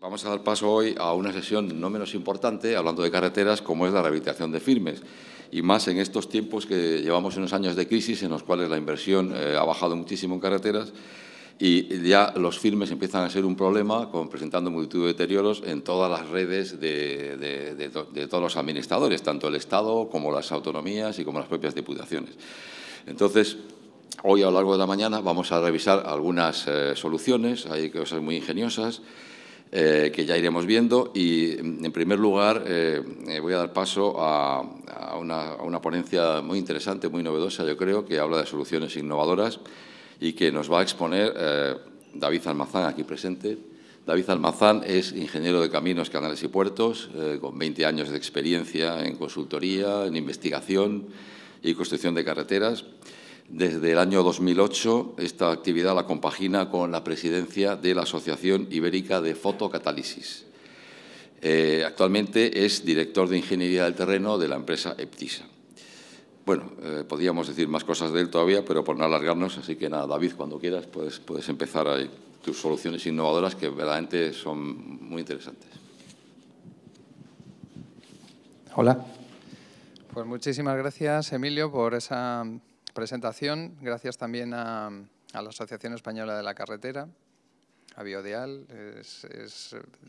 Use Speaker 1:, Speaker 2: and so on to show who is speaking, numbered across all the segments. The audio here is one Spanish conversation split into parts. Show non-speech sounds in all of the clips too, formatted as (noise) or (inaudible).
Speaker 1: Vamos a dar paso hoy a una sesión no menos importante, hablando de carreteras, como es la rehabilitación de firmes. Y más en estos tiempos que llevamos unos años de crisis en los cuales la inversión eh, ha bajado muchísimo en carreteras y ya los firmes empiezan a ser un problema, presentando multitud de deterioros en todas las redes de, todos los administradores, tanto el Estado como las autonomías y como las propias diputaciones. Entonces, hoy a lo largo de la mañana vamos a revisar algunas eh, soluciones, hay cosas muy ingeniosas eh, que ya iremos viendo. Y, mm, en primer lugar, eh, eh, voy a dar paso a, una, ponencia muy interesante, muy novedosa, yo creo, que habla de soluciones innovadoras y que nos va a exponer David Almazán, aquí presente. David Almazán es ingeniero de caminos, canales y puertos, con 20 años de experiencia en consultoría, en investigación y construcción de carreteras. Desde el año 2008, esta actividad la compagina con la presidencia de la Asociación Ibérica de Fotocatálisis. Eh, actualmente es director de Ingeniería del Terreno de la empresa Eptisa. Bueno, eh, podríamos decir más cosas de él todavía, pero por no alargarnos, así que nada, David, cuando quieras puedes, puedes empezar tus soluciones innovadoras que verdaderamente son muy interesantes.
Speaker 2: Hola. Pues muchísimas gracias, Emilio, por esa presentación, gracias también a, la Asociación Española de la Carretera, a Biodial. Es,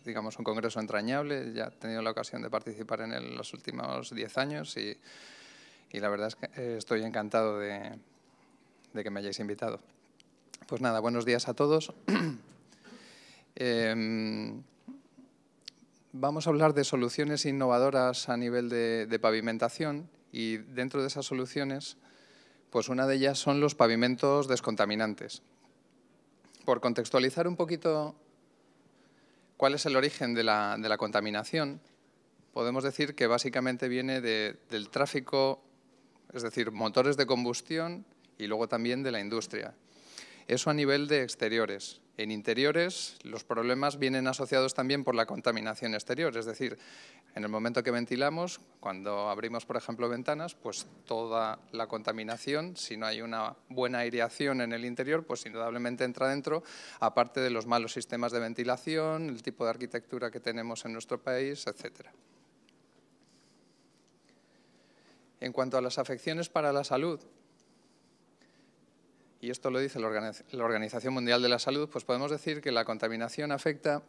Speaker 2: digamos, un congreso entrañable. Ya he tenido la ocasión de participar en él los últimos 10 años y, la verdad es que eh, estoy encantado de, que me hayáis invitado. Pues nada, buenos días a todos. (clears throat) Em, vamos a hablar de soluciones innovadoras a nivel de pavimentación y dentro de esas soluciones pues una de ellas son los pavimentos descontaminantes. Por contextualizar un poquito cuál es el origen de la, contaminación, podemos decir que básicamente viene del tráfico, es decir, motores de combustión y luego también de la industria. Eso a nivel de exteriores. En interiores los problemas vienen asociados también por la contaminación exterior, es decir, en el momento que ventilamos, cuando abrimos, por ejemplo, ventanas, pues toda la contaminación, si no hay una buena aireación en el interior, pues indudablemente entra dentro, aparte de los malos sistemas de ventilación, el tipo de arquitectura que tenemos en nuestro país, etc. En cuanto a las afecciones para la salud, y esto lo dice la Organización Mundial de la Salud, pues podemos decir que la contaminación afecta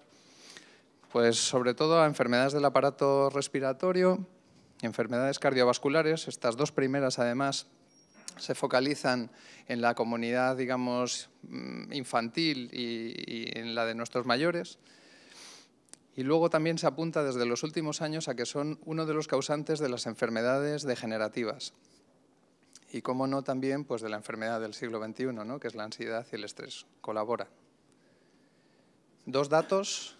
Speaker 2: pues sobre todo a enfermedades del aparato respiratorio, enfermedades cardiovasculares, estas dos primeras además se focalizan en la comunidad, digamos, mm, infantil y, en la de nuestros mayores. Y luego también se apunta desde los últimos años a que son uno de los causantes de las enfermedades degenerativas. Y cómo no también pues, de la enfermedad del siglo XXI, ¿no? que es la ansiedad y el estrés. Colabora. Dos datos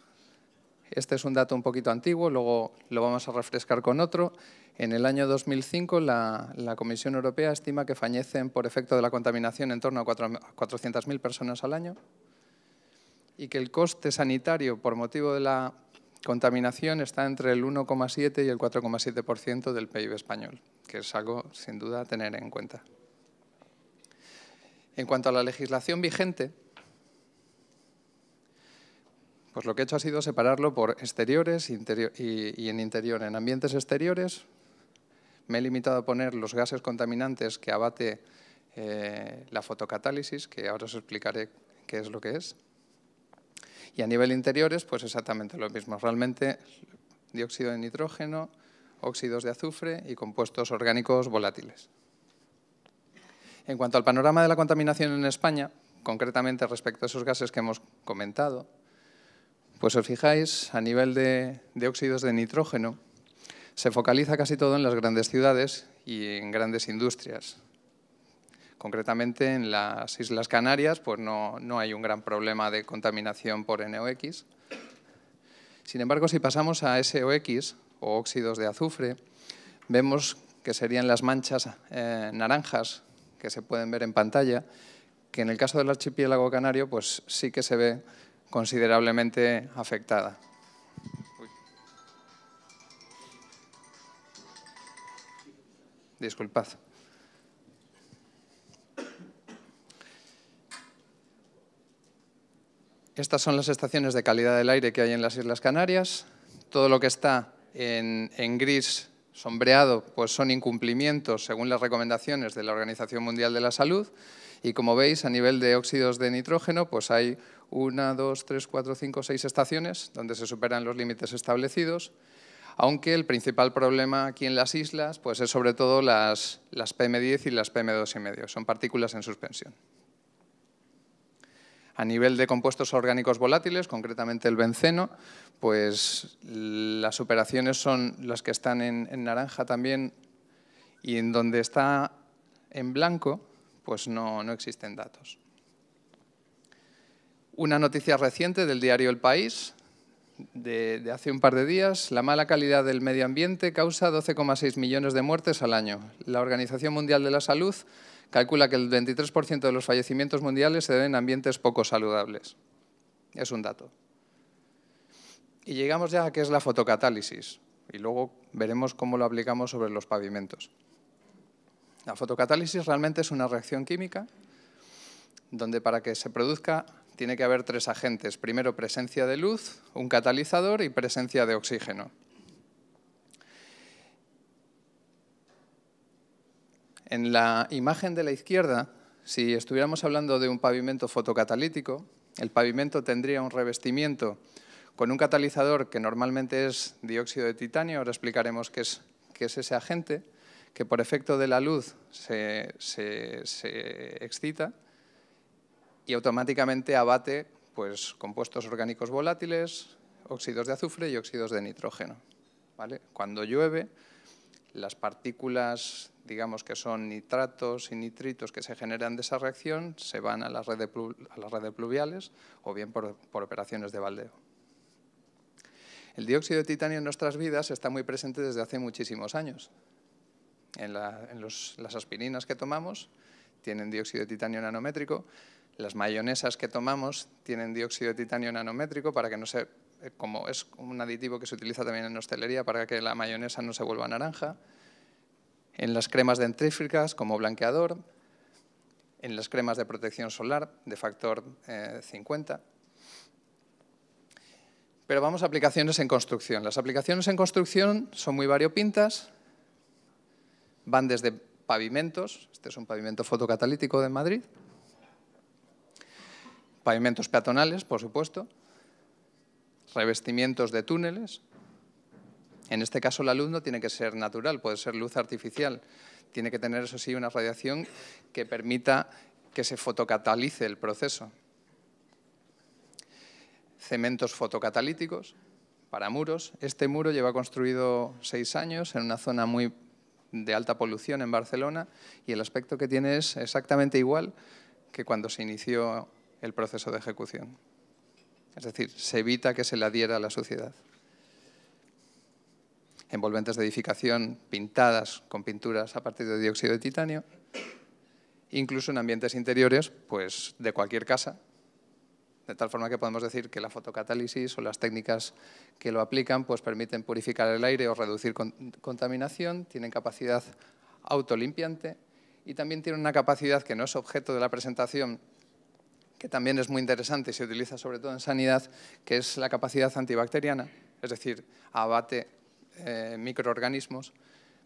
Speaker 2: este es un dato un poquito antiguo, luego lo vamos a refrescar con otro. En el año 2005, la, Comisión Europea estima que fallecen por efecto de la contaminación en torno a 400.000 personas al año y que el coste sanitario por motivo de la contaminación está entre el 1,7 y el 4,7% del PIB español, que es algo sin duda a tener en cuenta. En cuanto a la legislación vigente, pues lo que he hecho ha sido separarlo por exteriores y, en interior. En ambientes exteriores me he limitado a poner los gases contaminantes que abate eh, la fotocatálisis, que ahora os explicaré qué es lo que es. Y a nivel interiores, pues exactamente lo mismo. Realmente dióxido de nitrógeno, óxidos de azufre y compuestos orgánicos volátiles. En cuanto al panorama de la contaminación en España, concretamente respecto a esos gases que hemos comentado, pues os fijáis, a nivel de, óxidos de nitrógeno, se focaliza casi todo en las grandes ciudades y en grandes industrias. Concretamente en las Islas Canarias pues no, hay un gran problema de contaminación por NOx. Sin embargo, si pasamos a SOx o óxidos de azufre, vemos que serían las manchas eh, naranjas que se pueden ver en pantalla, que en el caso del archipiélago canario pues sí que se ve considerablemente afectada. Estas son las estaciones de calidad del aire que hay en las Islas Canarias. Todo lo que está en, gris sombreado pues son incumplimientos según las recomendaciones de la Organización Mundial de la Salud. Y como veis, a nivel de óxidos de nitrógeno, pues hay una, dos, tres, cuatro, cinco, seis estaciones donde se superan los límites establecidos, aunque el principal problema aquí en las islas pues es sobre todo las, las PM10 y las PM2,5, son partículas en suspensión. A nivel de compuestos orgánicos volátiles, concretamente el benceno, pues las superaciones son las que están en, naranja también y en donde está en blanco, pues no existen datos. Una noticia reciente del diario El País, de, hace un par de días, la mala calidad del medio ambiente causa 12,6 millones de muertes al año. La Organización Mundial de la Salud calcula que el 23% de los fallecimientos mundiales se deben a ambientes poco saludables. Es un dato. Y llegamos ya a qué es la fotocatálisis, y luego veremos cómo lo aplicamos sobre los pavimentos. La fotocatálisis realmente es una reacción química donde para que se produzca tiene que haber tres agentes. Primero, presencia de luz, un catalizador y presencia de oxígeno. En la imagen de la izquierda, si estuviéramos hablando de un pavimento fotocatalítico, el pavimento tendría un revestimiento con un catalizador que normalmente es dióxido de titanio, ahora explicaremos qué es, ese agente, que por efecto de la luz se, se excita y automáticamente abate pues, compuestos orgánicos volátiles, óxidos de azufre y óxidos de nitrógeno. ¿vale? Cuando llueve, las partículas digamos que son nitratos y nitritos que se generan de esa reacción se van a las redes pluviales o bien por, operaciones de baldeo. El dióxido de titanio en nuestras vidas está muy presente desde hace muchísimos años. En, las aspirinas que tomamos tienen dióxido de titanio nanométrico, las mayonesas que tomamos tienen dióxido de titanio nanométrico para que no se, eh, como es un aditivo que se utiliza también en hostelería para que la mayonesa no se vuelva naranja. En las cremas dentríficas como blanqueador, en las cremas de protección solar de factor 50. Eh, Pero vamos a aplicaciones en construcción. Las aplicaciones en construcción son muy variopintas, van desde pavimentos, este es un pavimento fotocatalítico de Madrid, Pavimentos peatonales, por supuesto. Revestimientos de túneles. En este caso, la luz no tiene que ser natural, puede ser luz artificial. Tiene que tener, eso sí, una radiación que permita que se fotocatalice el proceso. Cementos fotocatalíticos para muros. Este muro lleva construido seis años en una zona muy de alta polución en Barcelona y el aspecto que tiene es exactamente igual que cuando se inició el proceso de ejecución. Es decir, se evita que se la diera a la sociedad. Envolventes de edificación pintadas con pinturas a partir de dióxido de titanio, incluso en ambientes interiores pues, de cualquier casa, de tal forma que podemos decir que la fotocatálisis o las técnicas que lo aplican pues, permiten purificar el aire o reducir contaminación, tienen capacidad autolimpiante y también tienen una capacidad que no es objeto de la presentación, que también es muy interesante y se utiliza sobre todo en sanidad, que es la capacidad antibacteriana, es decir, abate eh, microorganismos,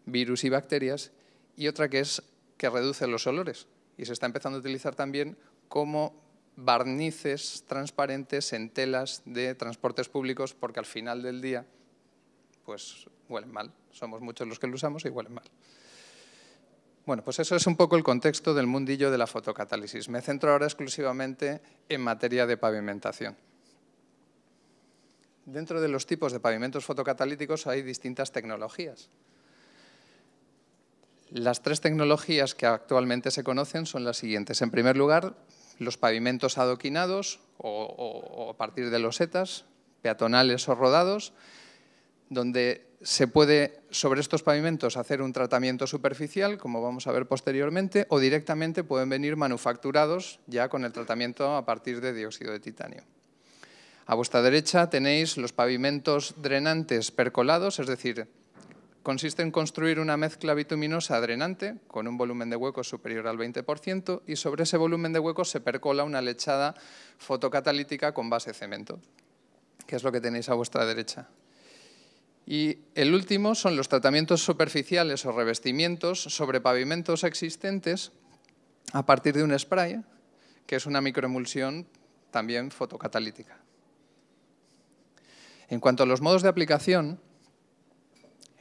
Speaker 2: virus y bacterias, y otra que es que reduce los olores. Y se está empezando a utilizar también como barnices transparentes en telas de transportes públicos, porque al final del día, pues huelen mal. Somos muchos los que lo usamos y huelen mal. Bueno, pues eso es un poco el contexto del mundillo de la fotocatálisis. Me centro ahora exclusivamente en materia de pavimentación. Dentro de los tipos de pavimentos fotocatalíticos hay distintas tecnologías. Las tres tecnologías que actualmente se conocen son las siguientes. En primer lugar, los pavimentos adoquinados o, a partir de losetas, peatonales o rodados, donde se puede sobre estos pavimentos hacer un tratamiento superficial, como vamos a ver posteriormente, o directamente pueden venir manufacturados ya con el tratamiento a partir de dióxido de titanio. A vuestra derecha tenéis los pavimentos drenantes percolados, es decir, consiste en construir una mezcla bituminosa drenante con un volumen de huecos superior al 20% y sobre ese volumen de huecos se percola una lechada fotocatalítica con base cemento, que es lo que tenéis a vuestra derecha. Y el último son los tratamientos superficiales o revestimientos sobre pavimentos existentes a partir de un spray, que es una microemulsión también fotocatalítica. En cuanto a los modos de aplicación,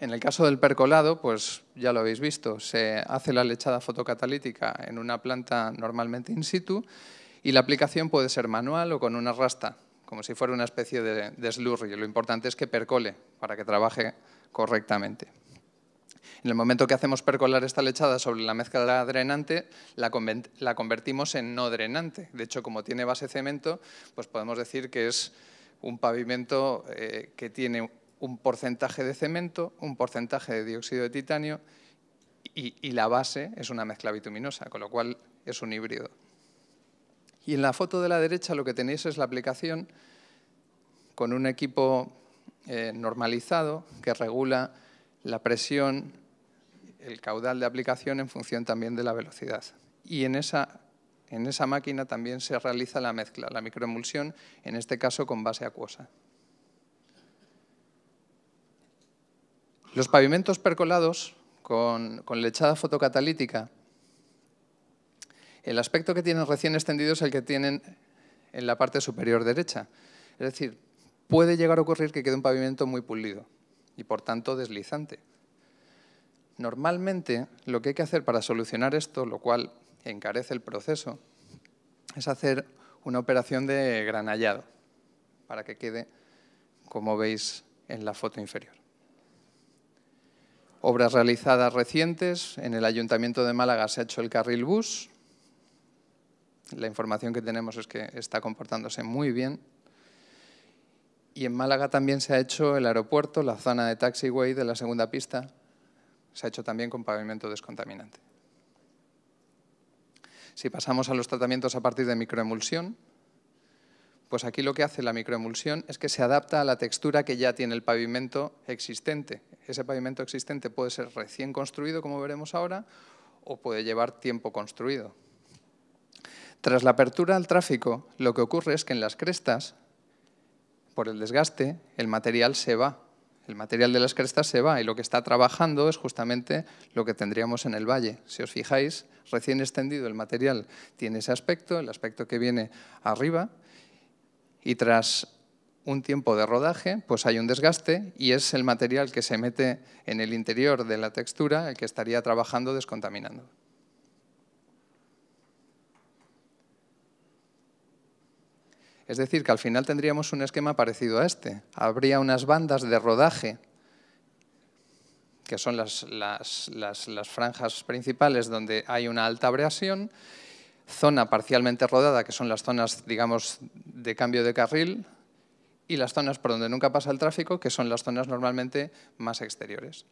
Speaker 2: en el caso del percolado, pues ya lo habéis visto, se hace la lechada fotocatalítica en una planta normalmente in situ y la aplicación puede ser manual o con una rasta como si fuera una especie de, de slurry. Lo importante es que percole para que trabaje correctamente. En el momento que hacemos percolar esta lechada sobre la mezcla drenante, la, la convertimos en no drenante. De hecho, como tiene base cemento, pues podemos decir que es un pavimento eh, que tiene un porcentaje de cemento, un porcentaje de dióxido de titanio y la base es una mezcla bituminosa, con lo cual es un híbrido. Y en la foto de la derecha lo que tenéis es la aplicación con un equipo eh, normalizado que regula la presión, el caudal de aplicación en función también de la velocidad. Y en esa, máquina también se realiza la mezcla, la microemulsión, en este caso con base acuosa. Los pavimentos percolados con lechada fotocatalítica el aspecto que tienen recién extendido es el que tienen en la parte superior derecha. Es decir, puede llegar a ocurrir que quede un pavimento muy pulido y por tanto deslizante. Normalmente lo que hay que hacer para solucionar esto, lo cual encarece el proceso, es hacer una operación de granallado para que quede como veis en la foto inferior. Obras realizadas recientes, en el Ayuntamiento de Málaga se ha hecho el carril bus, la información que tenemos es que está comportándose muy bien. Y en Málaga también se ha hecho el aeropuerto, la zona de taxiway de la segunda pista, se ha hecho también con pavimento descontaminante. Si pasamos a los tratamientos a partir de microemulsión, pues aquí lo que hace la microemulsión es que se adapta a la textura que ya tiene el pavimento existente. Ese pavimento existente puede ser recién construido, como veremos ahora, o puede llevar tiempo construido. Tras la apertura al tráfico, lo que ocurre es que en las crestas, por el desgaste, el material se va. El material de las crestas se va y lo que está trabajando es justamente lo que tendríamos en el valle. Si os fijáis, recién extendido el material tiene ese aspecto, el aspecto que viene arriba, y tras un tiempo de rodaje, pues hay un desgaste y es el material que se mete en el interior de la textura el que estaría trabajando descontaminando. Es decir, que al final tendríamos un esquema parecido a este. Habría unas bandas de rodaje, que son las, franjas principales donde hay una alta abrasión, zona parcialmente rodada, que son las zonas, digamos, de cambio de carril, y las zonas por donde nunca pasa el tráfico, que son las zonas normalmente más exteriores.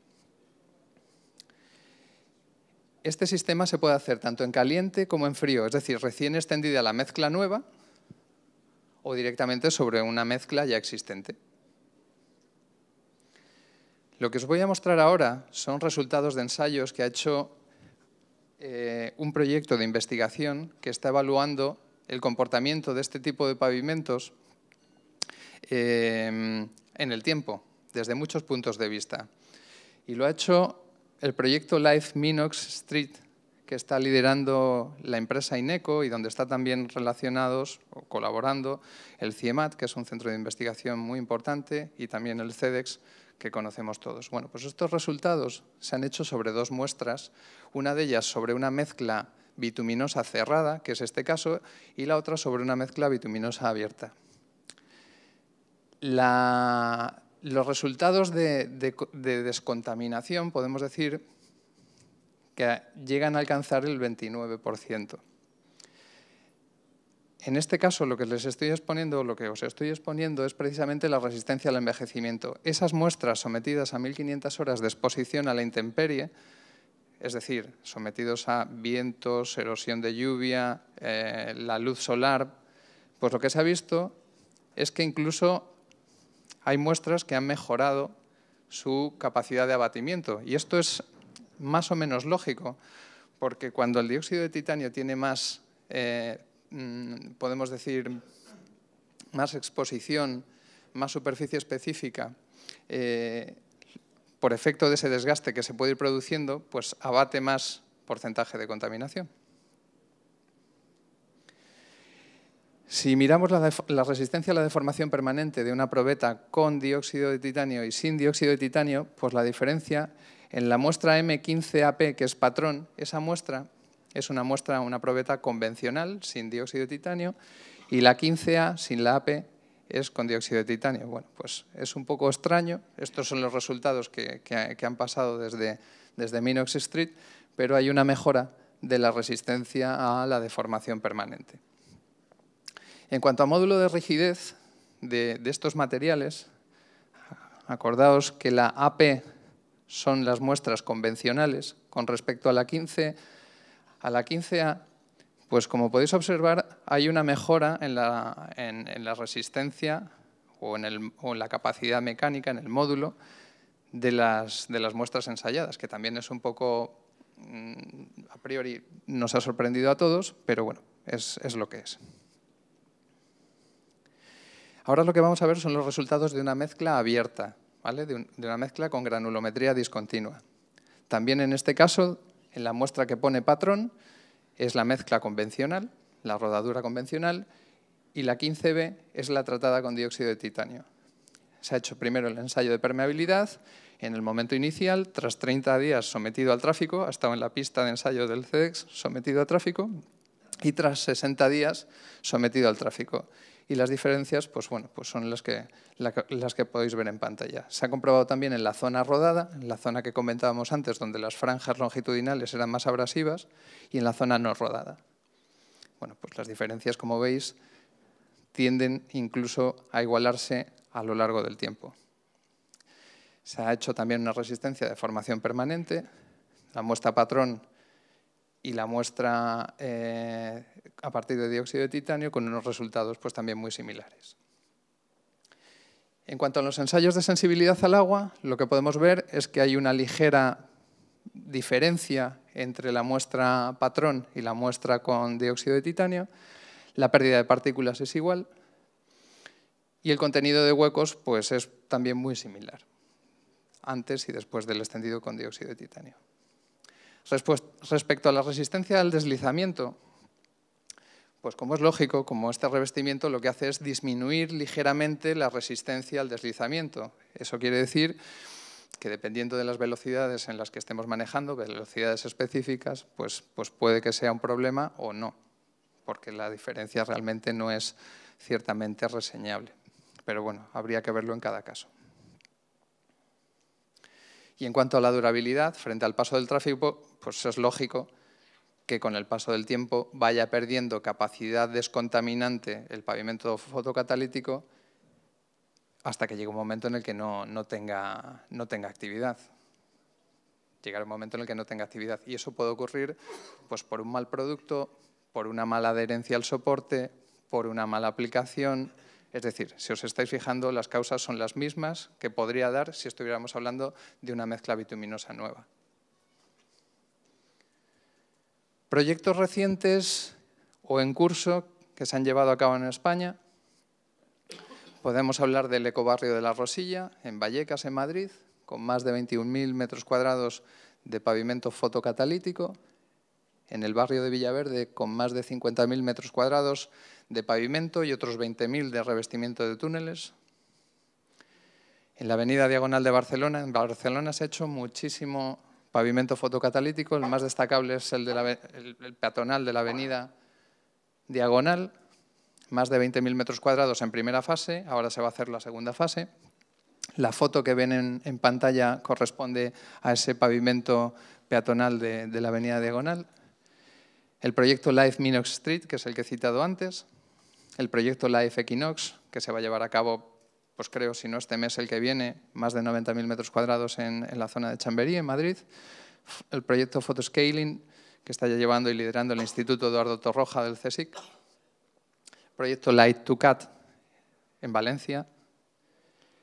Speaker 2: Este sistema se puede hacer tanto en caliente como en frío, es decir, recién extendida la mezcla nueva, o directamente sobre una mezcla ya existente. Lo que os voy a mostrar ahora son resultados de ensayos que ha hecho eh, un proyecto de investigación que está evaluando el comportamiento de este tipo de pavimentos em, en el tiempo, desde muchos puntos de vista. Y lo ha hecho el proyecto Life Minox Street que está liderando la empresa INECO y donde está también relacionados o colaborando el CIEMAT, que es un centro de investigación muy importante, y también el CEDEX, que conocemos todos. Bueno, pues estos resultados se han hecho sobre dos muestras, una de ellas sobre una mezcla bituminosa cerrada, que es este caso, y la otra sobre una mezcla bituminosa abierta. los resultados de descontaminación, podemos decir, que llegan a alcanzar el 29%. En este caso, lo que les estoy exponiendo, lo que os estoy exponiendo es precisamente la resistencia al envejecimiento. Esas muestras sometidas a 1.500 horas de exposición a la intemperie, es decir, sometidos a vientos, erosión de lluvia, eh, la luz solar, pues lo que se ha visto es que incluso hay muestras que han mejorado su capacidad de abatimiento. Y esto es más o menos lógico, porque cuando el dióxido de titanio tiene más, eh, mm, podemos decir, más exposición, más superficie específica, eh, por efecto de ese desgaste que se puede ir produciendo, pues abate más porcentaje de contaminación. Si miramos la, la, resistencia a la deformación permanente de una probeta con dióxido de titanio y sin dióxido de titanio, pues la diferencia en la muestra M15AP, que es patrón, esa muestra es una muestra, una probeta convencional, sin dióxido de titanio, y la 15A, sin la AP, es con dióxido de titanio. Bueno, pues es un poco extraño. Estos son los resultados que, han pasado desde, Minox Street, pero hay una mejora de la resistencia a la deformación permanente. En cuanto a módulo de rigidez de estos materiales, acordaos que la AP son las muestras convencionales. Con respecto a la 15, a la 15A, pues como podéis observar, hay una mejora en la, resistencia o en, la capacidad mecánica, en el módulo, de las, muestras ensayadas, que también es un poco, mm, a priori, nos ha sorprendido a todos, pero bueno, es lo que es. Ahora lo que vamos a ver son los resultados de una mezcla abierta, de, una mezcla con granulometría discontinua. También en este caso, en la muestra que pone patrón, es la mezcla convencional, la rodadura convencional, y la 15B es la tratada con dióxido de titanio. Se ha hecho primero el ensayo de permeabilidad, en el momento inicial, tras 30 días sometido al tráfico, ha estado en la pista de ensayo del CEDEX sometido al tráfico, y tras 60 días sometido al tráfico y las diferencias pues bueno, pues son las que, las que podéis ver en pantalla. Se ha comprobado también en la zona rodada, en la zona que comentábamos antes, donde las franjas longitudinales eran más abrasivas, y en la zona no rodada. Bueno, pues las diferencias, como veis, tienden incluso a igualarse a lo largo del tiempo. Se ha hecho también una resistencia de formación permanente. La muestra patrón y la muestra eh, a partir de dióxido de titanio con unos resultados pues, también muy similares. En cuanto a los ensayos de sensibilidad al agua, lo que podemos ver es que hay una ligera diferencia entre la muestra patrón y la muestra con dióxido de titanio. La pérdida de partículas es igual y el contenido de huecos pues, es también muy similar, antes y después del extendido con dióxido de titanio. Respecto a la resistencia al deslizamiento, pues como es lógico, como este revestimiento lo que hace es disminuir ligeramente la resistencia al deslizamiento. Eso quiere decir que dependiendo de las velocidades en las que estemos manejando, velocidades específicas, pues, pues puede que sea un problema o no, porque la diferencia realmente no es ciertamente reseñable. Pero bueno, habría que verlo en cada caso. Y en cuanto a la durabilidad, frente al paso del tráfico, pues es lógico que con el paso del tiempo vaya perdiendo capacidad descontaminante el pavimento fotocatalítico hasta que llegue un momento en el que no, tenga, actividad. Llegar un momento en el que no tenga actividad. Y eso puede ocurrir pues, por un mal producto, por una mala adherencia al soporte, por una mala aplicación. Es decir, si os estáis fijando, las causas son las mismas que podría dar si estuviéramos hablando de una mezcla bituminosa nueva. Proyectos recientes o en curso que se han llevado a cabo en España. Podemos hablar del ecobarrio de La Rosilla, en Vallecas, en Madrid, con más de 21.000 metros cuadrados de pavimento fotocatalítico. En el barrio de Villaverde, con más de 50.000 metros cuadrados de pavimento y otros 20.000 de revestimiento de túneles. En la avenida Diagonal de Barcelona, en Barcelona se ha hecho muchísimo pavimento fotocatalítico, el más destacable es el, de peatonal de la avenida Diagonal, más de 20.000 metros cuadrados en primera fase, ahora se va a hacer la segunda fase. La foto que ven en, pantalla corresponde a ese pavimento peatonal de, la avenida Diagonal. El proyecto Life Minox Street, que es el que he citado antes. El proyecto Life Equinox, que se va a llevar a cabo pues creo, si no este mes, el que viene, más de 90.000 metros cuadrados en, la zona de Chamberí, en Madrid. El proyecto Photoscaling, que está ya llevando y liderando el Instituto Eduardo Torroja del CSIC. Proyecto Light to Cat en Valencia.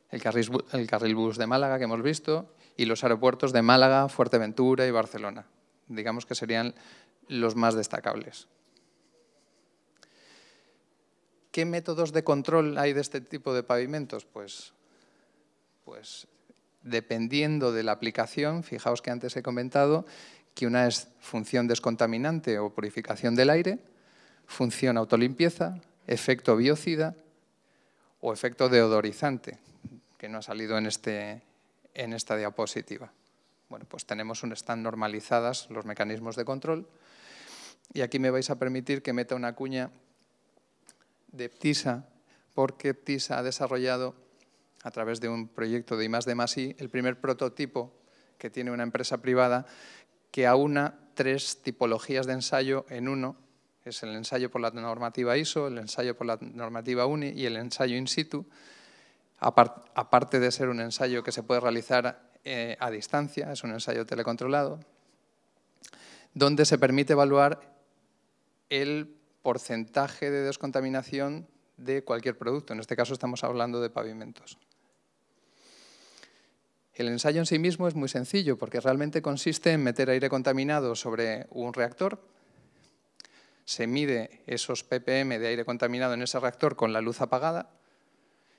Speaker 2: El carril, el carril bus de Málaga que hemos visto y los aeropuertos de Málaga, Fuerteventura y Barcelona. Digamos que serían los más destacables. ¿Qué métodos de control hay de este tipo de pavimentos? Pues, pues dependiendo de la aplicación, fijaos que antes he comentado que una es función descontaminante o purificación del aire, función autolimpieza, efecto biocida o efecto deodorizante, que no ha salido en, este, en esta diapositiva. Bueno, pues tenemos un están normalizadas los mecanismos de control y aquí me vais a permitir que meta una cuña de PTISA, porque PTISA ha desarrollado, a través de un proyecto de I, el primer prototipo que tiene una empresa privada que aúna tres tipologías de ensayo en uno. Es el ensayo por la normativa ISO, el ensayo por la normativa UNI y el ensayo in situ. Aparte de ser un ensayo que se puede realizar eh, a distancia, es un ensayo telecontrolado, donde se permite evaluar el porcentaje de descontaminación de cualquier producto. En este caso estamos hablando de pavimentos. El ensayo en sí mismo es muy sencillo porque realmente consiste en meter aire contaminado sobre un reactor. Se mide esos ppm de aire contaminado en ese reactor con la luz apagada.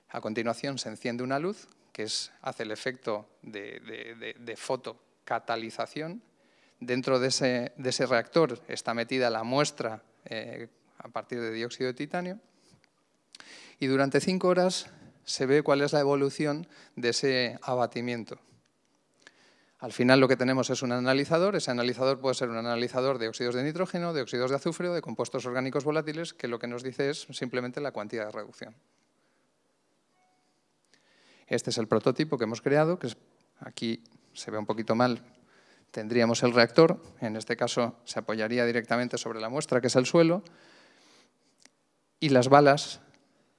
Speaker 2: A continuación se enciende una luz que hace el efecto de, fotocatalización. Dentro de ese reactor está metida la muestra eh, a partir de dióxido de titanio. Y durante cinco horas se ve cuál es la evolución de ese abatimiento. Al final lo que tenemos es un analizador. Ese analizador puede ser un analizador de óxidos de nitrógeno, de óxidos de azufre o de compuestos orgánicos volátiles, que lo que nos dice es simplemente la cuantía de reducción. Este es el prototipo que hemos creado, que aquí se ve un poquito mal tendríamos el reactor, en este caso se apoyaría directamente sobre la muestra, que es el suelo, y las balas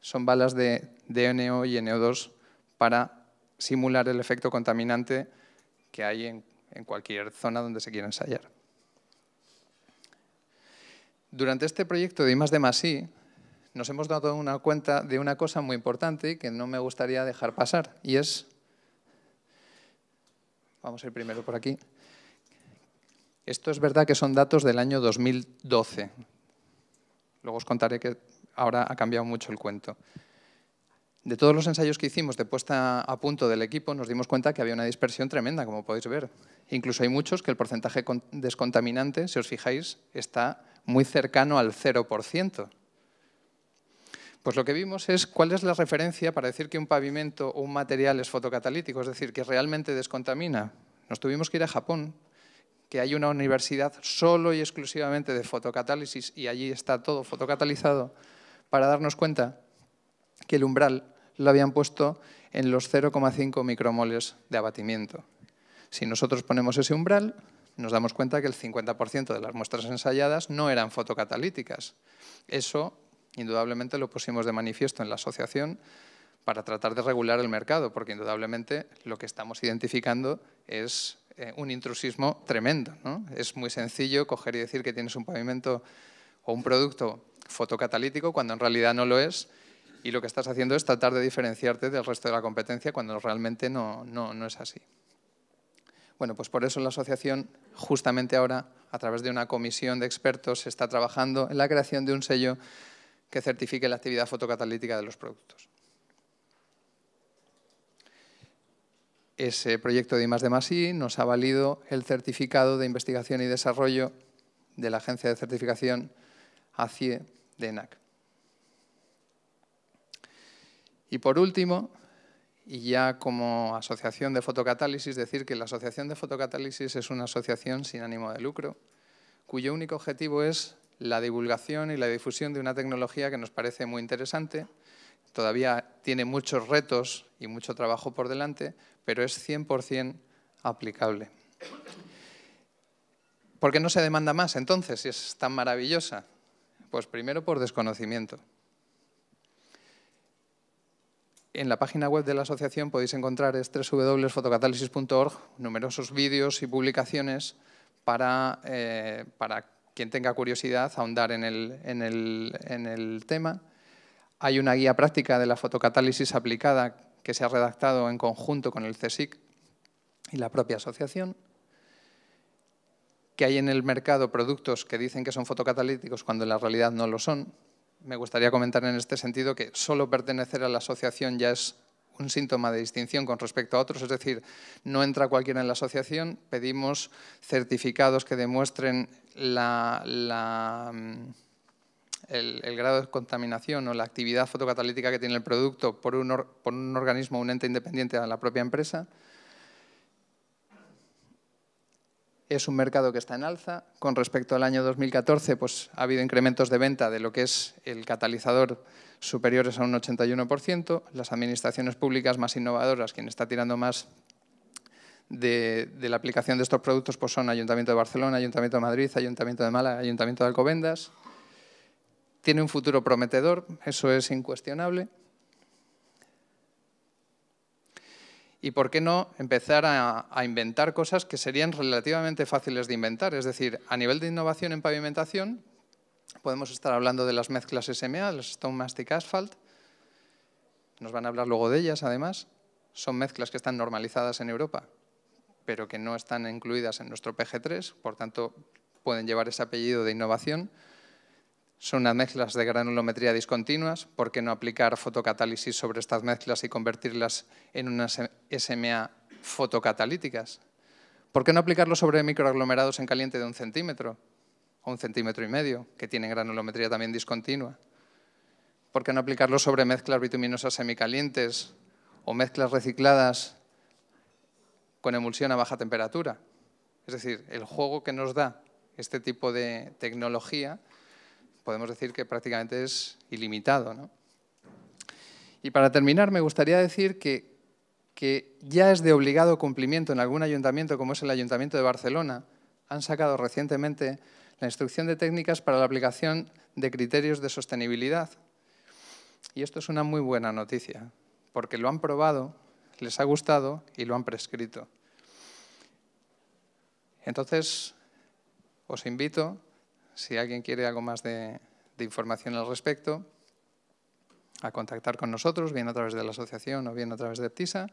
Speaker 2: son balas de DNO y NO2 para simular el efecto contaminante que hay en, cualquier zona donde se quiera ensayar. Durante este proyecto de I, de nos hemos dado una cuenta de una cosa muy importante que no me gustaría dejar pasar, y es... Vamos a ir primero por aquí. Esto es verdad que son datos del año 2012. Luego os contaré que ahora ha cambiado mucho el cuento. De todos los ensayos que hicimos de puesta a punto del equipo, nos dimos cuenta que había una dispersión tremenda, como podéis ver. Incluso hay muchos que el porcentaje descontaminante, si os fijáis, está muy cercano al 0%. Pues lo que vimos es cuál es la referencia para decir que un pavimento o un material es fotocatalítico, es decir, que realmente descontamina. Nos tuvimos que ir a Japón que hay una universidad solo y exclusivamente de fotocatálisis y allí está todo fotocatalizado, para darnos cuenta que el umbral lo habían puesto en los 0,5 micromoles de abatimiento. Si nosotros ponemos ese umbral, nos damos cuenta que el 50% de las muestras ensayadas no eran fotocatalíticas. Eso, indudablemente, lo pusimos de manifiesto en la asociación para tratar de regular el mercado, porque indudablemente lo que estamos identificando es eh, un intrusismo tremendo. Es muy sencillo coger y decir que tienes un pavimento o un producto fotocatalítico cuando en realidad no lo es y lo que estás haciendo es tratar de diferenciarte del resto de la competencia cuando realmente no, no es así. Bueno, pues por eso la asociación justamente ahora, a través de una comisión de expertos, está trabajando en la creación de un sello que certifique la actividad fotocatalítica de los productos. ese proyecto de I, de +I nos ha valido el certificado de investigación y desarrollo de la Agencia de Certificación ACIE de ENAC. Y por último, y ya como asociación de fotocatálisis, decir que la asociación de fotocatálisis es una asociación sin ánimo de lucro, cuyo único objetivo es la divulgación y la difusión de una tecnología que nos parece muy interesante, todavía tiene muchos retos y mucho trabajo por delante, pero es 100% aplicable. ¿Por qué no se demanda más entonces si es tan maravillosa? Pues primero por desconocimiento. En la página web de la asociación podéis encontrar www.fotocatálisis.org numerosos vídeos y publicaciones para, eh, quien tenga curiosidad ahondar en el, en el tema. Hay una guía práctica de la fotocatálisis aplicada que se ha redactado en conjunto con el CSIC y la propia asociación, que hay en el mercado productos que dicen que son fotocatalíticos cuando en la realidad no lo son. Me gustaría comentar en este sentido que solo pertenecer a la asociación ya es un síntoma de distinción con respecto a otros, es decir, no entra cualquiera en la asociación, pedimos certificados que demuestren la, la mm, el, grado de contaminación o la actividad fotocatalítica que tiene el producto por un, un organismo, un ente independiente a la propia empresa. Es un mercado que está en alza. Con respecto al año 2014, pues, ha habido incrementos de venta de lo que es el catalizador superiores a un 81%. Las administraciones públicas más innovadoras, quien está tirando más de, la aplicación de estos productos, pues son Ayuntamiento de Barcelona, Ayuntamiento de Madrid, Ayuntamiento de Málaga, Ayuntamiento de Alcobendas tiene un futuro prometedor, eso es incuestionable. y por qué no empezar a, inventar cosas que serían relativamente fáciles de inventar. Es decir, a nivel de innovación en pavimentación, podemos estar hablando de las mezclas SMA, las Stone Mastic Asphalt, nos van a hablar luego de ellas además, son mezclas que están normalizadas en Europa, pero que no están incluidas en nuestro PG3, por tanto pueden llevar ese apellido de innovación. Son unas mezclas de granulometría discontinuas. ¿Por qué no aplicar fotocatálisis sobre estas mezclas y convertirlas en unas SMA fotocatalíticas? ¿Por qué no aplicarlo sobre microaglomerados en caliente de un centímetro o un centímetro y medio, que tienen granulometría también discontinua? ¿Por qué no aplicarlo sobre mezclas bituminosas semicalientes o mezclas recicladas con emulsión a baja temperatura? Es decir, el juego que nos da este tipo de tecnología podemos decir que prácticamente es ilimitado. Y para terminar, me gustaría decir que, que ya es de obligado cumplimiento en algún ayuntamiento, como es el Ayuntamiento de Barcelona, han sacado recientemente la instrucción de técnicas para la aplicación de criterios de sostenibilidad. Y esto es una muy buena noticia, porque lo han probado, les ha gustado y lo han prescrito. Entonces, os invito si alguien quiere algo más de, información al respecto, a contactar con nosotros, bien a través de la asociación o bien a través de TISA.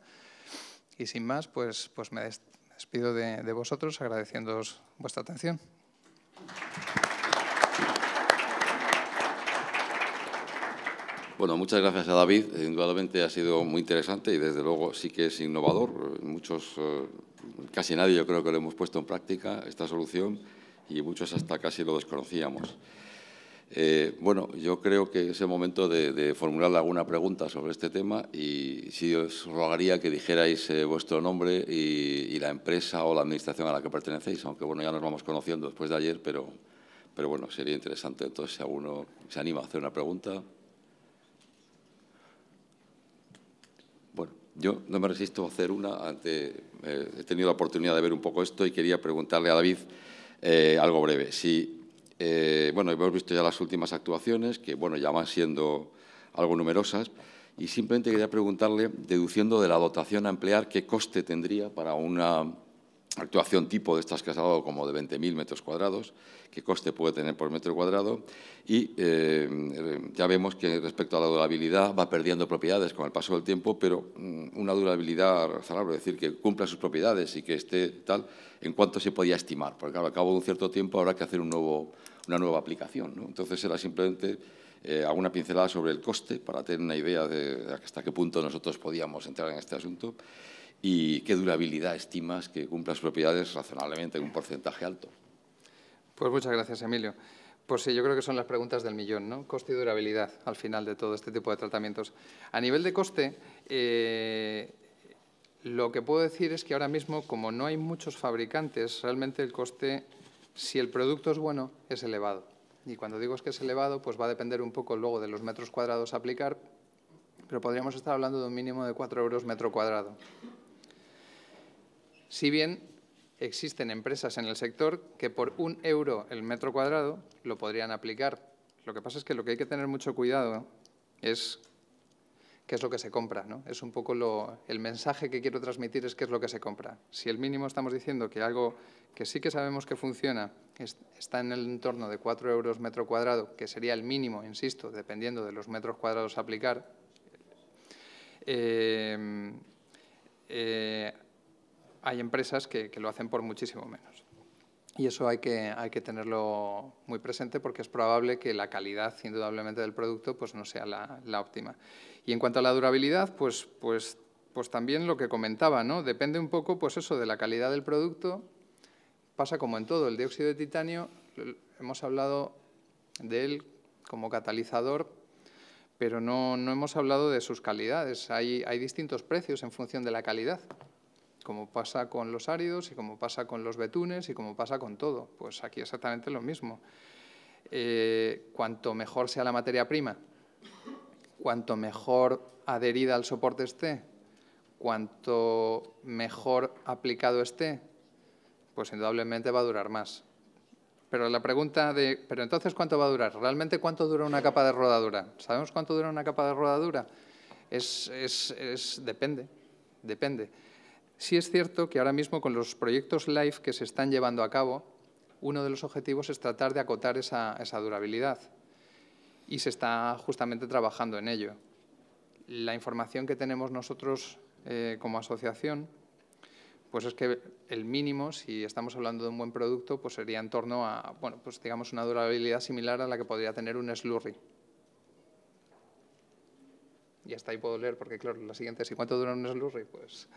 Speaker 2: Y sin más, pues, pues me despido de, vosotros agradeciéndoos vuestra atención.
Speaker 1: Bueno, muchas gracias a David. Indudablemente ha sido muy interesante y desde luego sí que es innovador. Muchos, eh, casi nadie yo creo que lo hemos puesto en práctica, esta solución y muchos hasta casi lo desconocíamos. Eh, bueno, yo creo que es el momento de, formularle alguna pregunta sobre este tema y si os rogaría que dijerais eh, vuestro nombre y, la empresa o la administración a la que pertenecéis, aunque bueno, ya nos vamos conociendo después de ayer, pero, pero bueno, sería interesante. Entonces, si alguno se anima a hacer una pregunta. Bueno, yo no me resisto a hacer una. Ante, eh, he tenido la oportunidad de ver un poco esto y quería preguntarle a David. Eh, algo breve. Sí, eh, bueno, hemos visto ya las últimas actuaciones, que bueno, ya van siendo algo numerosas, y simplemente quería preguntarle, deduciendo de la dotación a emplear, qué coste tendría para una actuación tipo de estas que has hablado como de 20.000 metros cuadrados, qué coste puede tener por metro cuadrado, y eh, ya vemos que respecto a la durabilidad va perdiendo propiedades con el paso del tiempo, pero mm, una durabilidad razonable, decir, que cumpla sus propiedades y que esté tal, en cuanto se podía estimar, porque claro, al cabo de un cierto tiempo habrá que hacer una nueva aplicación. Entonces era simplemente eh, alguna pincelada sobre el coste para tener una idea de hasta qué punto nosotros podíamos entrar en este asunto. ¿Y qué durabilidad estimas que cumpla sus propiedades razonablemente en un porcentaje alto?
Speaker 2: Pues muchas gracias, Emilio. Pues sí, yo creo que son las preguntas del millón, ¿no? Coste y durabilidad al final de todo este tipo de tratamientos. A nivel de coste, eh, lo que puedo decir es que ahora mismo, como no hay muchos fabricantes, realmente el coste, si el producto es bueno, es elevado. Y cuando digo que es elevado, pues va a depender un poco luego de los metros cuadrados a aplicar, pero podríamos estar hablando de un mínimo de 4 euros metro cuadrado si bien existen empresas en el sector que por un euro el metro cuadrado lo podrían aplicar. Lo que pasa es que lo que hay que tener mucho cuidado es qué es lo que se compra. ¿no? Es un poco el mensaje que quiero transmitir es qué es lo que se compra. Si el mínimo estamos diciendo que algo que sí que sabemos que funciona está en el entorno de 4 euros metro cuadrado, que sería el mínimo, insisto, dependiendo de los metros cuadrados aplicar, eh, eh, hay empresas que, lo hacen por muchísimo menos. Y eso hay que, hay que tenerlo muy presente porque es probable que la calidad, indudablemente, del producto pues no sea la, óptima. Y en cuanto a la durabilidad, pues, pues, pues también lo que comentaba, ¿no? Depende un poco, pues eso, de la calidad del producto. Pasa como en todo, el dióxido de titanio, hemos hablado de él como catalizador, pero no, hemos hablado de sus calidades. Hay, hay distintos precios en función de la calidad como pasa con los áridos y como pasa con los betunes y como pasa con todo. Pues aquí exactamente lo mismo. Eh, cuanto mejor sea la materia prima, cuanto mejor adherida al soporte esté, cuanto mejor aplicado esté, pues indudablemente va a durar más. Pero la pregunta de, ¿pero entonces cuánto va a durar? ¿Realmente cuánto dura una capa de rodadura? ¿Sabemos cuánto dura una capa de rodadura? Es, es, es depende, depende. Sí es cierto que ahora mismo con los proyectos LIFE que se están llevando a cabo, uno de los objetivos es tratar de acotar esa, durabilidad y se está justamente trabajando en ello. La información que tenemos nosotros eh, como asociación pues es que el mínimo, si estamos hablando de un buen producto, pues sería en torno a, bueno, pues digamos una durabilidad similar a la que podría tener un slurry. Y hasta ahí puedo leer, porque claro, la siguiente es, ¿y cuánto dura un slurry? Pues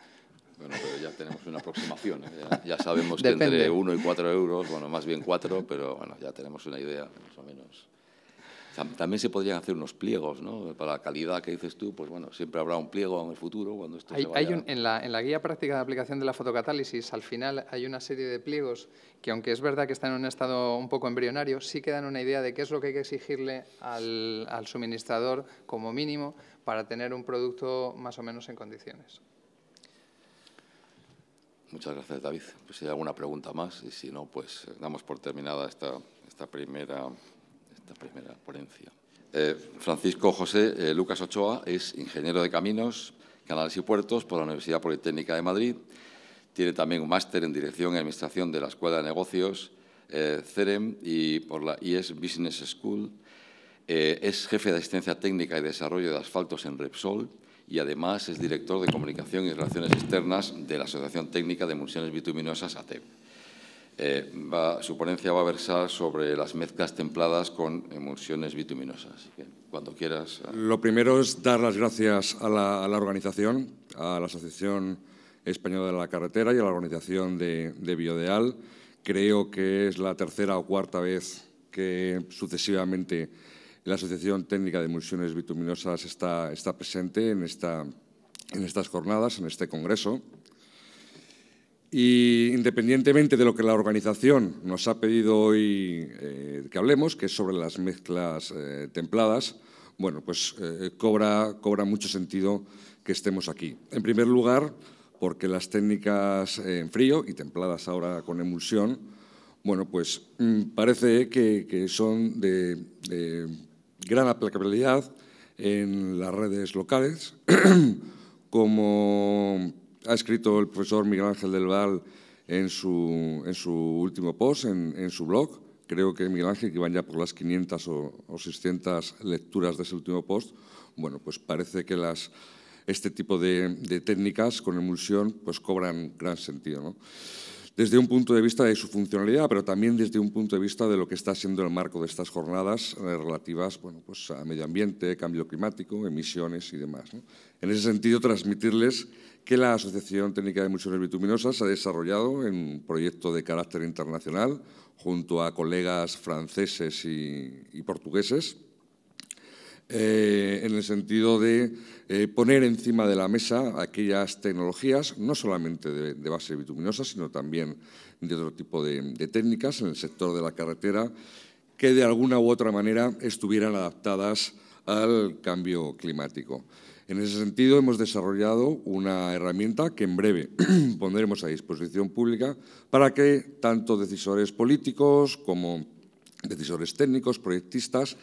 Speaker 2: bueno,
Speaker 1: pero ya tenemos una aproximación. ¿eh? Ya, sabemos que entre 1 y 4 euros, bueno, más bien 4, pero bueno, ya tenemos una idea, más o menos. También se podrían hacer unos pliegos, ¿no? Para la calidad que dices tú, pues bueno, siempre habrá un pliego en el futuro cuando esto hay un,
Speaker 2: en, la, guía práctica de aplicación de la fotocatálisis, al final hay una serie de pliegos que, aunque es verdad que están en un estado un poco embrionario, sí que dan una idea de qué es lo que hay que exigirle al, al suministrador como mínimo para tener un producto más o menos en condiciones.
Speaker 1: Muchas gracias, David. Pues si hay alguna pregunta más y si no, pues eh, damos por terminada esta, primera, esta primera ponencia. Eh, Francisco José eh, Lucas Ochoa es ingeniero de caminos, canales y puertos por la Universidad Politécnica de Madrid. Tiene también un máster en dirección y administración de la Escuela de Negocios CEREM y por la is e Business School. es jefe de asistencia técnica y desarrollo de asfaltos en Repsol y además es director de Comunicación y Relaciones Externas de la Asociación Técnica de Emulsiones Bituminosas, ATEP. Eh, su ponencia va a versar sobre las mezclas templadas con emulsiones bituminosas. Cuando quieras. Ah.
Speaker 3: Lo primero es dar las gracias a la, organización, a la Asociación Española de la Carretera y a la organización de, de, Biodeal. Creo que es la tercera o cuarta vez que sucesivamente la Asociación Técnica de Emulsiones Bituminosas está, está presente en, esta, en estas jornadas, en este congreso. Y independientemente de lo que la organización nos ha pedido hoy eh, que hablemos, que es sobre las mezclas eh, templadas, bueno, pues eh, cobra, cobra mucho sentido que estemos aquí. En primer lugar, porque las técnicas en frío y templadas ahora con emulsión, bueno, pues mm, parece que, son de gran aplicabilidad en las redes locales, (clears throat) como ha escrito el profesor Miguel Ángel del Val en su, último post, en, su blog. Creo que Miguel Ángel, que van ya por las 500 o, 600 lecturas de ese último post, bueno, pues parece que las, este tipo de, técnicas con emulsión pues cobran gran sentido. ¿no? desde un punto de vista de su funcionalidad, pero también desde un punto de vista de lo que está siendo el marco de estas jornadas eh, relativas bueno, pues a medio ambiente, cambio climático, emisiones y demás. En ese sentido, transmitirles que la Asociación Técnica de Emisiones Bituminosas ha desarrollado en un proyecto de carácter internacional junto a colegas franceses y portugueses, eh, en el sentido de eh, poner encima de la mesa aquellas tecnologías, no solamente de, base bituminosa, sino también de otro tipo de, de técnicas en el sector de la carretera, que de alguna u otra manera estuvieran adaptadas al cambio climático. En ese sentido, hemos desarrollado una herramienta que en breve (clears throat) pondremos a disposición pública para que tanto decisores políticos como decisores técnicos, proyectistas,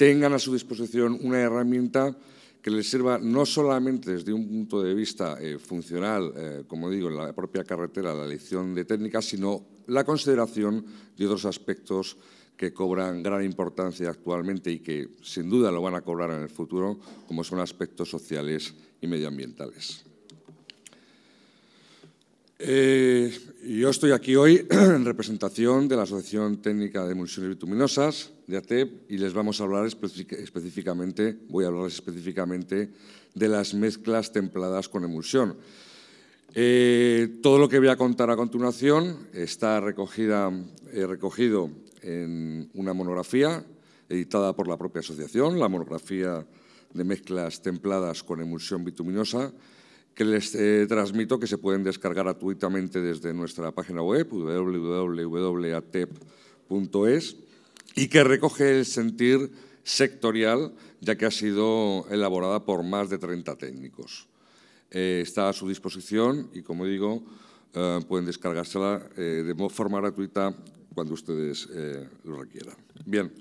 Speaker 3: tengan a su disposición una herramienta que les sirva no solamente desde un punto de vista eh, funcional, eh, como digo, en la propia carretera, la elección de técnicas, sino la consideración de otros aspectos que cobran gran importancia actualmente y que sin duda lo van a cobrar en el futuro, como son aspectos sociales y medioambientales. Eh, yo estoy aquí hoy (clears throat) en representación de la Asociación Técnica de Emulsiones Bituminosas, de ATEP y les vamos a hablar específicamente, voy a hablar específicamente de las mezclas templadas con emulsión. Eh, todo lo que voy a contar a continuación está recogida, eh, recogido en una monografía editada por la propia asociación, la monografía de mezclas templadas con emulsión bituminosa, que les eh, transmito que se pueden descargar gratuitamente desde nuestra página web www.atep.es y que recoge el sentir sectorial, ya que ha sido elaborada por más de 30 técnicos. Eh, está a su disposición y, como digo, eh, pueden descargársela eh, de forma gratuita cuando ustedes lo requieran. Bien,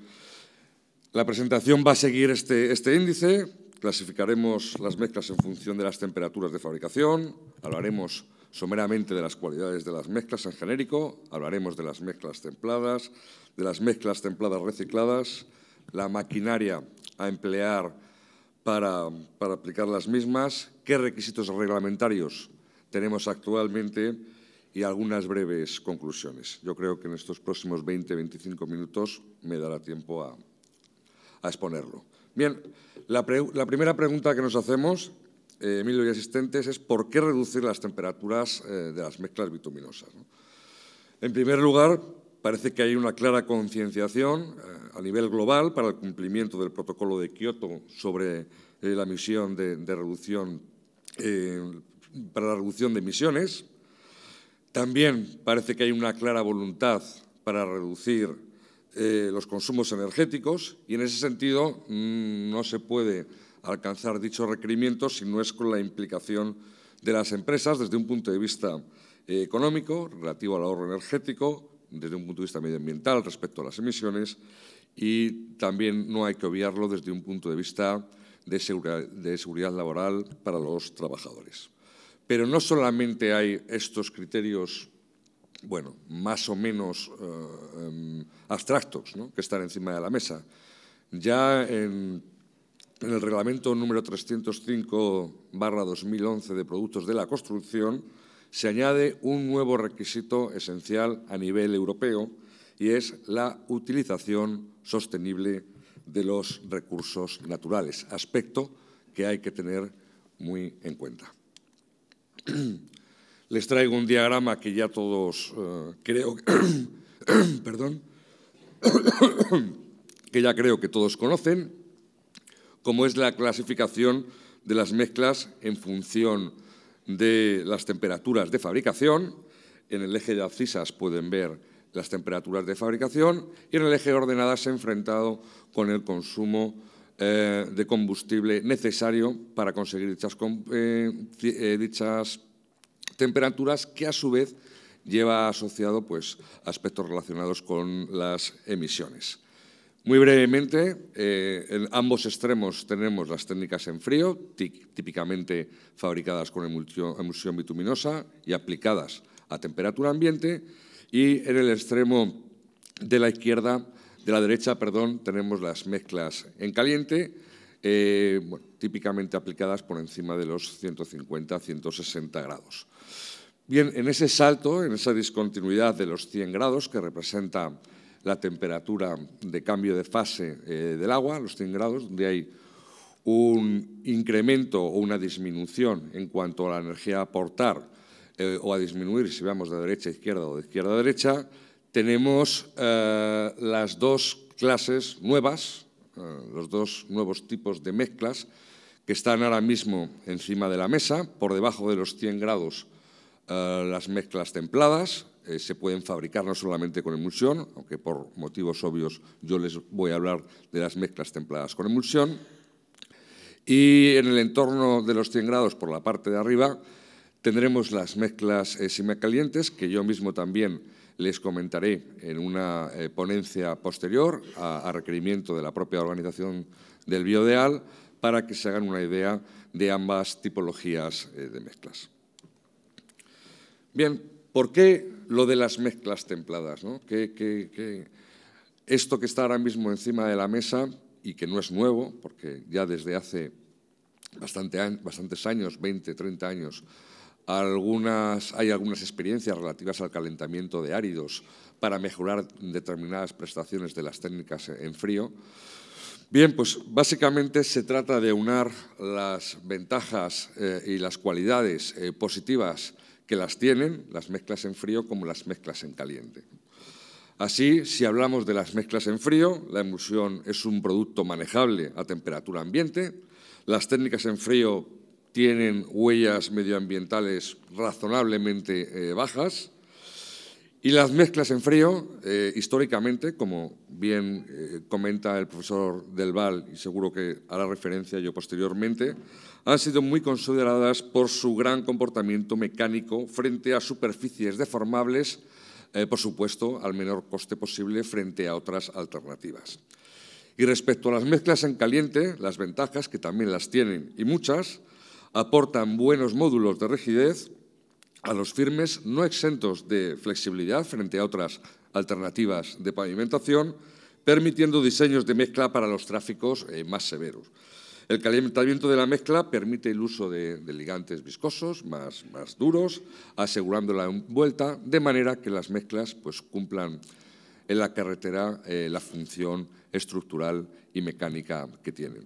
Speaker 3: la presentación va a seguir este, este índice. Clasificaremos las mezclas en función de las temperaturas de fabricación. Hablaremos someramente de las cualidades de las mezclas en genérico. Hablaremos de las mezclas templadas, de las mezclas templadas recicladas, la maquinaria a emplear para, aplicar las mismas, qué requisitos reglamentarios tenemos actualmente y algunas breves conclusiones. Yo creo que en estos próximos 20-25 minutos me dará tiempo a, exponerlo. Bien, la, primera pregunta que nos hacemos, eh, Emilio y asistentes, es por qué reducir las temperaturas eh, de las mezclas bituminosas. En primer lugar, Parece que hay una clara concienciación eh, a nivel global para el cumplimiento del protocolo de Kioto sobre eh, la misión de, reducción, eh, para la reducción de emisiones. También parece que hay una clara voluntad para reducir los consumos energéticos y en ese sentido mm, no se puede alcanzar dichos requerimientos si no es con la implicación de las empresas desde un punto de vista económico, relativo al ahorro energético, desde un punto de vista medioambiental respecto a las emisiones y también no hay que obviarlo desde un punto de vista de, seguridad laboral para los trabajadores. Pero no solamente hay estos criterios bueno, más o menos eh, em, abstractos que están encima de la mesa. Ya en, en el reglamento número 305-2011 de productos de la construcción, se añade un nuevo requisito esencial a nivel europeo y es la utilización sostenible de los recursos naturales, aspecto que hay que tener muy en cuenta. (clears throat) Les traigo un diagrama que ya todos eh, creo, (clears throat) (clears throat) que ya creo que todos conocen, como es la clasificación de las mezclas en función de las temperaturas de fabricación. En el eje de abscisas pueden ver las temperaturas de fabricación y en el eje de ordenadas se ha enfrentado con el consumo eh, de combustible necesario para conseguir eh, eh, dichas, temperaturas que a su vez lleva asociado pues, aspectos relacionados con las emisiones. Muy brevemente, eh, en ambos extremos tenemos las técnicas en frío, típicamente fabricadas con emulsión bituminosa y aplicadas a temperatura ambiente, y en el extremo de la izquierda, de la derecha, perdón, tenemos las mezclas en caliente, eh, típicamente aplicadas por encima de los 150-160 grados. Bien, en ese salto, en esa discontinuidad de los 100 grados que representa la temperatura de cambio de fase eh, del agua, los 100 grados, donde hay un incremento o una disminución en cuanto a la energía a aportar eh, o a disminuir, si vamos de derecha a izquierda o de izquierda a derecha, tenemos eh, las dos clases nuevas, los dos nuevos tipos de mezclas que están ahora mismo encima de la mesa, por debajo de los 100 grados las mezclas templadas, eh, se pueden fabricar no solamente con emulsión, aunque por motivos obvios yo les voy a hablar de las mezclas templadas con emulsión. Y en el entorno de los 100 grados, por la parte de arriba, tendremos las mezclas eh, que yo mismo también les comentaré en una eh, ponencia posterior a, requerimiento de la propia organización del biodeal para que se hagan una idea de ambas tipologías eh, de mezclas. Bien, ¿por qué lo de las mezclas templadas, ¿no? que, esto que está ahora mismo encima de la mesa y que no es nuevo, porque ya desde hace bastante, bastantes años, 20, 30 años, algunas, hay algunas experiencias relativas al calentamiento de áridos para mejorar determinadas prestaciones de las técnicas en frío. Bien, pues básicamente se trata de unar las ventajas eh, y las cualidades eh, positivas que las tienen, las mezclas en frío como las mezclas en caliente. Así, si hablamos de las mezclas en frío, la emulsión es un producto manejable a temperatura ambiente, las técnicas en frío tienen huellas medioambientales razonablemente eh, bajas, y las mezclas en frío, eh, históricamente, como bien eh, comenta el profesor Del Val, y seguro que hará referencia yo posteriormente, han sido muy consideradas por su gran comportamiento mecánico frente a superficies deformables, eh, por supuesto, al menor coste posible frente a otras alternativas. Y respecto a las mezclas en caliente, las ventajas, que también las tienen y muchas, aportan buenos módulos de rigidez, a los firmes no exentos de flexibilidad frente a otras alternativas de pavimentación, permitiendo diseños de mezcla para los tráficos eh, más severos. El calentamiento de la mezcla permite el uso de, ligantes viscosos más, duros, asegurando la envuelta, de manera que las mezclas pues, cumplan en la carretera eh, la función estructural y mecánica que tienen.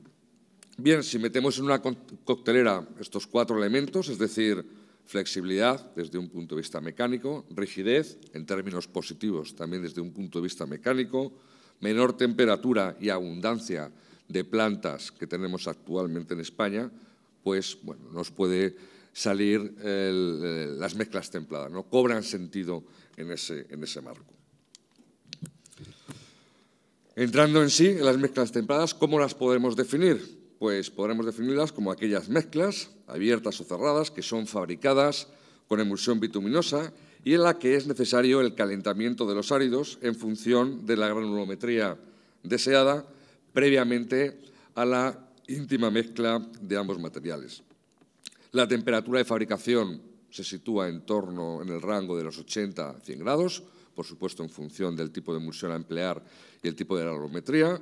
Speaker 3: Bien, si metemos en una coctelera estos cuatro elementos, es decir, Flexibilidad desde un punto de vista mecánico, rigidez en términos positivos también desde un punto de vista mecánico, menor temperatura y abundancia de plantas que tenemos actualmente en España, pues bueno, nos puede salir eh, las mezclas templadas, ¿no? cobran sentido en ese, en ese marco. Entrando en sí, en las mezclas templadas, ¿cómo las podemos definir? Pues podremos definirlas como aquellas mezclas abiertas o cerradas, que son fabricadas con emulsión bituminosa y en la que es necesario el calentamiento de los áridos en función de la granulometría deseada previamente a la íntima mezcla de ambos materiales. La temperatura de fabricación se sitúa en torno en el rango de los 80 a 100 grados, por supuesto en función del tipo de emulsión a emplear y el tipo de granulometría.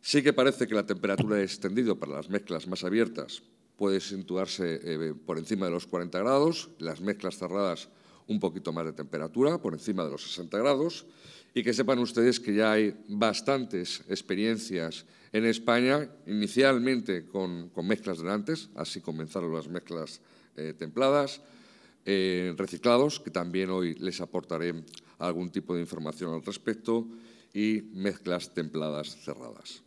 Speaker 3: Sí que parece que la temperatura de extendido para las mezclas más abiertas puede situarse eh, por encima de los 40 grados, las mezclas cerradas un poquito más de temperatura, por encima de los 60 grados, y que sepan ustedes que ya hay bastantes experiencias en España, inicialmente con, con mezclas antes así comenzaron las mezclas eh, templadas, eh, reciclados, que también hoy les aportaré algún tipo de información al respecto, y mezclas templadas cerradas.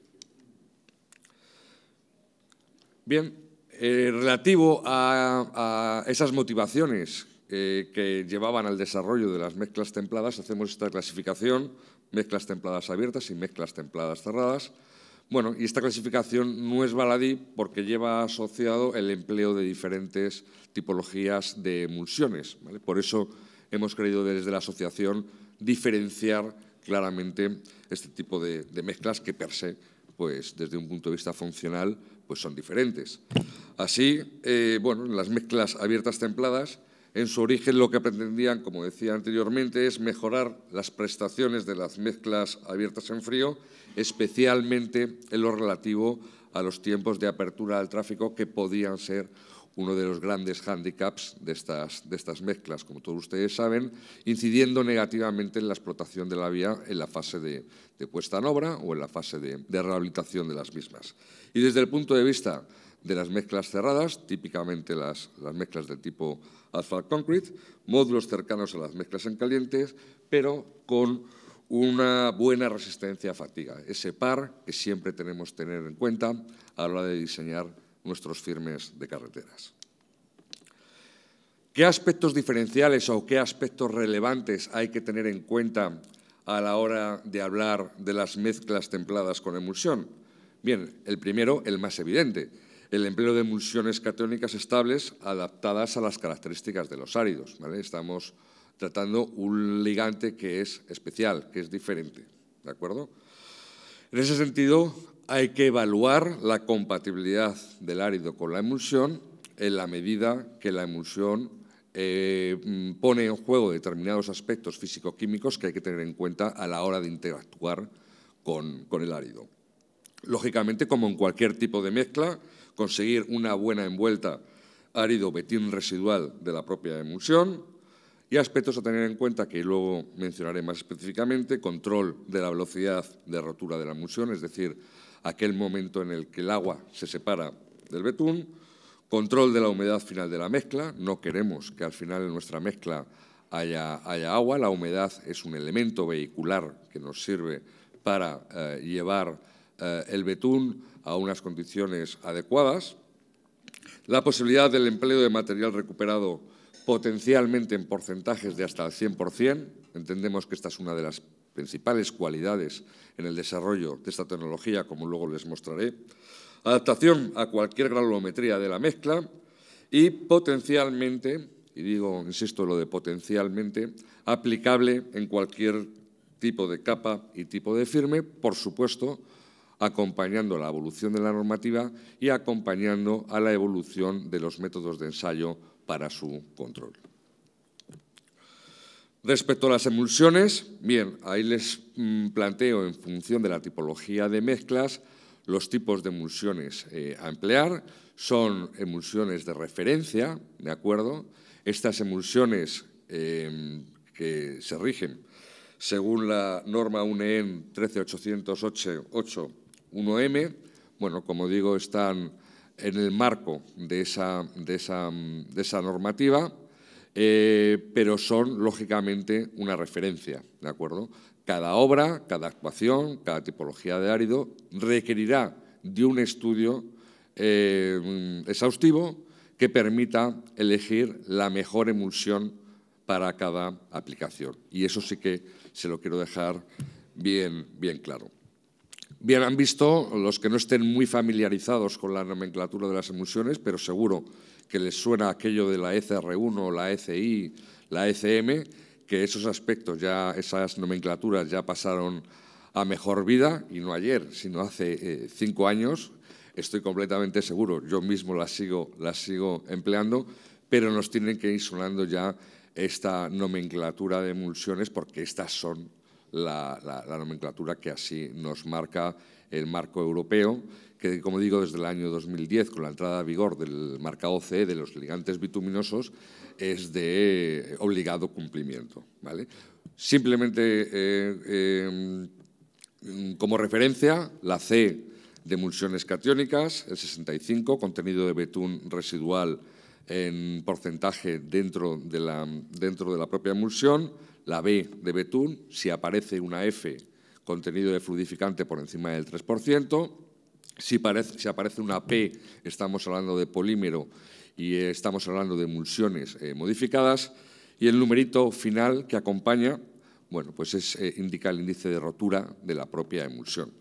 Speaker 3: Bien, eh, relativo a, esas motivaciones eh, que llevaban al desarrollo de las mezclas templadas, hacemos esta clasificación, mezclas templadas abiertas y mezclas templadas cerradas. Bueno, y esta clasificación no es baladí porque lleva asociado el empleo de diferentes tipologías de emulsiones. Por eso hemos querido desde la asociación diferenciar claramente este tipo de, mezclas que per se, pues desde un punto de vista funcional, pues son diferentes. Así, eh, bueno, las mezclas abiertas templadas, en su origen lo que pretendían, como decía anteriormente, es mejorar las prestaciones de las mezclas abiertas en frío, especialmente en lo relativo a los tiempos de apertura al tráfico que podían ser uno de los grandes hándicaps de estas, mezclas, como todos ustedes saben, incidiendo negativamente en la explotación de la vía en la fase de, puesta en obra o en la fase de, rehabilitación de las mismas. Y desde el punto de vista de las mezclas cerradas, típicamente las, mezclas del tipo asphalt concrete, módulos cercanos a las mezclas en calientes, pero con una buena resistencia a fatiga, ese par que siempre tenemos que tener en cuenta a la hora de diseñar nuestros firmes de carreteras. ¿Qué aspectos diferenciales o qué aspectos relevantes hay que tener en cuenta a la hora de hablar de las mezclas templadas con emulsión? Bien, el primero, el más evidente, el empleo de emulsiones cateónicas estables adaptadas a las características de los áridos. Estamos tratando un ligante que es especial, que es diferente. ¿De acuerdo? En ese sentido, hay que evaluar la compatibilidad del árido con la emulsión en la medida que la emulsión eh, mm, pone en juego determinados aspectos físico-químicos que hay que tener en cuenta a la hora de interactuar con, con el árido. Lógicamente, como en cualquier tipo de mezcla, conseguir una buena envuelta árido betín residual de la propia emulsión y aspectos a tener en cuenta que luego mencionaré más específicamente, control de la velocidad de rotura de la emulsión, es decir, aquel momento en el que el agua se separa del betún, control de la humedad final de la mezcla, no queremos que al final en nuestra mezcla haya, haya agua, la humedad es un elemento vehicular que nos sirve para eh, llevar eh, el betún a unas condiciones adecuadas, la posibilidad del empleo de material recuperado potencialmente en porcentajes de hasta el 100%, entendemos que esta es una de las principales cualidades en el desarrollo de esta tecnología, como luego les mostraré, adaptación a cualquier granulometría de la mezcla y potencialmente, y digo, insisto, lo de potencialmente, aplicable en cualquier tipo de capa y tipo de firme, por supuesto, acompañando la evolución de la normativa y acompañando a la evolución de los métodos de ensayo para su control. Respecto a las emulsiones, bien, ahí les mm, planteo en función de la tipología de mezclas los tipos de emulsiones eh, a emplear. Son emulsiones de referencia, ¿de acuerdo? Estas emulsiones em, que se rigen según la norma UNEN 13808-1M, bueno, como digo, están en el marco de esa normativa eh, pero son lógicamente una referencia, ¿de acuerdo? Cada obra, cada actuación, cada tipología de árido requerirá de un estudio eh, exhaustivo que permita elegir la mejor emulsión para cada aplicación. Y eso sí que se lo quiero dejar bien, bien claro. Bien, han visto los que no estén muy familiarizados con la nomenclatura de las emulsiones, pero seguro que les suena aquello de la ECR1, la ECI, la ECM, que esos aspectos, ya esas nomenclaturas ya pasaron a mejor vida, y no ayer, sino hace eh, cinco años, estoy completamente seguro, yo mismo las sigo, sigo empleando, pero nos tienen que ir sonando ya esta nomenclatura de emulsiones porque estas son la nomenclatura que así nos marca el marco europeo que, como digo, desde el año 2010, con la entrada a vigor del marcado CE de los ligantes bituminosos, es de eh, obligado cumplimiento. Simplemente eh, eh, mm, como referencia, la C de emulsiones catiónicas, el 65, contenido de betún residual en porcentaje dentro de la, dentro de la propia emulsión, la B de betún, si aparece una F, contenido de fluidificante por encima del 3%, si, aparece una P, estamos hablando de polímero y eh, estamos hablando de emulsiones eh, modificadas. Y el numerito final que acompaña, bueno, pues es, eh, indica el índice de rotura de la propia emulsión.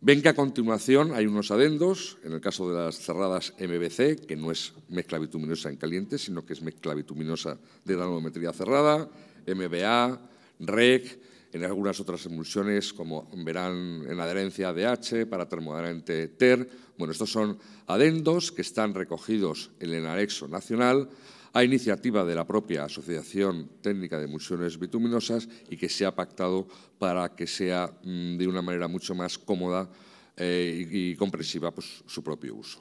Speaker 3: Ven que a continuación hay unos adendos, en el caso de las cerradas MBC, que no es mezcla bituminosa en caliente, sino que es mezcla bituminosa de granulometría cerrada, MBA, REC, en algunas otras emulsiones, como verán en adherencia H para termodherente TER. Bueno, estos son adendos que están recogidos en el anexo nacional a iniciativa de la propia Asociación Técnica de Emulsiones Bituminosas y que se ha pactado para que sea mm, de una manera mucho más cómoda eh, y, comprensiva pues, su propio uso.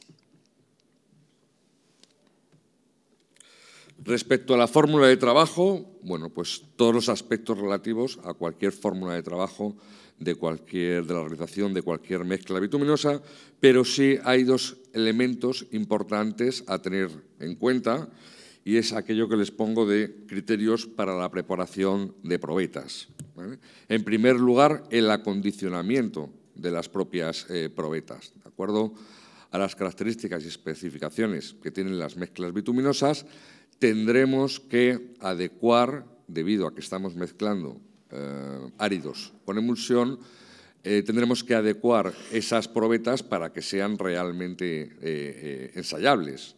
Speaker 3: Respecto a la fórmula de trabajo, bueno, pues todos los aspectos relativos a cualquier fórmula de trabajo de, cualquier, de la realización de cualquier mezcla bituminosa, pero sí hay dos elementos importantes a tener en cuenta y es aquello que les pongo de criterios para la preparación de probetas. En primer lugar, el acondicionamiento de las propias eh, probetas, de acuerdo a las características y especificaciones que tienen las mezclas bituminosas, tendremos que adecuar, debido a que estamos mezclando eh, áridos con emulsión, eh, tendremos que adecuar esas probetas para que sean realmente eh, ensayables.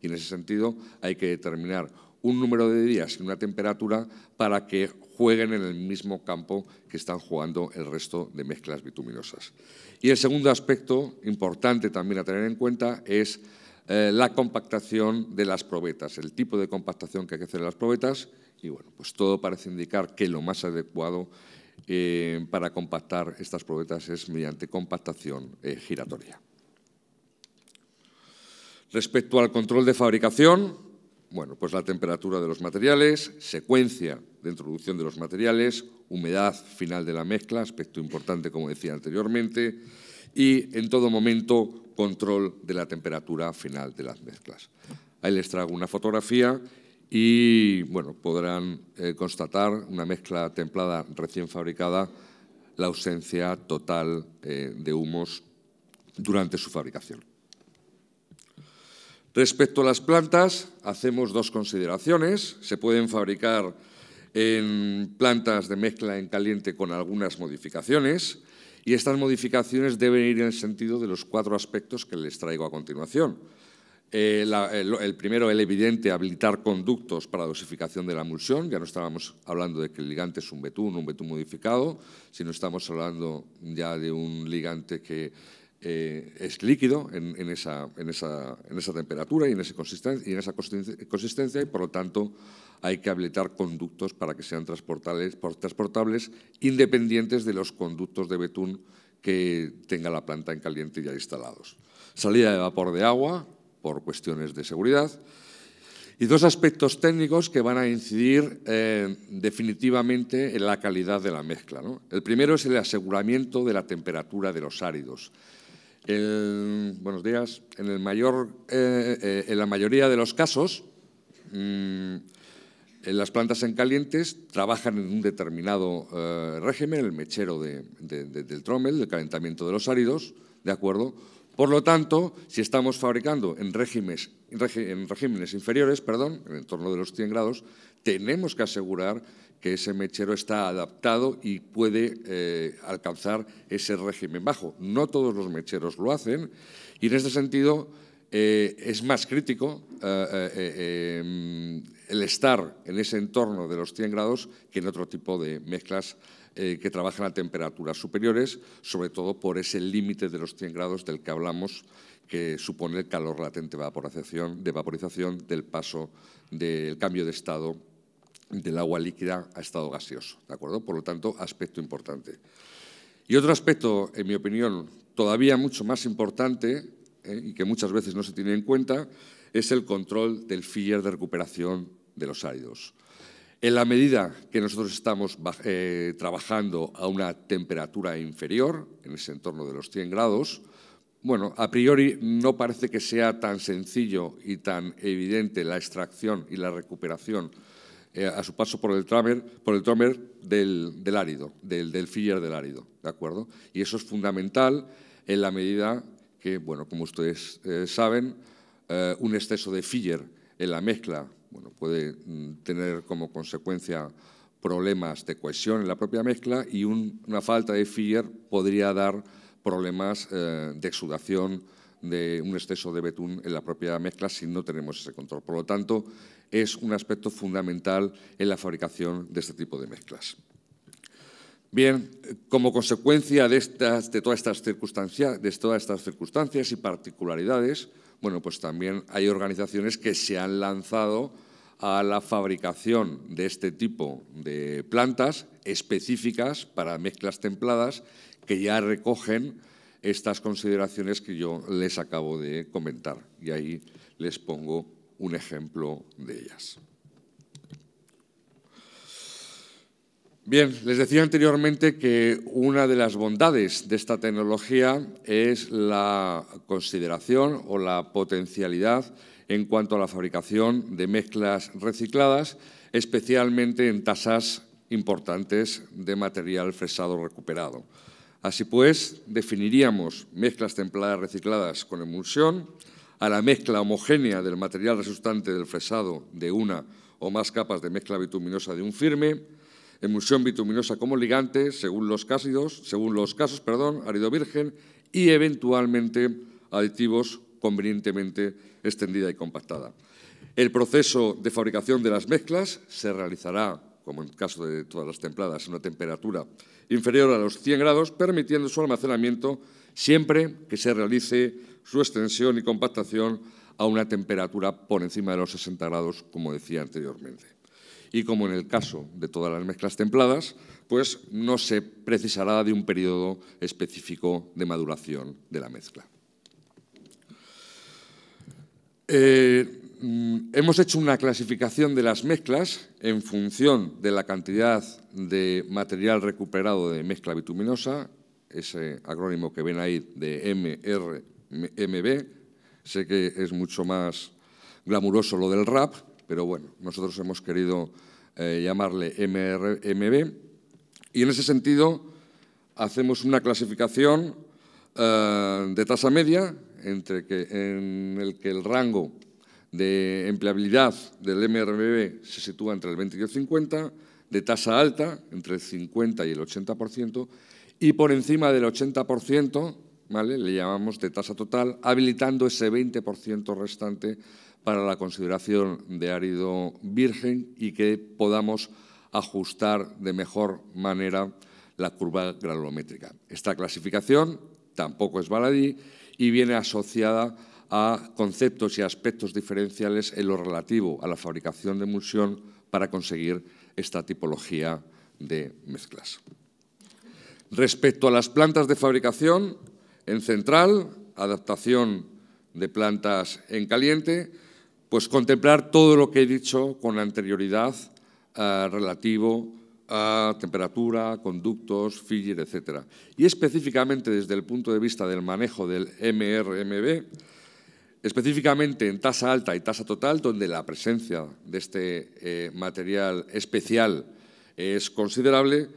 Speaker 3: Y en ese sentido hay que determinar un número de días y una temperatura para que jueguen en el mismo campo que están jugando el resto de mezclas bituminosas. Y el segundo aspecto importante también a tener en cuenta es eh, la compactación de las probetas, el tipo de compactación que hay que hacer en las probetas y bueno, pues todo parece indicar que lo más adecuado eh, para compactar estas probetas es mediante compactación eh, giratoria. Respecto al control de fabricación, bueno, pues la temperatura de los materiales, secuencia de introducción de los materiales, humedad final de la mezcla, aspecto importante como decía anteriormente, y en todo momento control de la temperatura final de las mezclas. Ahí les traigo una fotografía y podrán eh, constatar una mezcla templada recién fabricada, la ausencia total eh, de humos durante su fabricación. Respecto a las plantas, hacemos dos consideraciones. Se pueden fabricar en plantas de mezcla en caliente con algunas modificaciones. Y estas modificaciones deben ir en el sentido de los cuatro aspectos que les traigo a continuación. Eh, el, primero, el evidente, habilitar conductos para dosificación de la emulsión. Ya no estábamos hablando de que el ligante es un betún, un betún modificado, sino estamos hablando ya de un ligante que eh, es líquido en, esa, temperatura y en, consistencia, y en esa consistencia y, por lo tanto, hay que habilitar conductos para que sean transportables, transportables independientes de los conductos de betún que tenga la planta en caliente ya instalados. Salida de vapor de agua, por cuestiones de seguridad, y dos aspectos técnicos que van a incidir eh, definitivamente en la calidad de la mezcla. El primero es el aseguramiento de la temperatura de los áridos. buenos días. Eh, eh, en, la mayoría de los casos, mm, las plantas en calientes trabajan en un determinado eh, régimen, el mechero del trommel, del calentamiento de los áridos, ¿de acuerdo? Por lo tanto, si estamos fabricando en, regímenes inferiores, perdón, en torno de los 100 grados, tenemos que asegurar que ese mechero está adaptado y puede eh, alcanzar ese régimen bajo. No todos los mecheros lo hacen y en este sentido eh, es más crítico eh, eh, em, el estar en ese entorno de los 100 grados que en otro tipo de mezclas que trabajan a temperaturas superiores, sobre todo por ese límite de los 100 grados del que hablamos, que supone el calor latente de vaporización del paso del cambio de estado del agua líquida a estado gaseoso. ¿de acuerdo? Por lo tanto, aspecto importante. Y otro aspecto, en mi opinión, todavía mucho más importante ¿eh? y que muchas veces no se tiene en cuenta es el control del filler de recuperación de los áridos. En la medida que nosotros estamos eh, trabajando a una temperatura inferior, en ese entorno de los 100 grados, bueno, a priori no parece que sea tan sencillo y tan evidente la extracción y la recuperación eh, a su paso por el tramer, por el del, árido, del, del filler del árido, ¿de acuerdo? Y eso es fundamental en la medida bueno, como ustedes eh, saben, eh, un exceso de filler en la mezcla puede mm, tener como consecuencia problemas de cohesión en la propia mezcla y una falta de filler podría dar problemas eh, de exudación, de un exceso de betún en la propia mezcla si no tenemos ese control. Por lo tanto, es un aspecto fundamental en la fabricación de este tipo de mezclas. Bien, como consecuencia de, todas estas circunstancias, de todas estas circunstancias y particularidades, bueno, pues también hay organizaciones que se han lanzado a la fabricación de este tipo de plantas específicas para mezclas templadas que ya recogen estas consideraciones que yo les acabo de comentar. Y ahí les pongo un ejemplo de ellas. Bien, les decía anteriormente que una de las bondades de esta tecnología es la consideración o la potencialidad en cuanto a la fabricación de mezclas recicladas, especialmente en tasas importantes de material fresado recuperado. Así pues, definiríamos mezclas templadas recicladas con emulsión, a la mezcla homogénea del material resultante del fresado de una o más capas de mezcla bituminosa de un firme, emulsión bituminosa como ligante, según los, según los casos, perdón, árido virgen y eventualmente aditivos convenientemente extendida y compactada. El proceso de fabricación de las mezclas se realizará, como en el caso de todas las templadas, en una temperatura inferior a los 100 grados, permitiendo su almacenamiento siempre que se realice su extensión y compactación a una temperatura por encima de los 60 grados, como decía anteriormente y como en el caso de todas las mezclas templadas, pues no se precisará de un periodo específico de maduración de la mezcla. Eh, mm, hemos hecho una clasificación de las mezclas en función de la cantidad de material recuperado de mezcla bituminosa, ese acrónimo que ven ahí de MRMB. Sé que es mucho más glamuroso lo del rap, pero bueno, nosotros hemos querido eh, llamarle MRMB, Y en ese sentido hacemos una clasificación eh, de tasa media entre que, en el que el rango de empleabilidad del MRMB se sitúa entre el 20 y el 50, de tasa alta entre el 50 y el 80%, y por encima del 80%, ¿vale? le llamamos de tasa total, habilitando ese 20% restante para la consideración de árido virgen y que podamos ajustar de mejor manera la curva granulométrica. Esta clasificación tampoco es baladí y viene asociada a conceptos y aspectos diferenciales en lo relativo a la fabricación de emulsión para conseguir esta tipología de mezclas. Respecto a las plantas de fabricación, en central, adaptación de plantas en caliente, pues contemplar todo lo que he dicho con anterioridad ah, relativo a temperatura, conductos, filler, etc. Y específicamente desde el punto de vista del manejo del MRMB, específicamente en tasa alta y tasa total, donde la presencia de este eh, material especial es considerable,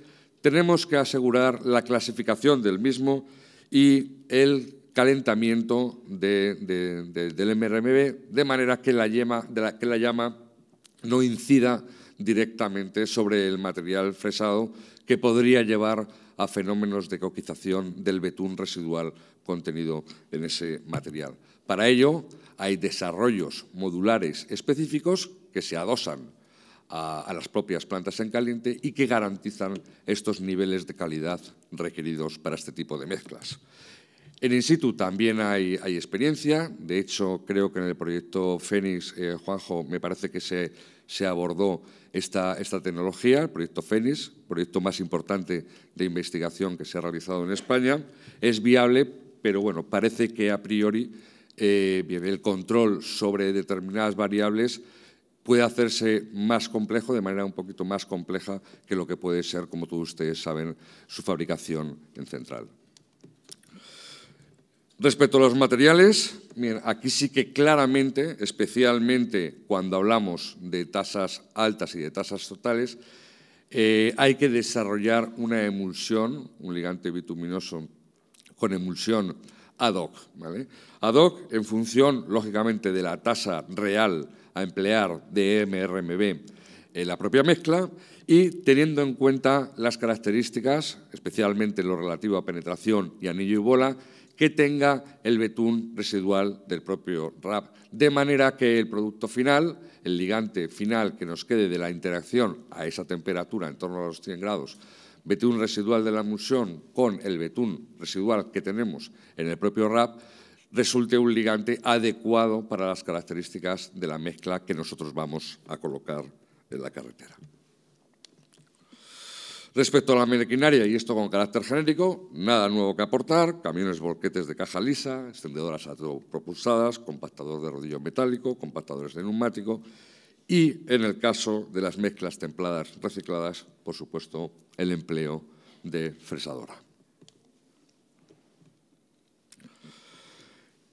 Speaker 3: tenemos que asegurar la clasificación del mismo y el calentamiento del MRMB, de manera que la, llama no incida directamente sobre el material fresado que podría llevar a fenómenos de coquización del betún residual contenido en ese material. Para ello, hay desarrollos modulares específicos que se adosan a, las propias plantas en caliente y que garantizan estos niveles de calidad requeridos para este tipo de mezclas. En situ también hay, experiencia. De hecho, creo que en el proyecto Fénix, eh, Juanjo, me parece que se, abordó esta, tecnología, el proyecto Fénix, proyecto más importante de investigación que se ha realizado en España. Es viable, pero bueno, parece que a priori eh, el control sobre determinadas variables puede hacerse más complejo, de manera un poquito más compleja que lo que puede ser, como todos ustedes saben, su fabricación en central. Respecto a los materiales, aquí sí que claramente, especialmente cuando hablamos de tasas altas y de tasas totales, eh, hay que desarrollar una emulsión, un ligante bituminoso con emulsión ad hoc. Ad hoc en función, lógicamente, de la tasa real a emplear de MRMB en la propia mezcla y teniendo en cuenta las características, especialmente lo relativo a penetración y anillo y bola, que tenga el betún residual del propio RAP, de manera que el producto final, el ligante final que nos quede de la interacción a esa temperatura, en torno a los 100 grados, betún residual de la emulsión con el betún residual que tenemos en el propio RAP, resulte un ligante adecuado para las características de la mezcla que nosotros vamos a colocar en la carretera. Respecto a la maquinaria, y esto con carácter genérico, nada nuevo que aportar, camiones volquetes de caja lisa, extendedoras propulsadas, compactador de rodillo metálico, compactadores de neumático y, en el caso de las mezclas templadas recicladas, por supuesto, el empleo de fresadora.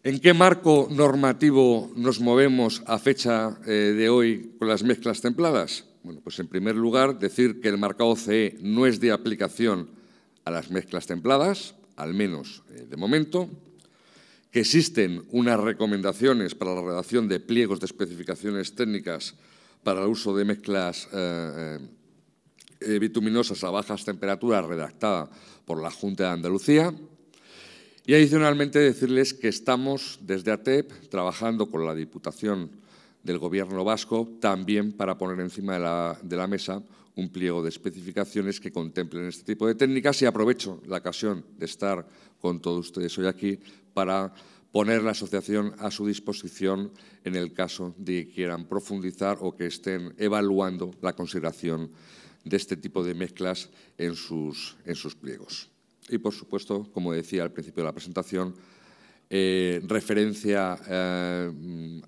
Speaker 3: ¿En qué marco normativo nos movemos a fecha eh, de hoy con las mezclas templadas? Bueno, pues en primer lugar, decir que el marcado CE no es de aplicación a las mezclas templadas, al menos eh, de momento, que existen unas recomendaciones para la redacción de pliegos de especificaciones técnicas para el uso de mezclas eh, eh, bituminosas a bajas temperaturas redactada por la Junta de Andalucía. Y adicionalmente decirles que estamos desde ATEP trabajando con la Diputación del Gobierno vasco, también para poner encima de la, mesa un pliego de especificaciones que contemplen este tipo de técnicas y aprovecho la ocasión de estar con todos ustedes hoy aquí para poner la asociación a su disposición en el caso de que quieran profundizar o que estén evaluando la consideración de este tipo de mezclas en sus pliegos. Y, por supuesto, como decía al principio de la presentación, eh, referencia, eh,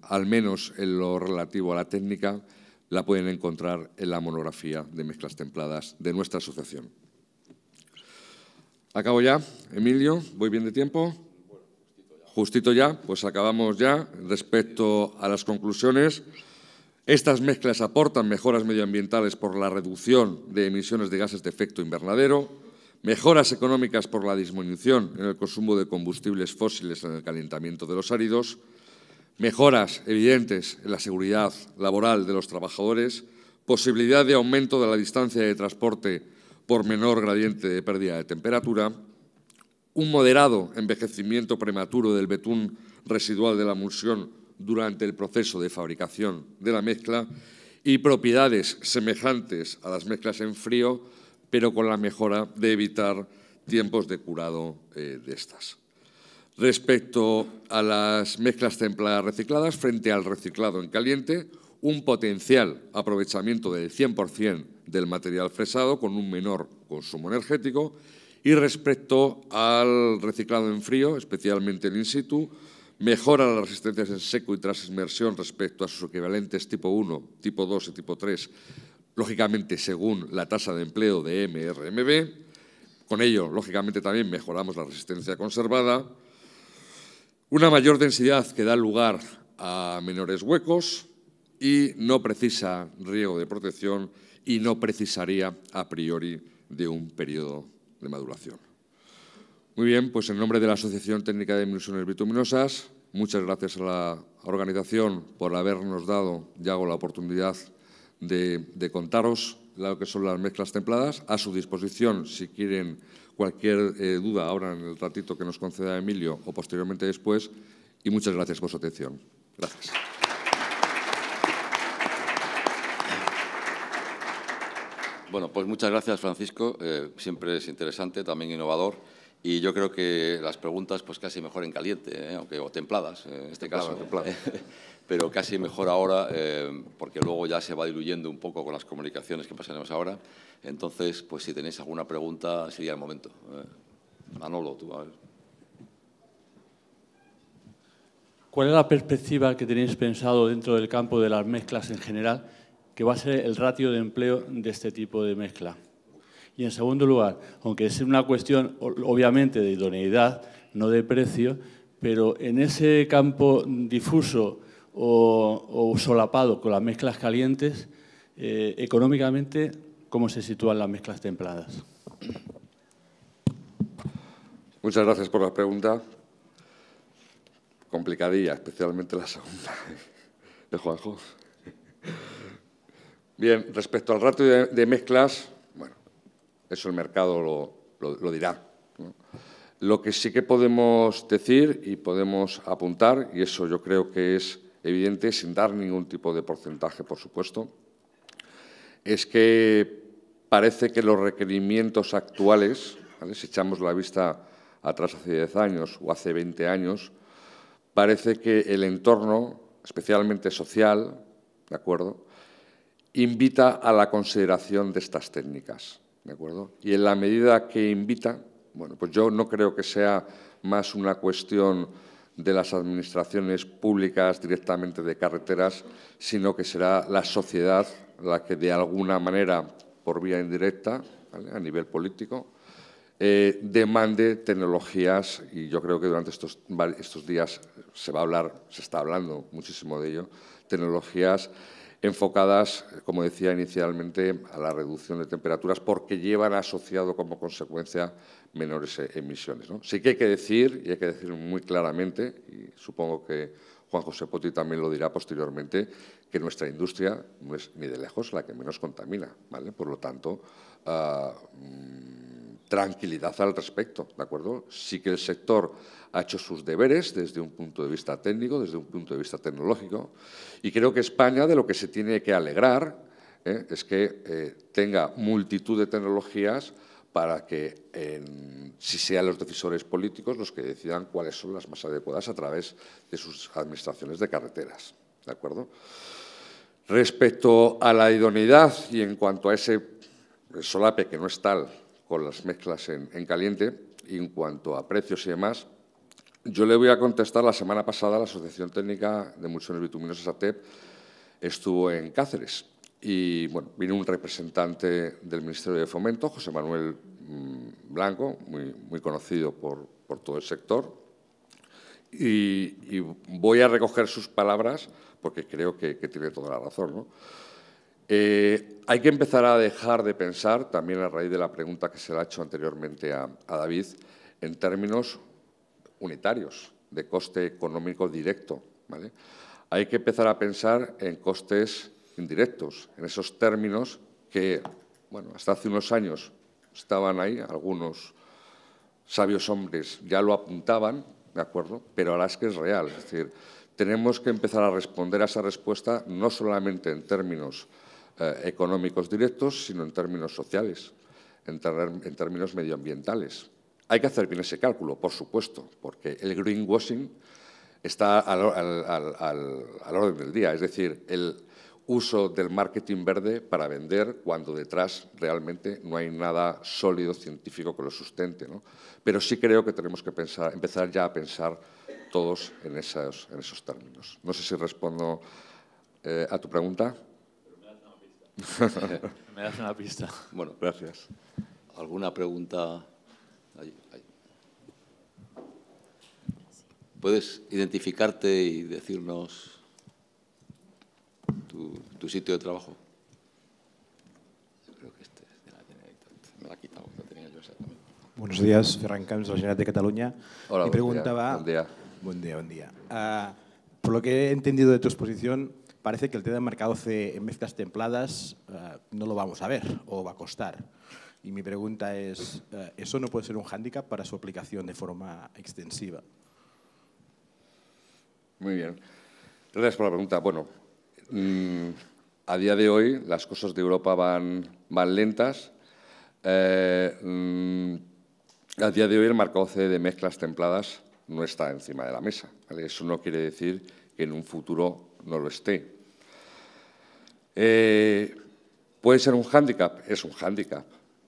Speaker 3: al menos en lo relativo a la técnica, la pueden encontrar en la monografía de mezclas templadas de nuestra asociación. Acabo ya, Emilio, voy bien de tiempo. Justito ya, pues acabamos ya respecto a las conclusiones. Estas mezclas aportan mejoras medioambientales por la reducción de emisiones de gases de efecto invernadero, mejoras económicas por la disminución en el consumo de combustibles fósiles en el calentamiento de los áridos, mejoras evidentes en la seguridad laboral de los trabajadores, posibilidad de aumento de la distancia de transporte por menor gradiente de pérdida de temperatura, un moderado envejecimiento prematuro del betún residual de la emulsión durante el proceso de fabricación de la mezcla y propiedades semejantes a las mezclas en frío pero con la mejora de evitar tiempos de curado eh, de estas. Respecto a las mezclas templadas recicladas, frente al reciclado en caliente, un potencial aprovechamiento del 100% del material fresado con un menor consumo energético y respecto al reciclado en frío, especialmente en in situ, mejora las resistencias en seco y tras inmersión respecto a sus equivalentes tipo 1, tipo 2 y tipo 3 lógicamente según la tasa de empleo de MRMB. Con ello, lógicamente, también mejoramos la resistencia conservada. Una mayor densidad que da lugar a menores huecos y no precisa riego de protección y no precisaría a priori de un periodo de maduración. Muy bien, pues en nombre de la Asociación Técnica de Emulsiones Bituminosas, muchas gracias a la organización por habernos dado, ya hago la oportunidad de, contaros lo que son las mezclas templadas. A su disposición, si quieren cualquier eh, duda ahora en el ratito que nos conceda Emilio o posteriormente después. Y muchas gracias por su atención. Gracias.
Speaker 1: Bueno, pues muchas gracias, Francisco. Eh, siempre es interesante, también innovador. Y yo creo que las preguntas, pues casi mejor en caliente, eh, o templadas, en este caso. templadas. (laughs) pero casi mejor ahora eh, porque luego ya se va diluyendo un poco con las comunicaciones que pasaremos ahora. Entonces, pues si tenéis alguna pregunta sería el momento. Eh. Manolo,
Speaker 4: tú a ver. ¿Cuál es la perspectiva que tenéis pensado dentro del campo de las mezclas en general que va a ser el ratio de empleo de
Speaker 5: este tipo de mezcla? Y en segundo lugar, aunque es una cuestión obviamente de idoneidad, no de precio, pero en ese campo difuso o, solapado con las mezclas calientes, eh, económicamente, ¿cómo se sitúan las mezclas templadas?
Speaker 3: Muchas gracias por la pregunta. Complicadilla, especialmente la segunda de Juanjo. Bien, respecto al rato de, mezclas, bueno, eso el mercado lo, dirá. Lo que sí que podemos decir y podemos apuntar, y eso yo creo que es evidente, sin dar ningún tipo de porcentaje, por supuesto, es que parece que los requerimientos actuales, si echamos la vista atrás hace 10 años o hace 20 años, parece que el entorno, especialmente social, ¿de acuerdo?, invita a la consideración de estas técnicas, ¿de acuerdo? Y en la medida que invita, bueno, pues yo no creo que sea más una cuestión de las administraciones públicas directamente de carreteras, sino que será la sociedad la que de alguna manera, por vía indirecta, a nivel político, eh, demande tecnologías y yo creo que durante estos, estos días se va a hablar, se está hablando muchísimo de ello, tecnologías enfocadas, como decía inicialmente, a la reducción de temperaturas porque llevan asociado como consecuencia menores eh, emisiones. Sí que hay que decir, y hay que decir muy claramente, y supongo que Juan José Poti también lo dirá posteriormente, que nuestra industria no es ni de lejos la que menos contamina. ¿vale? Por lo tanto, Ah, mm, tranquilidad al respecto, ¿de acuerdo? Sí que el sector ha hecho sus deberes desde un punto de vista técnico, desde un punto de vista tecnológico, y creo que España de lo que se tiene que alegrar ¿eh? es que eh, tenga multitud de tecnologías para que si sean los decisores políticos los que decidan cuáles son las más adecuadas a través de sus administraciones de carreteras, ¿de acuerdo? Respecto a la idoneidad y en cuanto a ese solape, que no es tal, con las mezclas en, caliente. Y en cuanto a precios y demás, yo le voy a contestar la semana pasada la Asociación Técnica de Emulsiones Bituminosas ATEP, estuvo en Cáceres. Y bueno, vino un representante del Ministerio de Fomento, José Manuel mm, Blanco, muy, conocido por, todo el sector. Y, voy a recoger sus palabras porque creo que, que tiene toda la razón. ¿no? Eh, hay que empezar a dejar de pensar, también a raíz de la pregunta que se le ha hecho anteriormente a, David, en términos unitarios, de coste económico directo. Hay que empezar a pensar en costes indirectos, en esos términos que, bueno, hasta hace unos años estaban ahí, algunos sabios hombres ya lo apuntaban, ¿de acuerdo? Pero ahora es que es real, es decir, tenemos que empezar a responder a esa respuesta no solamente en términos eh, económicos directos, sino en términos sociales, en, términos medioambientales. Hay que hacer bien ese cálculo, por supuesto, porque el greenwashing está al, orden del día, es decir, el uso del marketing verde para vender cuando detrás realmente no hay nada sólido científico que lo sustente. Pero sí creo que tenemos que empezar ya a pensar todos en esos, en esos términos. No sé si respondo eh, a tu pregunta.
Speaker 4: Me das
Speaker 1: una pista. Bueno, gracias. ¿Alguna pregunta? ¿Puedes identificarte y decirnos tu, sitio de trabajo?
Speaker 6: Yo creo que este me la he quitado, Buenos días, Ferran Camps, de la Generalitat de Cataluña. Hola, Mi pregunta va... Buen día. Buen día, ah, por lo que he entendido de tu exposición, parece que el tema de mercado en mezclas templadas eh, no lo vamos a ver o va a costar. Y mi pregunta es, eh, ¿eso no puede ser un hándicap para su aplicación de forma extensiva? Muy bien.
Speaker 3: Gracias por la pregunta. Bueno, mm, a día de hoy las cosas de Europa van, más lentas. Eh, mm, a día de hoy el mercado C de mezclas templadas no está encima de la mesa. Eso no quiere decir que en un futuro no lo esté. Eh, ¿Puede ser un hándicap? Es un hándicap,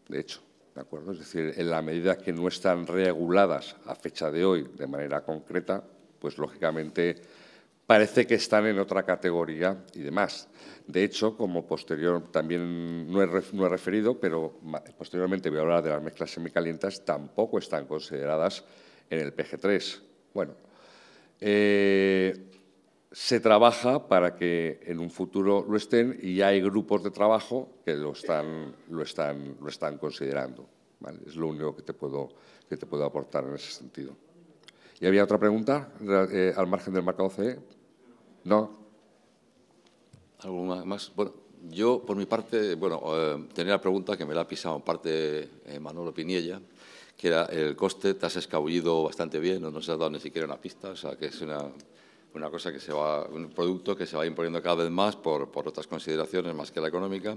Speaker 3: de hecho. ¿de acuerdo? Es decir, en la medida que no están reguladas a fecha de hoy de manera concreta, pues lógicamente parece que están en otra categoría y demás. De hecho, como posterior, también no he, referido, pero posteriormente voy a hablar de las mezclas semicalientas, tampoco están consideradas en el PG3. Bueno, eh, se trabaja para que en un futuro lo estén y ya hay grupos de trabajo que lo están, considerando. Es lo único que te, puedo, aportar en ese sentido. ¿Y había otra pregunta eh, al margen del marco CE? ¿No? ¿Alguna más? Bueno, yo, por mi parte, bueno, eh,
Speaker 1: tenía la pregunta que me la ha pisado en parte Manuel eh, Manolo Piniella, que era el coste, te has escabullido bastante bien, o no nos has dado ni siquiera una pista, o sea, que es una una cosa que se va, un producto que se va imponiendo cada vez más por, otras consideraciones más que la económica.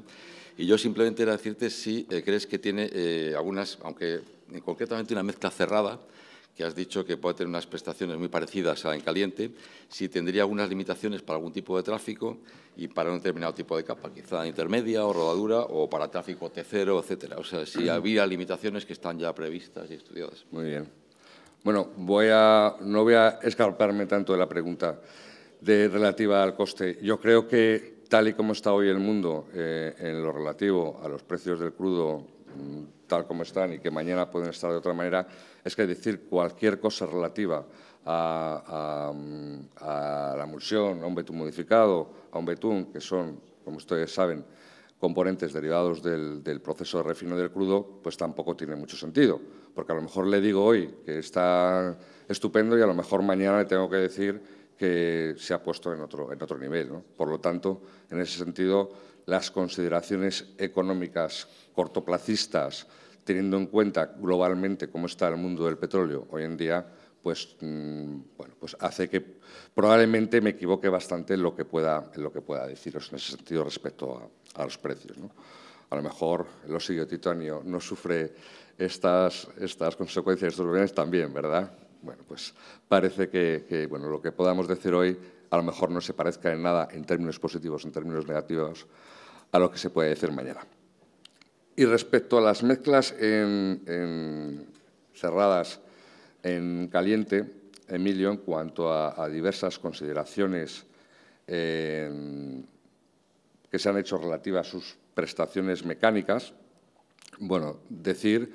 Speaker 1: Y yo simplemente era decirte si eh, crees que tiene eh, algunas, aunque concretamente una mezcla cerrada, que has dicho que puede tener unas prestaciones muy parecidas a la en caliente, si tendría algunas limitaciones para algún tipo de tráfico y para un determinado tipo de capa, quizá intermedia o rodadura o para tráfico T0, etcétera. O sea, si había limitaciones que están ya previstas y estudiadas.
Speaker 3: Muy bien. Bueno, no voy a escarparme tanto de la pregunta de, relativa al coste. Yo creo que tal y como está hoy el mundo eh, en lo relativo a los precios del crudo, mm, tal como están y que mañana pueden estar de otra manera, es que decir cualquier cosa relativa a, mm, la emulsión, a un betún modificado, a un betún, que son, como ustedes saben, componentes derivados del proceso de refino del crudo, pues tampoco tiene mucho sentido porque a lo mejor le digo hoy que está estupendo y a lo mejor mañana le tengo que decir que se ha puesto en otro, en otro nivel. ¿no? Por lo tanto, en ese sentido, las consideraciones económicas cortoplacistas, teniendo en cuenta globalmente cómo está el mundo del petróleo hoy en día, pues, mm, bueno, pues hace que probablemente me equivoque bastante en lo que pueda, en lo que pueda deciros en ese sentido respecto a, los precios. ¿no? A lo mejor el osillo titanio no sufre estas, estas consecuencias, estos bienes también, ¿verdad? Bueno, pues parece que, bueno, lo que podamos decir hoy a lo mejor no se parezca en nada en términos positivos, en términos negativos, a lo que se puede decir mañana. Y respecto a las mezclas cerradas en caliente, Emilio, en cuanto a, diversas consideraciones eh, que se han hecho relativas a sus prestaciones mecánicas, bueno, decir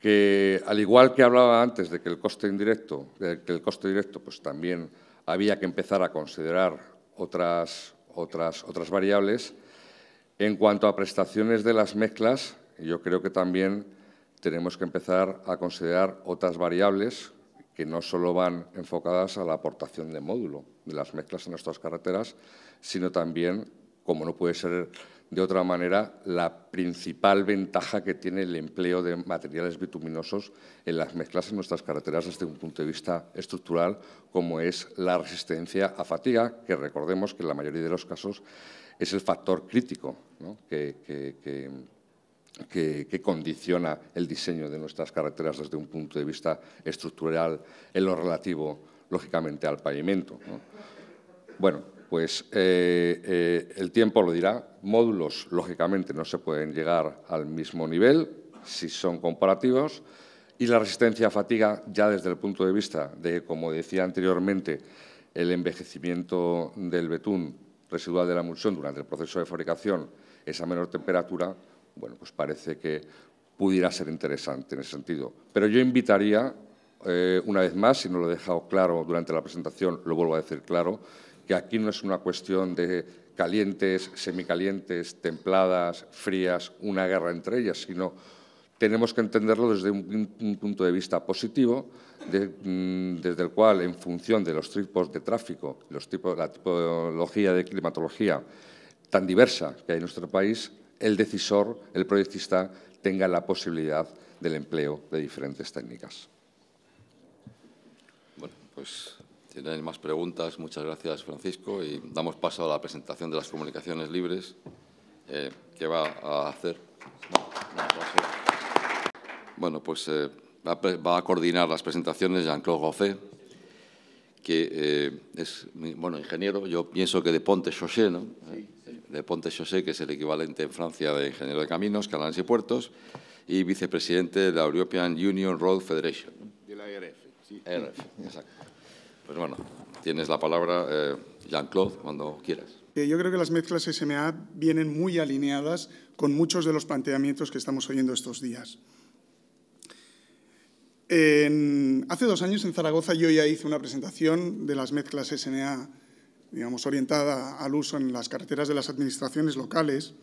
Speaker 3: que al igual que hablaba antes de que el coste indirecto, que el coste directo pues también había que empezar a considerar otras, otras variables, en cuanto a prestaciones de las mezclas, yo creo que también tenemos que empezar a considerar otras variables que no solo van enfocadas a la aportación de módulo de las mezclas en nuestras carreteras, sino también, como no puede ser de otra manera la principal ventaja que tiene el empleo de materiales bituminosos en las mezclas en nuestras carreteras desde un punto de vista estructural, como es la resistencia a fatiga, que recordemos que en la mayoría de los casos es el factor crítico que, condiciona el diseño de nuestras carreteras desde un punto de vista estructural en lo relativo, lógicamente, al pavimento. Bueno, pues eh, eh, el tiempo lo dirá. Módulos, lógicamente, no se pueden llegar al mismo nivel si son comparativos. Y la resistencia a fatiga, ya desde el punto de vista de, como decía anteriormente, el envejecimiento del betún residual de la emulsión durante el proceso de fabricación, esa menor temperatura, bueno, pues parece que pudiera ser interesante en ese sentido. Pero yo invitaría, eh, una vez más, si no lo he dejado claro durante la presentación, lo vuelvo a decir claro, que aquí no es una cuestión de calientes, semicalientes, templadas, frías, una guerra entre ellas, sino tenemos que entenderlo desde un, punto de vista positivo, mm, desde el cual, en función de los tipos de tráfico, los tipos, la tipología de climatología tan diversa que hay en nuestro país, el decisor, el proyectista, tenga la posibilidad del empleo de diferentes técnicas.
Speaker 1: Bueno, pues si más preguntas, muchas gracias, Francisco. Y damos paso a la presentación de las comunicaciones libres ¿Qué eh, que va a hacer. Bueno, pues eh, va a coordinar las presentaciones Jean-Claude Goffet, que eh, es, bueno, ingeniero, yo pienso que de Ponte Chaussé, ¿no? De Ponte Chaussé, que es el equivalente en Francia de ingeniero de caminos, canales y puertos, y vicepresidente de la European Union Road Federation. De la ERF, sí. ERF, exacto. Pues bueno, tienes la palabra, eh, Jean-Claude, cuando quieras.
Speaker 7: Eh, yo creo que las mezclas SMA vienen muy alineadas con muchos de los planteamientos que estamos oyendo estos días. hace dos años en Zaragoza yo ya hice una presentación de las mezclas SMA, digamos, orientada al uso en las carreteras de las administraciones locales,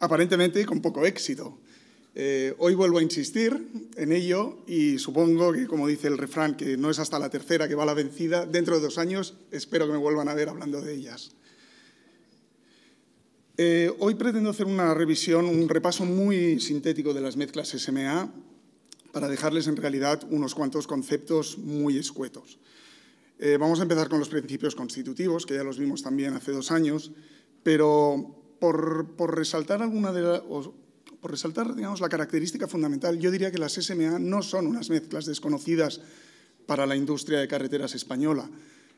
Speaker 7: aparentemente con poco éxito. Eh, hoy vuelvo a insistir en ello y supongo que, como dice el refrán, que no es hasta la tercera que va la vencida, dentro de dos años espero que me vuelvan a ver hablando de ellas. Eh, hoy pretendo hacer una revisión, un repaso muy sintético de las mezclas SMA para dejarles en realidad unos cuantos conceptos muy escuetos. Eh, vamos a empezar con los principios constitutivos, que ya los vimos también hace dos años, pero por, resaltar alguna de las... Por resaltar, digamos, la característica fundamental, yo diría que las SMA no son unas mezclas desconocidas para la industria de carreteras española.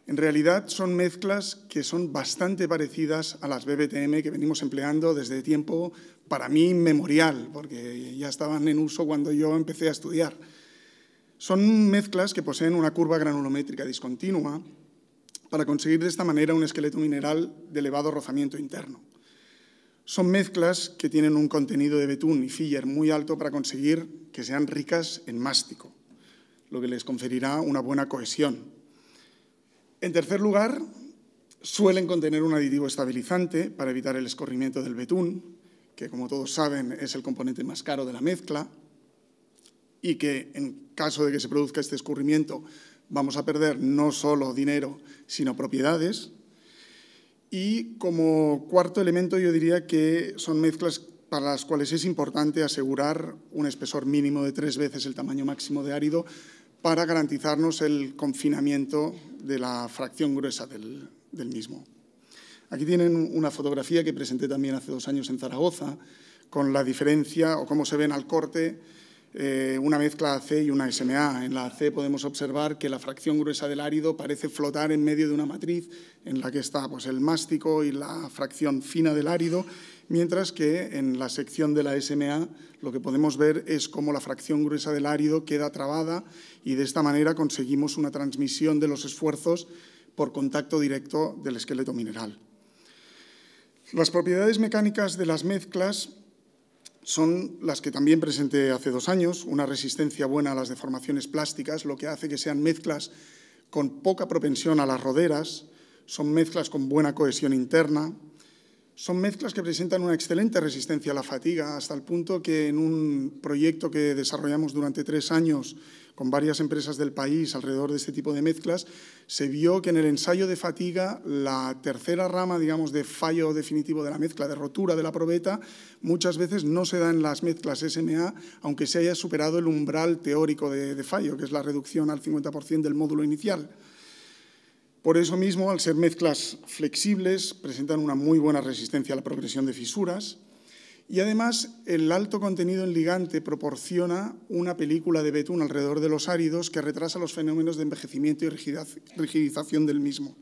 Speaker 7: En realidad son mezclas que son bastante parecidas a las BBTM que venimos empleando desde tiempo para mí inmemorial, porque ya estaban en uso cuando yo empecé a estudiar. Son mezclas que poseen una curva granulométrica discontinua para conseguir de esta manera un esqueleto mineral de elevado rozamiento interno. Son mezclas que tienen un contenido de betún y filler muy alto para conseguir que sean ricas en mástico, lo que les conferirá una buena cohesión. En tercer lugar, suelen contener un aditivo estabilizante para evitar el escorrimiento del betún, que como todos saben es el componente más caro de la mezcla y que en caso de que se produzca este escurrimiento vamos a perder no solo dinero, sino propiedades. Y como cuarto elemento yo diría que son mezclas para las cuales es importante asegurar un espesor mínimo de tres veces el tamaño máximo de árido para garantizarnos el confinamiento de la fracción gruesa del, mismo. Aquí tienen una fotografía que presenté también hace dos años en Zaragoza, con la diferencia o cómo se ven al corte eh, una mezcla AC y una SMA. En la AC podemos observar que la fracción gruesa del árido parece flotar en medio de una matriz en la que está pues, el mástico y la fracción fina del árido, mientras que en la sección de la SMA lo que podemos ver es cómo la fracción gruesa del árido queda trabada y de esta manera conseguimos una transmisión de los esfuerzos por contacto directo del esqueleto mineral. Las propiedades mecánicas de las mezclas son las que también presenté hace dos años, una resistencia buena a las deformaciones plásticas, lo que hace que sean mezclas con poca propensión a las roderas, son mezclas con buena cohesión interna, son mezclas que presentan una excelente resistencia a la fatiga, hasta el punto que en un proyecto que desarrollamos durante tres años con varias empresas del país alrededor de este tipo de mezclas, se vio que en el ensayo de fatiga, la tercera rama, digamos, de fallo definitivo de la mezcla, de rotura de la probeta, muchas veces no se da en las mezclas SMA, aunque se haya superado el umbral teórico de, de fallo, que es la reducción al 50% del módulo inicial. Por eso mismo, al ser mezclas flexibles, presentan una muy buena resistencia a la progresión de fisuras y además el alto contenido en ligante proporciona una película de betún alrededor de los áridos que retrasa los fenómenos de envejecimiento y rigidización del mismo.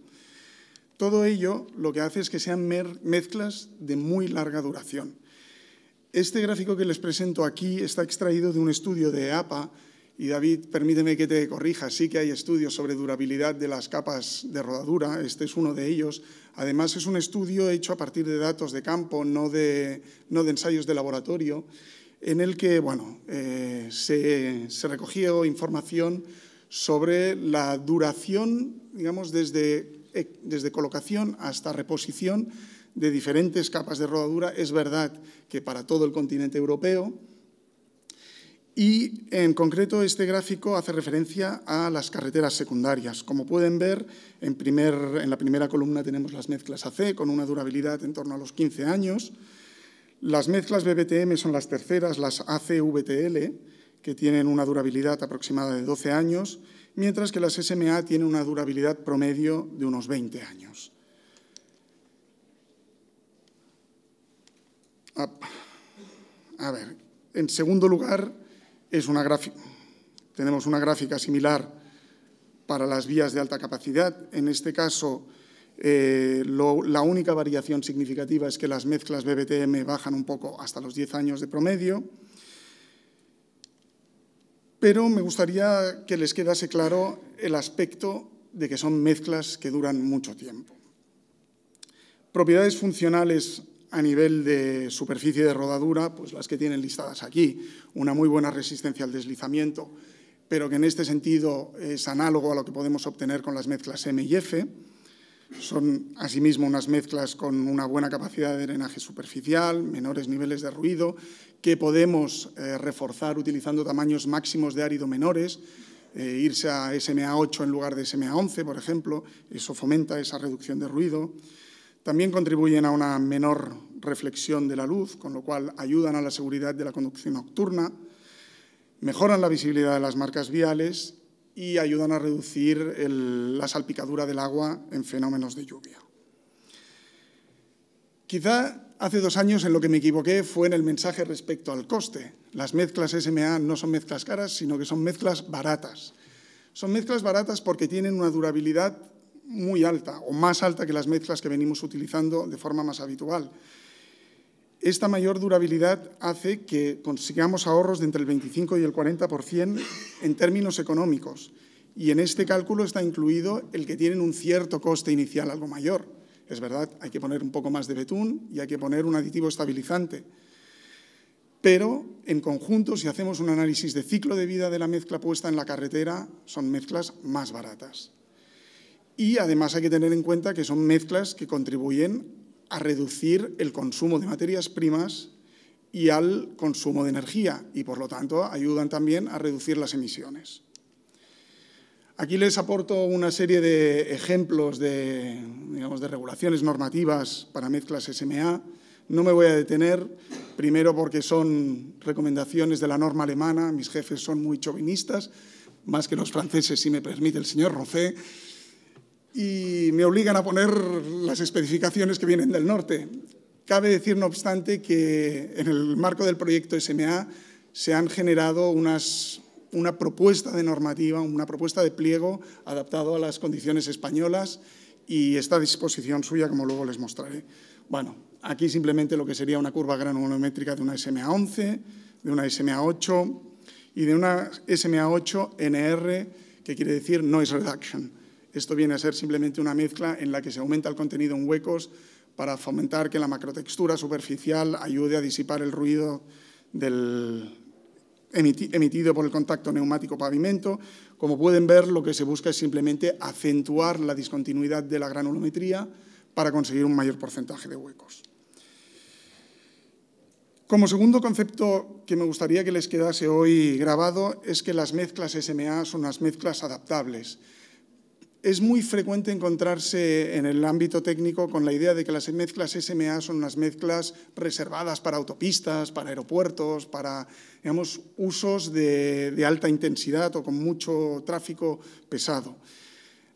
Speaker 7: Todo ello lo que hace es que sean mezclas de muy larga duración. Este gráfico que les presento aquí está extraído de un estudio de APA. Y David, permíteme que te corrija, sí que hay estudios sobre durabilidad de las capas de rodadura, este es uno de ellos. Además es un estudio hecho a partir de datos de campo, no de, ensayos de laboratorio, en el que bueno, eh, se, recogió información sobre la duración, digamos, eh, desde colocación hasta reposición de diferentes capas de rodadura. Es verdad que para todo el continente europeo, y en concreto este gráfico hace referencia a las carreteras secundarias. Como pueden ver, en, la primera columna tenemos las mezclas AC con una durabilidad en torno a los 15 años. Las mezclas BBTM son las terceras, las ACVTL que tienen una durabilidad aproximada de 12 años, mientras que las SMA tienen una durabilidad promedio de unos 20 años. Ah, a ver, en segundo lugar, tenemos una gráfica similar para las vías de alta capacidad. En este caso, eh, la única variación significativa es que las mezclas BBTM bajan un poco hasta los 10 años de promedio. Pero me gustaría que les quedase claro el aspecto de que son mezclas que duran mucho tiempo. Propiedades funcionales a nivel de superficie de rodadura, pues las que tienen listadas aquí una muy buena resistencia al deslizamiento, pero que en este sentido es análogo a lo que podemos obtener con las mezclas M y F. Son asimismo unas mezclas con una buena capacidad de drenaje superficial, menores niveles de ruido, que podemos eh, reforzar utilizando tamaños máximos de árido menores, eh, irse a SMA8 en lugar de SMA11, por ejemplo, eso fomenta esa reducción de ruido. También contribuyen a una menor reflexión de la luz, con lo cual ayudan a la seguridad de la conducción nocturna, mejoran la visibilidad de las marcas viales y ayudan a reducir la salpicadura del agua en fenómenos de lluvia. Quizá hace dos años en lo que me equivoqué fue en el mensaje respecto al coste. Las mezclas SMA no son mezclas caras, sino que son mezclas baratas. Son mezclas baratas porque tienen una durabilidad muy alta o más alta que las mezclas que venimos utilizando de forma más habitual. Esta mayor durabilidad hace que consigamos ahorros de entre el 25 y el 40% en términos económicos y en este cálculo está incluido el que tienen un cierto coste inicial algo mayor. Es verdad, hay que poner un poco más de betún y hay que poner un aditivo estabilizante. Pero en conjunto, si hacemos un análisis de ciclo de vida de la mezcla puesta en la carretera, son mezclas más baratas. Y además hay que tener en cuenta que son mezclas que contribuyen a reducir el consumo de materias primas y al consumo de energía y, por lo tanto, ayudan también a reducir las emisiones. Aquí les aporto una serie de ejemplos de, regulaciones normativas para mezclas SMA. No me voy a detener, primero porque son recomendaciones de la norma alemana, mis jefes son muy chauvinistas, más que los franceses, si me permite el señor Rocé, y me obligan a poner las especificaciones que vienen del norte. Cabe decir, no obstante, que en el marco del proyecto SMA se han generado una propuesta de normativa, una propuesta de pliego adaptado a las condiciones españolas y está a disposición suya, como luego les mostraré. Bueno, aquí simplemente lo que sería una curva granulométrica de una SMA11, de una SMA8 y de una SMA8NR, que quiere decir noise reduction. Esto viene a ser simplemente una mezcla en la que se aumenta el contenido en huecos para fomentar que la macrotextura superficial ayude a disipar el ruido emitido por el contacto neumático pavimento. Como pueden ver, lo que se busca es simplemente acentuar la discontinuidad de la granulometría para conseguir un mayor porcentaje de huecos. Como segundo concepto que me gustaría que les quedase hoy grabado es que las mezclas SMA son unas mezclas adaptables. Es muy frecuente encontrarse en el ámbito técnico con la idea de que las mezclas SMA son unas mezclas reservadas para autopistas, para aeropuertos, para usos de, de alta intensidad o con mucho tráfico pesado.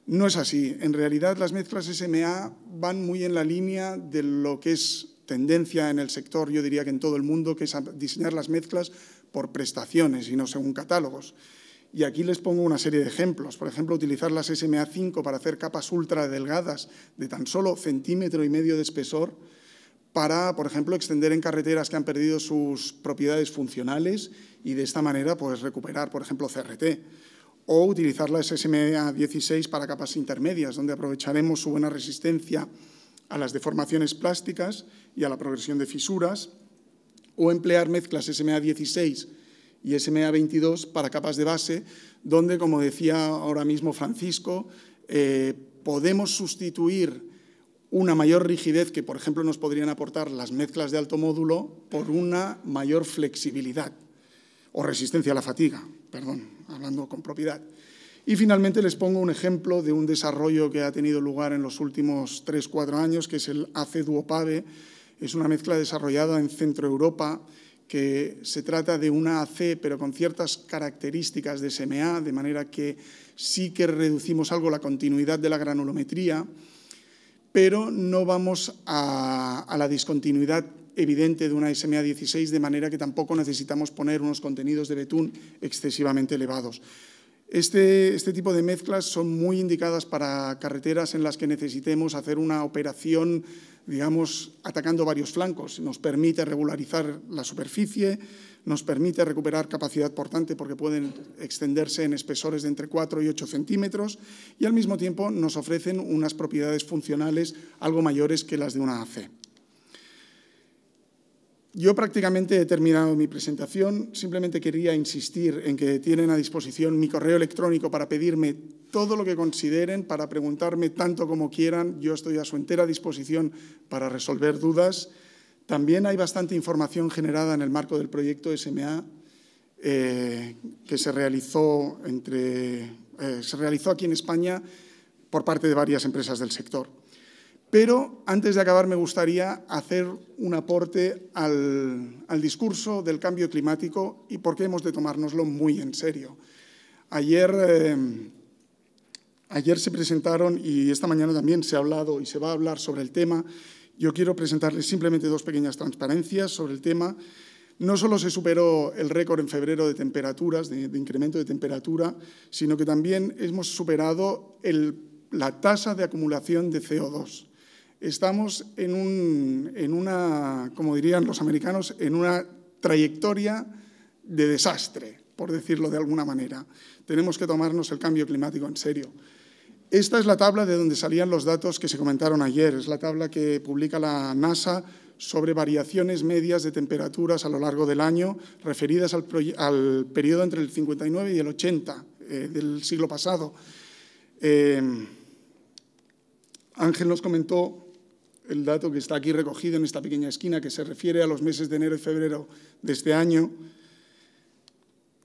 Speaker 7: No es así. En realidad, las mezclas SMA van muy en la línea de lo que es tendencia en el sector, yo diría que en todo el mundo, que es diseñar las mezclas por prestaciones y no según catálogos. Y aquí les pongo una serie de ejemplos. Por ejemplo, utilizar las SMA5 para hacer capas ultra delgadas de tan solo centímetro y medio de espesor para, por ejemplo, extender en carreteras que han perdido sus propiedades funcionales y de esta manera pues, recuperar, por ejemplo, CRT. O utilizar las SMA16 para capas intermedias, donde aprovecharemos su buena resistencia a las deformaciones plásticas y a la progresión de fisuras. O emplear mezclas SMA16 y SMA22 para capas de base, donde, como decía ahora mismo Francisco, eh, podemos sustituir una mayor rigidez que, por ejemplo, nos podrían aportar las mezclas de alto módulo por una mayor flexibilidad o resistencia a la fatiga, perdón, hablando con propiedad. Y finalmente les pongo un ejemplo de un desarrollo que ha tenido lugar en los últimos 3-4 años, que es el AC Es una mezcla desarrollada en Centro Europa que se trata de una AC, pero con ciertas características de SMA, de manera que sí que reducimos algo la continuidad de la granulometría, pero no vamos a, la discontinuidad evidente de una SMA 16, de manera que tampoco necesitamos poner unos contenidos de betún excesivamente elevados. Este, este, tipo de mezclas son muy indicadas para carreteras en las que necesitemos hacer una operación digamos, atacando varios flancos. Nos permite regularizar la superficie, nos permite recuperar capacidad portante porque pueden extenderse en espesores de entre 4 y 8 centímetros y al mismo tiempo nos ofrecen unas propiedades funcionales algo mayores que las de una AC. Yo prácticamente he terminado mi presentación. Simplemente quería insistir en que tienen a disposición mi correo electrónico para pedirme todo lo que consideren, para preguntarme tanto como quieran. Yo estoy a su entera disposición para resolver dudas. También hay bastante información generada en el marco del proyecto SMA eh, que se realizó, entre, eh, se realizó aquí en España por parte de varias empresas del sector. Pero antes de acabar me gustaría hacer un aporte al, discurso del cambio climático y por qué hemos de tomárnoslo muy en serio. Eh, ayer, se presentaron y esta mañana también se ha hablado y se va a hablar sobre el tema. Yo quiero presentarles simplemente dos pequeñas transparencias sobre el tema. No solo se superó el récord en febrero de temperaturas, de, incremento de temperatura, sino que también hemos superado la tasa de acumulación de CO2. Estamos en, una, como dirían los americanos, en una trayectoria de desastre, por decirlo de alguna manera. Tenemos que tomarnos el cambio climático en serio. Esta es la tabla de donde salían los datos que se comentaron ayer. Es la tabla que publica la NASA sobre variaciones medias de temperaturas a lo largo del año referidas al, periodo entre el 59 y el 80 eh, del siglo pasado. Eh, Ángel nos comentó el dato que está aquí recogido en esta pequeña esquina que se refiere a los meses de enero y febrero de este año,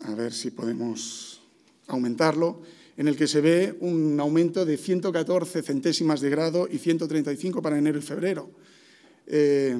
Speaker 7: a ver si podemos aumentarlo, en el que se ve un aumento de 114 centésimas de grado y 135 para enero y febrero. Eh,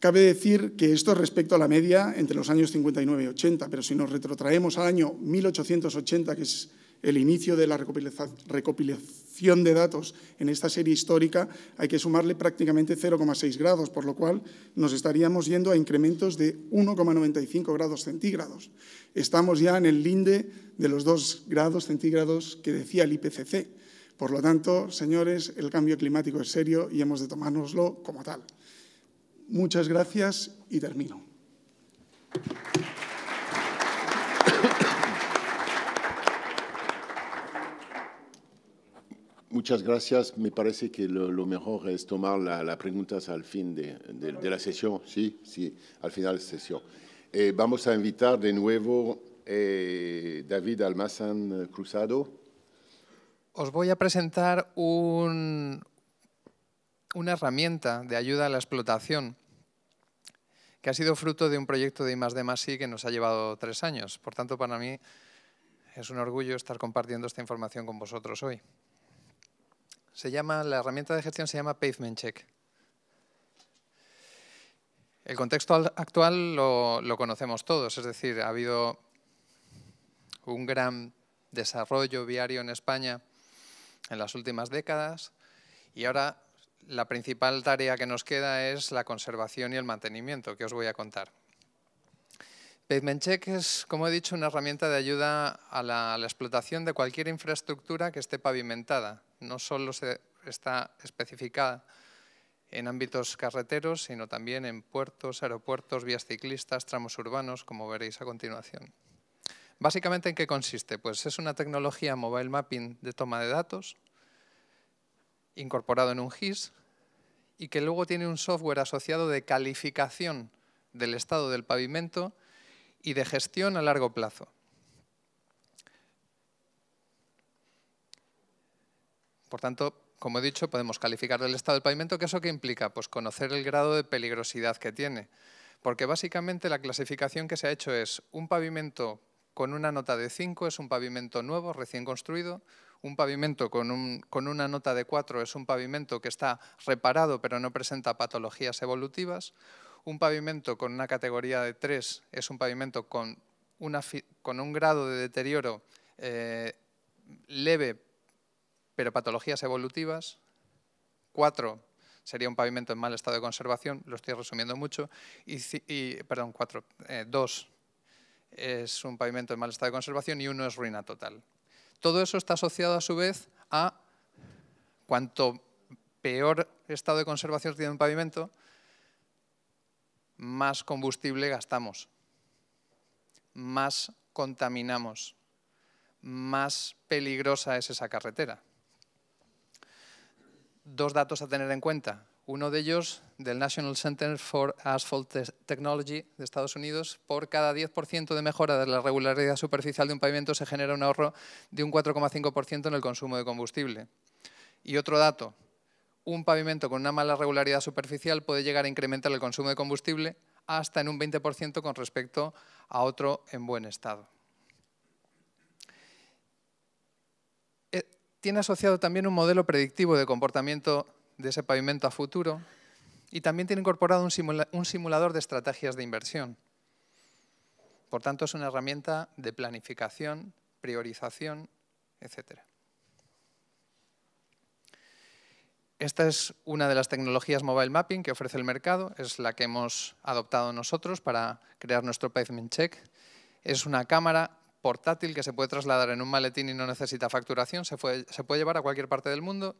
Speaker 7: cabe decir que esto es respecto a la media entre los años 59 y 80, pero si nos retrotraemos al año 1880, que es el inicio de la recopilación de datos en esta serie histórica, hay que sumarle prácticamente 0,6 grados, por lo cual nos estaríamos yendo a incrementos de 1,95 grados centígrados. Estamos ya en el linde de los 2 grados centígrados que decía el IPCC. Por lo tanto, señores, el cambio climático es serio y hemos de tomárnoslo como tal. Muchas gracias y termino.
Speaker 8: Muchas gracias. Me parece que lo, mejor es tomar las preguntas al fin de, la sesión. Sí, sí, al final de la sesión. Eh, vamos a invitar de nuevo a eh, David Almazán Cruzado.
Speaker 2: Os voy a presentar una herramienta de ayuda a la explotación que ha sido fruto de un proyecto de I+D que nos ha llevado tres años. Por tanto, para mí es un orgullo estar compartiendo esta información con vosotros hoy. Se llama, la herramienta de gestión se llama Pavement Check. El contexto actual lo, conocemos todos, es decir, ha habido un gran desarrollo viario en España en las últimas décadas y ahora la principal tarea que nos queda es la conservación y el mantenimiento, que os voy a contar. Pavement Check es, como he dicho, una herramienta de ayuda a la explotación de cualquier infraestructura que esté pavimentada, no solo se está especificada en ámbitos carreteros, sino también en puertos, aeropuertos, vías ciclistas, tramos urbanos, como veréis a continuación. Básicamente, ¿en qué consiste? Pues es una tecnología mobile mapping de toma de datos, incorporado en un GIS, y que luego tiene un software asociado de calificación del estado del pavimento y de gestión a largo plazo. Por tanto, como he dicho, podemos calificar el estado del pavimento, que eso que implica, pues conocer el grado de peligrosidad que tiene. Porque básicamente la clasificación que se ha hecho es un pavimento con una nota de 5 es un pavimento nuevo, recién construido, un pavimento con, una nota de 4 es un pavimento que está reparado pero no presenta patologías evolutivas, un pavimento con una categoría de 3 es un pavimento con, una, con un grado de deterioro eh, leve pero patologías evolutivas. Cuatro, sería un pavimento en mal estado de conservación, lo estoy resumiendo mucho. Y, perdón, cuatro, eh, dos, es un pavimento en mal estado de conservación y uno es ruina total. Todo eso está asociado a su vez a cuanto peor estado de conservación tiene un pavimento, más combustible gastamos, más contaminamos, más peligrosa es esa carretera dos datos a tener en cuenta. Uno de ellos del National Center for Asphalt Technology de Estados Unidos, por cada 10% de mejora de la regularidad superficial de un pavimento se genera un ahorro de un 4,5% en el consumo de combustible. Y otro dato, un pavimento con una mala regularidad superficial puede llegar a incrementar el consumo de combustible hasta en un 20% con respecto a otro en buen estado. tiene asociado también un modelo predictivo de comportamiento de ese pavimento a futuro y también tiene incorporado un, simulador de estrategias de inversión. Por tanto, es una herramienta de planificación, priorización, etc. Esta es una de las tecnologías mobile mapping que ofrece el mercado, es la que hemos adoptado nosotros para crear nuestro pavement check. Es una cámara portátil que se puede trasladar en un maletín y no necesita facturación, se, puede llevar a cualquier parte del mundo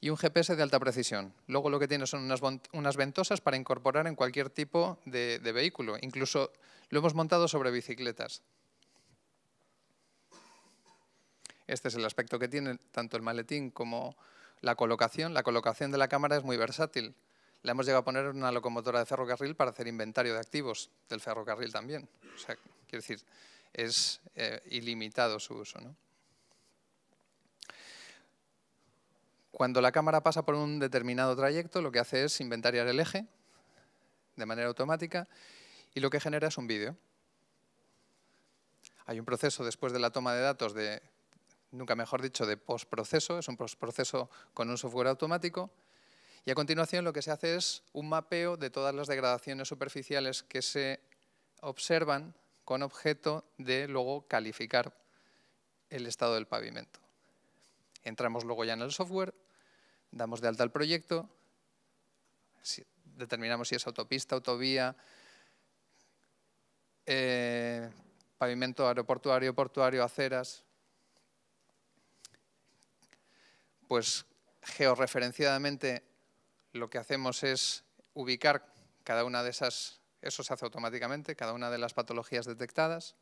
Speaker 2: y un GPS de alta precisión. Luego lo que tiene son unas, ventosas para incorporar en cualquier tipo de, de vehículo. Incluso lo hemos montado sobre bicicletas. Este es el aspecto que tiene tanto el maletín como la colocación. La colocación de la cámara es muy versátil. La hemos llegado a poner en una locomotora de ferrocarril para hacer inventario de activos del ferrocarril también. O sea, quiero decir, es eh, ilimitado su uso. Cuando la cámara pasa por un determinado trayecto, lo que hace es inventar el eje de manera automática y lo que genera es un vídeo. Hay un proceso después de la toma de datos de, nunca mejor dicho, de postproceso, es un postproceso con un software automático, y a continuación lo que se hace es un mapeo de todas las degradaciones superficiales que se observan con objeto de luego calificar el estado del pavimento. Entramos luego ya en el software, damos de alta el proyecto, determinamos si es autopista, autovía, eh, pavimento aeroportuario, portuario, aceras. Pues georreferenciadamente lo que hacemos es ubicar cada una de esas eso se hace automáticamente, cada una de las patologías detectadas.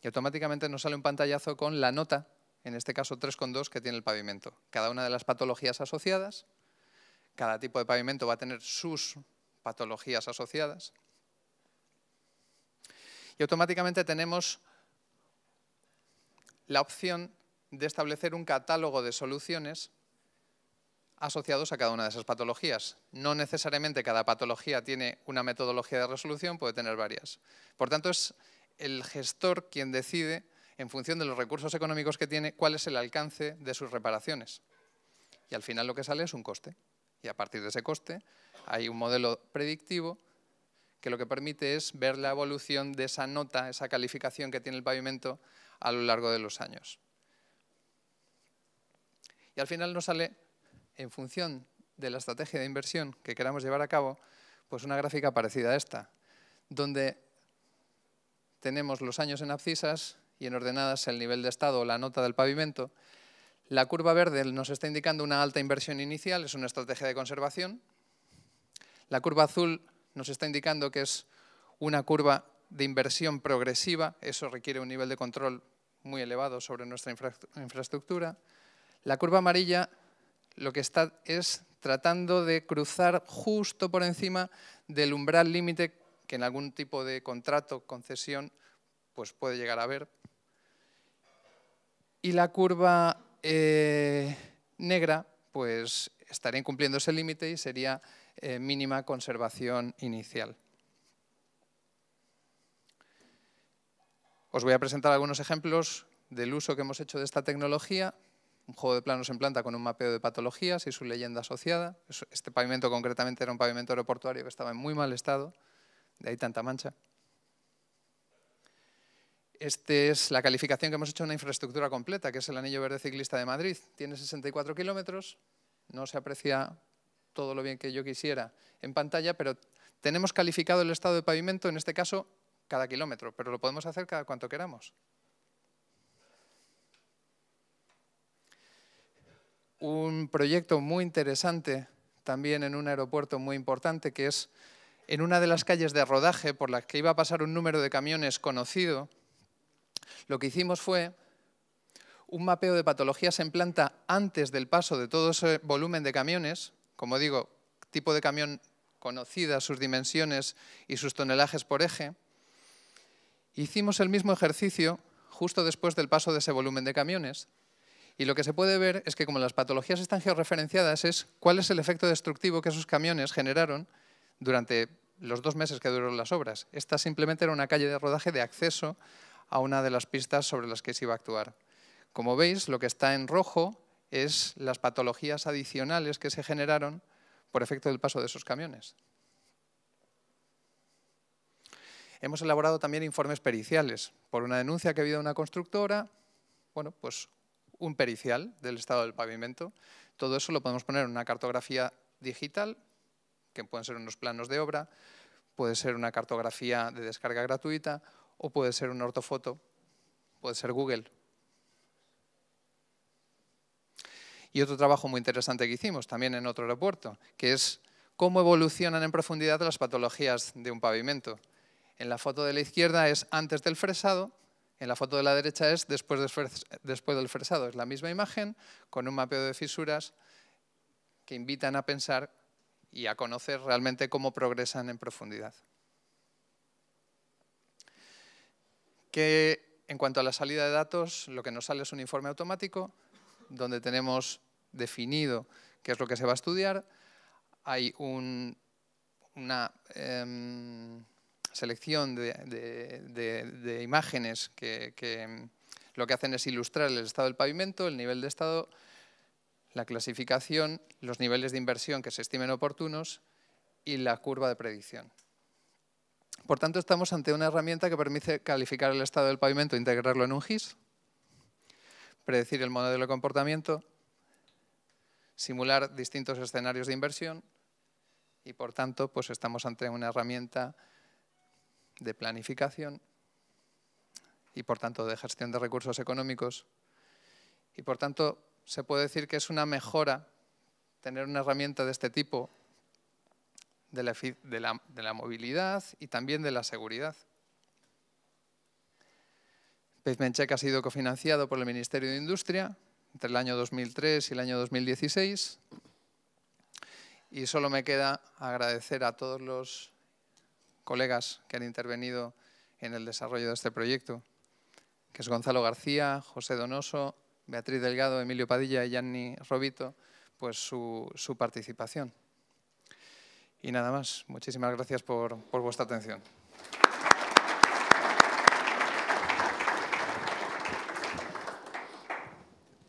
Speaker 2: Y automáticamente nos sale un pantallazo con la nota, en este caso 3,2, que tiene el pavimento. Cada una de las patologías asociadas, cada tipo de pavimento va a tener sus patologías asociadas. Y automáticamente tenemos la opción de establecer un catálogo de soluciones asociados a cada una de esas patologías. No necesariamente cada patología tiene una metodología de resolución, puede tener varias. Por tanto, es el gestor quien decide, en función de los recursos económicos que tiene, cuál es el alcance de sus reparaciones. Y al final lo que sale es un coste. Y a partir de ese coste hay un modelo predictivo que lo que permite es ver la evolución de esa nota, esa calificación que tiene el pavimento a lo largo de los años. Y al final nos sale en función de la estrategia de inversión que queramos llevar a cabo, pues una gráfica parecida a esta, donde tenemos los años en abscisas y en ordenadas el nivel de estado o la nota del pavimento. La curva verde nos está indicando una alta inversión inicial, es una estrategia de conservación. La curva azul nos está indicando que es una curva de inversión progresiva, eso requiere un nivel de control muy elevado sobre nuestra infraestructura. La curva amarilla lo que está es tratando de cruzar justo por encima del umbral límite que en algún tipo de contrato, concesión, pues puede llegar a haber. Y la curva eh, negra, pues estaría incumpliendo ese límite y sería eh, mínima conservación inicial. Os voy a presentar algunos ejemplos del uso que hemos hecho de esta tecnología un juego de planos en planta con un mapeo de patologías y su leyenda asociada. Este pavimento concretamente era un pavimento aeroportuario que estaba en muy mal estado, de ahí tanta mancha. Esta es la calificación que hemos hecho de una infraestructura completa, que es el Anillo Verde Ciclista de Madrid. Tiene 64 kilómetros, no se aprecia todo lo bien que yo quisiera en pantalla, pero tenemos calificado el estado de pavimento, en este caso, cada kilómetro, pero lo podemos hacer cada cuanto queramos. un proyecto muy interesante también en un aeropuerto muy importante que es en una de las calles de rodaje por las que iba a pasar un número de camiones conocido, lo que hicimos fue un mapeo de patologías en planta antes del paso de todo ese volumen de camiones, como digo, tipo de camión conocida, sus dimensiones y sus tonelajes por eje. Hicimos el mismo ejercicio justo después del paso de ese volumen de camiones y lo que se puede ver es que como las patologías están georreferenciadas es cuál es el efecto destructivo que esos camiones generaron durante los dos meses que duraron las obras. Esta simplemente era una calle de rodaje de acceso a una de las pistas sobre las que se iba a actuar. Como veis, lo que está en rojo es las patologías adicionales que se generaron por efecto del paso de esos camiones. Hemos elaborado también informes periciales por una denuncia que ha habido una constructora. Bueno, pues un pericial del estado del pavimento. Todo eso lo podemos poner en una cartografía digital, que pueden ser unos planos de obra, puede ser una cartografía de descarga gratuita o puede ser una ortofoto, puede ser Google. Y otro trabajo muy interesante que hicimos, también en otro aeropuerto, que es cómo evolucionan en profundidad las patologías de un pavimento. En la foto de la izquierda es antes del fresado en la foto de la derecha es después, del fresado. Es la misma imagen con un mapeo de fisuras que invitan a pensar y a conocer realmente cómo progresan en profundidad. Que en cuanto a la salida de datos, lo que nos sale es un informe automático donde tenemos definido qué es lo que se va a estudiar. Hay un, una... Em, selección de, imágenes que, mm, lo que hacen es ilustrar el estado del pavimento, el nivel de estado, la clasificación, los niveles de inversión que se estimen oportunos y la curva de predicción. Por tanto, estamos ante una herramienta que permite calificar el estado del pavimento e integrarlo en un GIS, predecir el modelo de comportamiento, simular distintos escenarios de inversión y, por tanto, pues estamos ante una herramienta de planificación y por tanto de gestión de recursos económicos. Y por tanto se puede decir que es una mejora tener una herramienta de este tipo de la, movilidad y también de la seguridad. Pavement Check ha sido cofinanciado por el Ministerio de Industria entre el año 2003 y el año 2016. Y solo me queda agradecer a todos los colegas que han intervenido en el desarrollo de este proyecto, que es Gonzalo García, José Donoso, Beatriz Delgado, Emilio Padilla y Gianni Robito, pues su, participación. Y nada más, muchísimas gracias por, por vuestra atención.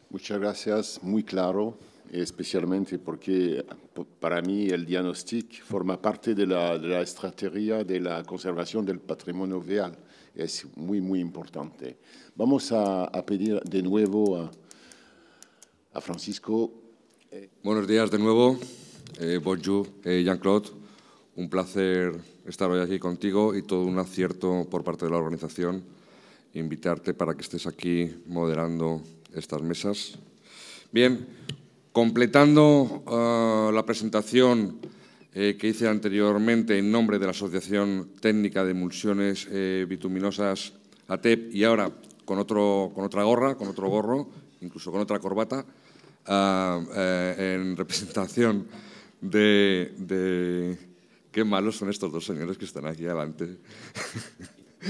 Speaker 8: Muchas gracias, muy claro especialmente porque para mí el diagnóstico forma parte de la, estrategia de la conservación del patrimonio real. Es muy, muy importante. Vamos a, pedir de nuevo a, Francisco.
Speaker 3: Buenos días de nuevo, eh, bonjour, eh, Jean-Claude. Un placer estar hoy aquí contigo y todo un acierto por parte de la organización invitarte para que estés aquí moderando estas mesas. Bien, Completando ah, la presentación eh, que hice anteriormente en nombre de la Asociación Técnica de Emulsiones eh, Bituminosas ATEP y ahora con, otra gorra, con otro gorro, incluso con otra corbata, ah, eh, en (laughs) representación de, de, Qué malos son estos dos señores que están aquí adelante.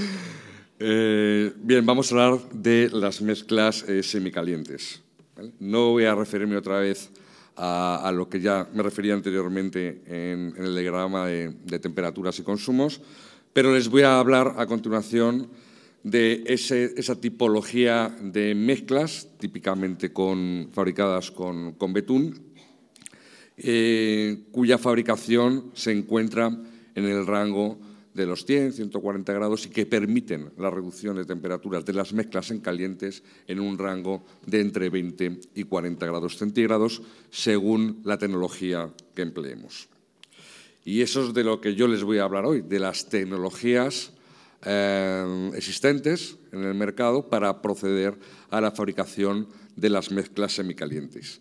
Speaker 3: (laughs) bien, vamos a hablar de las mezclas semicalientes. No voy a referirme otra vez a, lo que ya me refería anteriormente en, el diagrama de, temperaturas y consumos, pero les voy a hablar a continuación de esa tipología de mezclas, típicamente con, fabricadas con, betún, eh, cuya fabricación se encuentra en el rango de los 100, 140 grados y que permiten la reducción de temperaturas de las mezclas en calientes en un rango de entre 20 y 40 grados centígrados según la tecnología que empleemos. Y eso es de lo que yo les voy a hablar hoy, de las tecnologías eh, existentes en el mercado para proceder a la fabricación de las mezclas semicalientes.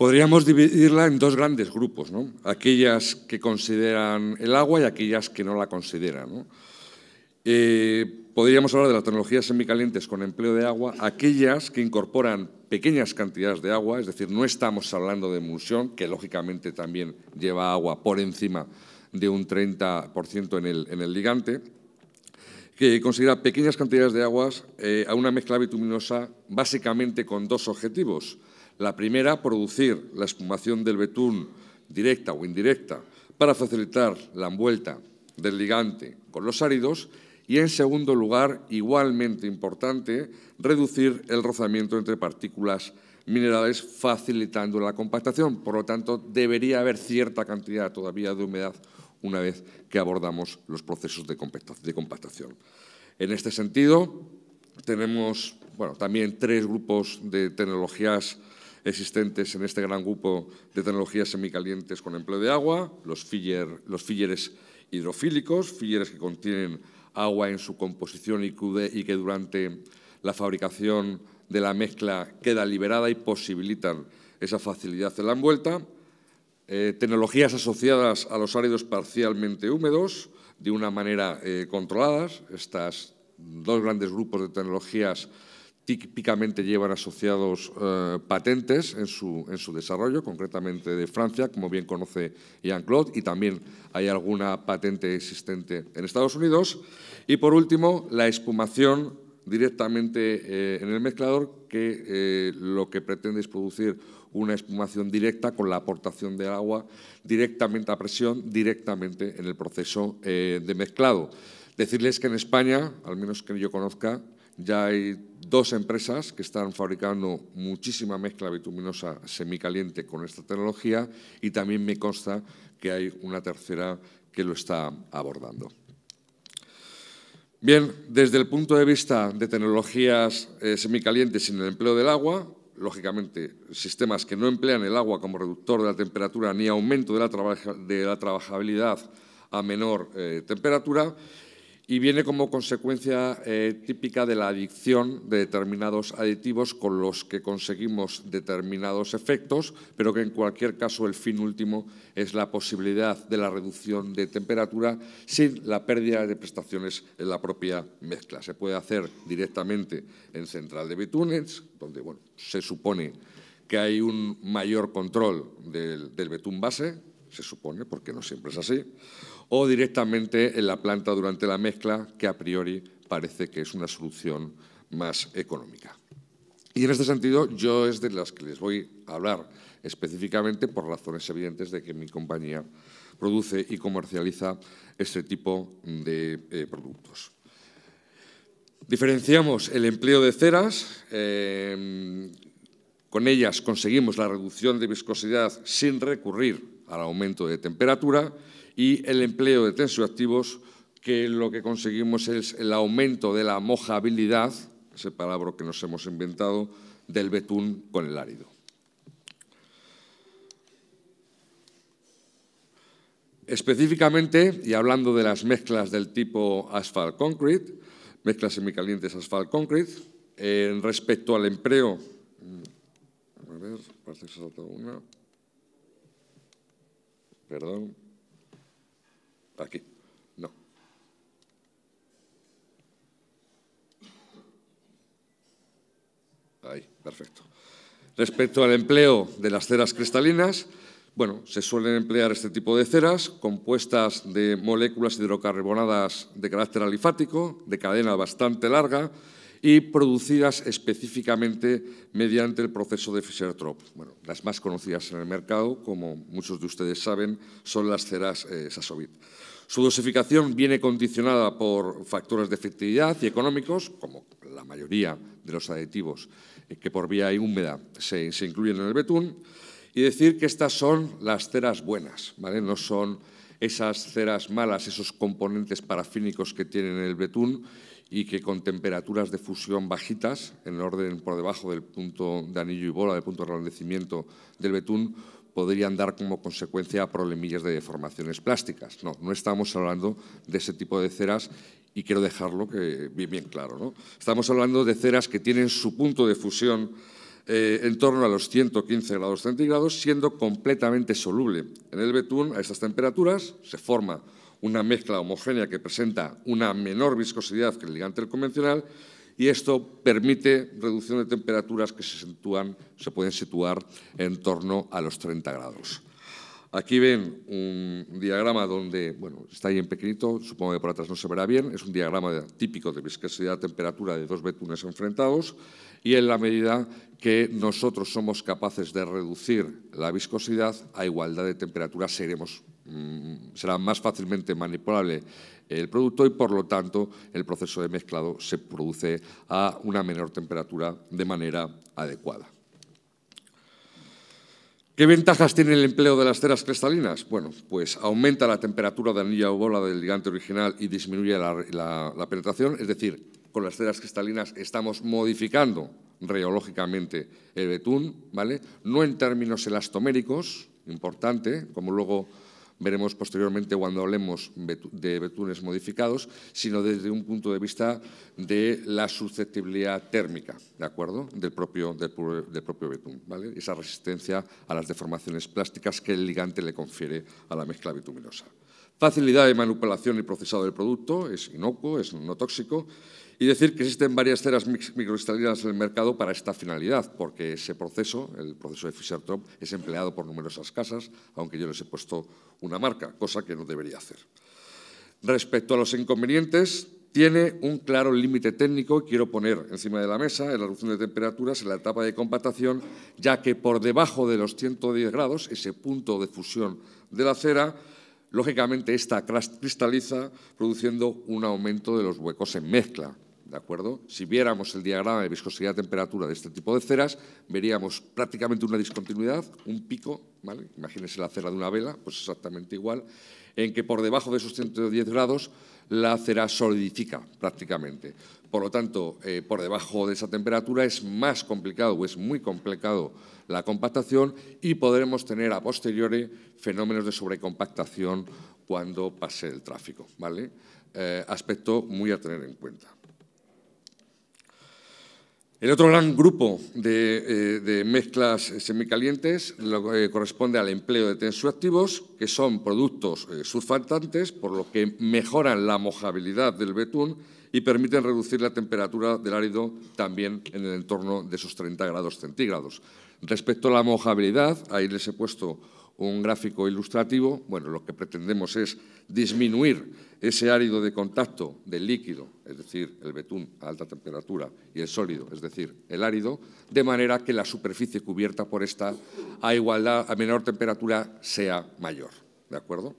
Speaker 3: Podríamos dividirla en dos grandes grupos, ¿no? aquellas que consideran el agua y aquellas que no la consideran. Eh, podríamos hablar de las tecnologías semicalientes con empleo de agua, aquellas que incorporan pequeñas cantidades de agua, es decir, no estamos hablando de emulsión, que lógicamente también lleva agua por encima de un 30% en el, ligante, que considera pequeñas cantidades de aguas eh, a una mezcla bituminosa básicamente con dos objetivos la primera, producir la espumación del betún directa o indirecta para facilitar la envuelta del ligante con los áridos y, en segundo lugar, igualmente importante, reducir el rozamiento entre partículas minerales facilitando la compactación. Por lo tanto, debería haber cierta cantidad todavía de humedad una vez que abordamos los procesos de compactación. En este sentido, tenemos también tres grupos de tecnologías existentes en este gran grupo de tecnologías semicalientes con empleo de agua, los, filler, los hidrofílicos, fillers que contienen agua en su composición y que durante la fabricación de la mezcla queda liberada y posibilitan esa facilidad de la envuelta. Eh, tecnologías asociadas a los áridos parcialmente húmedos, de una manera eh, controladas. Estos dos grandes grupos de tecnologías típicamente llevan asociados eh, patentes en su, desarrollo, concretamente de Francia, como bien conoce Jean-Claude, y también hay alguna patente existente en Estados Unidos. Y por último, la espumación directamente eh, en el mezclador, que eh, lo que pretende es producir una espumación directa con la aportación del agua directamente a presión, directamente en el proceso de mezclado. Decirles que en España, al menos que yo conozca, ya hay dos empresas que están fabricando muchísima mezcla bituminosa semicaliente con esta tecnología y también me consta que hay una tercera que lo está abordando. Bien, desde el punto de vista de tecnologías eh, semicalientes sin el empleo del agua, lógicamente sistemas que no emplean el agua como reductor de la temperatura ni aumento de la, trabajabilidad a menor eh, temperatura y viene como consecuencia eh, típica de la adicción de determinados aditivos con los que conseguimos determinados efectos, pero que en cualquier caso el fin último es la posibilidad de la reducción de temperatura sin la pérdida de prestaciones en la propia mezcla. Se puede hacer directamente en central de betunes, donde se supone que hay un mayor control del, del betún base, se supone, porque no siempre es así, o directamente en la planta durante la mezcla, que a priori parece que es una solución más económica. Y en este sentido, yo es de las que les voy a hablar específicamente por razones evidentes de que mi compañía produce y comercializa este tipo de eh, productos. Diferenciamos el empleo de ceras, em, con ellas conseguimos la reducción de viscosidad sin recurrir al aumento de temperatura y el empleo de tensioactivos, que lo que conseguimos es el aumento de la mojabilidad, ese palabra que nos hemos inventado, del betún con el árido. Específicamente, y hablando de las mezclas del tipo asphalt concrete, mezclas semicalientes asphalt concrete, en respecto al empleo, mm, a ver, parece que se ha saltado una, perdón, Aquí, No. Ahí, perfecto. Respecto al empleo de las ceras cristalinas, bueno, se suelen emplear este tipo de ceras compuestas de moléculas hidrocarbonadas de carácter alifático, de cadena bastante larga y producidas específicamente mediante el proceso de Fischer-Tropsch. Bueno, las más conocidas en el mercado, como muchos de ustedes saben, son las ceras eh, su dosificación viene condicionada por factores de efectividad y económicos, como la mayoría de los aditivos eh, que por vía húmeda se, incluyen en el betún, y decir que estas son las ceras buenas, no son esas ceras malas, esos componentes parafínicos que tienen el betún y que con temperaturas de fusión bajitas, en el orden por debajo del punto de anillo y bola, del punto de del betún, podrían dar como consecuencia problemillas de deformaciones plásticas. No, no estamos hablando de ese tipo de ceras y quiero dejarlo bien, claro. Estamos hablando de ceras que tienen su punto de fusión eh, en torno a los 115 grados centígrados, siendo completamente soluble. En el betún, a estas temperaturas, se forma una mezcla homogénea que presenta una menor viscosidad que el ligante convencional y esto permite reducción de temperaturas que se, pueden situar en torno a los 30 grados. Aquí ven un diagrama donde, bueno, está ahí en pequeñito, supongo que por atrás no se verá bien, es un diagrama típico de viscosidad-temperatura de dos betunes enfrentados y en la medida que nosotros somos capaces de reducir la viscosidad a igualdad de temperatura seremos, mm, será más fácilmente manipulable el producto y por lo tanto el proceso de mezclado se produce a una menor temperatura de manera adecuada. ¿Qué ventajas tiene el empleo de las ceras cristalinas? Bueno, pues aumenta la temperatura de anilla o bola del ligante original y disminuye la, penetración, es decir, con las ceras cristalinas estamos modificando reológicamente el betún, ¿vale? No en términos elastoméricos, importante, como luego veremos posteriormente cuando hablemos de betunes modificados, sino desde un punto de vista de la susceptibilidad térmica, ¿de acuerdo?, del propio, propio betún, Esa resistencia a las deformaciones plásticas que el ligante le confiere a la mezcla bituminosa. Facilidad de manipulación y procesado del producto, es inocuo, es no tóxico y decir que existen varias ceras microcristalinas en el mercado para esta finalidad, porque ese proceso, el proceso de fischer es empleado por numerosas casas, aunque yo les he puesto una marca, cosa que no debería hacer. Respecto a los inconvenientes, tiene un claro límite técnico quiero poner encima de la mesa en la reducción de temperaturas en la etapa de compactación, ya que por debajo de los 110 grados, ese punto de fusión de la cera, lógicamente esta cristaliza produciendo un aumento de los huecos en mezcla. ¿de acuerdo? Si viéramos el diagrama de viscosidad-temperatura de este tipo de ceras, veríamos prácticamente una discontinuidad, un pico, ¿vale? Imagínense la cera de una vela, pues exactamente igual, en que por debajo de esos 110 grados la cera solidifica prácticamente. Por lo tanto, eh, por debajo de esa temperatura es más complicado o es muy complicado la compactación y podremos tener a posteriori fenómenos de sobrecompactación cuando pase el tráfico. Eh, aspecto muy a tener en cuenta. El otro gran grupo de, eh, mezclas semicalientes eh, corresponde al empleo de tensioactivos, que son productos eh, surfactantes, por lo que mejoran la mojabilidad del betún y permiten reducir la temperatura del árido también en el entorno de esos 30 grados centígrados. Respecto a la mojabilidad, ahí les he puesto un gráfico ilustrativo, bueno, lo que pretendemos es disminuir ese árido de contacto del líquido, es decir, el betún a alta temperatura, y el sólido, es decir, el árido, de manera que la superficie cubierta por esta a igualdad, a menor temperatura, sea mayor. ¿De acuerdo?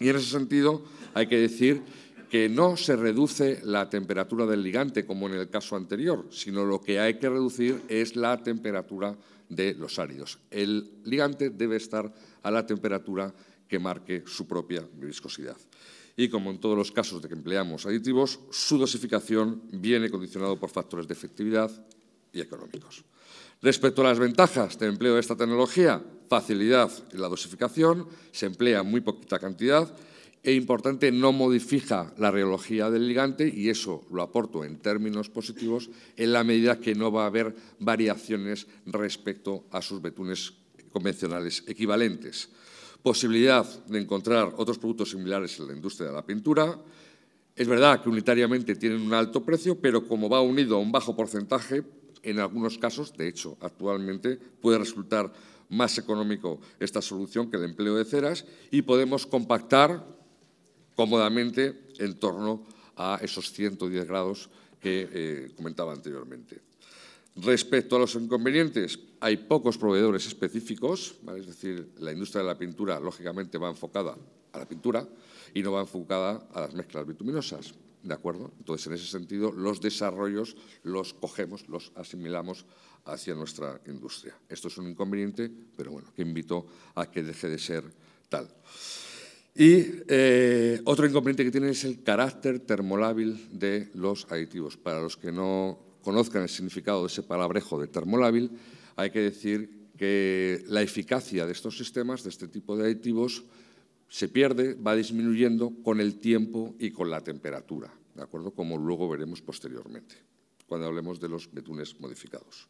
Speaker 3: Y en ese sentido hay que decir que no se reduce la temperatura del ligante, como en el caso anterior, sino lo que hay que reducir es la temperatura de los áridos. El ligante debe estar a la temperatura que marque su propia viscosidad. Y como en todos los casos de que empleamos aditivos, su dosificación viene condicionado por factores de efectividad y económicos. Respecto a las ventajas del empleo de esta tecnología, facilidad en la dosificación, se emplea muy poquita cantidad e importante, no modifica la reología del ligante y eso lo aporto en términos positivos en la medida que no va a haber variaciones respecto a sus betunes convencionales equivalentes. Posibilidad de encontrar otros productos similares en la industria de la pintura. Es verdad que unitariamente tienen un alto precio, pero como va unido a un bajo porcentaje, en algunos casos, de hecho, actualmente puede resultar más económico esta solución que el empleo de ceras y podemos compactar cómodamente en torno a esos 110 grados que eh, comentaba anteriormente. Respecto a los inconvenientes, hay pocos proveedores específicos, es decir, la industria de la pintura lógicamente va enfocada a la pintura y no va enfocada a las mezclas bituminosas, ¿de acuerdo? Entonces, en ese sentido, los desarrollos los cogemos, los asimilamos hacia nuestra industria. Esto es un inconveniente, pero bueno, que invito a que deje de ser tal. Y eh, otro inconveniente que tiene es el carácter termolábil de los aditivos. Para los que no conozcan el significado de ese palabrejo de termolábil, hay que decir que la eficacia de estos sistemas, de este tipo de aditivos, se pierde, va disminuyendo con el tiempo y con la temperatura, ¿de acuerdo? Como luego veremos posteriormente, cuando hablemos de los betunes modificados.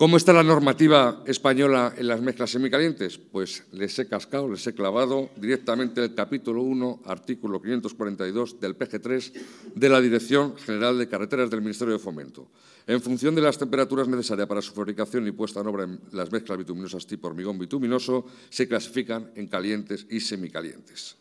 Speaker 3: ¿Cómo está la normativa española en las mezclas semicalientes? Pues les he cascado, les he clavado directamente el capítulo 1, artículo 542 del PG3 de la Dirección General de Carreteras del Ministerio de Fomento. En función de las temperaturas necesarias para su fabricación y puesta en obra en las mezclas bituminosas tipo hormigón bituminoso, se clasifican en calientes y semicalientes.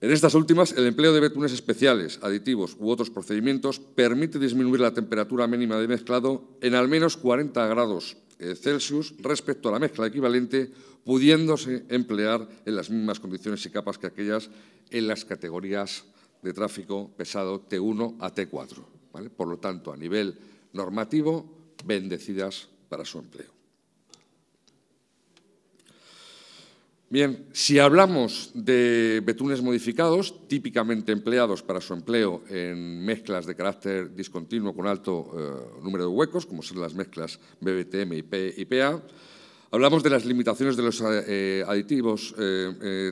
Speaker 3: En estas últimas, el empleo de betunes especiales, aditivos u otros procedimientos permite disminuir la temperatura mínima de mezclado en al menos 40 grados Celsius respecto a la mezcla equivalente, pudiéndose emplear en las mismas condiciones y capas que aquellas en las categorías de tráfico pesado T1 a T4. Por lo tanto, a nivel normativo, bendecidas para su empleo. Bien, si hablamos de betunes modificados, típicamente empleados para su empleo en mezclas de carácter discontinuo con alto eh, número de huecos, como son las mezclas BBTM y PA, hablamos de las limitaciones de los eh, eh, aditivos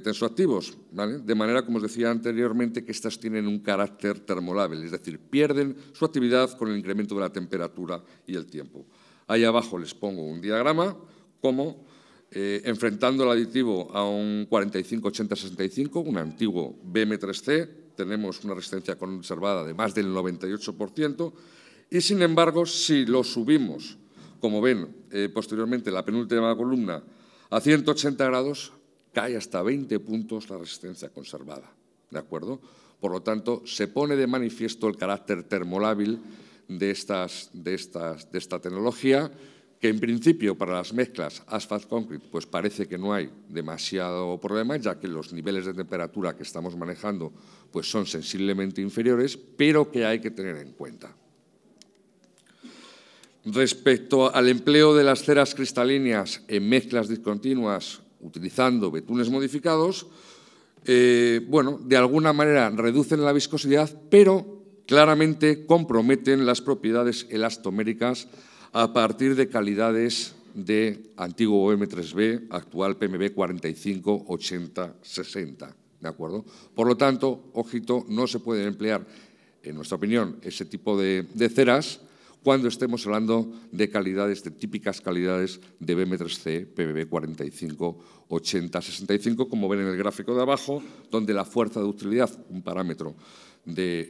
Speaker 3: tensoactivos, de manera, como os decía anteriormente, que estas tienen un carácter termolable, es decir, pierden su actividad con el incremento de la temperatura y el tiempo. Ahí abajo les pongo un diagrama como eh, enfrentando el aditivo a un 45-80-65, un antiguo BM3C, tenemos una resistencia conservada de más del 98%, y sin embargo, si lo subimos, como ven eh, posteriormente la penúltima columna, a 180 grados, cae hasta 20 puntos la resistencia conservada. ¿De acuerdo? Por lo tanto, se pone de manifiesto el carácter termolábil de esta tecnología que en principio para las mezclas asphalt-concrete pues parece que no hay demasiado problema, ya que los niveles de temperatura que estamos manejando pues son sensiblemente inferiores, pero que hay que tener en cuenta. Respecto al empleo de las ceras cristalíneas en mezclas discontinuas utilizando betunes modificados, eh, bueno, de alguna manera reducen la viscosidad, pero claramente comprometen las propiedades elastoméricas a partir de calidades de antiguo bm 3 b actual PMB 45, 80, 60. ¿De acuerdo? Por lo tanto, ojito, no se pueden emplear, en nuestra opinión, ese tipo de, ceras cuando estemos hablando de calidades, de típicas calidades de BM3C, PMB 45, 80, 65, como ven en el gráfico de abajo, donde la fuerza de utilidad, un parámetro de eh,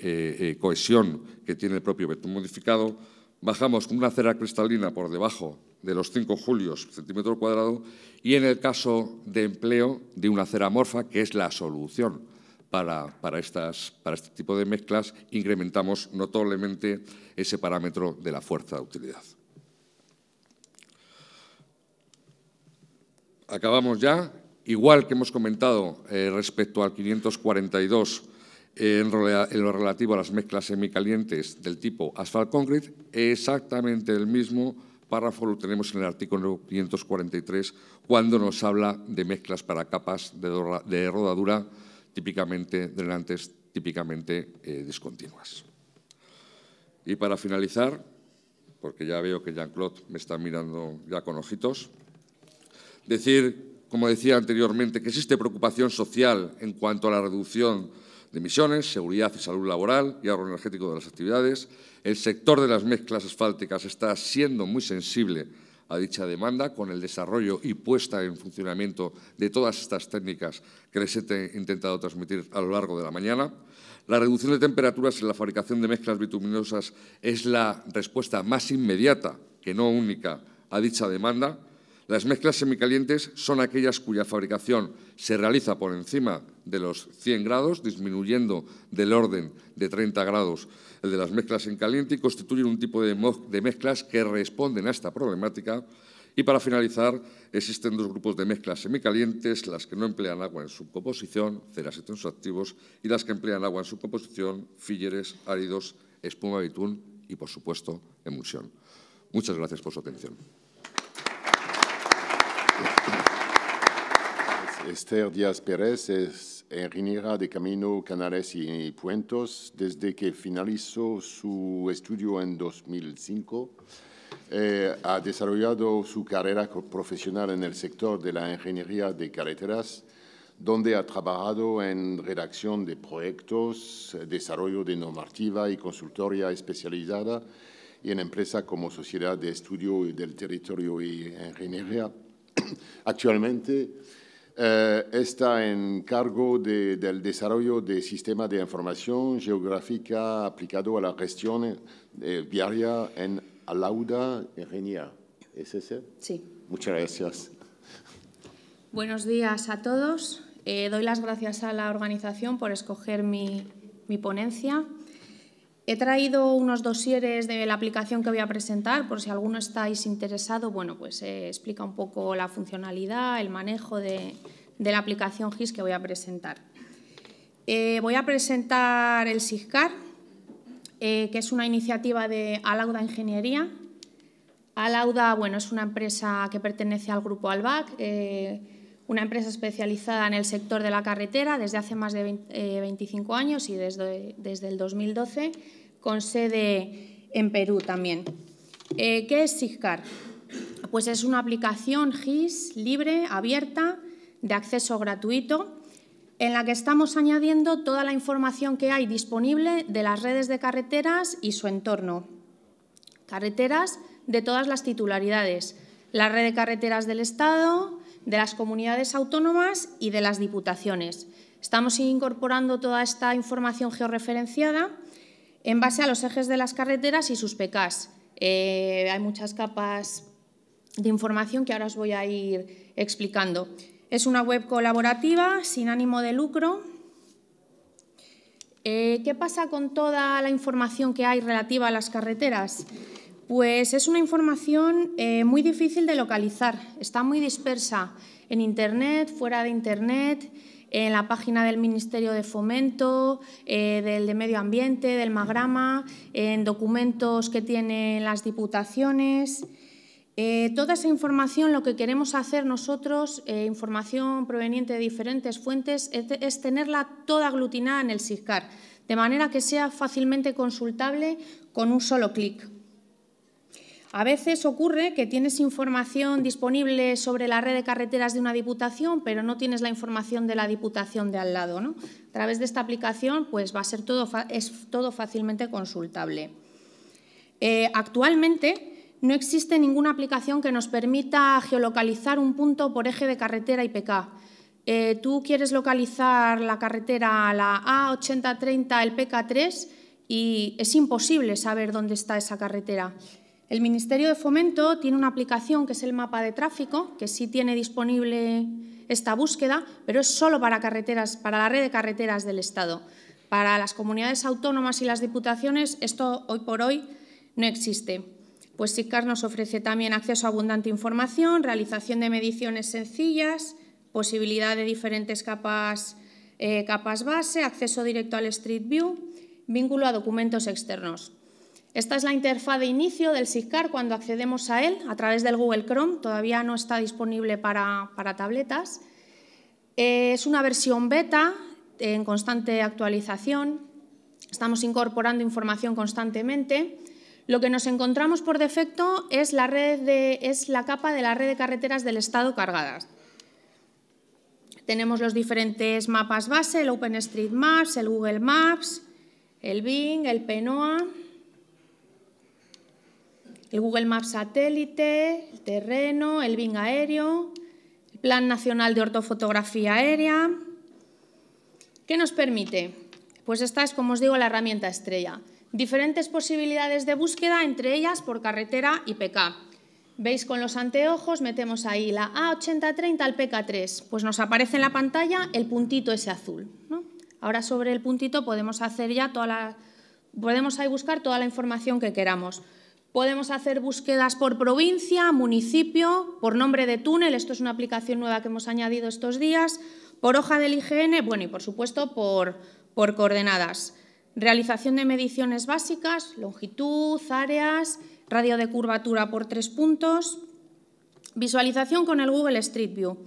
Speaker 3: eh, cohesión que tiene el propio vector modificado, bajamos con una cera cristalina por debajo de los 5 julios centímetro cuadrado y en el caso de empleo de una cera morfa, que es la solución para, este tipo de mezclas, incrementamos notablemente ese parámetro de la fuerza de utilidad. Acabamos ya. Igual que hemos comentado eh, respecto al 542, en lo relativo a las mezclas semicalientes del tipo asphalt concrete, exactamente el mismo párrafo lo tenemos en el artículo 543 cuando nos habla de mezclas para capas de, rodadura típicamente drenantes, típicamente eh, discontinuas. Y para finalizar, porque ya veo que Jean-Claude me está mirando ya con ojitos, decir, como decía anteriormente, que existe preocupación social en cuanto a la reducción de emisiones, seguridad y salud laboral y ahorro energético de las actividades. El sector de las mezclas asfálticas está siendo muy sensible a dicha demanda con el desarrollo y puesta en funcionamiento de todas estas técnicas que les he intentado transmitir a lo largo de la mañana. La reducción de temperaturas en la fabricación de mezclas bituminosas es la respuesta más inmediata, que no única, a dicha demanda las mezclas semicalientes son aquellas cuya fabricación se realiza por encima de los 100 grados, disminuyendo del orden de 30 grados el de las mezclas en caliente y constituyen un tipo de mezclas que responden a esta problemática. Y para finalizar, existen dos grupos de mezclas semicalientes, las que no emplean agua en su composición, ceras y activos, y las que emplean agua en su composición, filleres, áridos, espuma, bitún y, por supuesto, emulsión. Muchas gracias por su atención.
Speaker 8: Esther Díaz Pérez es ingeniera de camino, canales y puentos desde que finalizó su estudio en 2005. Eh, ha desarrollado su carrera profesional en el sector de la ingeniería de carreteras, donde ha trabajado en redacción de proyectos, eh, desarrollo de normativa y consultoría especializada y en empresa como Sociedad de Estudio del Territorio y Ingeniería. (clears throat) Actualmente eh, está en cargo del desarrollo de sistema de información geográfica aplicado a la gestión viaria eh, en Alauda, Eugenia. ¿Es ese? Sí. Muchas gracias.
Speaker 9: Buenos días a todos. Eh, doy las gracias a la organización por escoger mi ponencia. He traído unos dosieres de la aplicación que voy a presentar, por si alguno estáis interesado, bueno, pues eh, explica un poco la funcionalidad, el manejo de, la aplicación GIS que voy a presentar. Eh, voy a presentar el SIGCAR, eh, que es una iniciativa de Alauda Ingeniería. Alauda, bueno, es una empresa que pertenece al grupo ALBAC, una empresa especializada en el sector de la carretera desde hace más de 25 eh, años y desde, el 2012, con sede en Perú también. Eh, ¿Qué es SIGCAR? Pues es una aplicación GIS libre, abierta, de acceso gratuito, en la que estamos añadiendo toda la información que hay disponible de las redes de carreteras y su entorno. Carreteras de todas las titularidades, la red de carreteras del Estado, de las comunidades autónomas y de las diputaciones. Estamos incorporando toda esta información georreferenciada en base a los ejes de las carreteras y sus PKs. Eh, hay muchas capas de información que ahora os voy a ir explicando. Es una web colaborativa, sin ánimo de lucro. Eh, ¿Qué pasa con toda la información que hay relativa a las carreteras? Pues es una información eh, muy difícil de localizar, está muy dispersa en Internet, fuera de Internet, en la página del Ministerio de Fomento, eh, del de Medio Ambiente, del Magrama, en documentos que tienen las diputaciones. Eh, toda esa información, lo que queremos hacer nosotros, información proveniente de diferentes fuentes, es, tenerla toda aglutinada en el SICAR, de manera que sea fácilmente consultable con un solo clic. A veces ocurre que tienes información disponible sobre la red de carreteras de una diputación, pero no tienes la información de la diputación de al lado. A través de esta aplicación pues, va a ser todo, es todo fácilmente consultable. Eh, actualmente, no existe ninguna aplicación que nos permita geolocalizar un punto por eje de carretera IPK. Eh, tú quieres localizar la carretera la A8030, el PK3, y es imposible saber dónde está esa carretera. El Ministerio de Fomento tiene una aplicación que es el mapa de tráfico, que sí tiene disponible esta búsqueda, pero es solo para, carreteras, para la red de carreteras del Estado. Para las comunidades autónomas y las diputaciones esto hoy por hoy no existe. Pues SICAR nos ofrece también acceso a abundante información, realización de mediciones sencillas, posibilidad de diferentes capas eh, base, acceso directo al Street View, vínculo a documentos externos. Esta es la interfaz de inicio del SIGCAR cuando accedemos a él a través del Google Chrome, todavía no está disponible para, tabletas. Eh, es una versión beta en constante actualización, estamos incorporando información constantemente. Lo que nos encontramos por defecto es la, es la capa de la red de carreteras del Estado cargadas. Tenemos los diferentes mapas base, el OpenStreetMaps, el Google Maps, el Bing, el PENOA, el Google Maps satélite, el terreno, el Bing aéreo, el Plan Nacional de Ortofotografía Aérea. ¿Qué nos permite? Pues esta es, como os digo, la herramienta estrella. Diferentes posibilidades de búsqueda, entre ellas por carretera y PK. Veis con los anteojos, metemos ahí la A8030 al PK3. Pues nos aparece en la pantalla el puntito ese azul. Ahora sobre el puntito podemos hacer ya toda la, podemos ahí buscar toda la información que queramos. Podemos hacer búsquedas por provincia, municipio, por nombre de túnel, esto es una aplicación nueva que hemos añadido estos días, por hoja del IGN, bueno, y por supuesto por, por coordenadas. Realización de mediciones básicas, longitud, áreas, radio de curvatura por tres puntos, visualización con el Google Street View.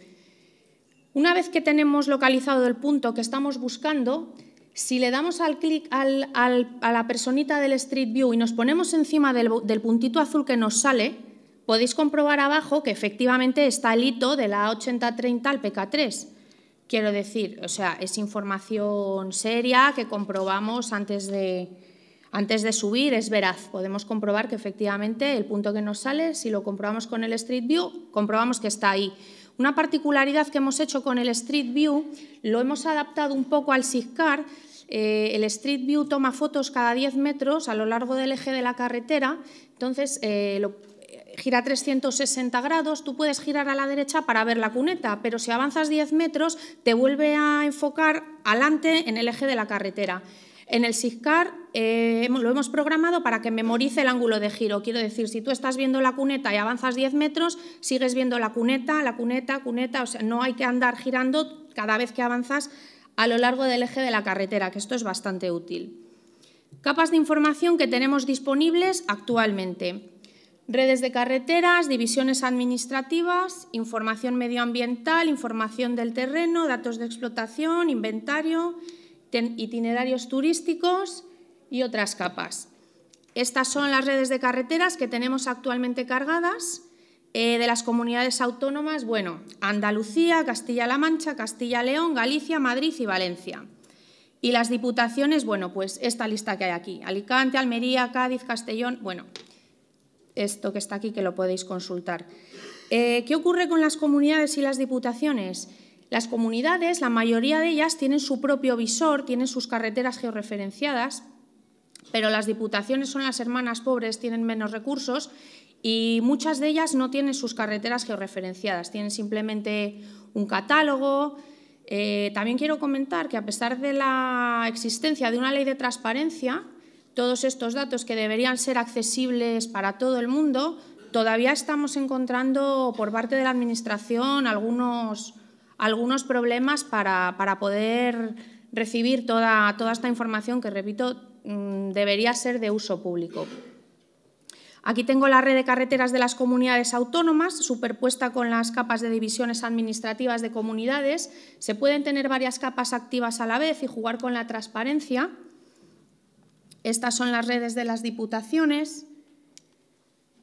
Speaker 9: Una vez que tenemos localizado el punto que estamos buscando, si le damos al clic al, a la personita del Street View y nos ponemos encima del, puntito azul que nos sale, podéis comprobar abajo que efectivamente está el hito de la 8030 al PK3. Quiero decir, o sea, es información seria que comprobamos antes de, antes de subir, es veraz. Podemos comprobar que efectivamente el punto que nos sale, si lo comprobamos con el Street View, comprobamos que está ahí. Una particularidad que hemos hecho con el Street View, lo hemos adaptado un poco al SIGCAR. Eh, el Street View toma fotos cada 10 metros a lo largo del eje de la carretera, entonces eh, eh, gira 360 grados, tú puedes girar a la derecha para ver la cuneta, pero si avanzas 10 metros te vuelve a enfocar adelante en el eje de la carretera. En el SIGCAR eh, lo hemos programado para que memorice el ángulo de giro. Quiero decir, si tú estás viendo la cuneta y avanzas 10 metros, sigues viendo la cuneta, la cuneta, cuneta, o sea, no hay que andar girando cada vez que avanzas a lo largo del eje de la carretera, que esto es bastante útil. Capas de información que tenemos disponibles actualmente. Redes de carreteras, divisiones administrativas, información medioambiental, información del terreno, datos de explotación, inventario, itinerarios turísticos y otras capas. Estas son las redes de carreteras que tenemos actualmente cargadas eh, de las comunidades autónomas, bueno, Andalucía, Castilla-La Mancha, Castilla-León, Galicia, Madrid y Valencia. Y las diputaciones, bueno, pues esta lista que hay aquí, Alicante, Almería, Cádiz, Castellón, bueno, esto que está aquí que lo podéis consultar. Eh, ¿Qué ocurre con las comunidades y las diputaciones? Las comunidades, la mayoría de ellas, tienen su propio visor, tienen sus carreteras georreferenciadas, pero las diputaciones son las hermanas pobres, tienen menos recursos y muchas de ellas no tienen sus carreteras georreferenciadas, tienen simplemente un catálogo. Eh, también quiero comentar que a pesar de la existencia de una ley de transparencia, todos estos datos que deberían ser accesibles para todo el mundo, todavía estamos encontrando por parte de la Administración algunos algunos problemas para, poder recibir toda, toda esta información que, repito, mm, debería ser de uso público. Aquí tengo la red de carreteras de las comunidades autónomas, superpuesta con las capas de divisiones administrativas de comunidades. Se pueden tener varias capas activas a la vez y jugar con la transparencia. Estas son las redes de las diputaciones,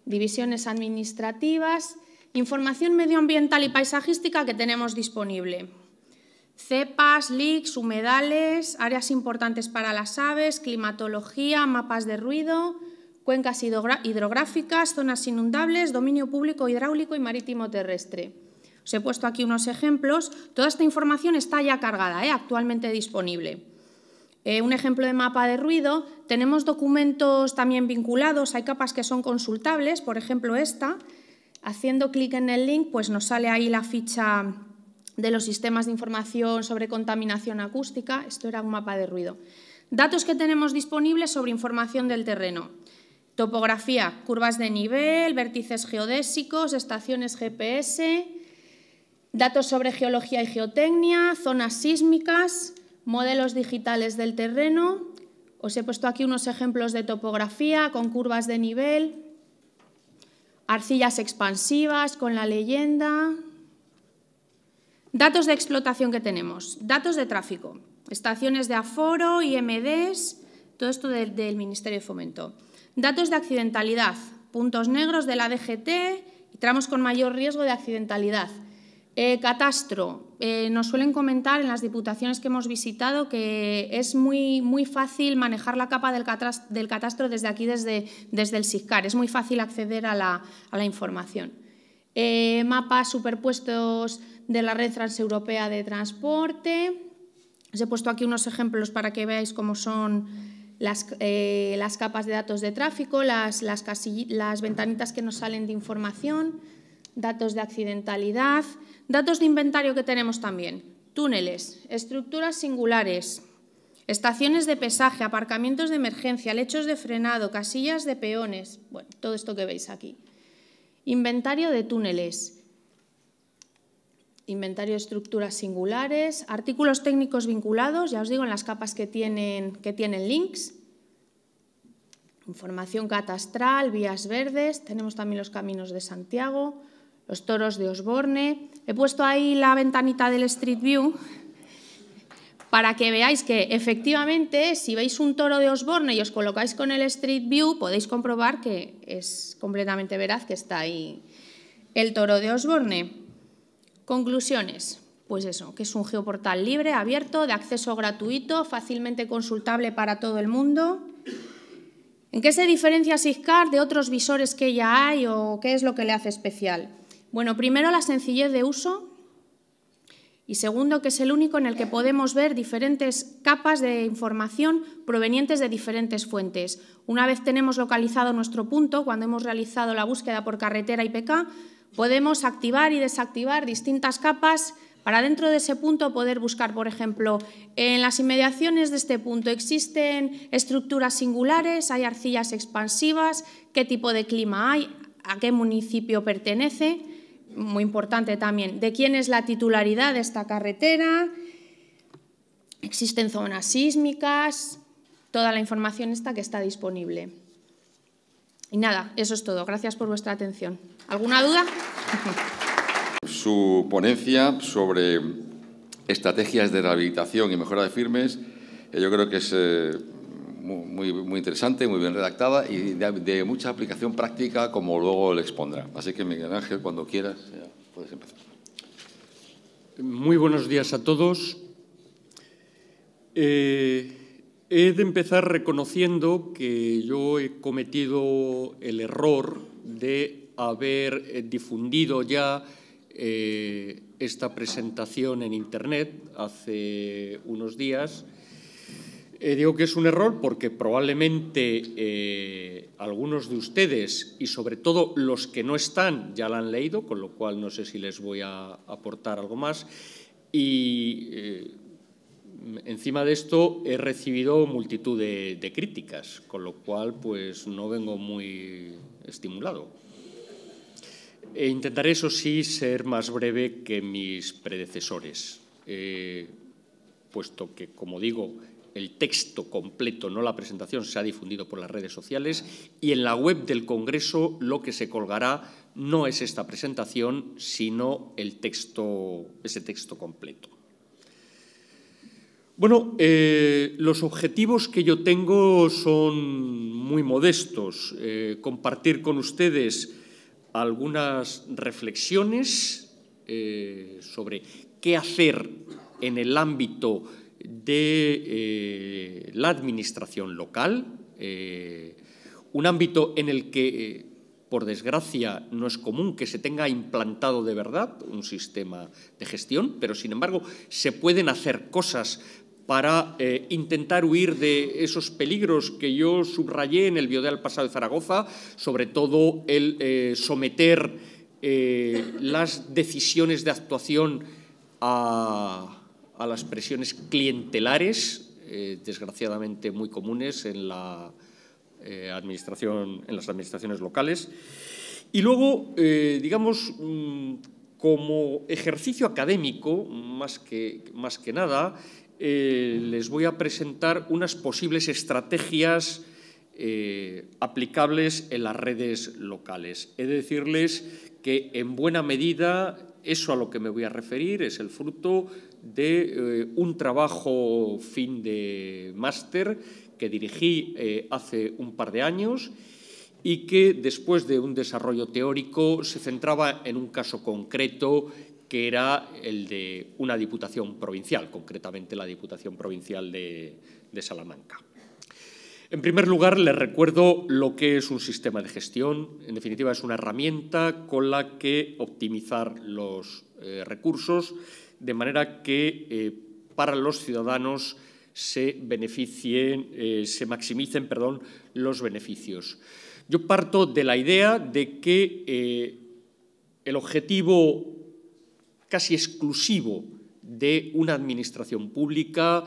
Speaker 9: divisiones administrativas Información medioambiental y paisajística que tenemos disponible. Cepas, leaks, humedales, áreas importantes para las aves, climatología, mapas de ruido, cuencas hidrográficas, zonas inundables, dominio público hidráulico y marítimo terrestre. Os he puesto aquí unos ejemplos. Toda esta información está ya cargada, ¿eh? actualmente disponible. Eh, un ejemplo de mapa de ruido. Tenemos documentos también vinculados. Hay capas que son consultables, por ejemplo esta, Haciendo clic en el link, pues nos sale ahí la ficha de los sistemas de información sobre contaminación acústica. Esto era un mapa de ruido. Datos que tenemos disponibles sobre información del terreno. Topografía, curvas de nivel, vértices geodésicos, estaciones GPS, datos sobre geología y geotecnia, zonas sísmicas, modelos digitales del terreno. Os he puesto aquí unos ejemplos de topografía con curvas de nivel, arcillas expansivas con la leyenda. Datos de explotación que tenemos, datos de tráfico, estaciones de aforo, IMDs, todo esto del, del Ministerio de Fomento. Datos de accidentalidad, puntos negros de la DGT y tramos con mayor riesgo de accidentalidad. Eh, catastro. Eh, nos suelen comentar en las diputaciones que hemos visitado que es muy, muy fácil manejar la capa del, catastro, desde aquí, desde, desde el SICAR. Es muy fácil acceder a la, información. Eh, mapas superpuestos de la red transeuropea de transporte. Os he puesto aquí unos ejemplos para que veáis cómo son las, capas de datos de tráfico, las, las, las ventanitas que nos salen de información datos de accidentalidad, datos de inventario que tenemos también, túneles, estructuras singulares, estaciones de pesaje, aparcamientos de emergencia, lechos de frenado, casillas de peones, bueno, todo esto que veis aquí. Inventario de túneles, inventario de estructuras singulares, artículos técnicos vinculados, ya os digo, en las capas que tienen, que tienen links, información catastral, vías verdes, tenemos también los caminos de Santiago, los toros de Osborne. He puesto ahí la ventanita del Street View para que veáis que efectivamente si veis un toro de Osborne y os colocáis con el Street View podéis comprobar que es completamente veraz que está ahí el toro de Osborne. Conclusiones. Pues eso, que es un geoportal libre, abierto, de acceso gratuito, fácilmente consultable para todo el mundo. ¿En qué se diferencia SIGCAR de otros visores que ya hay o qué es lo que le hace especial? Bueno, primero la sencillez de uso y segundo que es el único en el que podemos ver diferentes capas de información provenientes de diferentes fuentes. Una vez tenemos localizado nuestro punto, cuando hemos realizado la búsqueda por carretera IPK, podemos activar y desactivar distintas capas para dentro de ese punto poder buscar, por ejemplo, en las inmediaciones de este punto existen estructuras singulares, hay arcillas expansivas, qué tipo de clima hay, a qué municipio pertenece muy importante también, de quién es la titularidad de esta carretera, existen zonas sísmicas, toda la información esta que está disponible. Y nada, eso es todo. Gracias por vuestra atención. ¿Alguna duda?
Speaker 1: (laughs) Su ponencia sobre estrategias de rehabilitación y mejora de firmes, eh, yo creo que es eh, muy, muy interesante, muy bien redactada y de, mucha aplicación práctica, como luego le expondrá. Así que, Miguel Ángel, cuando quieras, puedes empezar.
Speaker 10: Muy buenos días a todos. Eh, he de empezar reconociendo que yo he cometido el error de haber difundido ya eh, esta presentación en Internet hace unos días eh, digo que es un error porque probablemente eh, algunos de ustedes y sobre todo los que no están ya la han leído, con lo cual no sé si les voy a aportar algo más. Y eh, encima de esto he recibido multitud de, críticas, con lo cual pues no vengo muy estimulado. E intentaré, eso sí, ser más breve que mis predecesores, puesto que, como digo, el texto completo, no la presentación, se ha difundido por las redes sociales y en la web del Congreso lo que se colgará no es esta presentación, sino el texto, ese texto completo. Bueno, eh, los objetivos que yo tengo son muy modestos. Eh, compartir con ustedes algunas reflexiones eh, sobre qué hacer en el ámbito de eh, la administración local, eh, un ámbito en el que, eh, por desgracia, no es común que se tenga implantado de verdad un sistema de gestión, pero sin embargo se pueden hacer cosas para intentar huir de esos peligros que yo subrayé en el biodeal pasado de Zaragoza, sobre todo el someter las decisiones de actuación a a las presiones clientelares, eh, desgraciadamente muy comunes en, la, eh, administración, en las administraciones locales. Y luego, eh, digamos, mm, como ejercicio académico, más que, más que nada, les voy a presentar unas posibles estrategias aplicables en las redes locales. He de decirles que en buena medida eso a lo que me voy a referir es el fruto de eh, un trabajo fin de máster que dirigí eh, hace un par de años y que después de un desarrollo teórico se centraba en un caso concreto que era el de una diputación provincial, concretamente la Diputación Provincial de, Salamanca. En primer lugar, les recuerdo lo que es un sistema de gestión. En definitiva, es una herramienta con la que optimizar los eh, recursos de manera que eh, para los ciudadanos se beneficien, eh, se maximicen los beneficios. Yo parto de la idea de que eh, el objetivo casi exclusivo de una administración pública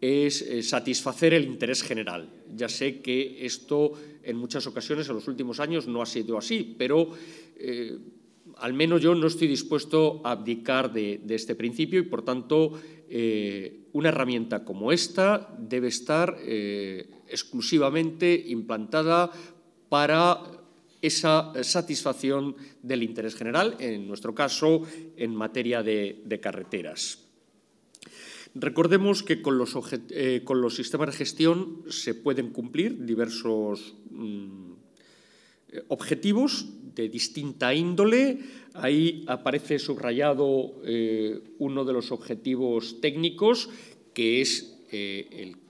Speaker 10: es satisfacer el interés general. Ya sé que esto en muchas ocasiones en los últimos años no ha sido así, pero al menos yo no estoy dispuesto a abdicar de, este principio y, por tanto, eh, una herramienta como esta debe estar eh, exclusivamente implantada para esa satisfacción del interés general, en nuestro caso, en materia de, carreteras. Recordemos que eh, con los, sistemas de gestión se pueden cumplir diversos mm, objetivos de distinta índole. Ahí aparece subrayado eh, uno de los objetivos técnicos, que es eh, el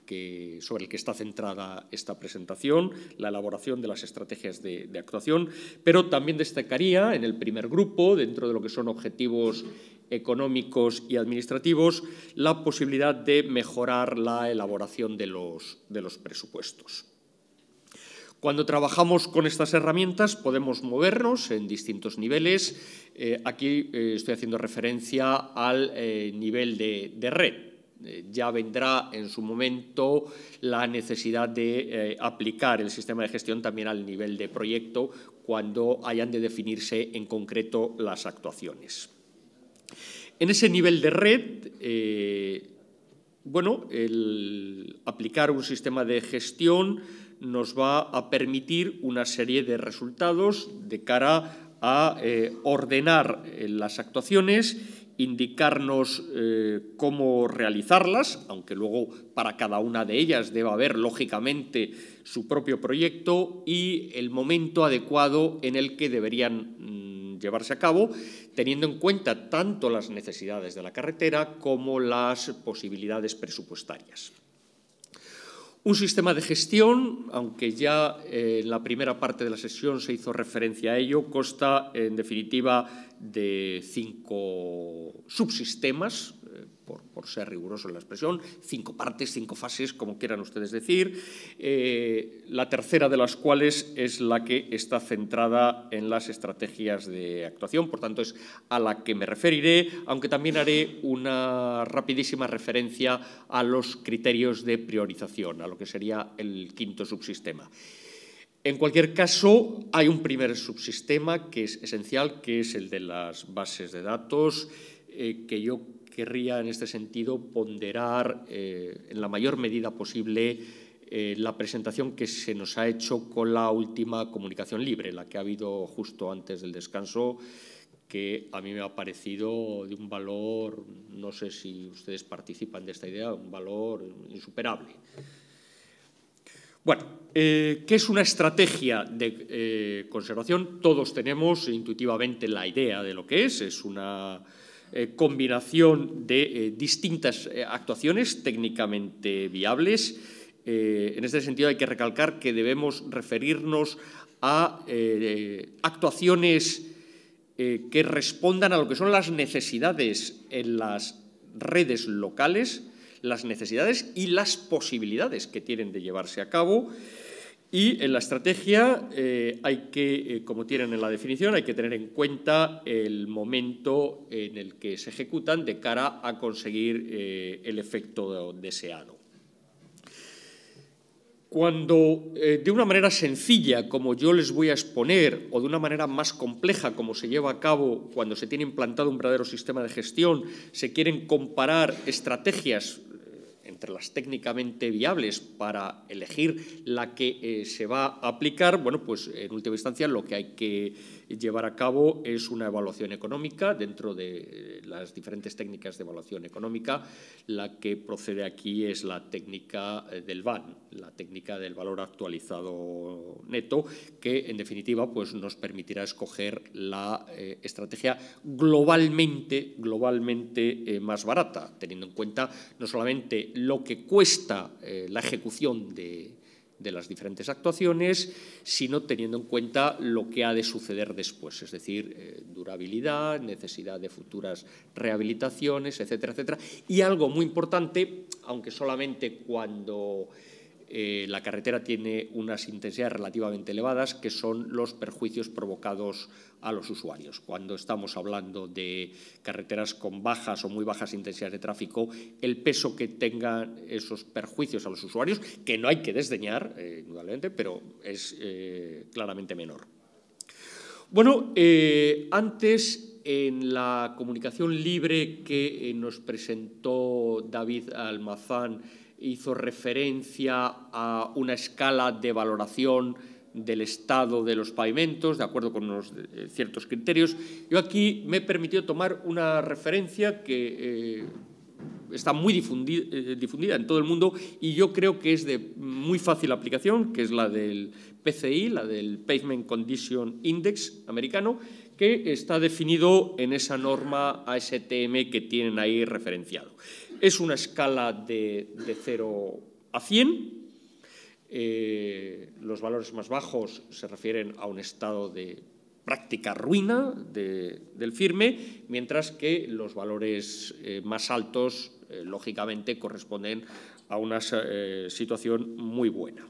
Speaker 10: sobre el que está centrada esta presentación, la elaboración de las estrategias de, actuación, pero también destacaría en el primer grupo, dentro de lo que son objetivos económicos y administrativos, la posibilidad de mejorar la elaboración de los presupuestos. Cuando trabajamos con estas herramientas podemos movernos en distintos niveles. Eh, aquí eh, estoy haciendo referencia al eh, nivel de, red. ya vendrá en su momento la necesidad de aplicar el sistema de gestión también al nivel de proyecto cuando hayan de definirse en concreto las actuaciones. En ese nivel de red, bueno, el aplicar un sistema de gestión nos va a permitir una serie de resultados de cara a eh, ordenar eh, las actuaciones, indicarnos eh, cómo realizarlas, aunque luego para cada una de ellas deba haber lógicamente su propio proyecto y el momento adecuado en el que deberían mm, llevarse a cabo, teniendo en cuenta tanto las necesidades de la carretera como las posibilidades presupuestarias. Un sistema de gestión, aunque ya eh, en la primera parte de la sesión se hizo referencia a ello, consta en definitiva de cinco subsistemas por ser riguroso en la expresión, cinco partes, cinco fases, como quieran ustedes decir, eh, la tercera de las cuales es la que está centrada en las estrategias de actuación, por tanto es a la que me referiré, aunque también haré una rapidísima referencia a los criterios de priorización, a lo que sería el quinto subsistema. En cualquier caso, hay un primer subsistema que es esencial, que es el de las bases de datos, eh, que yo querría en este sentido ponderar eh, en la mayor medida posible eh, la presentación que se nos ha hecho con la última comunicación libre, la que ha habido justo antes del descanso, que a mí me ha parecido de un valor, no sé si ustedes participan de esta idea, un valor insuperable. Bueno, eh, ¿qué es una estrategia de conservación? Todos tenemos intuitivamente la idea de lo que es. Es una eh, combinación de eh, distintas eh, actuaciones técnicamente viables. en este sentido hay que recalcar que debemos referirnos a actuaciones que respondan a lo que son las necesidades en las redes locales, las necesidades y las posibilidades que tienen de llevarse a cabo. Y en la estrategia eh, hay que, eh, como tienen en la definición, hay que tener en cuenta el momento en el que se ejecutan de cara a conseguir eh, el efecto deseado. Cuando de una manera sencilla, como yo les voy a exponer, o de una manera más compleja, como se lleva a cabo cuando se tiene implantado un verdadero sistema de gestión, se quieren comparar estrategias entre las técnicamente viables para elegir la que eh, se va a aplicar, bueno, pues en última instancia lo que hay que llevar a cabo es una evaluación económica dentro de eh, las diferentes técnicas de evaluación económica. La que procede aquí es la técnica eh, del VAN, la técnica del valor actualizado neto, que en definitiva pues, nos permitirá escoger la estrategia globalmente, globalmente más barata, teniendo en cuenta no solamente lo que cuesta eh, la ejecución de, las diferentes actuaciones, sino teniendo en cuenta lo que ha de suceder después, es decir, eh, durabilidad, necesidad de futuras rehabilitaciones, etcétera, etcétera. Y algo muy importante, aunque solamente cuando eh, la carretera tiene unas intensidades relativamente elevadas, que son los perjuicios provocados a los usuarios. Cuando estamos hablando de carreteras con bajas o muy bajas intensidades de tráfico, el peso que tengan esos perjuicios a los usuarios, que no hay que desdeñar, eh, indudablemente, pero es eh, claramente menor. Bueno, antes en la comunicación libre que nos presentó David Almazán, hizo referencia a una escala de valoración del estado de los pavimentos, de acuerdo con unos eh, ciertos criterios. Yo aquí me he permitido tomar una referencia que eh, está muy difundida, eh, difundida, en todo el mundo y yo creo que es de muy fácil aplicación, que es la del PCI, la del Pavement Condition Index americano, que está definido en esa norma ASTM que tienen ahí referenciado. Es una escala de, 0 a 100. Eh, los valores más bajos se refieren a un estado de práctica ruina del firme, mientras que los valores eh, más altos, eh, lógicamente, corresponden a una situación muy buena.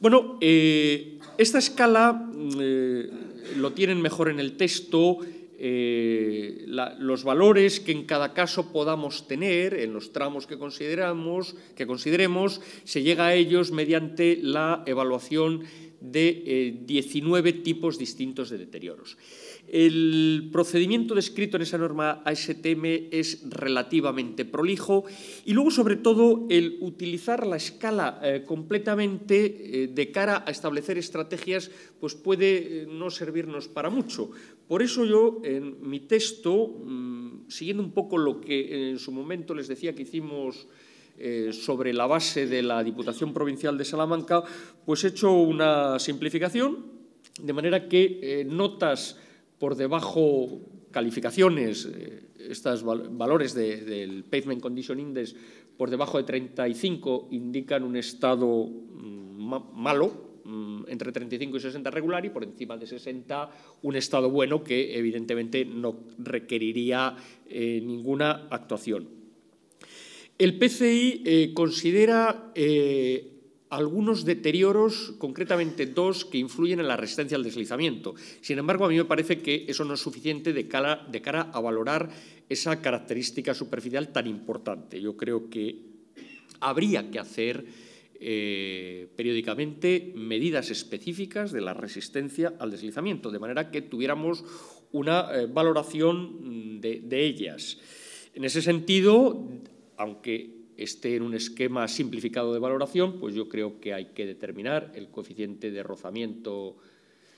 Speaker 10: Bueno, esta escala mm, lo tienen mejor en el texto eh, los valores que en cada caso podamos tener en los tramos que, consideramos, que consideremos, se llega a ellos mediante la evaluación de 19 eh, tipos distintos de deterioros. El procedimiento descrito en esa norma ASTM es relativamente prolijo y luego, sobre todo, el utilizar la escala eh, completamente de cara a establecer estrategias pues puede no servirnos para mucho, por eso yo en mi texto, mm, siguiendo un poco lo que en su momento les decía que hicimos eh, sobre la base de la Diputación Provincial de Salamanca, pues he hecho una simplificación, de manera que eh, notas por debajo, calificaciones, eh, estos valores del Pavement Condition Index por debajo de 35 indican un estado mm, malo, Mm, entre 35 y 60 regular y por encima de 60 un estado bueno que evidentemente no requeriría eh, ninguna actuación. El PCI eh, considera eh, algunos deterioros, concretamente dos, que influyen en la resistencia al deslizamiento. Sin embargo, a mí me parece que eso no es suficiente de cara a valorar esa característica superficial tan importante. Yo creo que habría que hacer eh, periódicamente medidas específicas de la resistencia al deslizamiento, de manera que tuviéramos una eh, valoración de, ellas. En ese sentido, aunque esté en un esquema simplificado de valoración, pues yo creo que hay que determinar el coeficiente de rozamiento.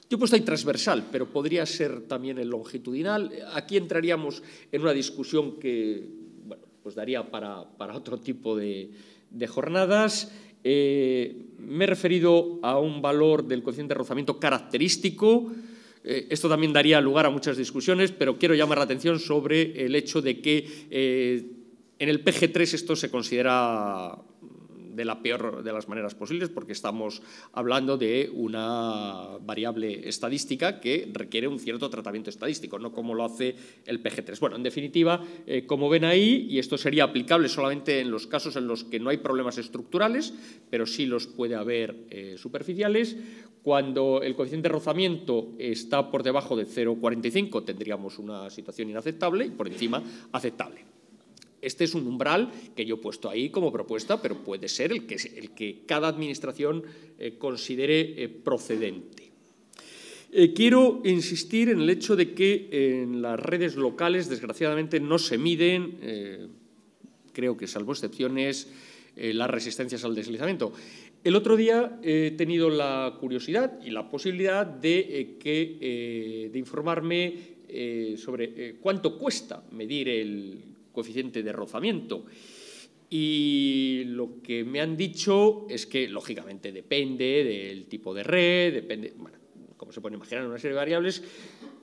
Speaker 10: Yo he puesto ahí transversal, pero podría ser también el longitudinal. Aquí entraríamos en una discusión que pues daría para, otro tipo de jornadas. Eh, me he referido a un valor del coeficiente de rozamiento característico. Eh, esto también daría lugar a muchas discusiones, pero quiero llamar la atención sobre el hecho de que eh, en el PG3 esto se considera de la peor de las maneras posibles, porque estamos hablando de una variable estadística que requiere un cierto tratamiento estadístico, no como lo hace el PG3. Bueno, en definitiva, eh, como ven ahí, y esto sería aplicable solamente en los casos en los que no hay problemas estructurales, pero sí los puede haber eh, superficiales, cuando el coeficiente de rozamiento está por debajo de 0,45 tendríamos una situación inaceptable y por encima aceptable. Este es un umbral que yo he puesto ahí como propuesta, pero puede ser el que, cada administración eh, considere eh, procedente. Eh, quiero insistir en el hecho de que en las redes locales, desgraciadamente, no se miden, creo que salvo excepciones, las resistencias al deslizamiento. El otro día he tenido la curiosidad y la posibilidad de, de informarme sobre cuánto cuesta medir el coeficiente de rozamiento. Y lo que me han dicho es que, lógicamente, depende del tipo de red, depende, bueno, como se puede imaginar, una serie de variables,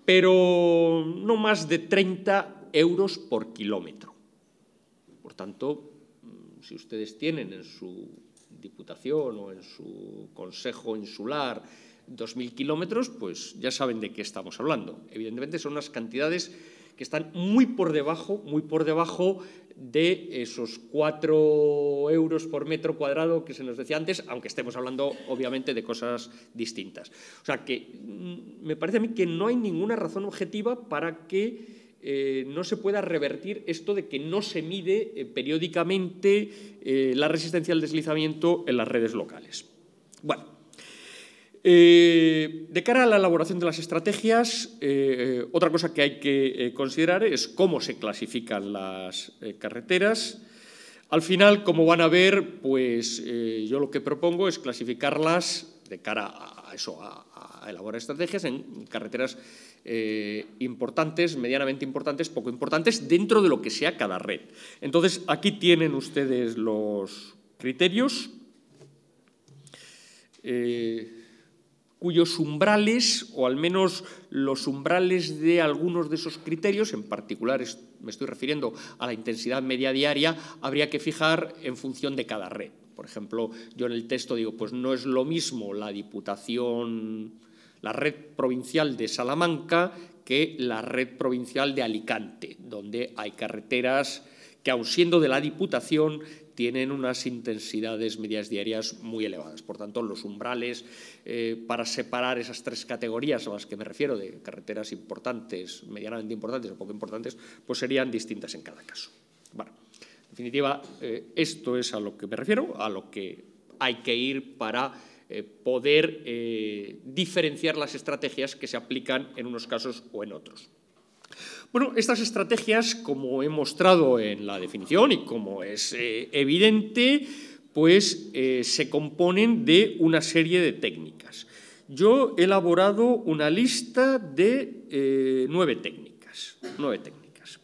Speaker 10: pero no más de 30 euros por kilómetro. Por tanto, mm, si ustedes tienen en su diputación o en su consejo insular 2.000 kilómetros, pues ya saben de qué estamos hablando. Evidentemente son unas cantidades que están muy por debajo, muy por debajo de esos cuatro euros por metro cuadrado que se nos decía antes, aunque estemos hablando obviamente de cosas distintas. O sea que mm, me parece a mí que no hay ninguna razón objetiva para que eh, no se pueda revertir esto de que no se mide eh, periódicamente eh, la resistencia al deslizamiento en las redes locales. Bueno, eh, de cara a la elaboración de las estrategias, eh, eh, otra cosa que hay que considerar es cómo se clasifican las carreteras. Al final, como van a ver, pues yo lo que propongo es clasificarlas de cara a eso, a, elaborar estrategias en carreteras importantes, medianamente importantes, poco importantes, dentro de lo que sea cada red. Entonces, aquí tienen ustedes los criterios cuyos umbrales, o al menos los umbrales de algunos de esos criterios, en particular me estoy refiriendo a la intensidad media diaria, habría que fijar en función de cada red. Por ejemplo, yo en el texto digo, pues no es lo mismo la Diputación, la red provincial de Salamanca que la red provincial de Alicante, donde hay carreteras que, aun siendo de la Diputación, tienen unas intensidades medias diarias muy elevadas. Por tanto, los umbrales eh, para separar esas tres categorías a las que me refiero, de carreteras importantes, medianamente importantes o poco importantes, pues serían distintas en cada caso. Bueno, en definitiva, eh, esto es a lo que me refiero, a lo que hay que ir para eh, poder diferenciar las estrategias que se aplican en unos casos o en otros. Bueno, estas estrategias, como he mostrado en la definición y como es eh, evidente, pues eh, se componen de una serie de técnicas. Yo he elaborado una lista de eh, nueve técnicas. Nueve técnicas.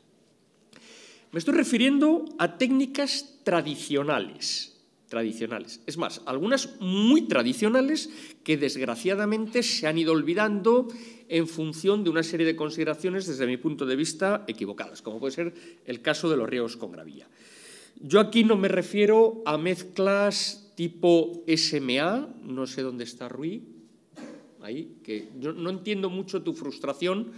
Speaker 10: Me estoy refiriendo a técnicas tradicionales. Tradicionales. Es más, algunas muy tradicionales que desgraciadamente se han ido olvidando en función de una serie de consideraciones, desde mi punto de vista, equivocadas, como puede ser el caso de los riegos con gravilla. Yo aquí no me refiero a mezclas tipo SMA, no sé dónde está Rui, ahí, que yo no entiendo mucho tu frustración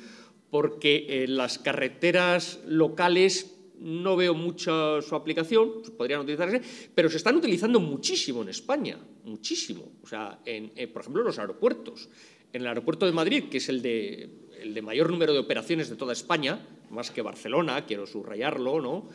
Speaker 10: porque en eh, las carreteras locales no veo mucha su aplicación, pues podrían utilizarse, pero se están utilizando muchísimo en España, muchísimo. O sea, eh, por ejemplo, en los aeropuertos en el aeropuerto de Madrid, que es el de, el de mayor número de operaciones de toda España, más que Barcelona, quiero subrayarlo, ¿no?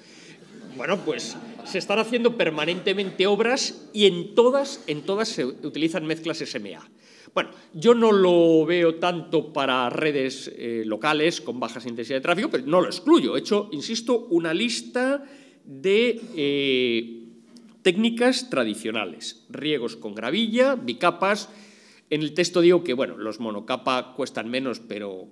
Speaker 10: Bueno, pues se están haciendo permanentemente obras y en todas, en todas se utilizan mezclas SMA. Bueno, yo no lo veo tanto para redes eh, locales con bajas intensidad de tráfico, pero no lo excluyo. He hecho, insisto, una lista de eh, técnicas tradicionales, riegos con gravilla, bicapas, en el texto digo que, bueno, los monocapa cuestan menos, pero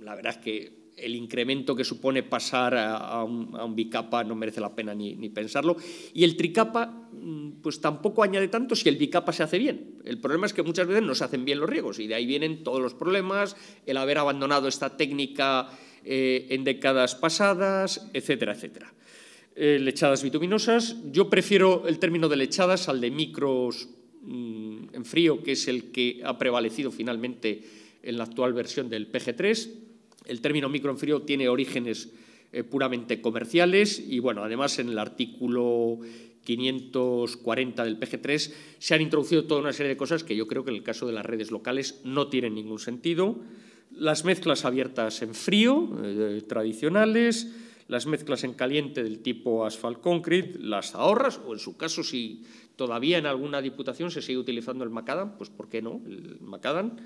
Speaker 10: la verdad es que el incremento que supone pasar a, un, bicapa no merece la pena ni, pensarlo. Y el tricapa, mm, pues tampoco añade tanto si el bicapa se hace bien. El problema es que muchas veces no se hacen bien los riegos y de ahí vienen todos los problemas, el haber abandonado esta técnica eh, en décadas pasadas, etcétera, etcétera. Eh, lechadas bituminosas, yo prefiero el término de lechadas al de micros Mm, en frío, que es el que ha prevalecido finalmente en la actual versión del PG3. El término micro frío tiene orígenes eh, puramente comerciales y, bueno, además en el artículo 540 del PG3 se han introducido toda una serie de cosas que yo creo que en el caso de las redes locales no tienen ningún sentido. Las mezclas abiertas en frío, eh, tradicionales, las mezclas en caliente del tipo asphalt las ahorras o en su caso si todavía en alguna diputación se sigue utilizando el macadam, pues ¿por qué no? El macadam.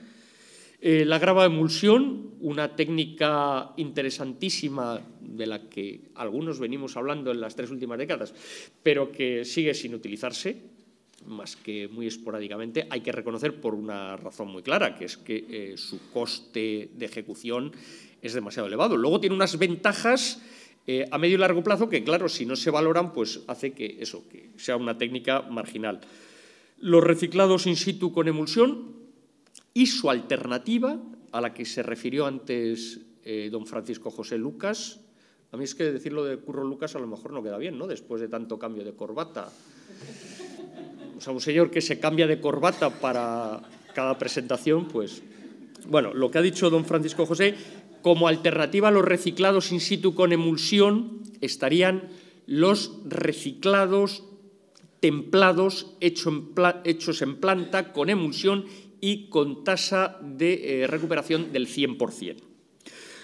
Speaker 10: Eh, la grava emulsión, una técnica interesantísima de la que algunos venimos hablando en las tres últimas décadas, pero que sigue sin utilizarse, más que muy esporádicamente, hay que reconocer por una razón muy clara, que es que eh, su coste de ejecución es demasiado elevado. Luego tiene unas ventajas eh, a medio y largo plazo, que claro, si no se valoran, pues hace que eso, que sea una técnica marginal. Los reciclados in situ con emulsión y su alternativa, a la que se refirió antes eh, don Francisco José Lucas. A mí es que decirlo de Curro Lucas a lo mejor no queda bien, ¿no? Después de tanto cambio de corbata. O sea, un señor que se cambia de corbata para cada presentación, pues... Bueno, lo que ha dicho don Francisco José, como alternativa a los reciclados in situ con emulsión estarían los reciclados templados hechos en planta con emulsión y con tasa de eh, recuperación del 100%.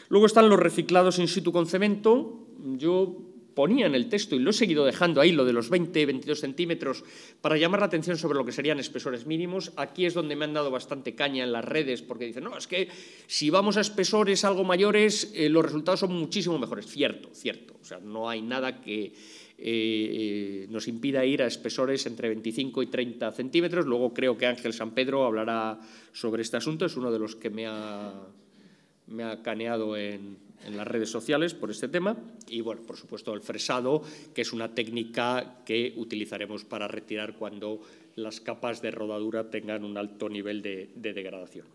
Speaker 10: Luego están los reciclados in situ con cemento. Yo ponía en el texto y lo he seguido dejando ahí, lo de los 20, 22 centímetros, para llamar la atención sobre lo que serían espesores mínimos. Aquí es donde me han dado bastante caña en las redes, porque dicen, no, es que si vamos a espesores algo mayores, eh, los resultados son muchísimo mejores. Cierto, cierto. O sea, no hay nada que, eh, nos impida ir a espesores entre 25 y 30 centímetros. Luego creo que Ángel San Pedro hablará sobre este asunto, es uno de los que me me ha caneado en, en las redes sociales por este tema y, bueno, por supuesto, el fresado, que es una técnica que utilizaremos para retirar cuando las capas de rodadura tengan un alto nivel de, degradación.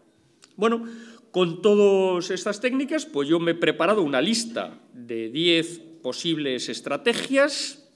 Speaker 10: Bueno, con todas estas técnicas, pues yo me he preparado una lista de 10 posibles estrategias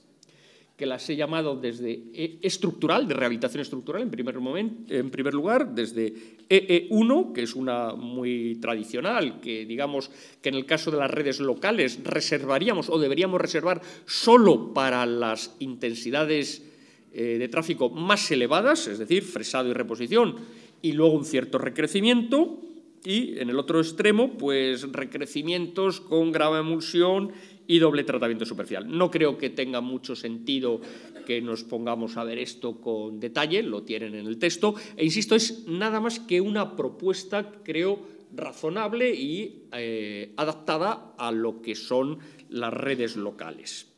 Speaker 10: que las he llamado desde eh, estructural, de rehabilitación estructural en primer, momento, en primer lugar, desde EE1, que es una muy tradicional, que digamos que en el caso de las redes locales reservaríamos o deberíamos reservar solo para las intensidades eh, de tráfico más elevadas, es decir, fresado y reposición, y luego un cierto recrecimiento, y en el otro extremo, pues recrecimientos con grava emulsión y doble tratamiento superficial. No creo que tenga mucho sentido que nos pongamos a ver esto con detalle, lo tienen en el texto, e insisto, es nada más que una propuesta, creo, razonable y eh, adaptada a lo que son las redes locales.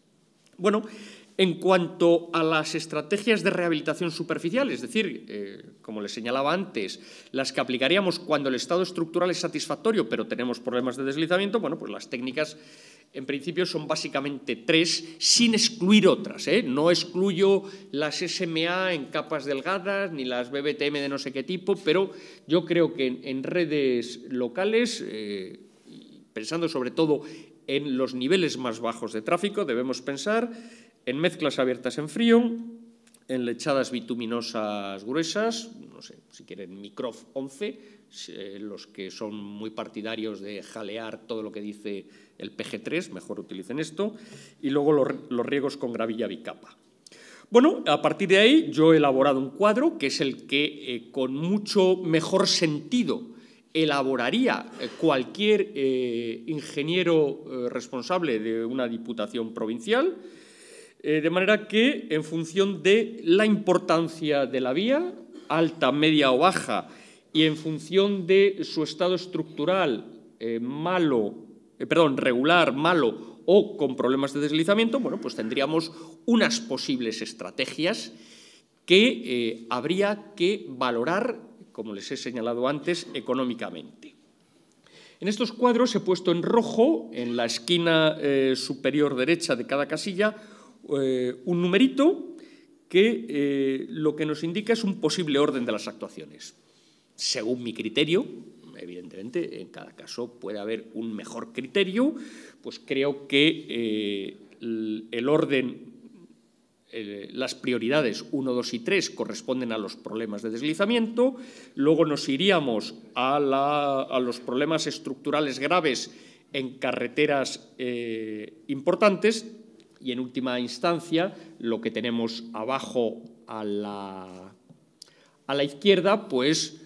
Speaker 10: Bueno, en cuanto a las estrategias de rehabilitación superficial, es decir, eh, como les señalaba antes, las que aplicaríamos cuando el estado estructural es satisfactorio pero tenemos problemas de deslizamiento, bueno, pues las técnicas en principio son básicamente tres, sin excluir otras. ¿eh? No excluyo las SMA en capas delgadas ni las BBTM de no sé qué tipo, pero yo creo que en, redes locales, eh, pensando sobre todo en los niveles más bajos de tráfico, debemos pensar en mezclas abiertas en frío, en lechadas bituminosas gruesas, no sé, si quieren Microf 11, eh, los que son muy partidarios de jalear todo lo que dice el PG3, mejor utilicen esto, y luego los, riegos con gravilla bicapa. Bueno, a partir de ahí yo he elaborado un cuadro que es el que eh, con mucho mejor sentido elaboraría eh, cualquier ingeniero responsable de una diputación provincial, eh, de manera que, en función de la importancia de la vía, alta, media o baja, y en función de su estado estructural eh, malo, eh, perdón, regular, malo o con problemas de deslizamiento, bueno, pues tendríamos unas posibles estrategias que habría que valorar, como les he señalado antes, económicamente. En estos cuadros he puesto en rojo, en la esquina superior derecha de cada casilla, eh, un numerito que eh, lo que nos indica es un posible orden de las actuaciones. Según mi criterio, evidentemente en cada caso puede haber un mejor criterio, pues creo que eh, el orden, las prioridades 1, 2 y 3 corresponden a los problemas de deslizamiento, luego nos iríamos a, los problemas estructurales graves en carreteras importantes, y en última instancia lo que tenemos abajo a la, izquierda, pues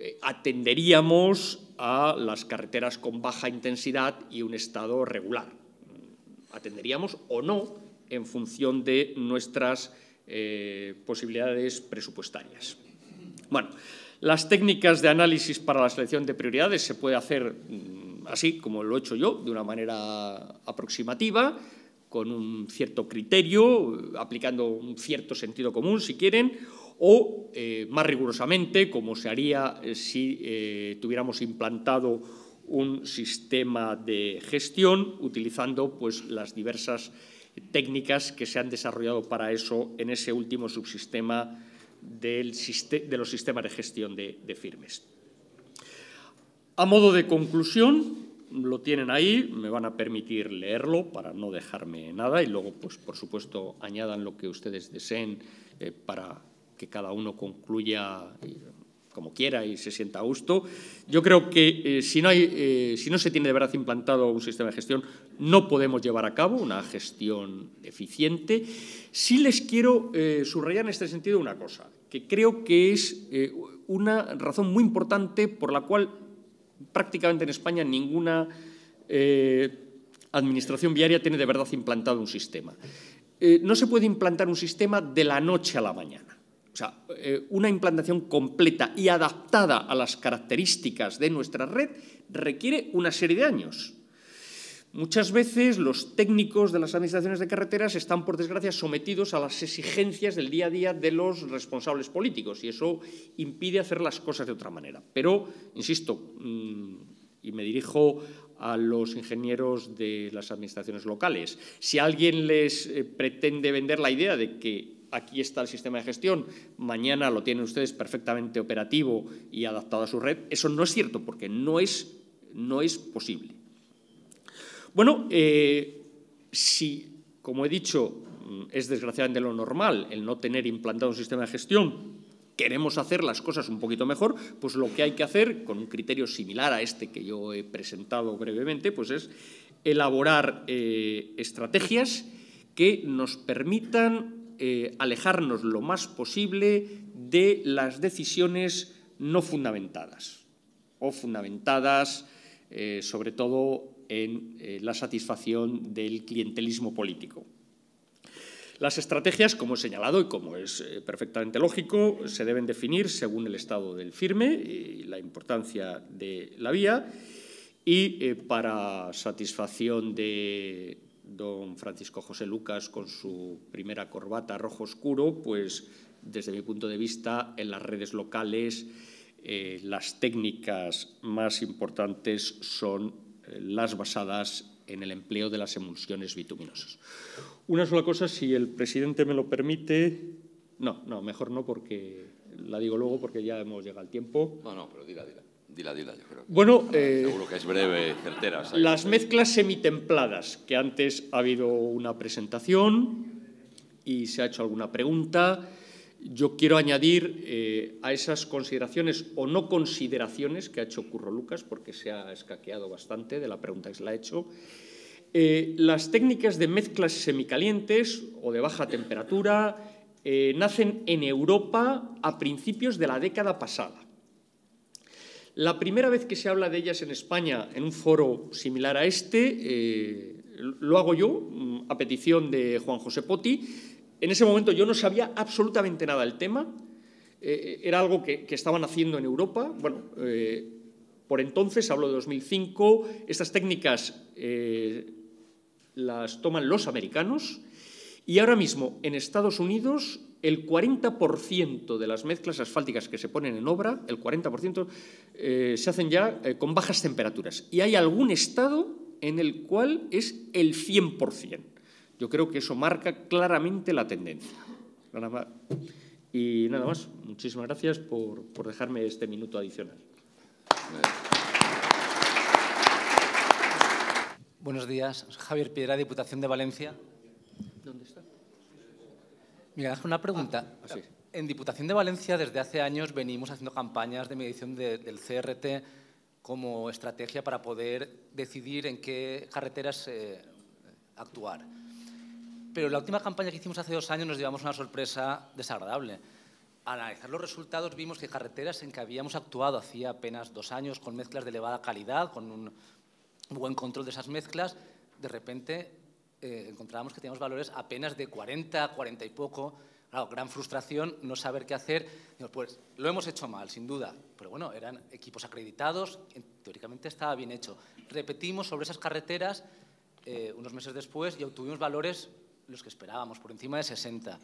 Speaker 10: eh, atenderíamos a las carreteras con baja intensidad y un estado regular. Atenderíamos o no en función de nuestras eh, posibilidades presupuestarias. Bueno, las técnicas de análisis para la selección de prioridades se puede hacer mm, así, como lo he hecho yo, de una manera aproximativa con un cierto criterio, aplicando un cierto sentido común, si quieren, o eh, más rigurosamente, como se haría eh, si eh, tuviéramos implantado un sistema de gestión utilizando pues, las diversas técnicas que se han desarrollado para eso en ese último subsistema del, de los sistemas de gestión de firmes. A modo de conclusión, lo tienen ahí, me van a permitir leerlo para no dejarme nada y luego, pues, por supuesto, añadan lo que ustedes deseen eh, para que cada uno concluya eh, como quiera y se sienta a gusto. Yo creo que eh, si, no se tiene de verdad implantado un sistema de gestión, no podemos llevar a cabo una gestión eficiente. Sí les quiero subrayar en este sentido una cosa, que creo que es una razón muy importante por la cual prácticamente en España ninguna eh, administración viaria tiene de verdad implantado un sistema. Eh, no se puede implantar un sistema de la noche a la mañana. O sea, eh, una implantación completa y adaptada a las características de nuestra red requiere una serie de años. Muchas veces los técnicos de las administraciones de carreteras están, por desgracia, sometidos a las exigencias del día a día de los responsables políticos y eso impide hacer las cosas de otra manera. Pero, insisto, mm, y me dirijo a los ingenieros de las administraciones locales, si alguien les eh, pretende vender la idea de que aquí está el sistema de gestión, mañana lo tienen ustedes perfectamente operativo y adaptado a su red, eso no es cierto porque no es, no es posible. Bueno, eh, si, como he dicho, mm, es desgraciadamente lo normal el no tener implantado un sistema de gestión, queremos hacer las cosas un poquito mejor, pues lo que hay que hacer, con un criterio similar a este que yo he presentado brevemente, pues es elaborar eh, estrategias que nos permitan eh, alejarnos lo más posible de las decisiones no fundamentadas o fundamentadas sobre todo en eh, la satisfacción del clientelismo político. Las estrategias, como he señalado y como es eh, perfectamente lógico, se deben definir según el estado del firme y la importancia de la vía. Y eh, para satisfacción de don Francisco José Lucas con su primera corbata rojo oscuro, pues desde mi punto de vista, en las redes locales las técnicas más importantes son las basadas en el empleo de las emulsiones bituminosas. Una sola cosa, si el presidente me lo permite. No, no, mejor no, porque la digo luego, porque ya hemos llegado al tiempo. No, no, pero dila, dila. Bueno, eh,
Speaker 1: que es breve, ¿eh? Las
Speaker 10: mezclas semitempladas, que antes ha habido una presentación y se ha hecho alguna pregunta. Yo quiero añadir eh, a esas consideraciones o no consideraciones que ha hecho Curro Lucas, porque se ha escaqueado bastante de la pregunta que se la ha hecho, eh, las técnicas de mezclas semicalientes o de baja temperatura eh, nacen en Europa a principios de la década pasada. La primera vez que se habla de ellas en España en un foro similar a este, lo hago yo, mm, a petición de Juan José Poti, en ese momento yo no sabía absolutamente nada del tema, eh, eh, era algo que, estaban haciendo en Europa, bueno, eh, por entonces, hablo de 2005, estas técnicas las toman los americanos y ahora mismo en Estados Unidos el 40% de las mezclas asfálticas que se ponen en obra, el 40% se hacen ya con bajas temperaturas. Y hay algún estado en el cual es el 100%. Yo creo que eso marca claramente la tendencia. Y nada más, muchísimas gracias por, dejarme este minuto adicional.
Speaker 11: Buenos días, Javier Piedra, Diputación de Valencia. ¿Dónde está? Mira, una pregunta. Ah, ah, en Diputación de Valencia desde hace años venimos haciendo campañas de medición del CRT como estrategia para poder decidir en qué carreteras eh, actuar. Pero la última campaña que hicimos hace dos años nos llevamos una sorpresa desagradable. Al analizar los resultados vimos que carreteras en que habíamos actuado hacía apenas dos años con mezclas de elevada calidad, con un buen control de esas mezclas, de repente eh, encontrábamos que teníamos valores apenas de 40, 40 y poco. Claro, gran frustración, no saber qué hacer. Pues lo hemos hecho mal, sin duda. Pero bueno, eran equipos acreditados, teóricamente estaba bien hecho. Repetimos sobre esas carreteras eh, unos meses después y obtuvimos valores los que esperábamos, por encima de 60.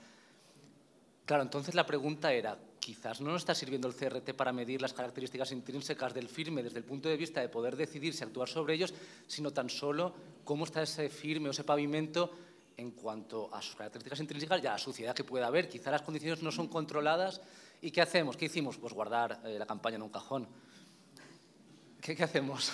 Speaker 11: Claro, entonces la pregunta era, quizás no nos está sirviendo el CRT para medir las características intrínsecas del firme desde el punto de vista de poder decidir si actuar sobre ellos, sino tan solo cómo está ese firme o ese pavimento en cuanto a sus características intrínsecas y a la suciedad que pueda haber. Quizás las condiciones no son controladas. ¿Y qué hacemos? ¿Qué hicimos? Pues guardar eh, la campaña en un cajón. ¿Qué, hacemos?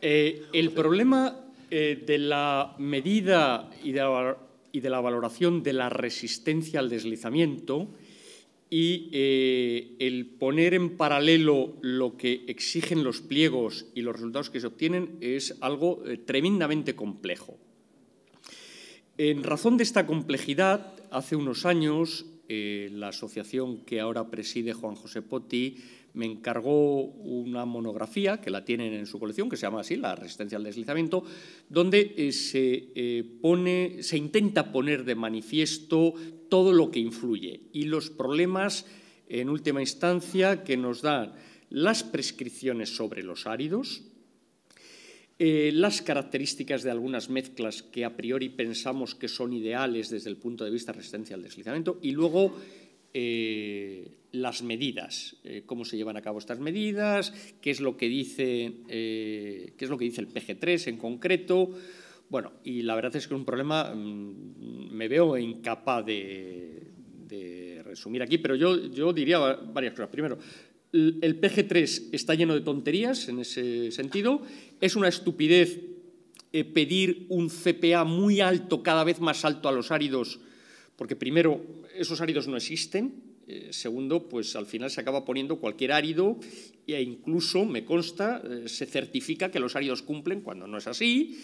Speaker 10: Eh, el problema eh, de la medida y de la, valoración de la resistencia al deslizamiento y eh, el poner en paralelo lo que exigen los pliegos y los resultados que se obtienen es algo eh, tremendamente complejo. En razón de esta complejidad, hace unos años la asociación que ahora preside Juan José Potti me encargó una monografía que la tienen en su colección, que se llama así, La resistencia al deslizamiento, donde eh, se, eh, pone, se intenta poner de manifiesto todo lo que influye y los problemas, en última instancia, que nos dan las prescripciones sobre los áridos, eh, las características de algunas mezclas que a priori pensamos que son ideales desde el punto de vista de resistencia al deslizamiento y luego las medidas, eh, cómo se llevan a cabo estas medidas, qué es lo que dice, eh, qué es lo que dice el PG3 en concreto. Bueno, y la verdad es que es un problema, mm, me veo incapaz de, resumir aquí, pero yo, diría varias cosas. Primero, el PG3 está lleno de tonterías en ese sentido, es una estupidez eh, pedir un CPA muy alto, cada vez más alto a los áridos, porque primero, esos áridos no existen, eh, segundo, pues al final se acaba poniendo cualquier árido e incluso, me consta, eh, se certifica que los áridos cumplen cuando no es así.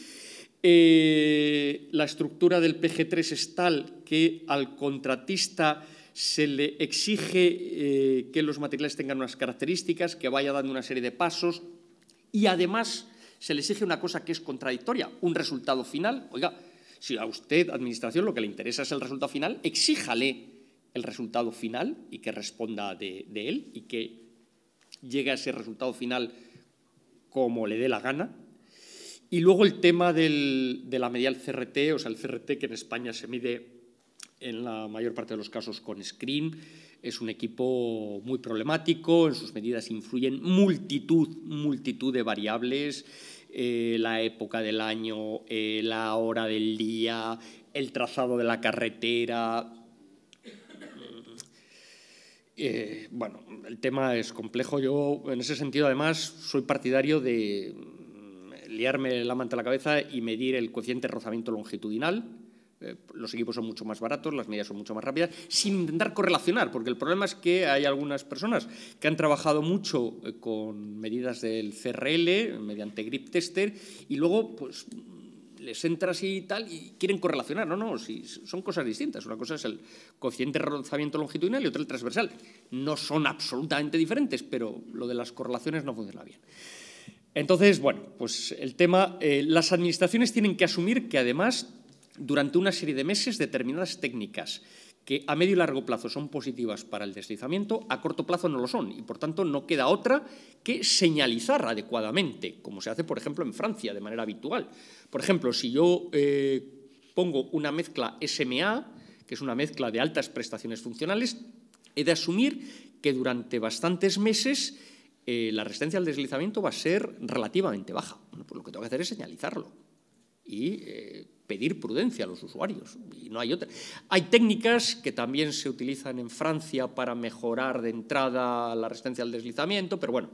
Speaker 10: Eh, la estructura del PG3 es tal que al contratista se le exige que los materiales tengan unas características, que vaya dando una serie de pasos y además se le exige una cosa que es contradictoria, un resultado final. Oiga, si a usted, Administración, lo que le interesa es el resultado final, exíjale el resultado final y que responda de, él y que llegue a ese resultado final como le dé la gana. Y luego el tema de la medial CRT, o sea, el CRT que en España se mide en la mayor parte de los casos con screen, es un equipo muy problemático, en sus medidas influyen multitud, multitud de variables, eh, la época del año, eh, la hora del día, el trazado de la carretera, eh, bueno, el tema es complejo. Yo, en ese sentido, además, soy partidario de mm, liarme la manta a la cabeza y medir el coeficiente de rozamiento longitudinal. Eh, los equipos son mucho más baratos, las medidas son mucho más rápidas, sin intentar correlacionar, porque el problema es que hay algunas personas que han trabajado mucho eh, con medidas del CRL mediante grip tester y luego pues, les entras y tal y quieren correlacionar. No, no, si son cosas distintas. Una cosa es el coeficiente de rozamiento longitudinal y otra el transversal. No son absolutamente diferentes, pero lo de las correlaciones no funciona bien. Entonces, bueno, pues el tema, eh, las administraciones tienen que asumir que además durante una serie de meses determinadas técnicas que a medio y largo plazo son positivas para el deslizamiento, a corto plazo no lo son y por tanto no queda otra que señalizar adecuadamente, como se hace por ejemplo en Francia de manera habitual. Por ejemplo, si yo eh, pongo una mezcla SMA, que es una mezcla de altas prestaciones funcionales, he de asumir que durante bastantes meses eh, la resistencia al deslizamiento va a ser relativamente baja. Bueno, pues lo que tengo que hacer es señalizarlo y eh, pedir prudencia a los usuarios y no hay otra. Hay técnicas que también se utilizan en Francia para mejorar de entrada la resistencia al deslizamiento, pero bueno,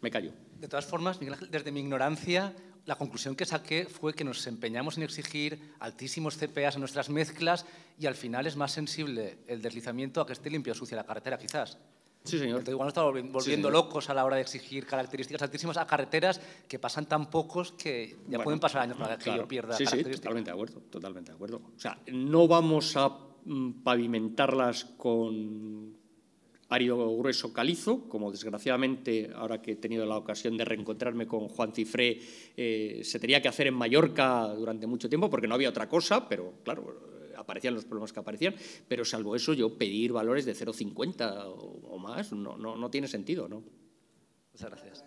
Speaker 10: me callo.
Speaker 11: De todas formas, desde mi ignorancia, la conclusión que saqué fue que nos empeñamos en exigir altísimos CPAs en nuestras mezclas y al final es más sensible el deslizamiento a que esté limpio o sucia la carretera, quizás. Sí, señor. Entonces, igual nos estamos volviendo locos a la hora de exigir características altísimas a carreteras que pasan tan pocos que ya pueden pasar años para que yo pierda características. Sí, totalmente de acuerdo, totalmente de acuerdo.
Speaker 10: O sea, no vamos a mm, pavimentarlas con árido grueso calizo, como desgraciadamente ahora que he tenido la ocasión de reencontrarme con Juan Cifré, eh, se tenía que hacer en Mallorca durante mucho tiempo porque no había otra cosa, pero claro, aparecían los problemas que aparecían, pero salvo eso yo pedir valores de 0,50 o, más no, tiene sentido, ¿no? Muchas gracias.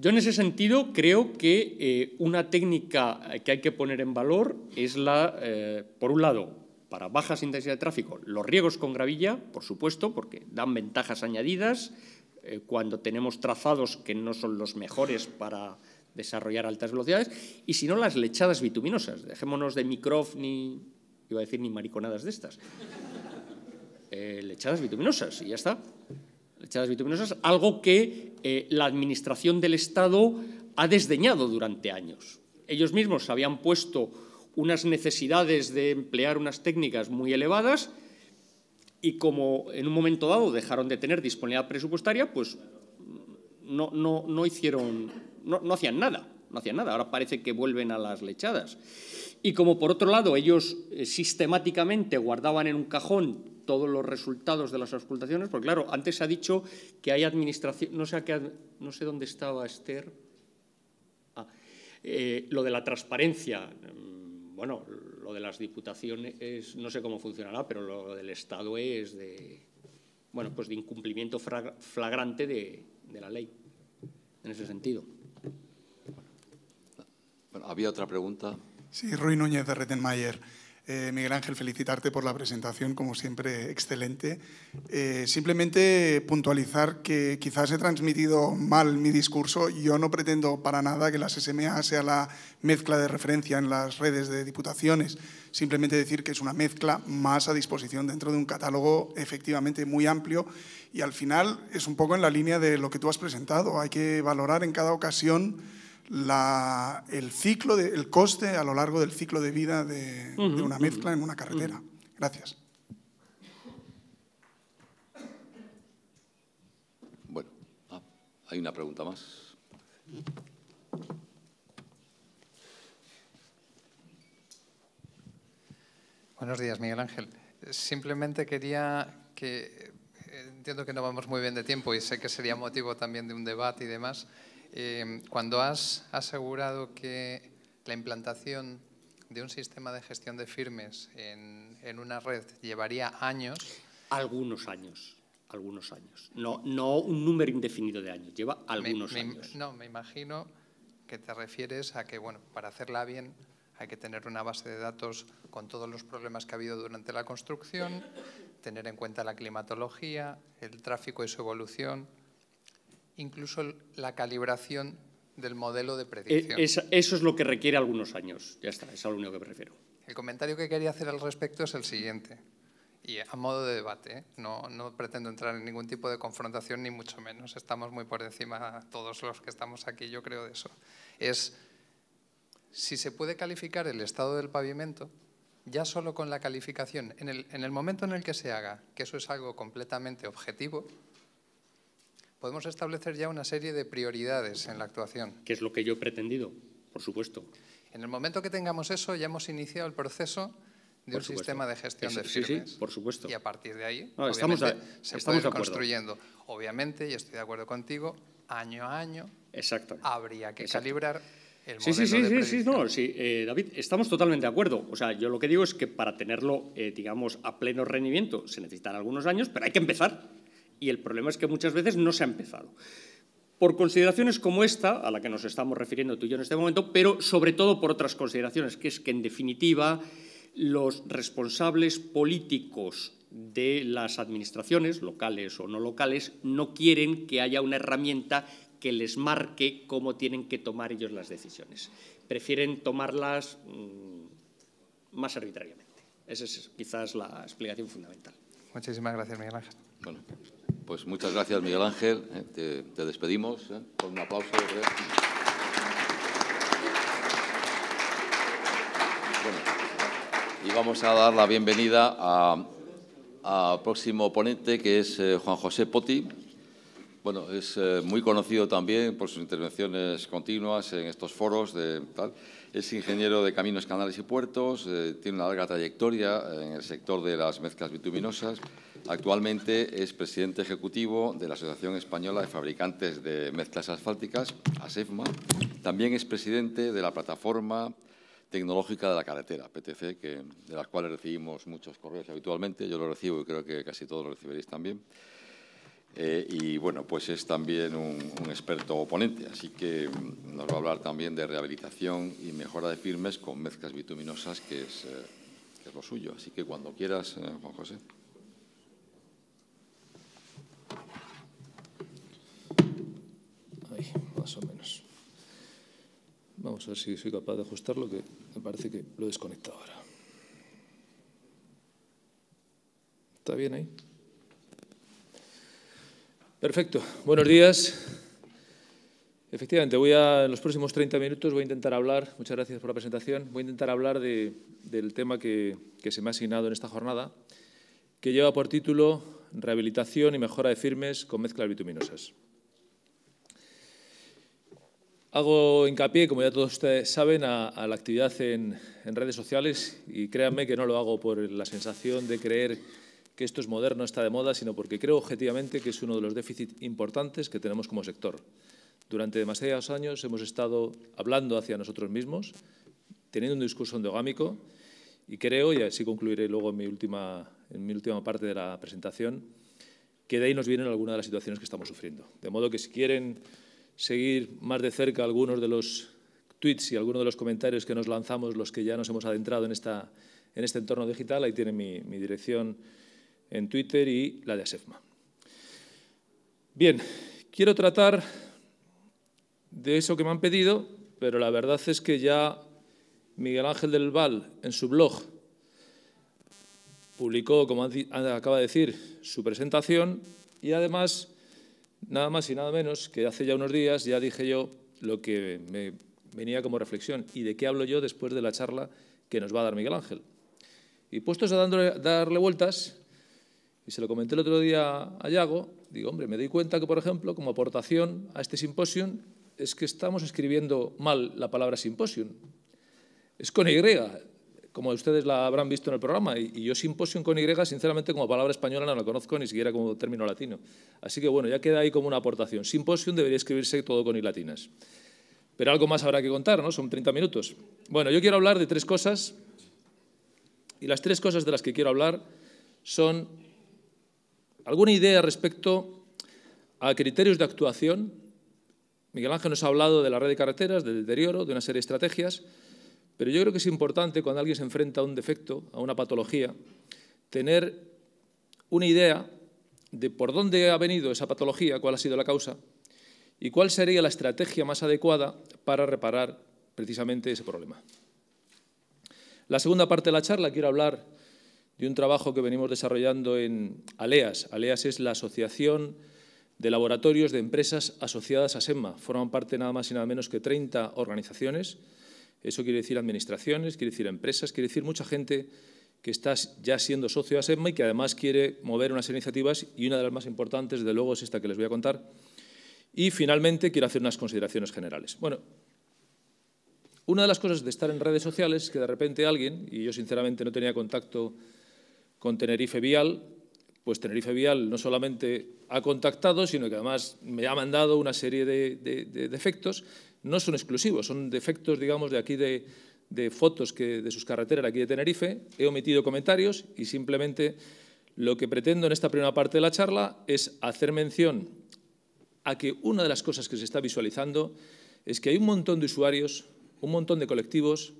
Speaker 10: Yo en ese sentido creo que eh, una técnica que hay que poner en valor es la, eh, por un lado, para bajas intensidades de tráfico, los riegos con gravilla, por supuesto, porque dan ventajas añadidas, eh, cuando tenemos trazados que no son los mejores para desarrollar altas velocidades, y si no las lechadas bituminosas. Dejémonos de microf ni, iba a decir, ni mariconadas de estas. Eh, lechadas bituminosas, y ya está. Lechadas bituminosas, algo que eh, la Administración del Estado ha desdeñado durante años. Ellos mismos habían puesto unas necesidades de emplear unas técnicas muy elevadas, y como en un momento dado dejaron de tener disponibilidad presupuestaria, pues no, no, no hicieron, no, hacían nada, no hacían nada. Ahora parece que vuelven a las lechadas. Y como por otro lado ellos eh, sistemáticamente guardaban en un cajón todos los resultados de las auscultaciones, porque claro, antes se ha dicho que hay administración, no sé, qué, no sé dónde estaba Esther, ah, eh, lo de la transparencia, mm, bueno, lo de las diputaciones, no sé cómo funcionará, pero lo del Estado es de, bueno, pues de incumplimiento flagrante
Speaker 7: de, la ley, en ese sentido.
Speaker 1: había otra pregunta.
Speaker 7: Sí, Rui Núñez de Retenmayer. Eh, Miguel Ángel, felicitarte por la presentación, como siempre, excelente. Eh, simplemente puntualizar que quizás he transmitido mal mi discurso. Yo no pretendo para nada que las SMA sea la mezcla de referencia en las redes de diputaciones. Simplemente decir que es una mezcla más a disposición dentro de un catálogo efectivamente muy amplio y al final es un poco en la línea de lo que tú has presentado. Hay que valorar en cada ocasión el ciclo, coste a lo largo del ciclo de vida de, una mezcla en una carretera. Gracias.
Speaker 1: Bueno, ah, hay una pregunta más.
Speaker 2: Buenos días, Miguel Ángel. Simplemente quería que, eh, entiendo que no vamos muy bien de tiempo y sé que sería motivo también de un debate y demás, Em, cuando has asegurado que la implantación de un sistema de gestión de firmes en, una
Speaker 10: red llevaría años. Algunos años, algunos años. No, no un número indefinido de años, lleva algunos años.
Speaker 2: No, me imagino que te refieres a que, bueno, para hacerla bien hay que tener una base de datos con todos los problemas que ha habido durante la construcción, tener en cuenta la climatología, el tráfico y su evolución, incluso la calibración del modelo de e, predicción. eso
Speaker 10: es lo que requiere algunos años. Ya está, es a lo único que me refiero.
Speaker 2: El comentario que quería hacer al respecto es el siguiente, y a modo de debate. ¿eh? No, pretendo entrar en ningún tipo de confrontación, ni mucho menos. Estamos muy por encima todos los que estamos aquí, yo creo, de eso. Es si se puede calificar el estado del pavimento, ya solo con la calificación, en el momento en el que se haga, que eso es algo completamente objetivo, podemos establecer ya una serie de prioridades en la actuación.
Speaker 10: Que es lo que yo he pretendido? Por supuesto.
Speaker 2: En el momento que tengamos eso, ya hemos iniciado el proceso
Speaker 10: de un sistema de gestión
Speaker 2: de firmes. Sí, sí, por supuesto. Y a partir de ahí, estamos se estamos construyendo. Obviamente, y estoy de acuerdo contigo, año a año
Speaker 10: Exacto. habría que calibrar
Speaker 2: el sí, sí, sí, sí,
Speaker 10: no, sí, eh, David, estamos totalmente de acuerdo. O sea, yo lo que digo es que para tenerlo, eh, digamos, a pleno rendimiento se necesitan algunos años, pero hay que empezar. Y el problema es que muchas veces no se ha empezado. Por consideraciones como esta, a la que nos estamos refiriendo tú y yo en este momento, pero sobre todo por otras consideraciones, que es que en definitiva los responsables políticos de las administraciones, locales o no locales, no quieren que haya una herramienta que les marque cómo tienen que tomar ellos las decisiones. Prefieren tomarlas mm, más arbitrariamente. Esa es quizás la explicación fundamental.
Speaker 2: Muchísimas gracias, Miguel Ángel
Speaker 1: pues muchas gracias, Miguel Ángel. Eh, te, despedimos eh, con un aplauso. y vamos a dar la bienvenida al próximo ponente, que es eh, Juan José Poti. Bueno, es eh, muy conocido también por sus intervenciones continuas en estos foros. Es ingeniero de caminos, canales y puertos, eh, tiene una larga trayectoria en el sector de las mezclas bituminosas. Actualmente es presidente ejecutivo de la Asociación Española de Fabricantes de Mezclas Asfálticas, ASEFMA. También es presidente de la Plataforma Tecnológica de la Carretera, PTC, de las cuales recibimos muchos correos habitualmente. Yo lo recibo y creo que casi todos lo recibiréis también. Eh, y bueno, pues es también un, experto oponente, así que mm, nos va a hablar también de rehabilitación y mejora de firmes con mezclas bituminosas, que es, eh, lo suyo. Así que cuando quieras, eh, Juan José.
Speaker 12: Ahí, más o menos. Vamos a ver si soy capaz de ajustarlo, que me parece que lo he desconectado ahora. ¿Está bien ahí? Perfecto. Buenos días. Efectivamente, voy a, en los próximos 30 minutos voy a intentar hablar, muchas gracias por la presentación, voy a intentar hablar del tema que, se me ha asignado en esta jornada, que lleva por título Rehabilitación y mejora de firmes con mezclas bituminosas. Hago hincapié, como ya todos ustedes saben, a, la actividad en, en redes sociales y créanme que no lo hago por la sensación de creer que esto es moderno, está de moda, sino porque creo objetivamente que es uno de los déficits importantes que tenemos como sector. Durante demasiados años hemos estado hablando hacia nosotros mismos, teniendo un discurso endogámico, y creo, y así concluiré luego en mi última, en mi última parte de la presentación, que de ahí nos vienen algunas de las situaciones que estamos sufriendo. De modo que si quieren seguir más de cerca algunos de los tweets y algunos de los comentarios que nos lanzamos los que ya nos hemos adentrado en, esta, en este entorno digital, ahí tienen mi, mi dirección en Twitter y la de ASEFMA. Bien, quiero tratar de eso que me han pedido, pero la verdad es que ya Miguel Ángel del Val, en su blog, publicó, como acaba de decir, su presentación y además, nada más y nada menos, que hace ya unos días ya dije yo lo que me venía como reflexión y de qué hablo yo después de la charla que nos va a dar Miguel Ángel. Y puestos a darle vueltas, y se lo comenté el otro día a Yago, digo, hombre, me doy cuenta que, por ejemplo, como aportación a este symposium es que estamos escribiendo mal la palabra symposium. Es con Y, como ustedes la habrán visto en el programa, y, yo symposium con Y, sinceramente, como palabra española no la conozco ni siquiera como término latino. Así que bueno, ya queda ahí como una aportación. Symposium debería escribirse todo con Y latinas. Pero algo más habrá que contar, ¿no? Son 30 minutos. Bueno, yo quiero hablar de tres cosas, y las tres cosas de las que quiero hablar son ¿Alguna idea respecto a criterios de actuación? Miguel Ángel nos ha hablado de la red de carreteras, del deterioro, de una serie de estrategias, pero yo creo que es importante cuando alguien se enfrenta a un defecto, a una patología, tener una idea de por dónde ha venido esa patología, cuál ha sido la causa y cuál sería la estrategia más adecuada para reparar precisamente ese problema. La segunda parte de la charla quiero hablar de un trabajo que venimos desarrollando en ALEAS. ALEAS es la Asociación de Laboratorios de Empresas Asociadas a SEMMA. Forman parte nada más y nada menos que 30 organizaciones. Eso quiere decir administraciones, quiere decir empresas, quiere decir mucha gente que está ya siendo socio a SEMMA y que además quiere mover unas iniciativas y una de las más importantes, de luego, es esta que les voy a contar. Y finalmente quiero hacer unas consideraciones generales. Bueno, una de las cosas de estar en redes sociales es que de repente alguien, y yo sinceramente no tenía contacto con Tenerife Vial, pues Tenerife Vial no solamente ha contactado, sino que además me ha mandado una serie de, defectos. No son exclusivos, son defectos, digamos, de aquí de, de fotos que, de sus carreteras aquí de Tenerife. He omitido comentarios y simplemente lo que pretendo en esta primera parte de la charla es hacer mención a que una de las cosas que se está visualizando es que hay un montón de usuarios, un montón de colectivos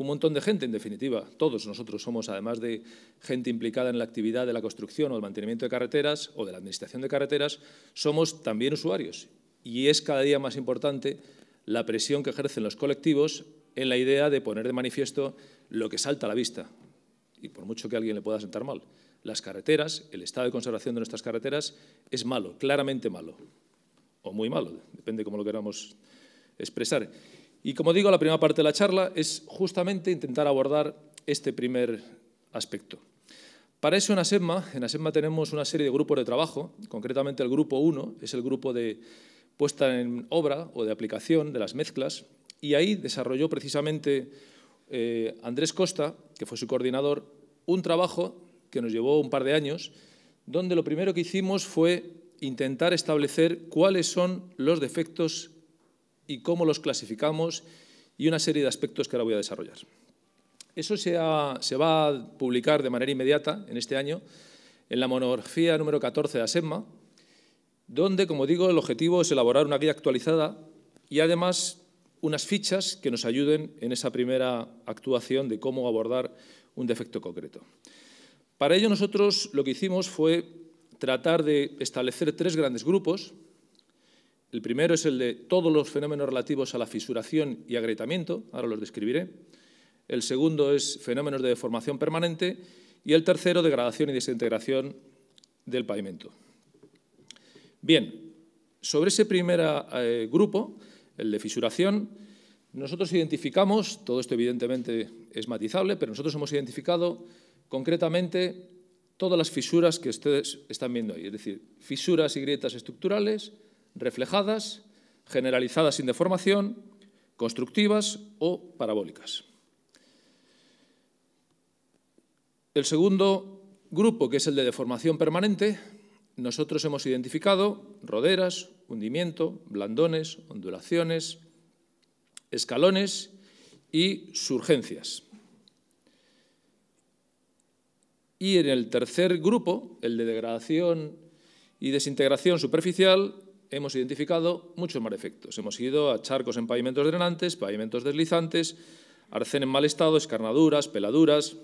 Speaker 12: un montón de gente, en definitiva. Todos nosotros somos, además de gente implicada en la actividad de la construcción o el mantenimiento de carreteras o de la administración de carreteras, somos también usuarios. Y es cada día más importante la presión que ejercen los colectivos en la idea de poner de manifiesto lo que salta a la vista. Y por mucho que alguien le pueda sentar mal, las carreteras, el estado de conservación de nuestras carreteras es malo, claramente malo. O muy malo, depende cómo lo queramos expresar. Y como digo, la primera parte de la charla es justamente intentar abordar este primer aspecto. Para eso en ASEMA, en ASEMA tenemos una serie de grupos de trabajo, concretamente el grupo 1 es el grupo de puesta en obra o de aplicación de las mezclas y ahí desarrolló precisamente eh, Andrés Costa, que fue su coordinador, un trabajo que nos llevó un par de años, donde lo primero que hicimos fue intentar establecer cuáles son los defectos y cómo los clasificamos y una serie de aspectos que ahora voy a desarrollar. Eso se, va a publicar de manera inmediata en este año en la monografía número 14 de ASEMMA, donde, como digo, el objetivo es elaborar una guía actualizada y además unas fichas que nos ayuden en esa primera actuación de cómo abordar un defecto concreto. Para ello nosotros lo que hicimos fue tratar de establecer tres grandes grupos el primero es el de todos los fenómenos relativos a la fisuración y agrietamiento, ahora los describiré. El segundo es fenómenos de deformación permanente y el tercero, degradación y desintegración del pavimento. Bien, sobre ese primer eh, grupo, el de fisuración, nosotros identificamos, todo esto evidentemente es matizable, pero nosotros hemos identificado concretamente todas las fisuras que ustedes están viendo ahí, es decir, fisuras y grietas estructurales, reflejadas, generalizadas sin deformación, constructivas o parabólicas. El segundo grupo, que es el de deformación permanente, nosotros hemos identificado roderas, hundimiento, blandones, ondulaciones, escalones y surgencias. Y en el tercer grupo, el de degradación y desintegración superficial, hemos identificado muchos efectos. Hemos ido a charcos en pavimentos drenantes, pavimentos deslizantes, arcén en mal estado, escarnaduras, peladuras.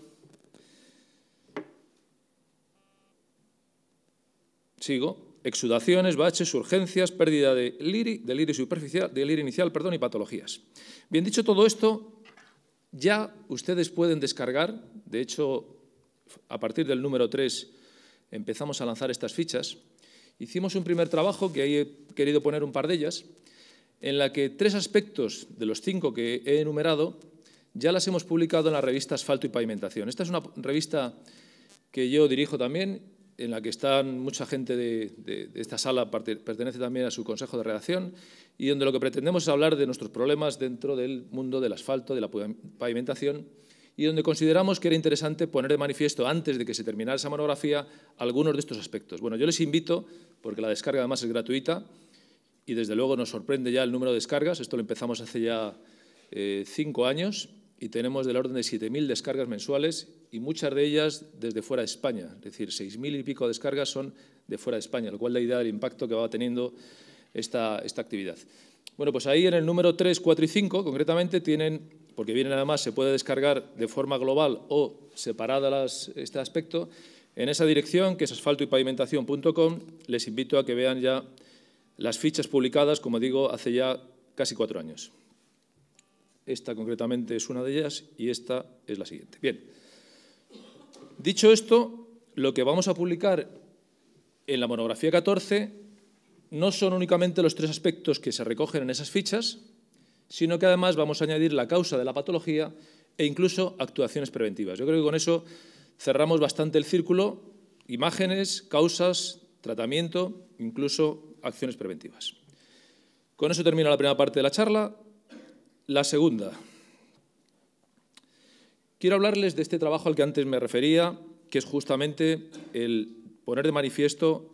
Speaker 12: Sigo. Exudaciones, baches, urgencias, pérdida de liri, liri superficial, inicial perdón, y patologías. Bien, dicho todo esto, ya ustedes pueden descargar, de hecho, a partir del número 3 empezamos a lanzar estas fichas, Hicimos un primer trabajo, que ahí he querido poner un par de ellas, en la que tres aspectos de los cinco que he enumerado ya las hemos publicado en la revista Asfalto y Pavimentación. Esta es una revista que yo dirijo también, en la que están mucha gente de, de esta sala, pertenece también a su consejo de redacción, y donde lo que pretendemos es hablar de nuestros problemas dentro del mundo del asfalto, de la pavimentación, y donde consideramos que era interesante poner de manifiesto, antes de que se terminara esa monografía, algunos de estos aspectos. Bueno, yo les invito, porque la descarga además es gratuita, y desde luego nos sorprende ya el número de descargas, esto lo empezamos hace ya eh, cinco años, y tenemos del orden de 7.000 descargas mensuales y muchas de ellas desde fuera de España, es decir, 6.000 y pico descargas son de fuera de España, lo cual da idea del impacto que va teniendo esta, esta actividad. Bueno, pues ahí en el número 3, 4 y 5, concretamente, tienen porque vienen además, se puede descargar de forma global o separada este aspecto, en esa dirección, que es asfaltoypavimentación.com, les invito a que vean ya las fichas publicadas, como digo, hace ya casi cuatro años. Esta concretamente es una de ellas y esta es la siguiente. Bien, dicho esto, lo que vamos a publicar en la monografía 14 no son únicamente los tres aspectos que se recogen en esas fichas, sino que además vamos a añadir la causa de la patología e incluso actuaciones preventivas. Yo creo que con eso cerramos bastante el círculo, imágenes, causas, tratamiento, incluso acciones preventivas. Con eso termina la primera parte de la charla. La segunda. Quiero hablarles de este trabajo al que antes me refería, que es justamente el poner de manifiesto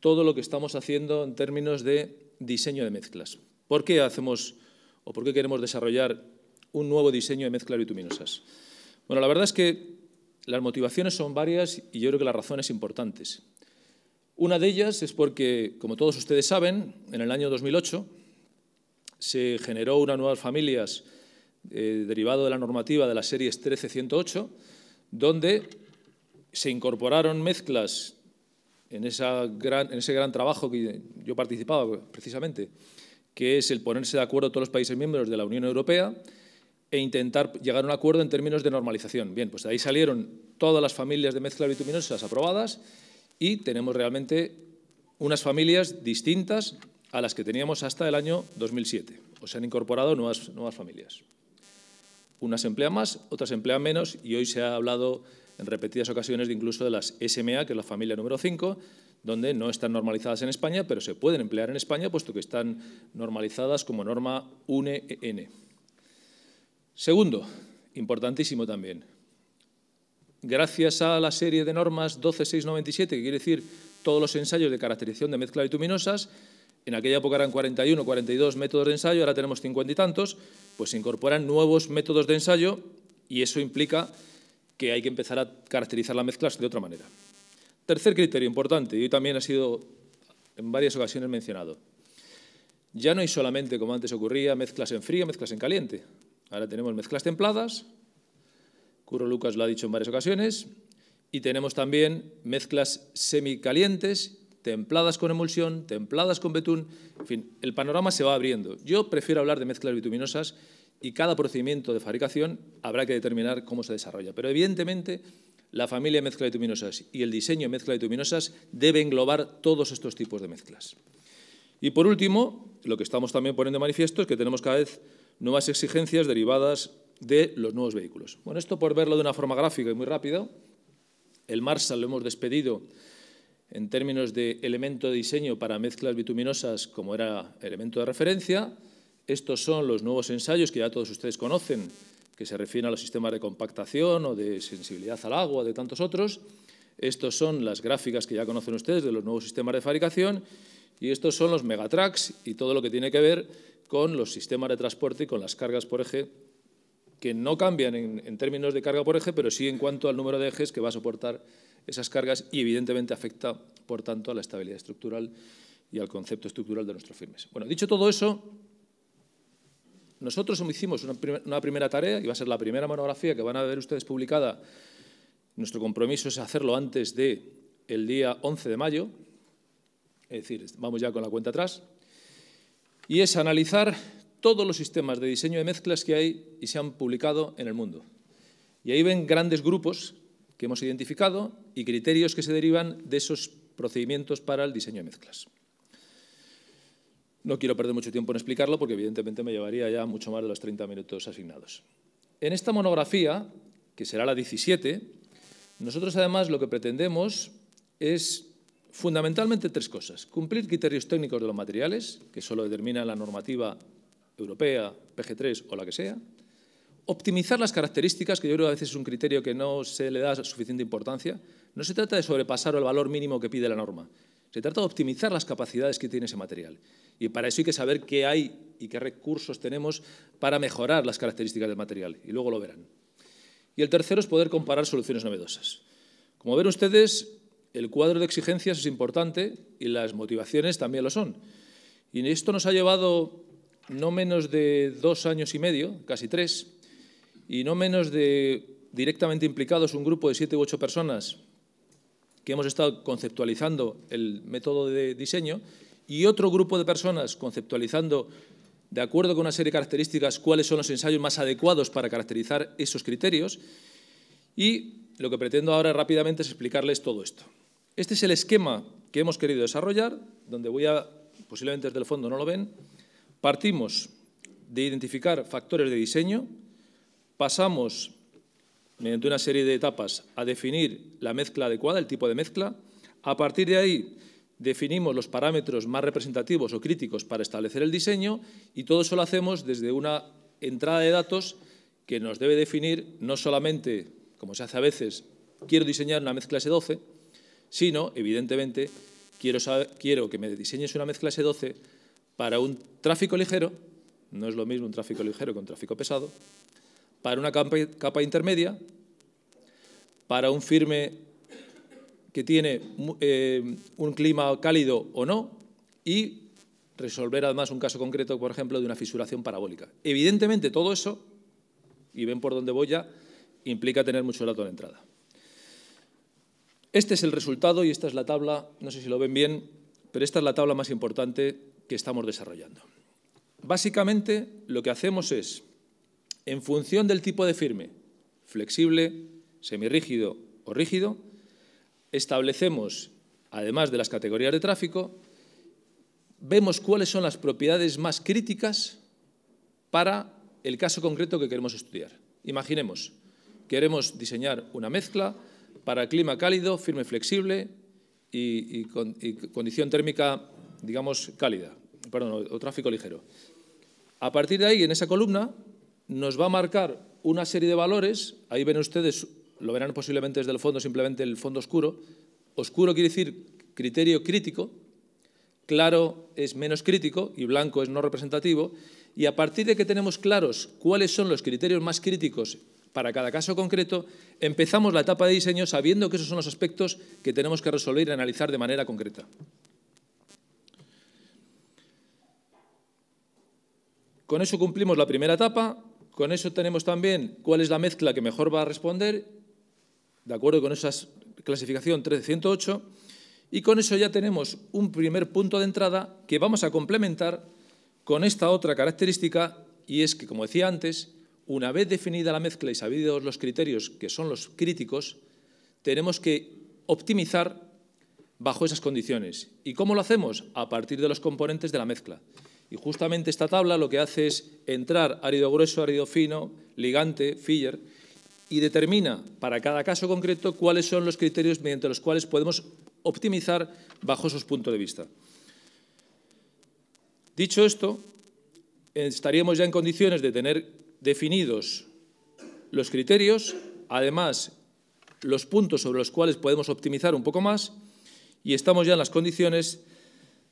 Speaker 12: todo lo que estamos haciendo en términos de diseño de mezclas. ¿Por qué hacemos o por qué queremos desarrollar un nuevo diseño de mezclas bituminosas. Bueno, la verdad es que las motivaciones son varias y yo creo que las razones importantes. Una de ellas es porque, como todos ustedes saben, en el año 2008 se generó una nueva familia derivada eh, derivado de la normativa de las series 13108, donde se incorporaron mezclas en, gran, en ese gran trabajo que yo participaba precisamente, que es el ponerse de acuerdo todos los países miembros de la Unión Europea e intentar llegar a un acuerdo en términos de normalización. Bien, pues de ahí salieron todas las familias de mezcla bituminosas aprobadas y tenemos realmente unas familias distintas a las que teníamos hasta el año 2007. O se han incorporado nuevas, familias. Unas emplean más, otras emplean menos y hoy se ha hablado en repetidas ocasiones incluso de las SMA, que es la familia número 5, donde no están normalizadas en España, pero se pueden emplear en España, puesto que están normalizadas como norma UNEN. E Segundo, importantísimo también, gracias a la serie de normas 12697, que quiere decir todos los ensayos de caracterización de mezcla bituminosas, en aquella época eran 41 o 42 métodos de ensayo, ahora tenemos 50 y tantos, pues se incorporan nuevos métodos de ensayo y eso implica que hay que empezar a caracterizar las mezclas de otra manera. Tercer criterio importante, y hoy también ha sido en varias ocasiones mencionado. Ya no hay solamente, como antes ocurría, mezclas en frío, mezclas en caliente. Ahora tenemos mezclas templadas, Curro Lucas lo ha dicho en varias ocasiones, y tenemos también mezclas semicalientes, templadas con emulsión, templadas con betún. En fin, el panorama se va abriendo. Yo prefiero hablar de mezclas bituminosas y cada procedimiento de fabricación habrá que determinar cómo se desarrolla. Pero evidentemente la familia mezcla bituminosas y el diseño mezcla bituminosas debe englobar todos estos tipos de mezclas. Y por último, lo que estamos también poniendo de manifiesto es que tenemos cada vez nuevas exigencias derivadas de los nuevos vehículos. Bueno, esto por verlo de una forma gráfica y muy rápida. el Marshall lo hemos despedido en términos de elemento de diseño para mezclas bituminosas como era elemento de referencia. Estos son los nuevos ensayos que ya todos ustedes conocen que se refieren a los sistemas de compactación o de sensibilidad al agua, de tantos otros. Estos son las gráficas que ya conocen ustedes de los nuevos sistemas de fabricación y estos son los megatracks y todo lo que tiene que ver con los sistemas de transporte y con las cargas por eje que no cambian en, en, términos de carga por eje, pero sí en cuanto al número de ejes que va a soportar esas cargas y evidentemente afecta, por tanto, a la estabilidad estructural y al concepto estructural de nuestros firmes. Bueno, dicho todo eso, nosotros hicimos una, una primera tarea, y va a ser la primera monografía que van a ver ustedes publicada. Nuestro compromiso es hacerlo antes del el día 11 de mayo, es decir, vamos ya con la cuenta atrás, y es analizar todos los sistemas de diseño de mezclas que hay y se han publicado en el mundo. Y ahí ven grandes grupos que hemos identificado y criterios que se derivan de esos procedimientos para el diseño de mezclas. No quiero perder mucho tiempo en explicarlo porque evidentemente me llevaría ya mucho más de los 30 minutos asignados. En esta monografía, que será la 17, nosotros además lo que pretendemos es fundamentalmente tres cosas. Cumplir criterios técnicos de los materiales, que solo determina la normativa europea, PG3 o la que sea. Optimizar las características, que yo creo que a veces es un criterio que no se le da suficiente importancia. No se trata de sobrepasar el valor mínimo que pide la norma, se trata de optimizar las capacidades que tiene ese material. Y para eso hay que saber qué hay y qué recursos tenemos para mejorar las características del material. Y luego lo verán. Y el tercero es poder comparar soluciones novedosas. Como ven ustedes, el cuadro de exigencias es importante y las motivaciones también lo son. Y esto nos ha llevado no menos de dos años y medio, casi tres, y no menos de directamente implicados un grupo de siete u ocho personas que hemos estado conceptualizando el método de diseño y otro grupo de personas conceptualizando, de acuerdo con una serie de características, cuáles son los ensayos más adecuados para caracterizar esos criterios. Y lo que pretendo ahora rápidamente es explicarles todo esto. Este es el esquema que hemos querido desarrollar, donde voy a, posiblemente desde el fondo no lo ven, partimos de identificar factores de diseño, pasamos mediante una serie de etapas, a definir la mezcla adecuada, el tipo de mezcla. A partir de ahí definimos los parámetros más representativos o críticos para establecer el diseño y todo eso lo hacemos desde una entrada de datos que nos debe definir no solamente, como se hace a veces, quiero diseñar una mezcla S12, sino, evidentemente, quiero, que me diseñes una mezcla S12 para un tráfico ligero, no es lo mismo un tráfico ligero que un tráfico pesado, para una capa, intermedia, para un firme que tiene eh, un clima cálido o no, y resolver además un caso concreto, por ejemplo, de una fisuración parabólica. Evidentemente, todo eso, y ven por dónde voy ya, implica tener mucho dato de entrada. Este es el resultado y esta es la tabla, no sé si lo ven bien, pero esta es la tabla más importante que estamos desarrollando. Básicamente, lo que hacemos es en función del tipo de firme, flexible, semirrígido o rígido, establecemos, además de las categorías de tráfico, vemos cuáles son las propiedades más críticas para el caso concreto que queremos estudiar. Imaginemos, queremos diseñar una mezcla para clima cálido, firme flexible y, condición térmica, digamos, cálida, perdón, o tráfico ligero. A partir de ahí, en esa columna, nos va a marcar una serie de valores, ahí ven ustedes, lo verán posiblemente desde el fondo, simplemente el fondo oscuro. Oscuro quiere decir criterio crítico, claro es menos crítico y blanco es no representativo. Y a partir de que tenemos claros cuáles son los criterios más críticos para cada caso concreto, empezamos la etapa de diseño sabiendo que esos son los aspectos que tenemos que resolver y analizar de manera concreta. Con eso cumplimos la primera etapa, con eso tenemos también cuál es la mezcla que mejor va a responder, de acuerdo con esa clasificación 1308, y con eso ya tenemos un primer punto de entrada que vamos a complementar con esta otra característica, y es que, como decía antes, una vez definida la mezcla y sabidos los criterios que son los críticos, tenemos que optimizar bajo esas condiciones. ¿Y cómo lo hacemos? A partir de los componentes de la mezcla. Y justamente esta tabla lo que hace es entrar árido grueso, árido fino, ligante, filler, y determina para cada caso concreto cuáles son los criterios mediante los cuales podemos optimizar bajo esos puntos de vista. Dicho esto, estaríamos ya en condiciones de tener definidos los criterios, además los puntos sobre los cuales podemos optimizar un poco más y estamos ya en las condiciones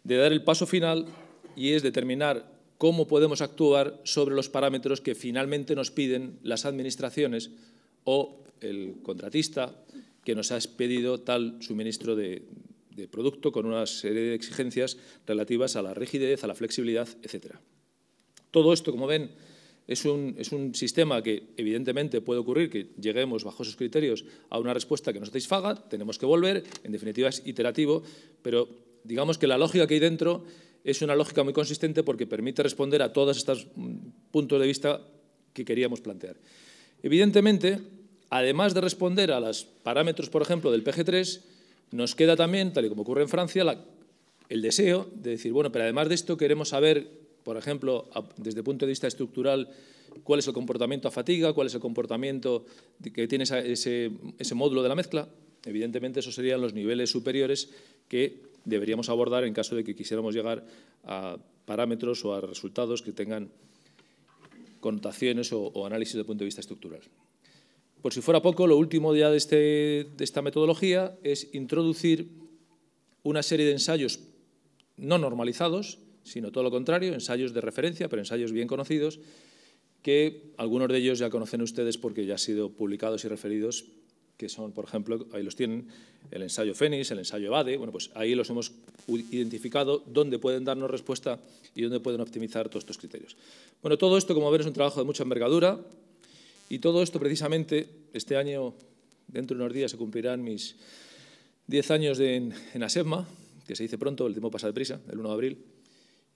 Speaker 12: de dar el paso final y es determinar cómo podemos actuar sobre los parámetros que finalmente nos piden las administraciones o el contratista que nos ha pedido tal suministro de, producto con una serie de exigencias relativas a la rigidez, a la flexibilidad, etc. Todo esto, como ven, es un, es un, sistema que evidentemente puede ocurrir que lleguemos bajo esos criterios a una respuesta que nos satisfaga, tenemos que volver, en definitiva es iterativo, pero digamos que la lógica que hay dentro es una lógica muy consistente porque permite responder a todos estos mm, puntos de vista que queríamos plantear. Evidentemente, además de responder a los parámetros, por ejemplo, del PG3, nos queda también, tal y como ocurre en Francia, el deseo de decir, bueno, pero además de esto queremos saber, por ejemplo, desde el punto de vista estructural, cuál es el comportamiento a fatiga, cuál es el comportamiento que tiene ese, ese módulo de la mezcla. Evidentemente, esos serían los niveles superiores que deberíamos abordar en caso de que quisiéramos llegar a parámetros o a resultados que tengan connotaciones o, análisis de punto de vista estructural. Por si fuera poco, lo último ya de, este, de esta metodología es introducir una serie de ensayos no normalizados, sino todo lo contrario, ensayos de referencia, pero ensayos bien conocidos, que algunos de ellos ya conocen ustedes porque ya han sido publicados y referidos que son, por ejemplo, ahí los tienen, el ensayo Fénix, el ensayo EVADE, bueno, pues ahí los hemos identificado dónde pueden darnos respuesta y dónde pueden optimizar todos estos criterios. Bueno, todo esto, como ven, es un trabajo de mucha envergadura y todo esto precisamente, este año, dentro de unos días, se cumplirán mis 10 años en, ASEMA, que se dice pronto, el tiempo pasa deprisa, el 1 de abril,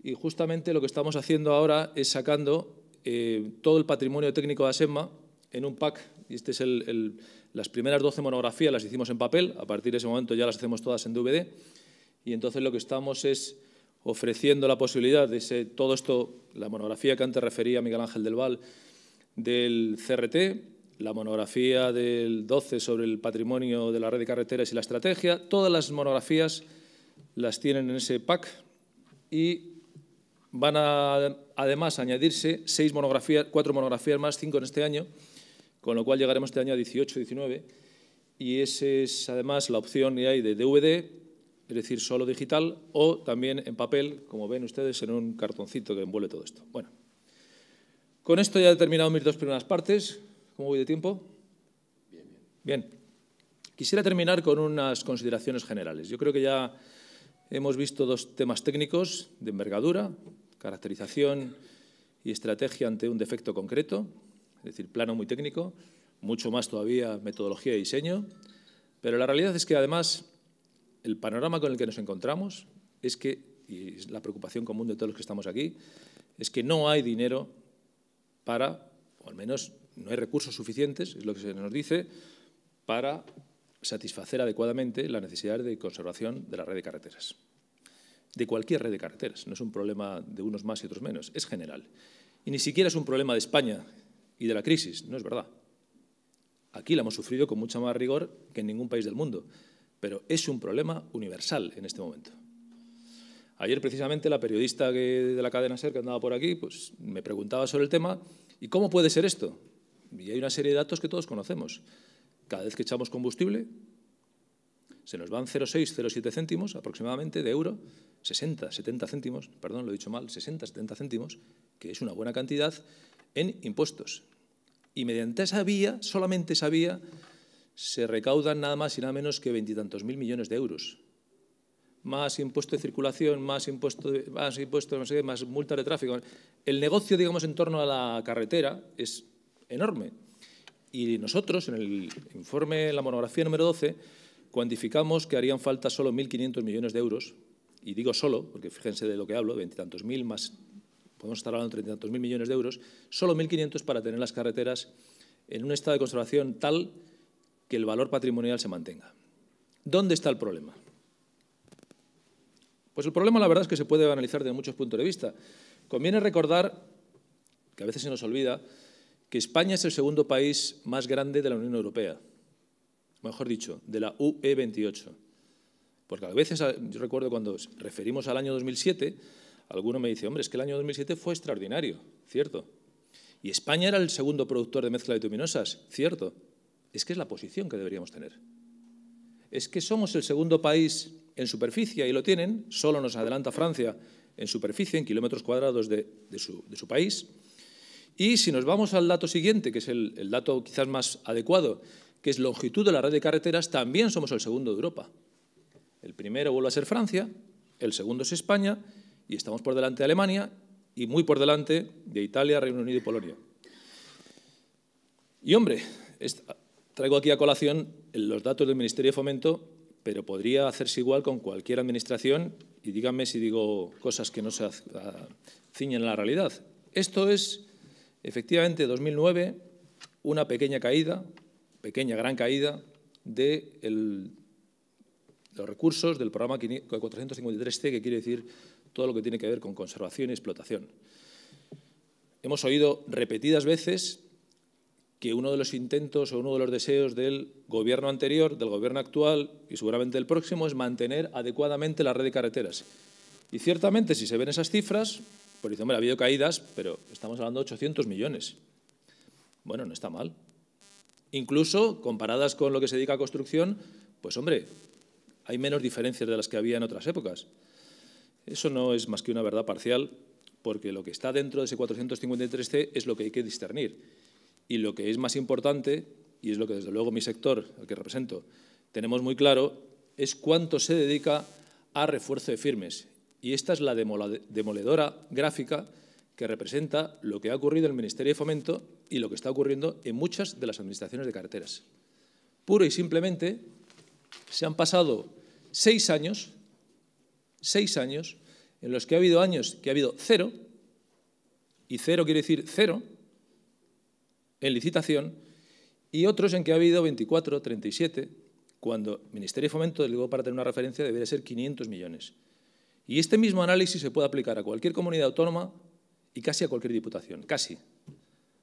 Speaker 12: y justamente lo que estamos haciendo ahora es sacando eh, todo el patrimonio técnico de ASEMA en un pack, y este es el las primeras 12 monografías las hicimos en papel, a partir de ese momento ya las hacemos todas en DVD, y entonces lo que estamos es ofreciendo la posibilidad de ese, todo esto, la monografía que antes refería Miguel Ángel del Val, del CRT, la monografía del 12 sobre el patrimonio de la red de carreteras y la estrategia, todas las monografías las tienen en ese pack y van a además añadirse seis monografías, cuatro monografías más, cinco en este año, con lo cual llegaremos este año a 18, 19, y esa es además la opción que hay de DVD, es decir, solo digital, o también en papel, como ven ustedes, en un cartoncito que envuelve todo esto. Bueno, con esto ya he terminado mis dos primeras partes. ¿Cómo voy de tiempo? Bien, bien. Bien. Quisiera terminar con unas consideraciones generales. Yo creo que ya hemos visto dos temas técnicos de envergadura, caracterización y estrategia ante un defecto concreto, es decir, plano muy técnico, mucho más todavía metodología y diseño, pero la realidad es que además el panorama con el que nos encontramos es que, y es la preocupación común de todos los que estamos aquí, es que no hay dinero para, o al menos no hay recursos suficientes, es lo que se nos dice, para satisfacer adecuadamente la necesidad de conservación de la red de carreteras. De cualquier red de carreteras, no es un problema de unos más y otros menos, es general. Y ni siquiera es un problema de España, y de la crisis. No es verdad. Aquí la hemos sufrido con mucho más rigor que en ningún país del mundo, pero es un problema universal en este momento. Ayer precisamente la periodista de la cadena SER que andaba por aquí pues, me preguntaba sobre el tema ¿y cómo puede ser esto? Y hay una serie de datos que todos conocemos. Cada vez que echamos combustible se nos van 0,6, 0,7 céntimos aproximadamente de euro, 60, 70 céntimos, perdón, lo he dicho mal, 60, 70 céntimos, que es una buena cantidad en impuestos. Y mediante esa vía, solamente esa vía, se recaudan nada más y nada menos que veintitantos mil millones de euros. Más impuesto de circulación, más impuesto, más, impuestos, no sé más multas de tráfico. El negocio, digamos, en torno a la carretera es enorme. Y nosotros, en el informe, la monografía número 12, cuantificamos que harían falta solo 1.500 millones de euros. Y digo solo, porque fíjense de lo que hablo, veintitantos mil más podemos estar hablando de 32.000 millones de euros, solo 1.500 para tener las carreteras en un estado de conservación tal que el valor patrimonial se mantenga. ¿Dónde está el problema? Pues el problema, la verdad, es que se puede analizar desde muchos puntos de vista. Conviene recordar, que a veces se nos olvida, que España es el segundo país más grande de la Unión Europea, mejor dicho, de la UE28. Porque a veces, yo recuerdo cuando referimos al año 2007, Alguno me dice, hombre, es que el año 2007 fue extraordinario, cierto. Y España era el segundo productor de mezcla de bituminosas, cierto. Es que es la posición que deberíamos tener. Es que somos el segundo país en superficie, y lo tienen, solo nos adelanta Francia en superficie, en kilómetros cuadrados de, su, país. Y si nos vamos al dato siguiente, que es el, el dato quizás más adecuado, que es longitud de la red de carreteras, también somos el segundo de Europa. El primero vuelve a ser Francia, el segundo es España y estamos por delante de Alemania y muy por delante de Italia, Reino Unido y Polonia. Y hombre, traigo aquí a colación los datos del Ministerio de Fomento, pero podría hacerse igual con cualquier administración y díganme si digo cosas que no se ah, ciñen a la realidad. Esto es, efectivamente, 2009, una pequeña caída, pequeña, gran caída, de los recursos del programa 453C, que quiere decir todo lo que tiene que ver con conservación y explotación. Hemos oído repetidas veces que uno de los intentos o uno de los deseos del gobierno anterior, del gobierno actual y seguramente del próximo es mantener adecuadamente la red de carreteras. Y ciertamente, si se ven esas cifras, por ejemplo ha habido caídas, pero estamos hablando de 800 millones. Bueno, no está mal. Incluso, comparadas con lo que se dedica a construcción, pues hombre, hay menos diferencias de las que había en otras épocas. Eso no es más que una verdad parcial, porque lo que está dentro de ese 453C es lo que hay que discernir. Y lo que es más importante, y es lo que desde luego mi sector, el que represento, tenemos muy claro, es cuánto se dedica a refuerzo de firmes. Y esta es la demoledora gráfica que representa lo que ha ocurrido en el Ministerio de Fomento y lo que está ocurriendo en muchas de las administraciones de carreteras. Puro y simplemente se han pasado seis años seis años en los que ha habido años que ha habido cero, y cero quiere decir cero, en licitación, y otros en que ha habido 24, 37, cuando el Ministerio de Fomento, para tener una referencia, debería ser 500 millones. Y este mismo análisis se puede aplicar a cualquier comunidad autónoma y casi a cualquier diputación, casi.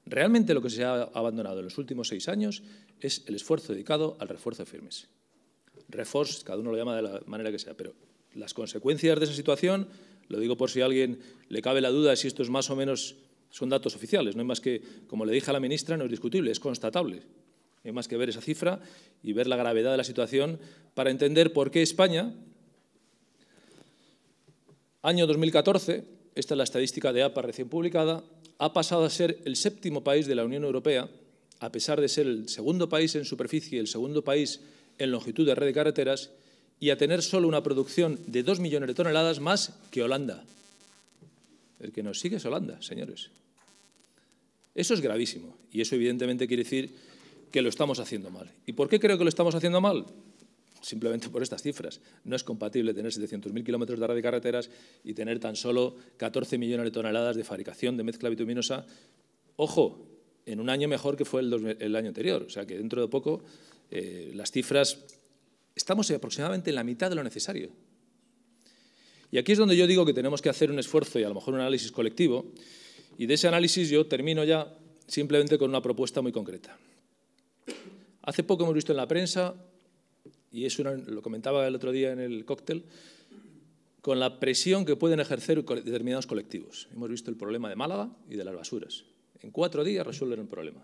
Speaker 12: Realmente lo que se ha abandonado en los últimos seis años es el esfuerzo dedicado al refuerzo de firmes. Reforce, cada uno lo llama de la manera que sea, pero las consecuencias de esa situación, lo digo por si a alguien le cabe la duda de si estos más o menos, son datos oficiales, no hay más que, como le dije a la ministra, no es discutible, es constatable. hay más que ver esa cifra y ver la gravedad de la situación para entender por qué España, año 2014, esta es la estadística de APA recién publicada, ha pasado a ser el séptimo país de la Unión Europea, a pesar de ser el segundo país en superficie y el segundo país en longitud de red de carreteras, y a tener solo una producción de 2 millones de toneladas más que Holanda. El que nos sigue es Holanda, señores. Eso es gravísimo y eso evidentemente quiere decir que lo estamos haciendo mal. ¿Y por qué creo que lo estamos haciendo mal? Simplemente por estas cifras. No es compatible tener 700.000 kilómetros de red de carreteras y tener tan solo 14 millones de toneladas de fabricación de mezcla bituminosa. Ojo, en un año mejor que fue el, año anterior. O sea que dentro de poco eh, las cifras estamos aproximadamente en la mitad de lo necesario. Y aquí es donde yo digo que tenemos que hacer un esfuerzo y a lo mejor un análisis colectivo. Y de ese análisis yo termino ya simplemente con una propuesta muy concreta. Hace poco hemos visto en la prensa, y eso lo comentaba el otro día en el cóctel, con la presión que pueden ejercer determinados colectivos. Hemos visto el problema de Málaga y de las basuras. En cuatro días resuelven el problema.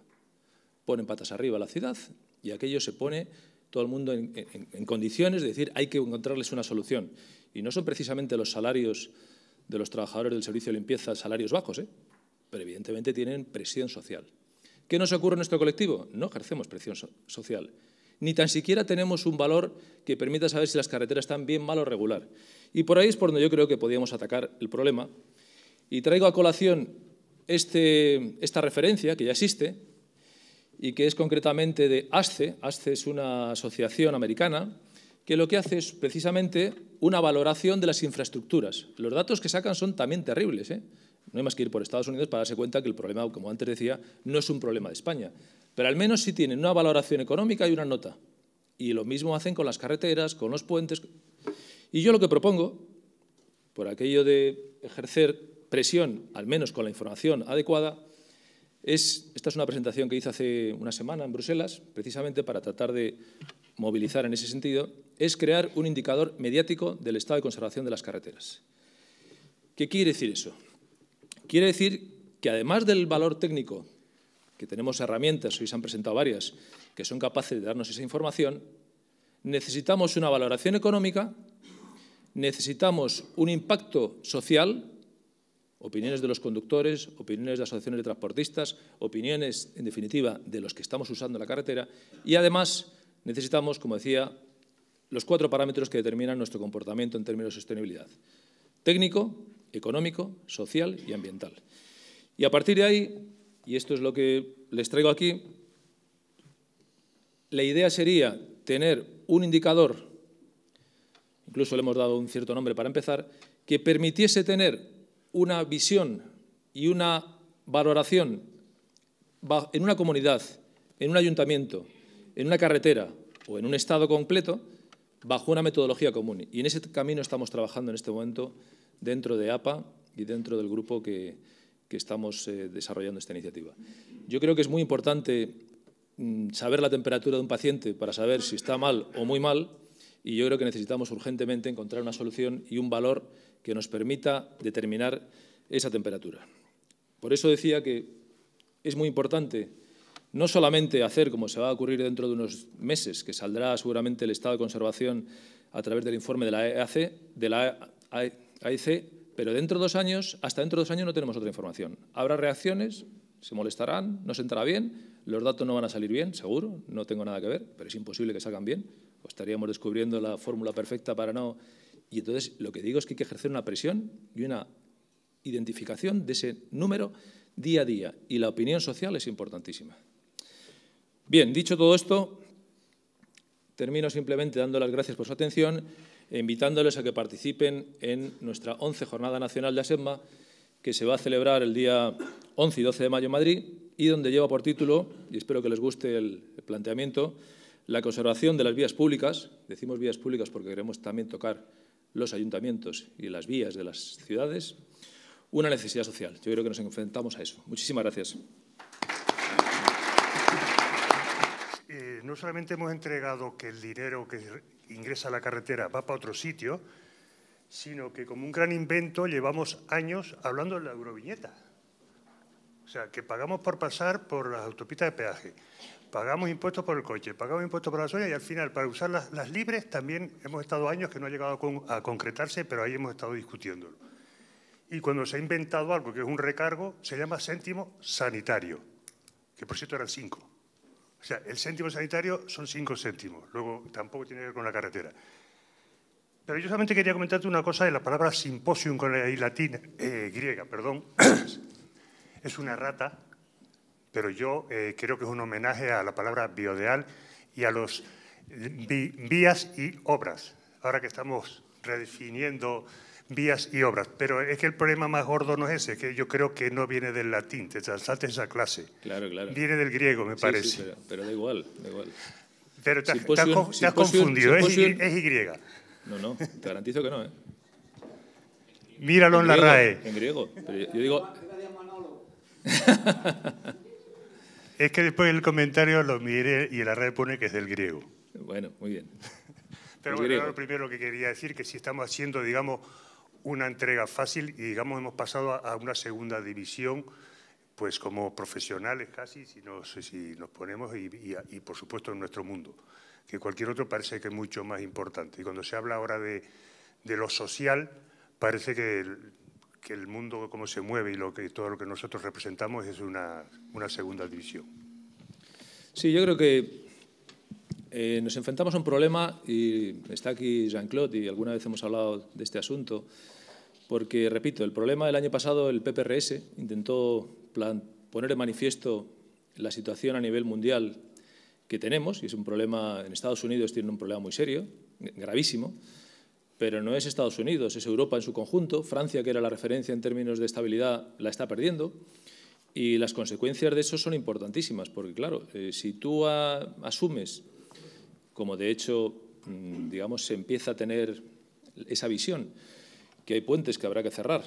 Speaker 12: Ponen patas arriba a la ciudad y aquello se pone todo el mundo en, condiciones de decir hay que encontrarles una solución. Y no son precisamente los salarios de los trabajadores del servicio de limpieza salarios bajos, ¿eh? pero evidentemente tienen presión social. ¿Qué nos ocurre en nuestro colectivo? No ejercemos presión social. Ni tan siquiera tenemos un valor que permita saber si las carreteras están bien, mal o regular. Y por ahí es por donde yo creo que podíamos atacar el problema. Y traigo a colación este, esta referencia que ya existe, y que es concretamente de ASCE. ASCE es una asociación americana que lo que hace es precisamente una valoración de las infraestructuras. Los datos que sacan son también terribles. ¿eh? No hay más que ir por Estados Unidos para darse cuenta que el problema, como antes decía, no es un problema de España. Pero al menos sí tienen una valoración económica y una nota. Y lo mismo hacen con las carreteras, con los puentes. Y yo lo que propongo, por aquello de ejercer presión, al menos con la información adecuada, esta es una presentación que hice hace una semana en Bruselas, precisamente para tratar de movilizar en ese sentido, es crear un indicador mediático del estado de conservación de las carreteras. ¿Qué quiere decir eso? Quiere decir que además del valor técnico, que tenemos herramientas, hoy se han presentado varias, que son capaces de darnos esa información, necesitamos una valoración económica, necesitamos un impacto social opiniones de los conductores, opiniones de asociaciones de transportistas, opiniones, en definitiva, de los que estamos usando la carretera y, además, necesitamos, como decía, los cuatro parámetros que determinan nuestro comportamiento en términos de sostenibilidad. Técnico, económico, social y ambiental. Y a partir de ahí, y esto es lo que les traigo aquí, la idea sería tener un indicador, incluso le hemos dado un cierto nombre para empezar, que permitiese tener una visión y una valoración en una comunidad, en un ayuntamiento, en una carretera o en un estado completo bajo una metodología común. Y en ese camino estamos trabajando en este momento dentro de APA y dentro del grupo que, estamos eh, desarrollando esta iniciativa. Yo creo que es muy importante mm, saber la temperatura de un paciente para saber si está mal o muy mal y yo creo que necesitamos urgentemente encontrar una solución y un valor que nos permita determinar esa temperatura. Por eso decía que es muy importante no solamente hacer, como se va a ocurrir dentro de unos meses, que saldrá seguramente el estado de conservación a través del informe de la EAC, e pero dentro de dos años, hasta dentro de dos años no tenemos otra información. Habrá reacciones, se molestarán, no se entrará bien, los datos no van a salir bien, seguro, no tengo nada que ver, pero es imposible que salgan bien, o estaríamos descubriendo la fórmula perfecta para no y entonces lo que digo es que hay que ejercer una presión y una identificación de ese número día a día. Y la opinión social es importantísima. Bien, dicho todo esto, termino simplemente dando las gracias por su atención e invitándoles a que participen en nuestra 11 Jornada Nacional de ASEMA, que se va a celebrar el día 11 y 12 de mayo en Madrid y donde lleva por título, y espero que les guste el planteamiento, la conservación de las vías públicas, decimos vías públicas porque queremos también tocar los ayuntamientos y las vías de las ciudades, una necesidad social. Yo creo que nos enfrentamos a eso. Muchísimas gracias.
Speaker 13: Eh, no solamente hemos entregado que el dinero que ingresa a la carretera va para otro sitio, sino que como un gran invento llevamos años hablando de la euroviñeta. O sea, que pagamos por pasar por las autopistas de peaje. Pagamos impuestos por el coche, pagamos impuestos por la zona y al final, para usar las, libres, también hemos estado años que no ha llegado a concretarse, pero ahí hemos estado discutiéndolo. Y cuando se ha inventado algo que es un recargo, se llama céntimo sanitario, que por cierto eran cinco. O sea, el céntimo sanitario son cinco céntimos, luego tampoco tiene que ver con la carretera. Pero yo solamente quería comentarte una cosa de la palabra simposium con la I latina, eh, griega, perdón. (coughs) es una rata pero yo eh, creo que es un homenaje a la palabra biodeal y a los eh, vías y obras. Ahora que estamos redefiniendo vías y obras. Pero es que el problema más gordo no es ese, que yo creo que no viene del latín, te salte esa clase. Viene del griego, me parece.
Speaker 12: pero, da igual, da igual. Pero te, has, confundido, es, y, No, no, te garantizo que no, ¿eh? Míralo en, la RAE. En griego, yo digo... (laughs) Es que después
Speaker 13: el comentario lo mire y la red pone que es del griego. Bueno, muy bien. Pero bueno, lo primero que quería decir que si estamos haciendo, digamos, una entrega fácil y, digamos, hemos pasado a una segunda división, pues como profesionales casi, si nos, si nos ponemos, y, por supuesto en nuestro mundo, que cualquier otro parece que es mucho más importante. Y cuando se habla ahora de, lo social, parece que que el mundo como se mueve y lo que, todo lo que nosotros representamos es una, segunda división.
Speaker 12: Sí, yo creo que eh, nos enfrentamos a un problema, y está aquí Jean-Claude, y alguna vez hemos hablado de este asunto, porque, repito, el problema del año pasado, el PPRS intentó poner en manifiesto la situación a nivel mundial que tenemos, y es un problema, en Estados Unidos tienen un problema muy serio, gravísimo, pero no es Estados Unidos, es Europa en su conjunto. Francia, que era la referencia en términos de estabilidad, la está perdiendo. Y las consecuencias de eso son importantísimas, porque claro, eh, si tú asumes, como de hecho, mm, digamos, se empieza a tener esa visión, que hay puentes que habrá que cerrar,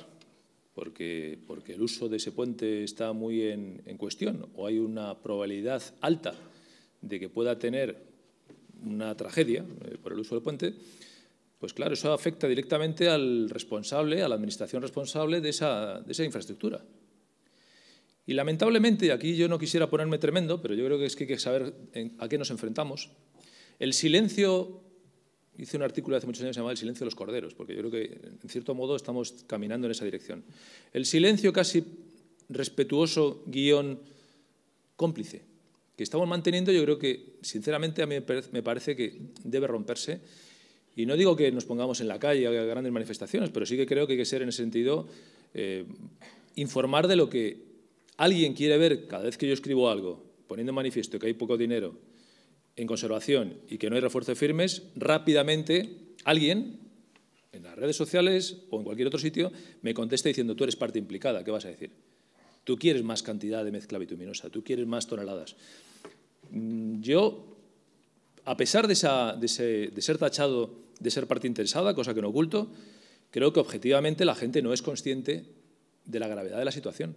Speaker 12: porque, el uso de ese puente está muy en, cuestión, o hay una probabilidad alta de que pueda tener una tragedia eh, por el uso del puente, pues claro, eso afecta directamente al responsable, a la administración responsable de esa, infraestructura. Y lamentablemente, aquí yo no quisiera ponerme tremendo, pero yo creo que es que hay que saber a qué nos enfrentamos. El silencio, hice un artículo hace muchos años llamado El silencio de los corderos, porque yo creo que en cierto modo estamos caminando en esa dirección. El silencio casi respetuoso guión cómplice que estamos manteniendo, yo creo que sinceramente a mí me parece que debe romperse y no digo que nos pongamos en la calle a grandes manifestaciones, pero sí que creo que hay que ser en ese sentido eh, informar de lo que alguien quiere ver cada vez que yo escribo algo, poniendo en manifiesto que hay poco dinero en conservación y que no hay refuerzos firmes, rápidamente alguien en las redes sociales o en cualquier otro sitio me contesta diciendo tú eres parte implicada, ¿qué vas a decir? Tú quieres más cantidad de mezcla bituminosa, tú quieres más toneladas. Mm, yo a pesar de, ser tachado de ser parte interesada, cosa que no oculto, creo que objetivamente la gente no es consciente de la gravedad de la situación.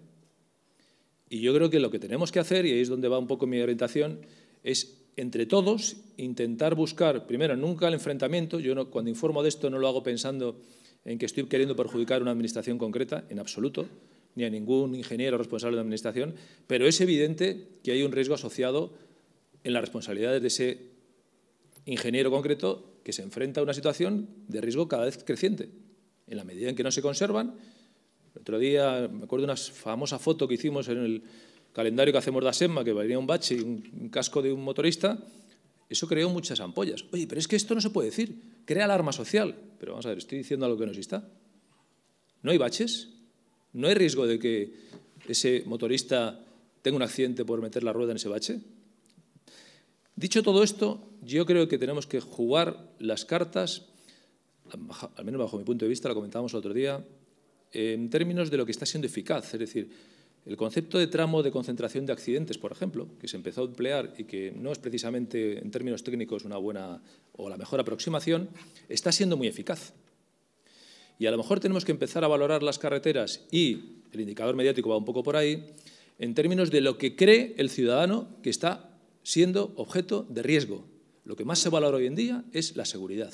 Speaker 12: Y yo creo que lo que tenemos que hacer, y ahí es donde va un poco mi orientación, es entre todos intentar buscar, primero, nunca el enfrentamiento. Yo cuando informo de esto no lo hago pensando en que estoy queriendo perjudicar a una administración concreta, en absoluto, ni a ningún ingeniero responsable de la administración, pero es evidente que hay un riesgo asociado en las responsabilidades de ese ingeniero concreto que se enfrenta a una situación de riesgo cada vez creciente. En la medida en que no se conservan, el otro día me acuerdo de una famosa foto que hicimos en el calendario que hacemos de ASEMA, que valía un bache y un casco de un motorista, eso creó muchas ampollas. Oye, pero es que esto no se puede decir, crea alarma social. Pero vamos a ver, estoy diciendo algo que no está. No hay baches, no hay riesgo de que ese motorista tenga un accidente por meter la rueda en ese bache. Dicho todo esto, yo creo que tenemos que jugar las cartas, al menos bajo mi punto de vista, lo comentábamos el otro día, en términos de lo que está siendo eficaz. Es decir, el concepto de tramo de concentración de accidentes, por ejemplo, que se empezó a emplear y que no es precisamente en términos técnicos una buena o la mejor aproximación, está siendo muy eficaz. Y a lo mejor tenemos que empezar a valorar las carreteras y el indicador mediático va un poco por ahí, en términos de lo que cree el ciudadano que está siendo objeto de riesgo. Lo que más se valora hoy en día es la seguridad.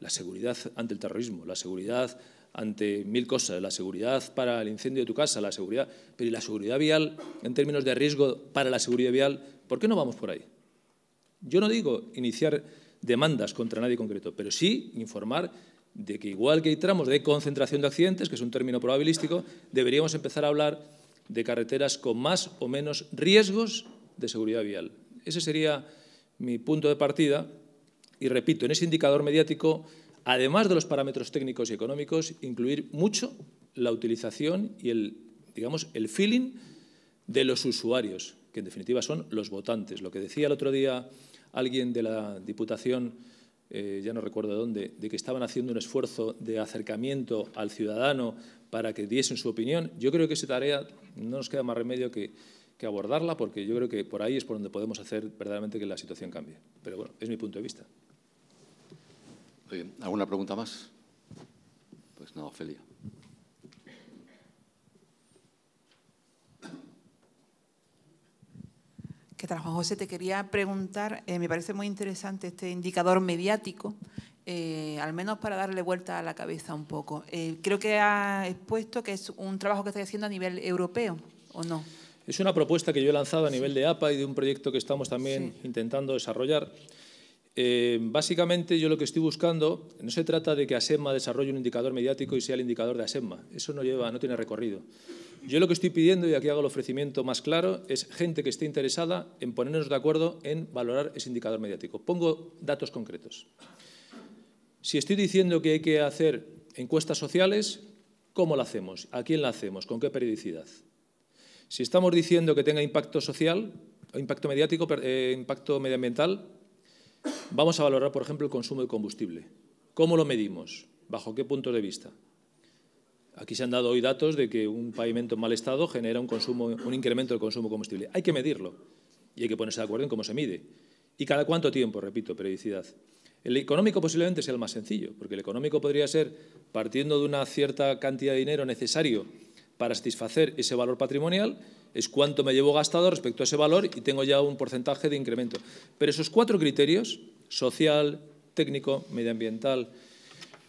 Speaker 12: La seguridad ante el terrorismo, la seguridad ante mil cosas, la seguridad para el incendio de tu casa, la seguridad, pero ¿y la seguridad vial en términos de riesgo para la seguridad vial? ¿Por qué no vamos por ahí? Yo no digo iniciar demandas contra nadie concreto, pero sí informar de que igual que hay tramos de concentración de accidentes, que es un término probabilístico, deberíamos empezar a hablar de carreteras con más o menos riesgos de seguridad vial. Ese sería mi punto de partida y, repito, en ese indicador mediático, además de los parámetros técnicos y económicos, incluir mucho la utilización y el, digamos, el feeling de los usuarios, que en definitiva son los votantes. Lo que decía el otro día alguien de la Diputación, eh, ya no recuerdo dónde, de que estaban haciendo un esfuerzo de acercamiento al ciudadano para que diesen su opinión, yo creo que esa tarea no nos queda más remedio que que abordarla porque yo creo que por ahí es por donde podemos hacer verdaderamente que la situación cambie. Pero bueno, es mi punto de vista.
Speaker 1: ¿Alguna pregunta más?
Speaker 12: Pues no, Ofelia.
Speaker 14: ¿Qué tal, Juan José? Te quería preguntar, eh, me parece muy interesante este indicador mediático, eh, al menos para darle vuelta a la cabeza un poco. Eh, creo que ha expuesto que es un trabajo que está haciendo a nivel europeo, ¿o no?
Speaker 12: Es una propuesta que yo he lanzado a nivel de APA y de un proyecto que estamos también intentando desarrollar. Eh, básicamente yo lo que estoy buscando, no se trata de que ASEMA desarrolle un indicador mediático y sea el indicador de ASEMA. Eso no, lleva, no tiene recorrido. Yo lo que estoy pidiendo, y aquí hago el ofrecimiento más claro, es gente que esté interesada en ponernos de acuerdo en valorar ese indicador mediático. Pongo datos concretos. Si estoy diciendo que hay que hacer encuestas sociales, ¿cómo la hacemos? ¿A quién la hacemos? ¿Con qué periodicidad? Si estamos diciendo que tenga impacto social, impacto mediático, eh, impacto medioambiental, vamos a valorar, por ejemplo, el consumo de combustible. ¿Cómo lo medimos? ¿Bajo qué punto de vista? Aquí se han dado hoy datos de que un pavimento en mal estado genera un, consumo, un incremento del consumo de combustible. Hay que medirlo y hay que ponerse de acuerdo en cómo se mide. ¿Y cada cuánto tiempo? Repito, periodicidad. El económico posiblemente sea el más sencillo, porque el económico podría ser, partiendo de una cierta cantidad de dinero necesario para satisfacer ese valor patrimonial, es cuánto me llevo gastado respecto a ese valor y tengo ya un porcentaje de incremento. Pero esos cuatro criterios, social, técnico, medioambiental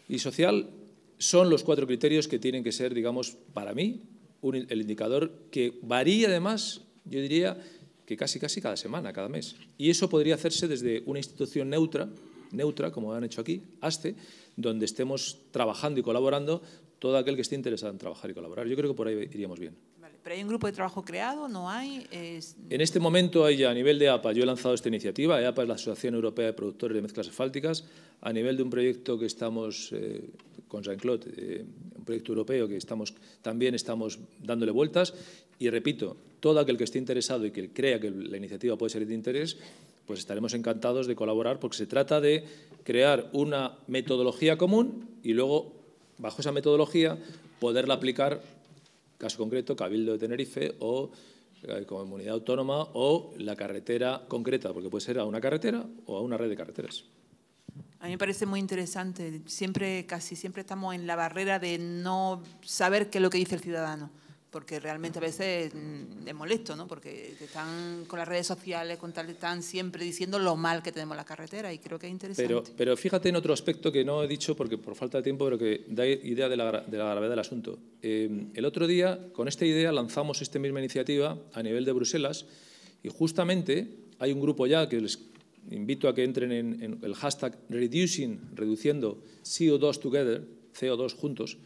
Speaker 12: y social, son los cuatro criterios que tienen que ser, digamos, para mí, el indicador que varía además, yo diría, que casi casi cada semana, cada mes. Y eso podría hacerse desde una institución neutra, neutra, como han hecho aquí, ASTE, donde estemos trabajando y colaborando todo aquel que esté interesado en trabajar y colaborar. Yo creo que por ahí iríamos bien.
Speaker 14: ¿Pero hay un grupo de trabajo creado? ¿No hay? En
Speaker 12: este momento hay a nivel de APA, yo he lanzado esta iniciativa, APA es la Asociación Europea de Productores de Mezclas Asfálticas, a nivel de un proyecto que estamos eh, con Jean-Claude, eh, un proyecto europeo que estamos, también estamos dándole vueltas y repito, todo aquel que esté interesado y que crea que la iniciativa puede ser de interés, pues estaremos encantados de colaborar porque se trata de crear una metodología común y luego bajo esa metodología, poderla aplicar, caso concreto, Cabildo de Tenerife o eh, comunidad autónoma o la carretera concreta, porque puede ser a una carretera o a una red de carreteras.
Speaker 14: A mí me parece muy interesante. Siempre, casi siempre estamos en la barrera de no saber qué es lo que dice el ciudadano porque realmente a veces mm, es molesto, ¿no? Porque están con las redes sociales, con tal, están siempre diciendo lo mal que tenemos la carretera y creo que es interesante.
Speaker 12: Pero, fíjate en otro aspecto que no he dicho porque por falta de tiempo, pero que da idea de la, gravedad del asunto. Em, el otro día, con esta idea, lanzamos esta misma iniciativa a nivel de Bruselas y justamente hay un grupo ya que les invito a que entren en, en el hashtag reducing, reduciendo CO2 together, CO2 juntos,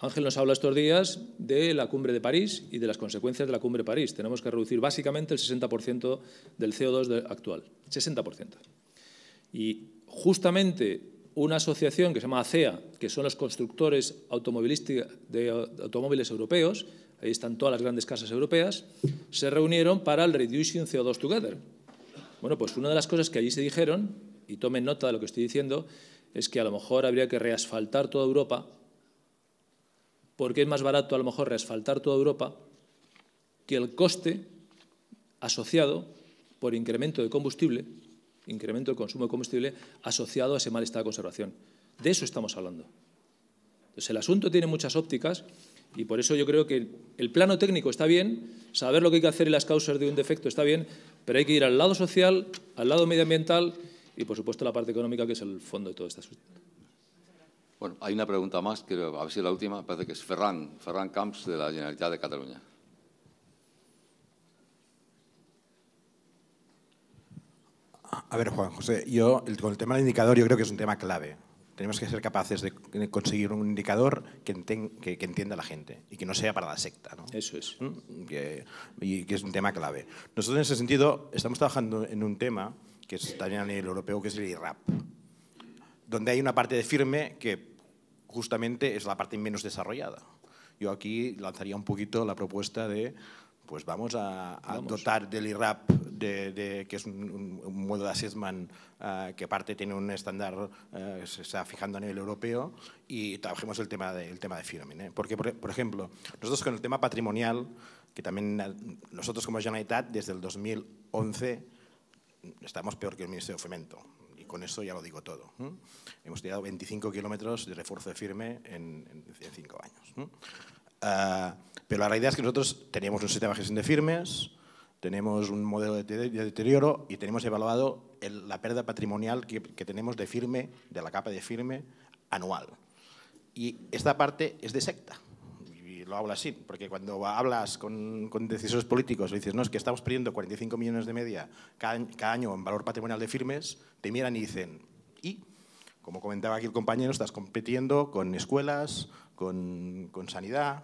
Speaker 12: Ángel nos habla estos días de la cumbre de París y de las consecuencias de la cumbre de París. Tenemos que reducir básicamente el 60% del CO2 actual, 60%. Y justamente una asociación que se llama ACEA, e que son los constructores de automóviles europeos, ahí están todas las grandes casas europeas, se reunieron para el Reducing CO2 Together. Bueno, pues una de las cosas que allí se dijeron, y tomen nota de lo que estoy diciendo, es que a lo mejor habría que reasfaltar toda Europa porque es más barato a lo mejor resfaltar toda Europa que el coste asociado por incremento de combustible, incremento del consumo de combustible asociado a ese mal estado de conservación. De eso estamos hablando. Entonces, el asunto tiene muchas ópticas y por eso yo creo que el plano técnico está bien, saber lo que hay que hacer y las causas de un defecto está bien, pero hay que ir al lado social, al lado medioambiental y, por supuesto, la parte económica, que es el fondo de todo esta asunto.
Speaker 1: Bueno, hay una pregunta más, creo a ver si la última, parece que es Ferran, Ferran Camps de la Generalitat de Cataluña.
Speaker 6: A ver, Juan José, yo el, con el tema del indicador yo creo que es un tema clave. Tenemos que ser capaces de conseguir un indicador que, que, entienda la gente y que no sea para la secta. ¿no? Eso es. ¿Mm? y que es un tema clave. Nosotros en ese sentido estamos trabajando en un tema que es también a nivel europeo, que es el IRAP, donde hay una parte de firme que justamente es la parte menos desarrollada. Yo aquí lanzaría un poquito la propuesta de pues vamos a, dotar del IRAP, de, que es un, un modo de assessment eh, que aparte tiene un estándar, que eh, se está fijando a nivel europeo, y trabajemos el tema de, tema de ¿eh? Porque, por, por, ejemplo, nosotros con el tema patrimonial, que también nosotros como Generalitat desde el 2011 estamos peor que el Ministerio de Fomento con eso ya lo digo todo. Hemos tirado 25 kilómetros de refuerzo de firme en, en cinco años. Ah, pero la realidad es que nosotros tenemos un sistema de gestión de firmes, tenemos un modelo de, deterioro y tenemos evaluado la pérdida patrimonial que, que, tenemos de firme, de la capa de firme anual. Y esta parte es de secta lo hablas así, porque cuando hablas con, con decisores políticos y dices, no, es que estamos perdiendo 45 millones de media cada, año en valor patrimonial de firmes, te miran y dicen, ¿y? como comentaba aquí el compañero, estás compitiendo con escuelas, con, con sanidad.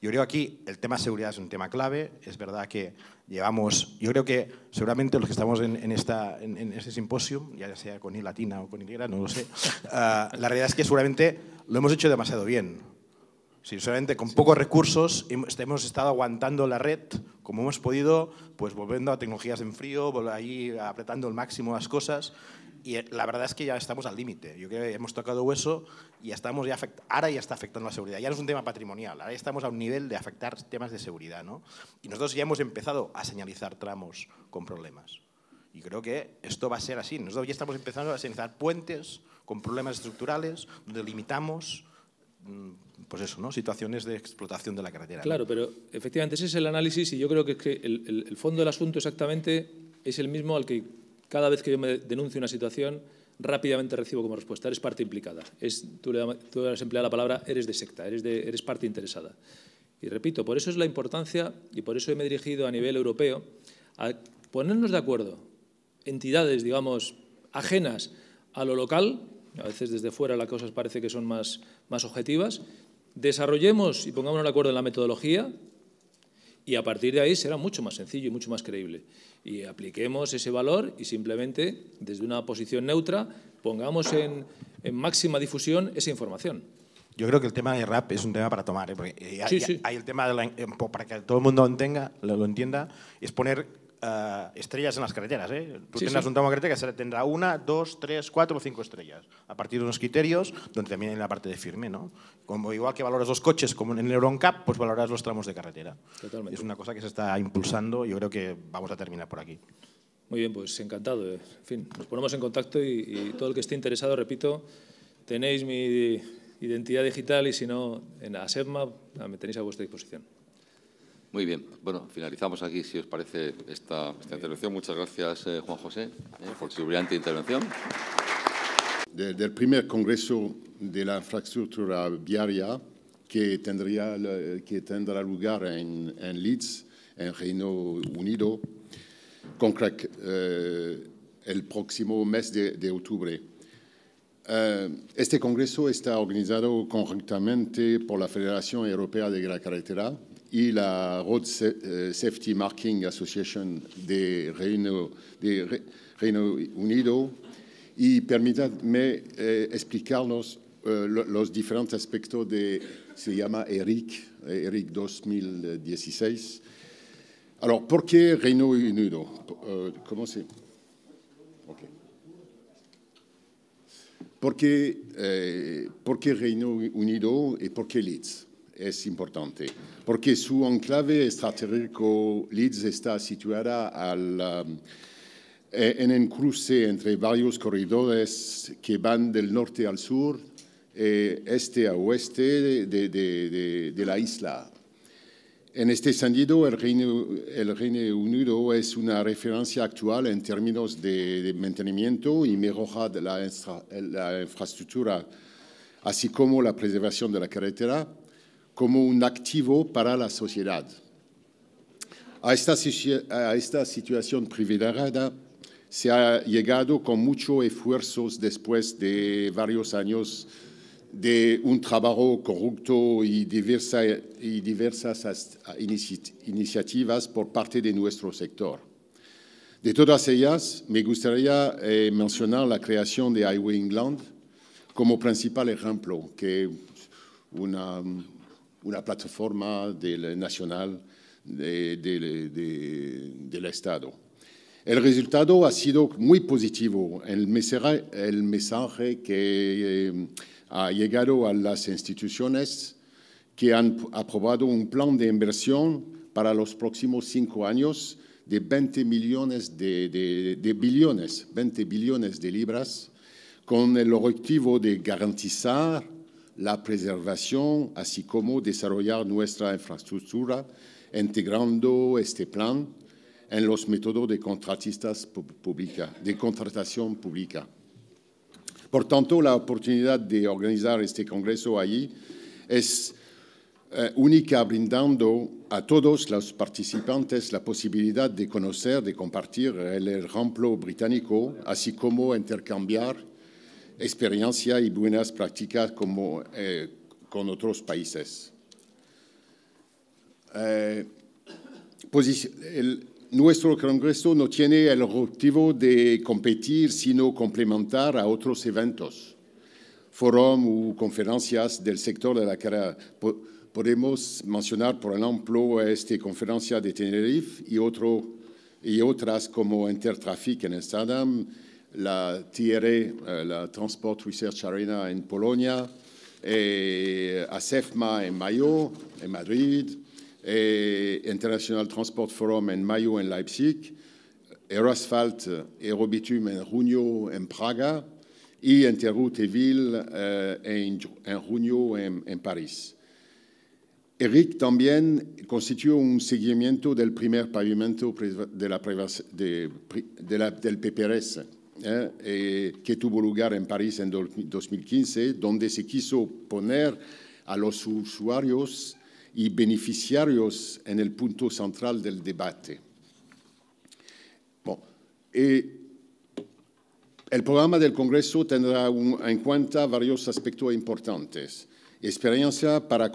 Speaker 6: Yo creo aquí el tema de seguridad es un tema clave. Es verdad que llevamos, yo creo que seguramente los que estamos en, esta, en, este simposio, ya sea con I latina o con Y, no lo sé, (laughs) ah, la realidad es que seguramente lo hemos hecho demasiado bien sinceramente solamente con pocos recursos hemos estado aguantando la red como hemos podido, pues volviendo a tecnologías en frío, ahí apretando el máximo las cosas. Y eh, la verdad es que ya estamos al límite. Yo creo que hemos tocado hueso y ya estamos ya ahora ya está afectando la seguridad. Ya no es un tema patrimonial, ahora ya estamos a un nivel de afectar temas de seguridad. ¿no? Y nosotros ya hemos empezado a señalizar tramos con problemas. Y creo que esto va a ser así. Nosotros ya estamos empezando a señalizar puentes con problemas
Speaker 12: estructurales, donde limitamos mm, pues eso, ¿no? situaciones de explotación de la carretera. Claro, pero efectivamente ese es el análisis y yo creo que, el, fondo del asunto exactamente es el mismo al que cada vez que yo me denuncio una situación rápidamente recibo como respuesta, eres parte implicada. Es, tú, le, has empleado la palabra eres de secta, eres, de, eres parte interesada. Y repito, por eso es la importancia y por eso me he dirigido a nivel europeo a ponernos de acuerdo entidades, digamos, ajenas a lo local, a veces desde fuera las cosas parece que son más, más objetivas, desarrollemos y pongámonos de acuerdo en la metodología y a partir de ahí será mucho más sencillo y mucho más creíble. Y apliquemos ese valor y simplemente desde una posición neutra pongamos en, máxima difusión esa información.
Speaker 6: Yo creo que el tema de rap es un tema para tomar, ¿eh? Eh, hay, sí, sí. el tema de eh, para que todo el mundo lo entienda, es poner eh, estrellas en las carreteras. Eh. Tú un tramo de carretera que tendrá una, dos, tres, cuatro o cinco estrellas, a partir de unos criterios donde también hay la parte de firme. ¿no? Como igual que valoras los coches como en el Euroncap, pues valoras los tramos de carretera. Es una cosa que se está impulsando y yo creo que vamos a terminar por aquí.
Speaker 12: Muy bien, pues encantado. Eh. En fin, nos ponemos en contacto y, todo el que esté interesado, repito, tenéis mi identidad digital y si no, en ASEPMA me tenéis a vuestra disposición.
Speaker 1: Muy bien. Bueno, finalizamos aquí, si os parece, esta, intervención. Muchas gracias, eh, Juan José, eh, por su brillante intervención. Del el primer
Speaker 8: Congreso de la Infraestructura Viaria, que, tendría, que tendrá lugar en, Leeds, en Reino Unido, con crack, eh, el próximo mes de, de octubre. este Congreso está organizado conjuntamente por la Federación Europea de la Carretera, et la Road euh, Safety Marking Association des Reino, des Reino Unido y permet les euh, explicarnos aspects euh, los diferentes aspectos de, se llama ERIC, ERIC 2016. Alors, pourquoi qué Unido? Comment c'est Pourquoi, pourquoi Unido et pourquoi es importante, porque su enclave estratégico Leeds está situada um, eh, en el cruce entre varios corredores que van del norte al sur, eh, este a oeste de, la isla. En este sentido, el Reino, el Unido es una referencia actual en términos de, mantenimiento y mejora de la infraestructura, así como la preservación de la carretera como un activo para la sociedad. A esta, situación privilegiada se ha llegado con muchos esfuerzos después de varios años de un trabajo corrupto y, diversas iniciativas por parte de nuestro sector. De todas ellas, me gustaría eh, mencionar la creación de Highway England como principal ejemplo, que una, una plataforma nacional del Estado. El resultado ha sido muy positivo. El mensaje, que eh, ha llegado a las instituciones que han aprobado un plan de inversión para los próximos cinco años de 20 millones de billones, 20 billones de libras, con el objetivo de garantizar la preservación, así como desarrollar nuestra infraestructura integrando este plan en los métodos de, contratistas de contratación pública. Por tanto, la oportunidad de organizar este congreso allí es eh, única brindando a todos los participantes la possibilité de conocer, de compartir el ejemplo británico, así como intercambiar experiencia y buenas prácticas como, eh, con otros países. Eh, pues, nuestro Congreso no tiene el objetivo de competir, sino complementar a otros eventos, forum o conferencias del sector de la carrera. Podemos mencionar, por ejemplo, esta conferencia de Tenerife y, otras como Intertrafic en Amsterdam, la TRA, euh, la Transport Research Arena en Pologne, et à en Mayo, en Madrid, et International Transport Forum en Mayo en Leipzig, et Robitum en Runio en Praga, et Interroute et Ville euh, en, Runio en, Paris. Eric tambien constitue un seguimiento del premier pavimento de la, de del PPRS, Eh, eh, que tuvo lugar en París en 2015, donde se quiso poner a los usuarios y beneficiarios en el punto central del debate. Eh, el programa del Congreso tendrá en cuenta varios aspectos importantes. Experiencia para,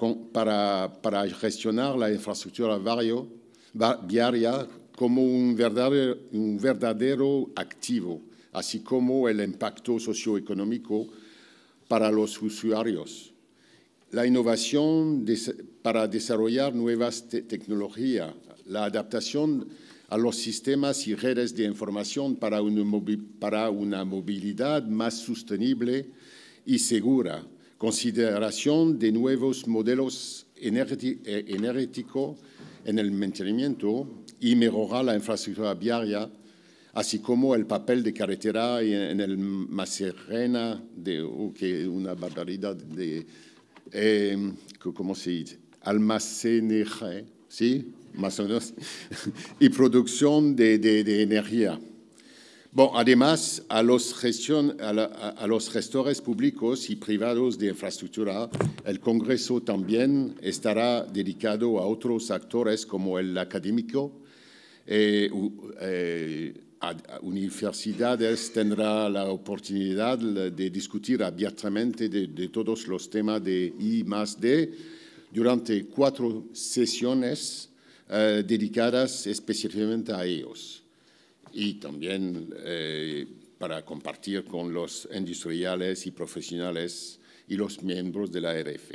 Speaker 8: gestionar la infraestructura viaria como un verdadero activo así como el impacto socioeconómico para los usuarios. La innovación para desarrollar nuevas tecnologías, la adaptación a los sistemas y redes de información para una, para una movilidad más sostenible y segura, consideración de nuevos modelos e-, energéticos en el mantenimiento y mejorar la infraestructura viaria así como el papel de carretera en, el Macerena, de, que una barbaridad de, em, ¿cómo se dice? almacenaje, ¿sí? (laughs) y producción de, energía. Bueno, además, a los, gestión, a, los gestores públicos y privados de infraestructura, el Congreso también estará dedicado a otros actores como el académico, eh, eh, universidades tendrá la oportunidad de discutir abiertamente de, todos los temas de I D durante cuatro sesiones eh, dedicadas específicamente a ellos y también eh, para compartir con los industriales y profesionales y los miembros de la RF.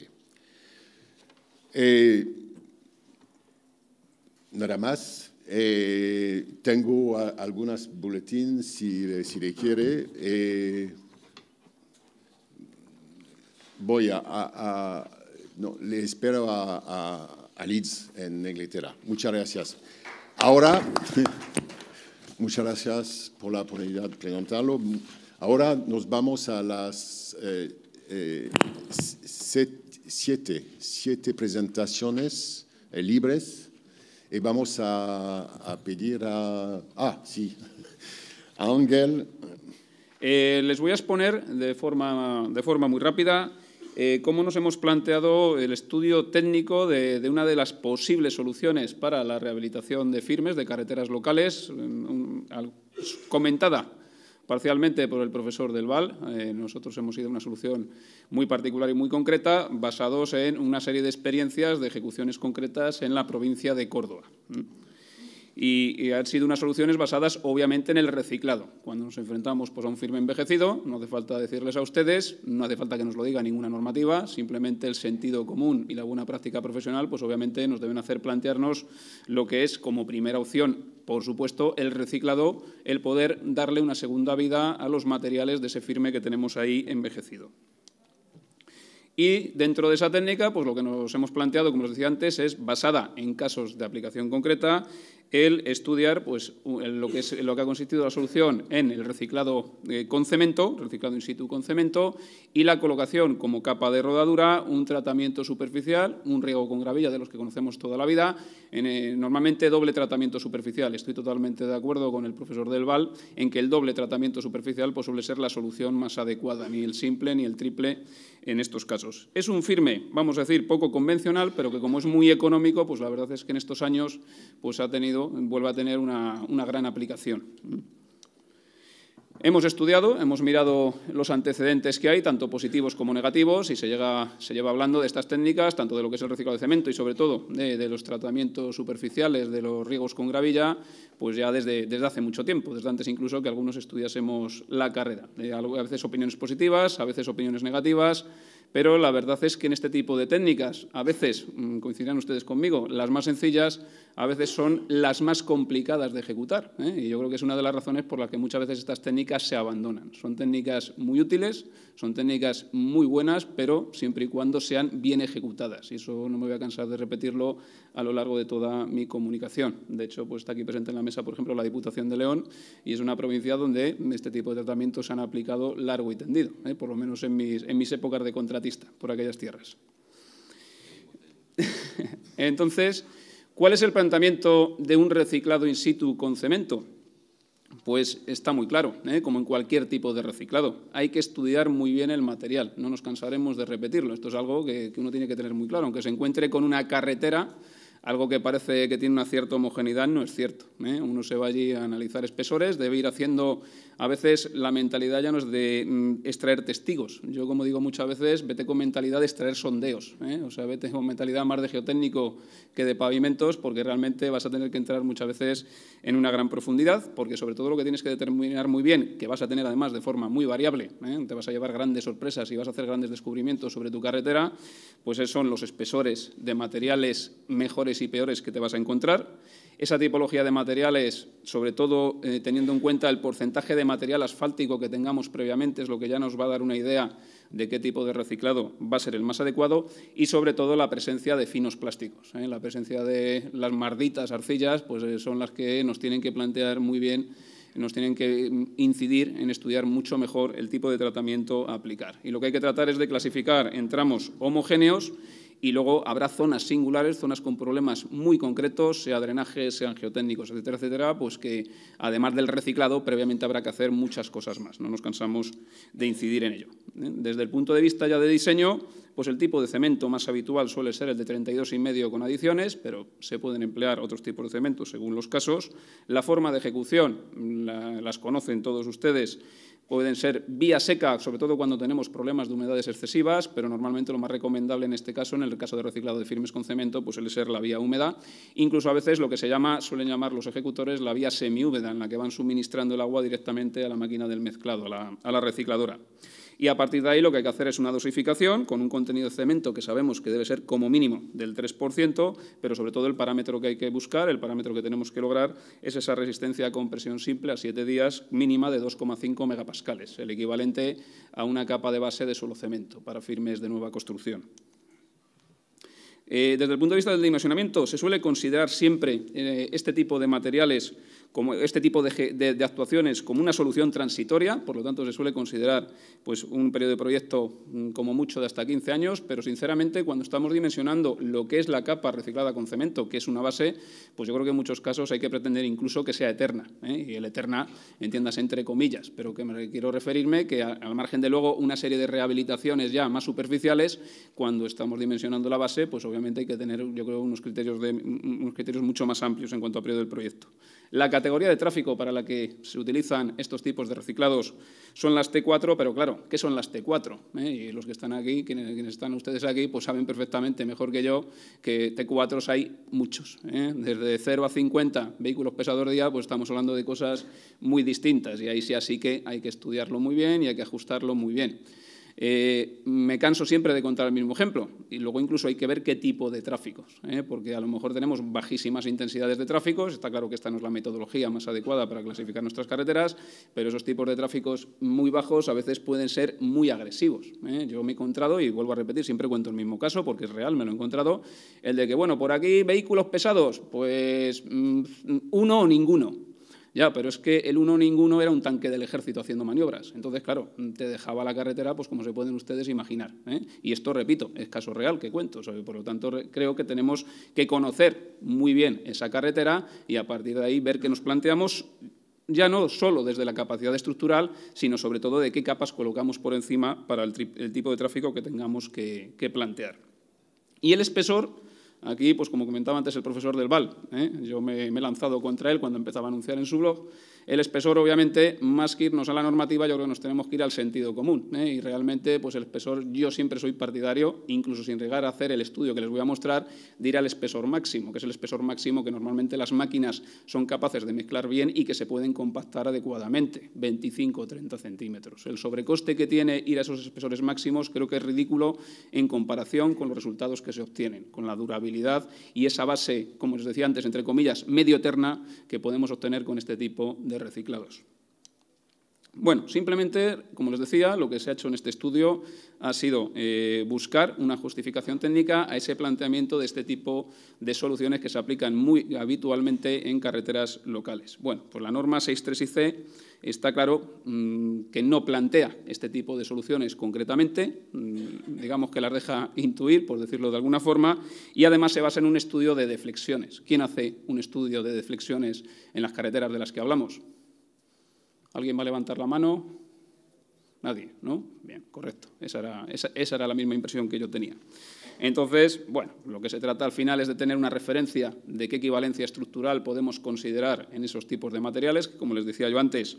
Speaker 8: Eh, nada más. Eh, tengo algunas boletines si, si quiere. Eh, voy a, no, le espero a, Leeds en Inglaterra. Muchas gracias. Ahora, (laughs) muchas gracias por la oportunidad de preguntarlo. Ahora nos vamos a las eh, eh, siete, siete presentaciones libres. Y vamos a, pedir a... Ah, sí, a Ángel.
Speaker 15: Eh, les voy a exponer de forma, muy rápida eh, cómo nos hemos planteado el estudio técnico de, una de las posibles soluciones para la rehabilitación de firmes de carreteras locales, mm, comentada parcialmente por el profesor Del Val. Eh, nosotros hemos ido a una solución muy particular y muy concreta, basados en una serie de experiencias de ejecuciones concretas en la provincia de Córdoba. Y, han sido unas soluciones basadas obviamente en el reciclado. Cuando nos enfrentamos pues, a un firme envejecido, no hace falta decirles a ustedes, no hace falta que nos lo diga ninguna normativa, simplemente el sentido común y la buena práctica profesional, pues obviamente nos deben hacer plantearnos lo que es como primera opción, por supuesto, el reciclado, el poder darle una segunda vida a los materiales de ese firme que tenemos ahí envejecido. Y dentro de esa técnica, pues lo que nos hemos planteado, como os decía antes, es basada en casos de aplicación concreta, el estudiar pues, lo, que lo que ha consistido la solución en el reciclado eh, con cemento, reciclado in situ con cemento, y la colocación como capa de rodadura, un tratamiento superficial, un riego con gravilla de los que conocemos toda la vida, en, eh, normalmente doble tratamiento superficial. Estoy totalmente de acuerdo con el profesor Del Val en que el doble tratamiento superficial pues, suele ser la solución más adecuada, ni el simple ni el triple en estos casos. Es un firme, vamos a decir, poco convencional, pero que como es muy económico, pues la verdad es que en estos años pues, ha tenido vuelva a tener una, gran aplicación. Hemos estudiado, hemos mirado los antecedentes que hay, tanto positivos como negativos, y se, lleva hablando de estas técnicas, tanto de lo que es el reciclado de cemento y sobre todo de, los tratamientos superficiales, de los riegos con gravilla, pues ya desde, hace mucho tiempo, desde antes incluso que algunos estudiásemos la carrera. Eh, a veces opiniones positivas, a veces opiniones negativas, pero la verdad es que en este tipo de técnicas, a veces, mm, coincidirán ustedes conmigo, las más sencillas a veces son las más complicadas de ejecutar. ¿eh? Y yo creo que es una de las razones por las que muchas veces estas técnicas se abandonan. Son técnicas muy útiles, son técnicas muy buenas, pero siempre y cuando sean bien ejecutadas. Y eso no me voy a cansar de repetirlo a lo largo de toda mi comunicación. De hecho, pues está aquí presente en la mesa, por ejemplo, la Diputación de León, y es una provincia donde este tipo de tratamientos se han aplicado largo y tendido, ¿eh? por lo menos en mis, épocas de contratista por aquellas tierras. (laughs) Entonces, ¿cuál es el planteamiento de un reciclado in situ con cemento? Pues está muy claro, ¿eh? como en cualquier tipo de reciclado. Hay que estudiar muy bien el material, no nos cansaremos de repetirlo. Esto es algo que uno tiene que tener muy claro. Aunque se encuentre con una carretera, algo que parece que tiene una cierta homogeneidad no es cierto. ¿eh? Uno se va allí a analizar espesores, debe ir haciendo, a veces la mentalidad ya no es de mm, extraer testigos. Yo, como digo muchas veces, vete con mentalidad de extraer sondeos. ¿eh? O sea, vete con mentalidad más de geotécnico que de pavimentos, porque realmente vas a tener que entrar muchas veces en una gran profundidad, porque sobre todo lo que tienes que determinar muy bien, que vas a tener además de forma muy variable, ¿eh? te vas a llevar grandes sorpresas y vas a hacer grandes descubrimientos sobre tu carretera, pues son los espesores de materiales mejores y peores que te vas a encontrar. Esa tipología de materiales, sobre todo eh, teniendo en cuenta el porcentaje de material asfáltico que tengamos previamente, es lo que ya nos va a dar una idea de qué tipo de reciclado va a ser el más adecuado y, sobre todo, la presencia de finos plásticos. ¿eh? La presencia de las marditas arcillas pues, eh, son las que nos tienen que plantear muy bien nos tienen que mm, incidir en estudiar mucho mejor el tipo de tratamiento a aplicar. Y lo que hay que tratar es de clasificar en tramos homogéneos y luego habrá zonas singulares, zonas con problemas muy concretos, sea drenaje, sean geotécnicos, etcétera, etcétera, pues que además del reciclado, previamente habrá que hacer muchas cosas más. No nos cansamos de incidir en ello. ¿eh? Desde el punto de vista ya de diseño, pues el tipo de cemento más habitual suele ser el de 32,5 con adiciones, pero se pueden emplear otros tipos de cemento según los casos. La forma de ejecución, las conocen todos ustedes, Pueden ser vía seca, sobre todo cuando tenemos problemas de humedades excesivas, pero normalmente lo más recomendable en este caso, en el caso de reciclado de firmes con cemento, pues suele ser la vía húmeda. Incluso a veces lo que se llama, suelen llamar los ejecutores, la vía semihúmeda, en la que van suministrando el agua directamente a la máquina del mezclado, a la recicladora. Y a partir de ahí lo que hay que hacer es una dosificación con un contenido de cemento que sabemos que debe ser como mínimo del 3%, pero sobre todo el parámetro que hay que buscar, el parámetro que tenemos que lograr, es esa resistencia a compresión simple a 7 días mínima de 2,5 megapascales, el equivalente a una capa de base de solo cemento para firmes de nueva construcción. Eh, desde el punto de vista del dimensionamiento, se suele considerar siempre eh, este tipo de materiales como este tipo de, actuaciones como una solución transitoria, por lo tanto se suele considerar pues, un periodo de proyecto mm, como mucho de hasta 15 años, pero sinceramente cuando estamos dimensionando lo que es la capa reciclada con cemento, que es una base, pues yo creo que en muchos casos hay que pretender incluso que sea eterna, ¿eh? y el eterna entiendas entre comillas, pero que me quiero referirme que al margen de luego una serie de rehabilitaciones ya más superficiales, cuando estamos dimensionando la base, pues obviamente hay que tener yo creo unos criterios, de, unos criterios mucho más amplios en cuanto a periodo del proyecto. La categoría de tráfico para la que se utilizan estos tipos de reciclados son las T4, pero claro, ¿qué son las T4? Eh, y los que están aquí, quienes, están ustedes aquí, pues saben perfectamente, mejor que yo, que T4s hay muchos. ¿eh? Desde 0 a 50 vehículos pesados día, pues estamos hablando de cosas muy distintas y ahí sí así que hay que estudiarlo muy bien y hay que ajustarlo muy bien. Eh, me canso siempre de contar el mismo ejemplo y luego incluso hay que ver qué tipo de tráficos, ¿eh? porque a lo mejor tenemos bajísimas intensidades de tráfico, está claro que esta no es la metodología más adecuada para clasificar nuestras carreteras, pero esos tipos de tráficos muy bajos a veces pueden ser muy agresivos. ¿eh? Yo me he encontrado, y vuelvo a repetir, siempre cuento el mismo caso porque es real, me lo he encontrado, el de que, bueno, por aquí vehículos pesados, pues mm, uno o ninguno. Ya, pero es que el uno ninguno era un tanque del ejército haciendo maniobras. Entonces, claro, te dejaba la carretera, pues como se pueden ustedes imaginar. ¿eh? Y esto, repito, es caso real que cuento. por lo tanto, creo que tenemos que conocer muy bien esa carretera y a partir de ahí ver qué nos planteamos ya no solo desde la capacidad estructural, sino sobre todo de qué capas colocamos por encima para el, tipo de tráfico que tengamos que plantear. Y el espesor, Aquí, pues como comentaba antes el profesor del Val, ¿eh? yo me, he lanzado contra él cuando empezaba a anunciar en su blog el espesor, obviamente, más que irnos a la normativa, yo creo que nos tenemos que ir al sentido común. ¿eh? Y realmente, pues el espesor, yo siempre soy partidario, incluso sin llegar a hacer el estudio que les voy a mostrar, de ir al espesor máximo, que es el espesor máximo que normalmente las máquinas son capaces de mezclar bien y que se pueden compactar adecuadamente, 25 o 30 centímetros. El sobrecoste que tiene ir a esos espesores máximos creo que es ridículo en comparación con los resultados que se obtienen, con la durabilidad y esa base, como les decía antes, entre comillas, medio eterna, que podemos obtener con este tipo de de reciclados. Bueno, simplemente, como les decía, lo que se ha hecho en este estudio ha sido eh, buscar una justificación técnica a ese planteamiento de este tipo de soluciones que se aplican muy habitualmente en carreteras locales. Bueno, pues la norma y c está claro mm, que no plantea este tipo de soluciones concretamente, mm, digamos que las deja intuir, por decirlo de alguna forma, y además se basa en un estudio de deflexiones. ¿Quién hace un estudio de deflexiones en las carreteras de las que hablamos? ¿Alguien va a levantar la mano? Nadie, ¿no? Bien, correcto. esa era la misma impresión que yo tenía. Entonces, bueno, lo que se trata al final es de tener una referencia de qué equivalencia estructural podemos considerar en esos tipos de materiales, como les decía yo antes,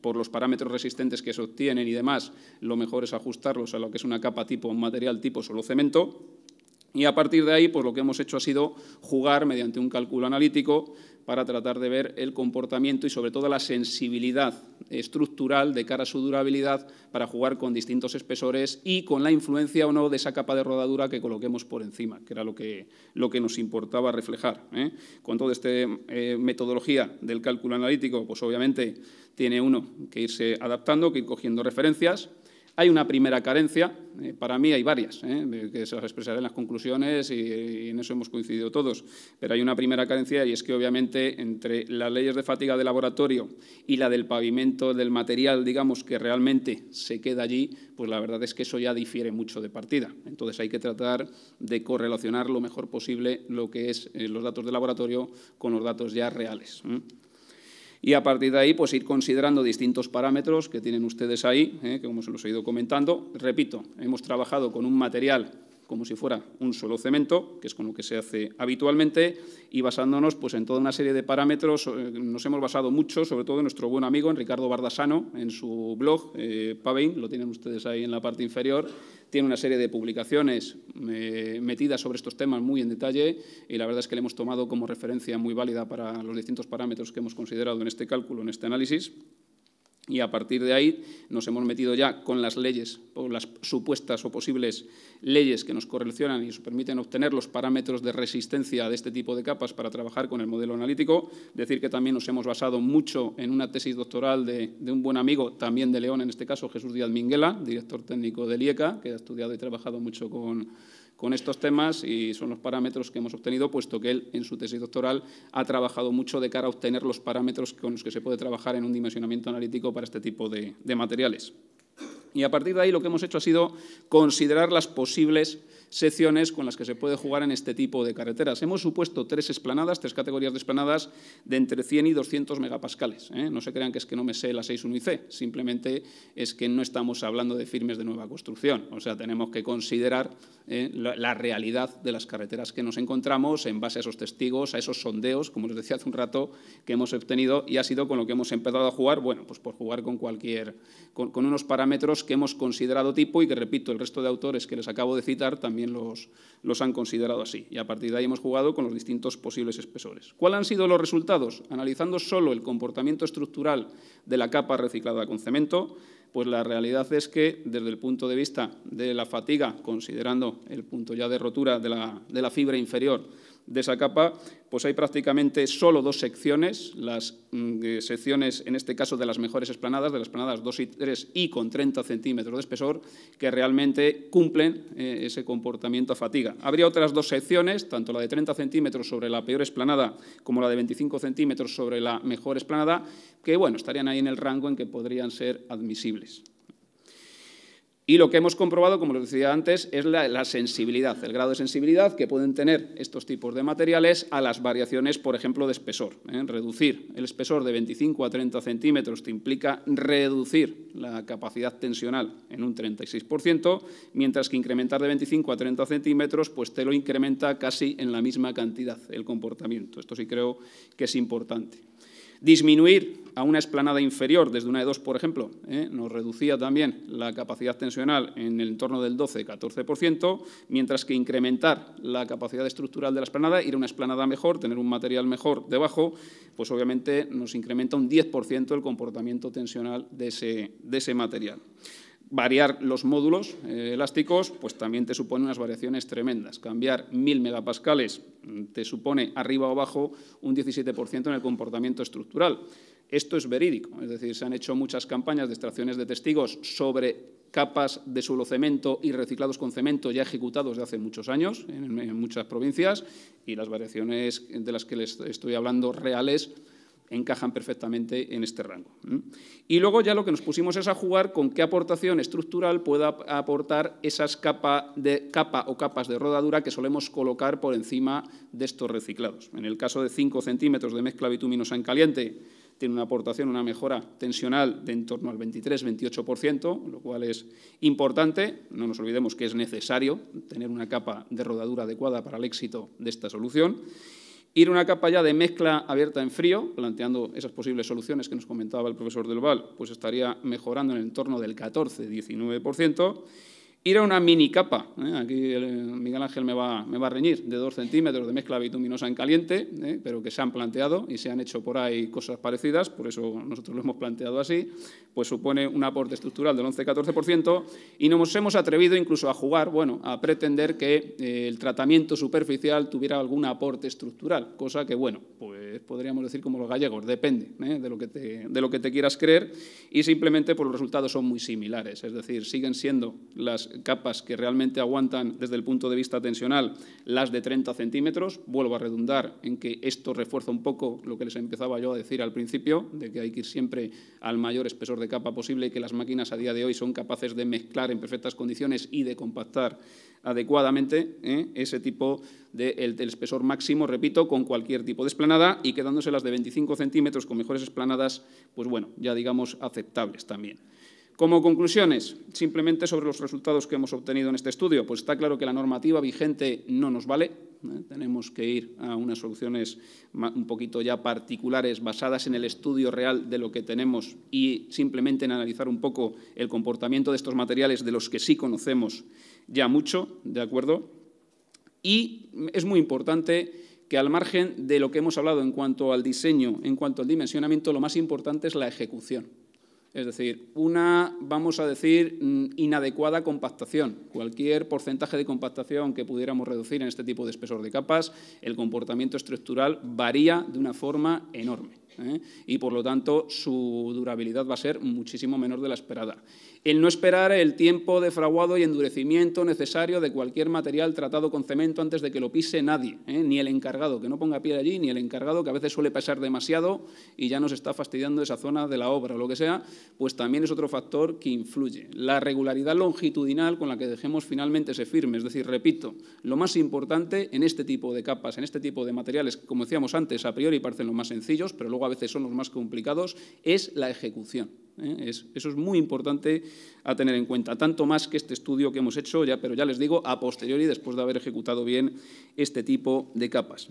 Speaker 15: por los parámetros resistentes que se obtienen y demás, lo mejor es ajustarlos a lo que es una capa tipo, un material tipo solo cemento. Y a partir de ahí, pues lo que hemos hecho ha sido jugar mediante un cálculo analítico para tratar de ver el comportamiento y sobre todo la sensibilidad estructural de cara a su durabilidad para jugar con distintos espesores y con la influencia o no de esa capa de rodadura que coloquemos por encima, que era lo que, lo que nos importaba reflejar. ¿eh? Con toda esta eh, metodología del cálculo analítico, pues obviamente tiene uno que irse adaptando, que ir cogiendo referencias. Hay una primera carencia, para mí hay varias, ¿eh? que se las expresaré en las conclusiones y, en eso hemos coincidido todos. Pero hay una primera carencia y es que, obviamente, entre las leyes de fatiga de laboratorio y la del pavimento del material, digamos, que realmente se queda allí, pues la verdad es que eso ya difiere mucho de partida. Entonces hay que tratar de correlacionar lo mejor posible lo que es eh, los datos de laboratorio con los datos ya reales y a partir de ahí pues ir considerando distintos parámetros que tienen ustedes ahí, ¿eh? que como se los he ido comentando. Repito, hemos trabajado con un material como si fuera un solo cemento, que es con lo que se hace habitualmente, y basándonos pues, en toda una serie de parámetros, eh, nos hemos basado mucho, sobre todo en nuestro buen amigo, en Ricardo Bardasano, en su blog, eh, Pavein, lo tienen ustedes ahí en la parte inferior, tiene una serie de publicaciones eh, metidas sobre estos temas muy en detalle y la verdad es que le hemos tomado como referencia muy válida para los distintos parámetros que hemos considerado en este cálculo, en este análisis. Y a partir de ahí nos hemos metido ya con las leyes, o las supuestas o posibles leyes que nos correlacionan y nos permiten obtener los parámetros de resistencia de este tipo de capas para trabajar con el modelo analítico. Decir que también nos hemos basado mucho en una tesis doctoral de, un buen amigo, también de León en este caso, Jesús Díaz Minguela, director técnico de IECA, que ha estudiado y trabajado mucho con, con estos temas y son los parámetros que hemos obtenido, puesto que él en su tesis doctoral ha trabajado mucho de cara a obtener los parámetros con los que se puede trabajar en un dimensionamiento analítico para este tipo de, materiales. Y a partir de ahí lo que hemos hecho ha sido considerar las posibles secciones con las que se puede jugar en este tipo de carreteras. Hemos supuesto tres esplanadas, tres categorías de esplanadas de entre 100 y 200 megapascales. ¿eh? No se crean que es que no me sé la 6.1 y C, simplemente es que no estamos hablando de firmes de nueva construcción. O sea, tenemos que considerar ¿eh? la, realidad de las carreteras que nos encontramos en base a esos testigos, a esos sondeos, como les decía hace un rato, que hemos obtenido y ha sido con lo que hemos empezado a jugar, bueno, pues por jugar con cualquier, con unos parámetros que hemos considerado tipo y que, repito, el resto de autores que les acabo de citar también también los, han considerado así. Y a partir de ahí hemos jugado con los distintos posibles espesores. ¿Cuáles han sido los resultados? Analizando solo el comportamiento estructural de la capa reciclada con cemento, pues la realidad es que desde el punto de vista de la fatiga, considerando el punto ya de rotura de la fibra inferior, de esa capa, pues hay prácticamente solo dos secciones, las mm, eh, secciones, en este caso, de las mejores esplanadas, de las esplanadas 2 y 3 y con 30 centímetros de espesor, que realmente cumplen eh, ese comportamiento a fatiga. Habría otras dos secciones, tanto la de 30 centímetros sobre la peor esplanada como la de 25 centímetros sobre la mejor esplanada, que, bueno, estarían ahí en el rango en que podrían ser admisibles. Y lo que hemos comprobado, como les decía antes, es la, sensibilidad, el grado de sensibilidad que pueden tener estos tipos de materiales a las variaciones, por ejemplo, de espesor. ¿eh? Reducir el espesor de 25 a 30 centímetros te implica reducir la capacidad tensional en un 36%, mientras que incrementar de 25 a 30 centímetros pues te lo incrementa casi en la misma cantidad el comportamiento. Esto sí creo que es importante. Disminuir a una esplanada inferior desde una de 2, por ejemplo, ¿eh? nos reducía también la capacidad tensional en el entorno del 12-14%, mientras que incrementar la capacidad estructural de la esplanada, ir a una esplanada mejor, tener un material mejor debajo, pues obviamente nos incrementa un 10% el comportamiento tensional de ese, material variar los módulos eh, elásticos, pues también te supone unas variaciones tremendas. Cambiar 1000 megapascales mm, te supone arriba o abajo un 17% en el comportamiento estructural. Esto es verídico, es decir, se han hecho muchas campañas de extracciones de testigos sobre capas de suelo cemento y reciclados con cemento ya ejecutados de hace muchos años en, muchas provincias y las variaciones de las que les estoy hablando reales encajan perfectamente en este rango. Y luego ya lo que nos pusimos es a jugar con qué aportación estructural pueda aportar esas capa, capa o capas de rodadura que solemos colocar por encima de estos reciclados. En el caso de 5 centímetros de mezcla bituminosa en caliente, tiene una aportación, una mejora tensional de en torno al 23-28%, lo cual es importante. No nos olvidemos que es necesario tener una capa de rodadura adecuada para el éxito de esta solución. Ir una capa ya de mezcla abierta en frío, planteando esas posibles soluciones que nos comentaba el profesor Del Val, pues estaría mejorando en el entorno del 14-19% ir a una mini capa. ¿eh? Aquí eh, Miguel Ángel me va, me va, a reñir, de dos centímetros de mezcla bituminosa en caliente, ¿eh? pero que se han planteado y se han hecho por ahí cosas parecidas, por eso nosotros lo hemos planteado así, pues supone un aporte estructural del 11-14% y nos hemos atrevido incluso a jugar, bueno, a pretender que el tratamiento superficial tuviera algún aporte estructural, cosa que, bueno, pues podríamos decir como los gallegos, depende de, lo que te, de lo que te quieras creer y simplemente pues, los resultados son muy similares, es decir, siguen siendo las capas que realmente aguantan desde el punto de vista tensional, las de 30 centímetros. Vuelvo a redundar en que esto refuerza un poco lo que les empezaba yo a decir al principio, de que hay que ir siempre al mayor espesor de capa posible y que las máquinas a día de hoy son capaces de mezclar en perfectas condiciones y de compactar adecuadamente ¿eh? ese tipo de espesor máximo, repito, con cualquier tipo de esplanada y quedándose las de 25 centímetros con mejores esplanadas, pues bueno, ya digamos aceptables también. Como conclusiones, simplemente sobre los resultados que hemos obtenido en este estudio, pues está claro que la normativa vigente no nos vale. ¿eh? Tenemos que ir a unas soluciones un poquito ya particulares basadas en el estudio real de lo que tenemos y simplemente en analizar un poco el comportamiento de estos materiales de los que sí conocemos ya mucho, ¿de acuerdo? Y es muy importante que al margen de lo que hemos hablado en cuanto al diseño, en cuanto al dimensionamiento, lo más importante es la ejecución. Es decir, una, vamos a decir, mm, inadecuada compactación. Cualquier porcentaje de compactación que pudiéramos reducir en este tipo de espesor de capas, el comportamiento estructural varía de una forma enorme. ¿eh? Y, por lo tanto, su durabilidad va a ser muchísimo menor de la esperada el no esperar el tiempo de fraguado y endurecimiento necesario de cualquier material tratado con cemento antes de que lo pise nadie, ¿eh? ni el encargado, que no ponga pie allí, ni el encargado, que a veces suele pesar demasiado y ya nos está fastidiando esa zona de la obra o lo que sea, pues también es otro factor que influye. La regularidad longitudinal con la que dejemos finalmente ese firme, es decir, repito, lo más importante en este tipo de capas, en este tipo de materiales, como decíamos antes, a priori parecen los más sencillos, pero luego a veces son los más complicados, es la ejecución. ¿eh? eso es muy importante a tener en cuenta, tanto más que este estudio que hemos hecho, ya, pero ya les digo, a posteriori, después de haber ejecutado bien este tipo de capas.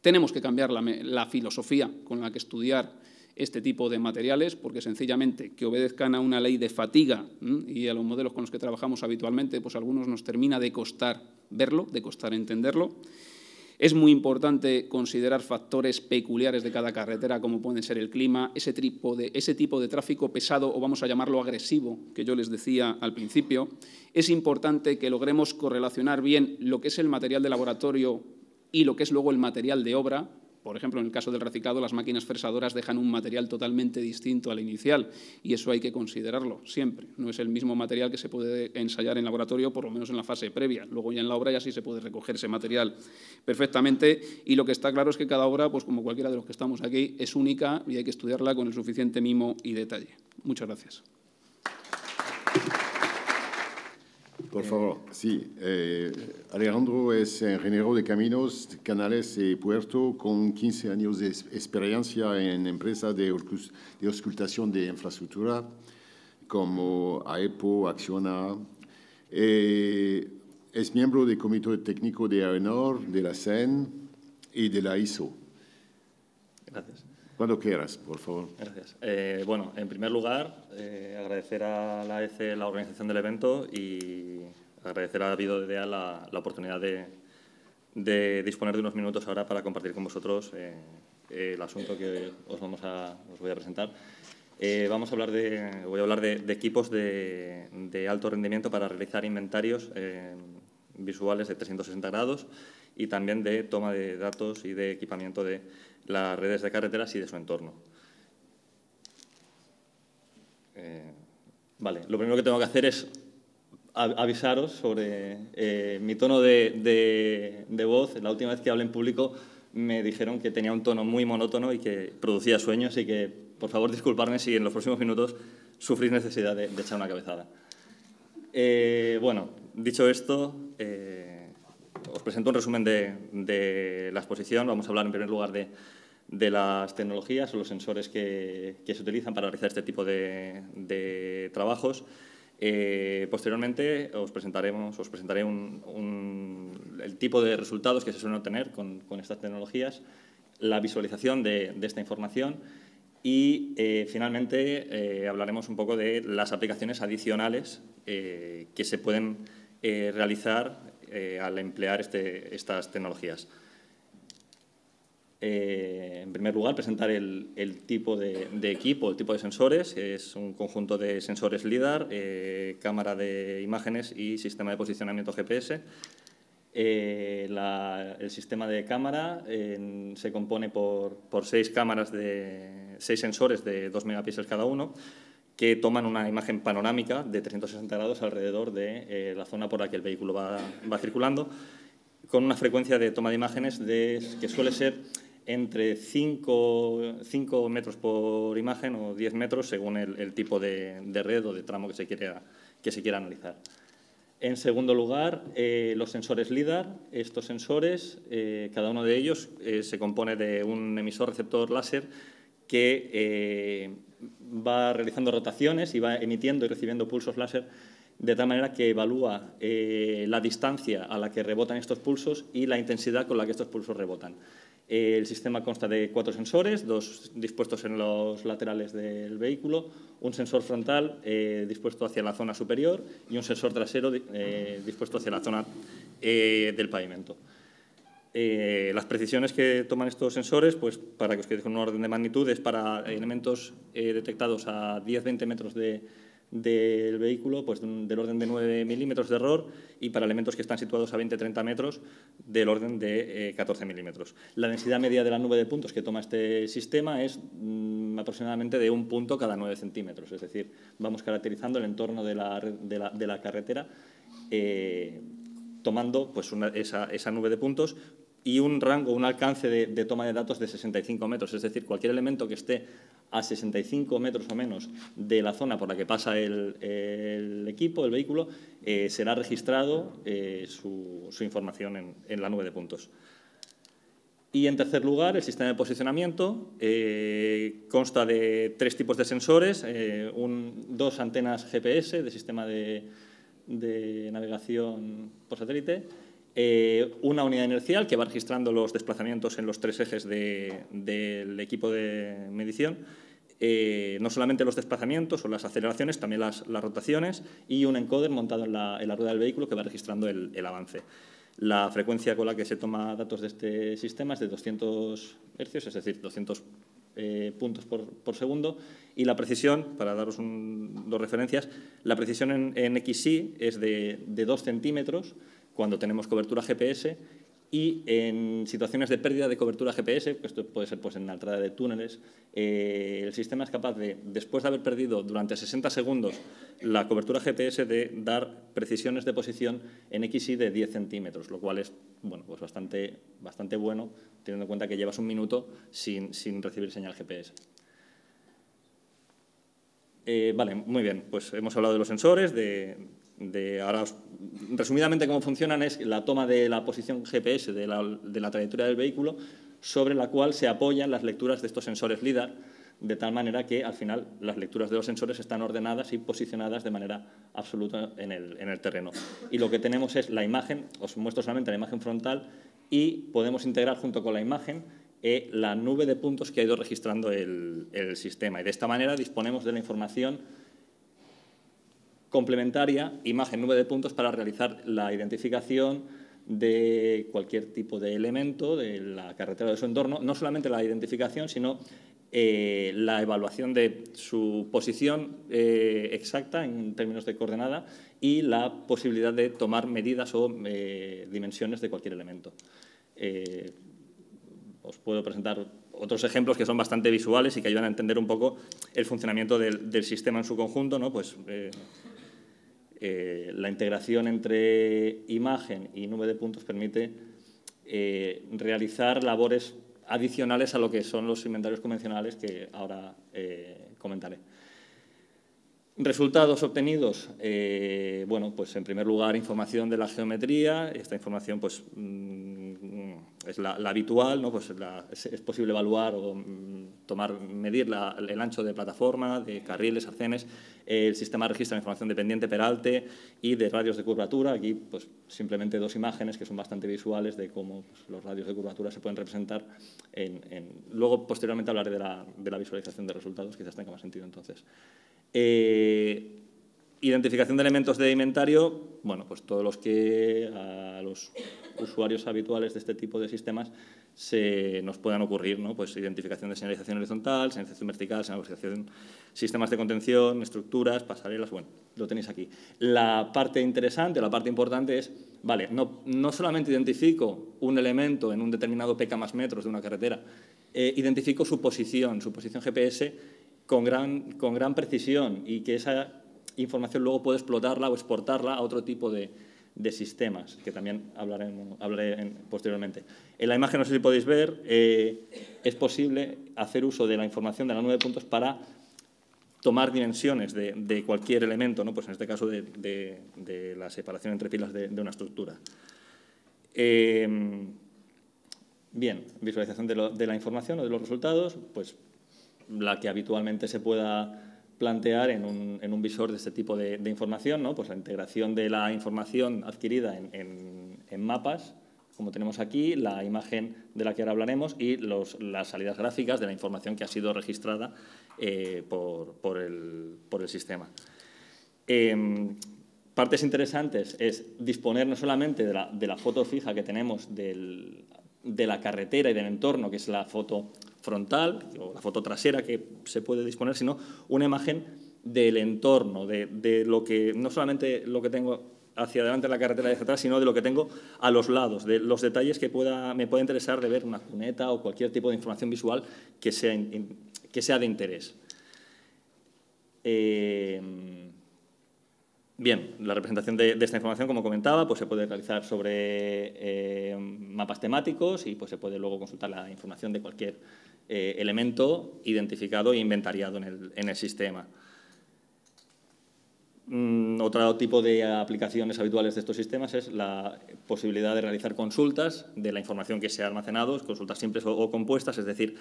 Speaker 15: Tenemos que cambiar la, filosofía con la que estudiar este tipo de materiales, porque sencillamente que obedezcan a una ley de fatiga y a los modelos con los que trabajamos habitualmente, pues algunos nos termina de costar verlo, de costar entenderlo. Es muy importante considerar factores peculiares de cada carretera, como pueden ser el clima, ese tipo, de, ese tipo de tráfico pesado, o vamos a llamarlo agresivo, que yo les decía al principio. Es importante que logremos correlacionar bien lo que es el material de laboratorio y lo que es luego el material de obra, por ejemplo, en el caso del reciclado, las máquinas fresadoras dejan un material totalmente distinto al inicial y eso hay que considerarlo siempre. No es el mismo material que se puede ensayar en laboratorio, por lo menos en la fase previa. Luego ya en la obra ya sí se puede recoger ese material perfectamente y lo que está claro es que cada obra, pues como cualquiera de los que estamos aquí, es única y hay que estudiarla con el suficiente mimo y detalle. Muchas gracias.
Speaker 8: Por eh, favor, sí. Eh, Alejandro es ingeniero de caminos, canales y puertos con 15 años de experiencia en empresas de, de auscultación de infraestructura como AEPO, Acciona. Eh, es miembro del Comité Técnico de AENOR, de la CEN y de la ISO. Gracias. Cuando quieras, por favor.
Speaker 4: Gracias. Eh, bueno, en primer lugar, eh, agradecer a la ECE la organización del evento y agradecer a Vido de la, la oportunidad de, disponer de unos minutos ahora para compartir con vosotros eh, el asunto que os, vamos a, os voy a presentar. vamos a hablar de, voy a hablar de, equipos de, alto rendimiento para realizar inventarios visuales de 360 grados y también de toma de datos y de equipamiento de las redes de carreteras y de su entorno. Eh, vale, lo primero que tengo que hacer es avisaros sobre eh, mi tono de, de, voz. La última vez que hablé en público me dijeron que tenía un tono muy monótono y que producía sueños y que, por favor, disculparme si en los próximos minutos sufrís necesidad de, echar una cabezada. Eh, bueno, dicho esto, os presento un resumen de la exposición. Vamos a hablar en primer lugar de de las tecnologías o los sensores que, se utilizan para realizar este tipo de, trabajos. Eh, posteriormente os presentaremos, os presentaré el tipo de resultados que se suelen obtener con, estas tecnologías, la visualización de, esta información y eh, finalmente eh, hablaremos un poco de las aplicaciones adicionales que se pueden realizar al emplear este, estas tecnologías. Eh, en primer lugar, presentar el, tipo de, equipo, el tipo de sensores. Es un conjunto de sensores LIDAR, eh, cámara de imágenes y sistema de posicionamiento GPS. Eh, el sistema de cámara se compone por, seis cámaras de seis sensores de 2 megapíxeles cada uno que toman una imagen panorámica de 360 grados alrededor de la zona por la que el vehículo va, circulando con una frecuencia de toma de imágenes de, que suele ser entre 5, metros por imagen o 10 metros según el, tipo de, de, red o de tramo que se quiera, que se quiera analizar. En segundo lugar, eh, los sensores LIDAR. Estos sensores, eh, cada uno de ellos eh, se compone de un emisor receptor láser que va realizando rotaciones y va emitiendo y recibiendo pulsos láser de tal manera que evalúa la distancia a la que rebotan estos pulsos y la intensidad con la que estos pulsos rebotan el sistema consta de cuatro sensores, dos dispuestos en los laterales del vehículo, un sensor frontal eh, dispuesto hacia la zona superior y un sensor trasero eh, dispuesto hacia la zona eh, del pavimento. las precisiones que toman estos sensores, pues para que os quede con un orden de magnitud, es para elementos detectados a 10-20 metros de, del vehículo pues, del orden de 9 milímetros de error y para elementos que están situados a 20-30 metros del orden de 14 eh, milímetros. La densidad media de la nube de puntos que toma este sistema es mm, aproximadamente de un punto cada 9 centímetros, es decir, vamos caracterizando el entorno de la, carretera eh, tomando pues, esa, nube de puntos y un rango, un alcance de, de, toma de datos de 65 metros. Es decir, cualquier elemento que esté a 65 metros o menos de la zona por la que pasa el, equipo, el vehículo, eh, será registrado eh, su, información en, la nube de puntos. Y en tercer lugar, el sistema de posicionamiento eh, consta de tres tipos de sensores, dos antenas GPS de sistema de, navegación por satélite, una unidad inercial que va registrando los desplazamientos en los tres ejes del equipo de medición eh, no solamente los desplazamientos o las aceleraciones, también las, rotaciones y un encoder montado en la, rueda del vehículo que va registrando el, avance. La frecuencia con la que se toma datos de este sistema es de 200 hercios, es decir, 200 eh, puntos por, segundo y la precisión, para daros dos referencias, la precisión en, en XY es de, de 2 centímetros cuando tenemos cobertura GPS y en situaciones de pérdida de cobertura GPS, que esto puede ser pues, en la entrada de túneles, eh, el sistema es capaz de, después de haber perdido durante 60 segundos la cobertura GPS, de dar precisiones de posición en XY de 10 centímetros, lo cual es bueno, pues bastante, bastante bueno, teniendo en cuenta que llevas un minuto sin, recibir señal GPS. Eh, vale, muy bien, pues hemos hablado de los sensores, de ahora, resumidamente, cómo funcionan es la toma de la posición GPS de la, trayectoria del vehículo sobre la cual se apoyan las lecturas de estos sensores LIDAR, de tal manera que al final las lecturas de los sensores están ordenadas y posicionadas de manera absoluta en el, terreno. Y lo que tenemos es la imagen, os muestro solamente la imagen frontal, y podemos integrar junto con la imagen eh, la nube de puntos que ha ido registrando el sistema. Y de esta manera disponemos de la información complementaria, imagen nube de puntos, para realizar la identificación de cualquier tipo de elemento de la carretera de su entorno, no solamente la identificación, sino eh, la evaluación de su posición eh, exacta en términos de coordenada y la posibilidad de tomar medidas o eh, dimensiones de cualquier elemento. os puedo presentar otros ejemplos que son bastante visuales y que ayudan a entender un poco el funcionamiento del, sistema en su conjunto, Pues, eh, la integración entre imagen y nube de puntos permite eh, realizar labores adicionales a lo que son los inventarios convencionales que ahora eh, comentaré. Resultados obtenidos, bueno, pues en primer lugar información de la geometría, esta información pues mm, es la, habitual, ¿no? pues es, posible evaluar o mm, tomar, medir el ancho de plataforma, de carriles, arcenes, el sistema registra información dependiente Peralte y de radios de curvatura. Aquí, pues, simplemente dos imágenes que son bastante visuales de cómo pues, los radios de curvatura se pueden representar. Luego, posteriormente, hablaré de la, visualización de resultados, quizás tenga más sentido entonces. Eh, identificación de elementos de inventario, bueno, pues todos los que a los usuarios habituales de este tipo de sistemas se nos puedan ocurrir, ¿no? Pues identificación de señalización horizontal, señalización vertical, señalización sistemas de contención, estructuras, pasarelas, bueno, lo tenéis aquí. La parte interesante, la parte importante es, vale, no, no solamente identifico un elemento en un determinado pk más metros de una carretera, eh, identifico su posición, su posición GPS con gran, con gran precisión y que esa información luego puedo explotarla o exportarla a otro tipo de, de sistemas, que también hablaré, posteriormente. En la imagen, no sé si podéis ver, eh, es posible hacer uso de la información de la nube de puntos para tomar dimensiones de, cualquier elemento, pues en este caso de, la separación entre pilas de, una estructura. Em, bien, visualización de, la información o de los resultados, pues la que habitualmente se pueda plantear en un, visor de este tipo de, información, pues la integración de la información adquirida en mapas, como tenemos aquí, la imagen de la que ahora hablaremos y las salidas gráficas de la información que ha sido registrada eh, por, el, sistema. Em, partes interesantes es disponer no solamente de la, foto fija que tenemos de la carretera y del entorno, que es la foto frontal o la foto trasera que se puede disponer, sino una imagen del entorno, de lo que no solamente lo que tengo hacia adelante la carretera y hacia atrás, sino de lo que tengo a los lados, de los detalles que pueda, me pueda interesar de ver una cuneta o cualquier tipo de información visual que sea, de interés. Eh, bien, la representación de, esta información, como comentaba, pues se puede realizar sobre eh, mapas temáticos y pues, se puede luego consultar la información de cualquier eh, elemento identificado e inventariado en el sistema. Mm, otro tipo de aplicaciones habituales de estos sistemas es la posibilidad de realizar consultas de la información que se ha almacenado, consultas simples o, compuestas, es decir,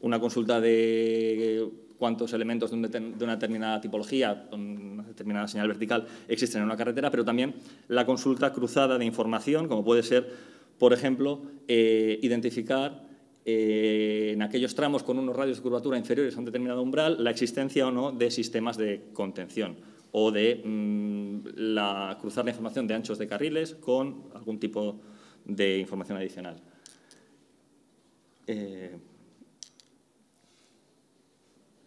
Speaker 4: una consulta de cuántos elementos de, una determinada tipología, una determinada señal vertical, existen en una carretera, pero también la consulta cruzada de información, como puede ser, por ejemplo, eh, identificar eh, en aquellos tramos con unos radios de curvatura inferiores a un determinado umbral la existencia o no de sistemas de contención o de mm, cruzar la información de anchos de carriles con algún tipo de información adicional. Eh,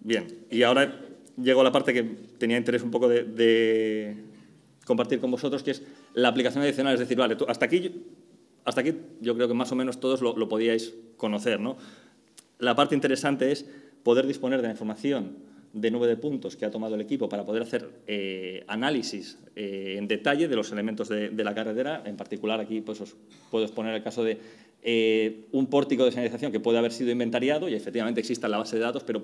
Speaker 4: bien, y ahora llego a la parte que tenía interés un poco de, compartir con vosotros, que es la aplicación adicional. Es decir, vale, hasta, aquí, hasta aquí yo creo que más o menos todos lo, podíais conocer. La parte interesante es poder disponer de la información de de puntos que ha tomado el equipo para poder hacer eh, análisis eh, en detalle de los elementos de, la carretera. En particular, aquí pues, os puedo exponer el caso de eh, un pórtico de señalización que puede haber sido inventariado y efectivamente exista en la base de datos, pero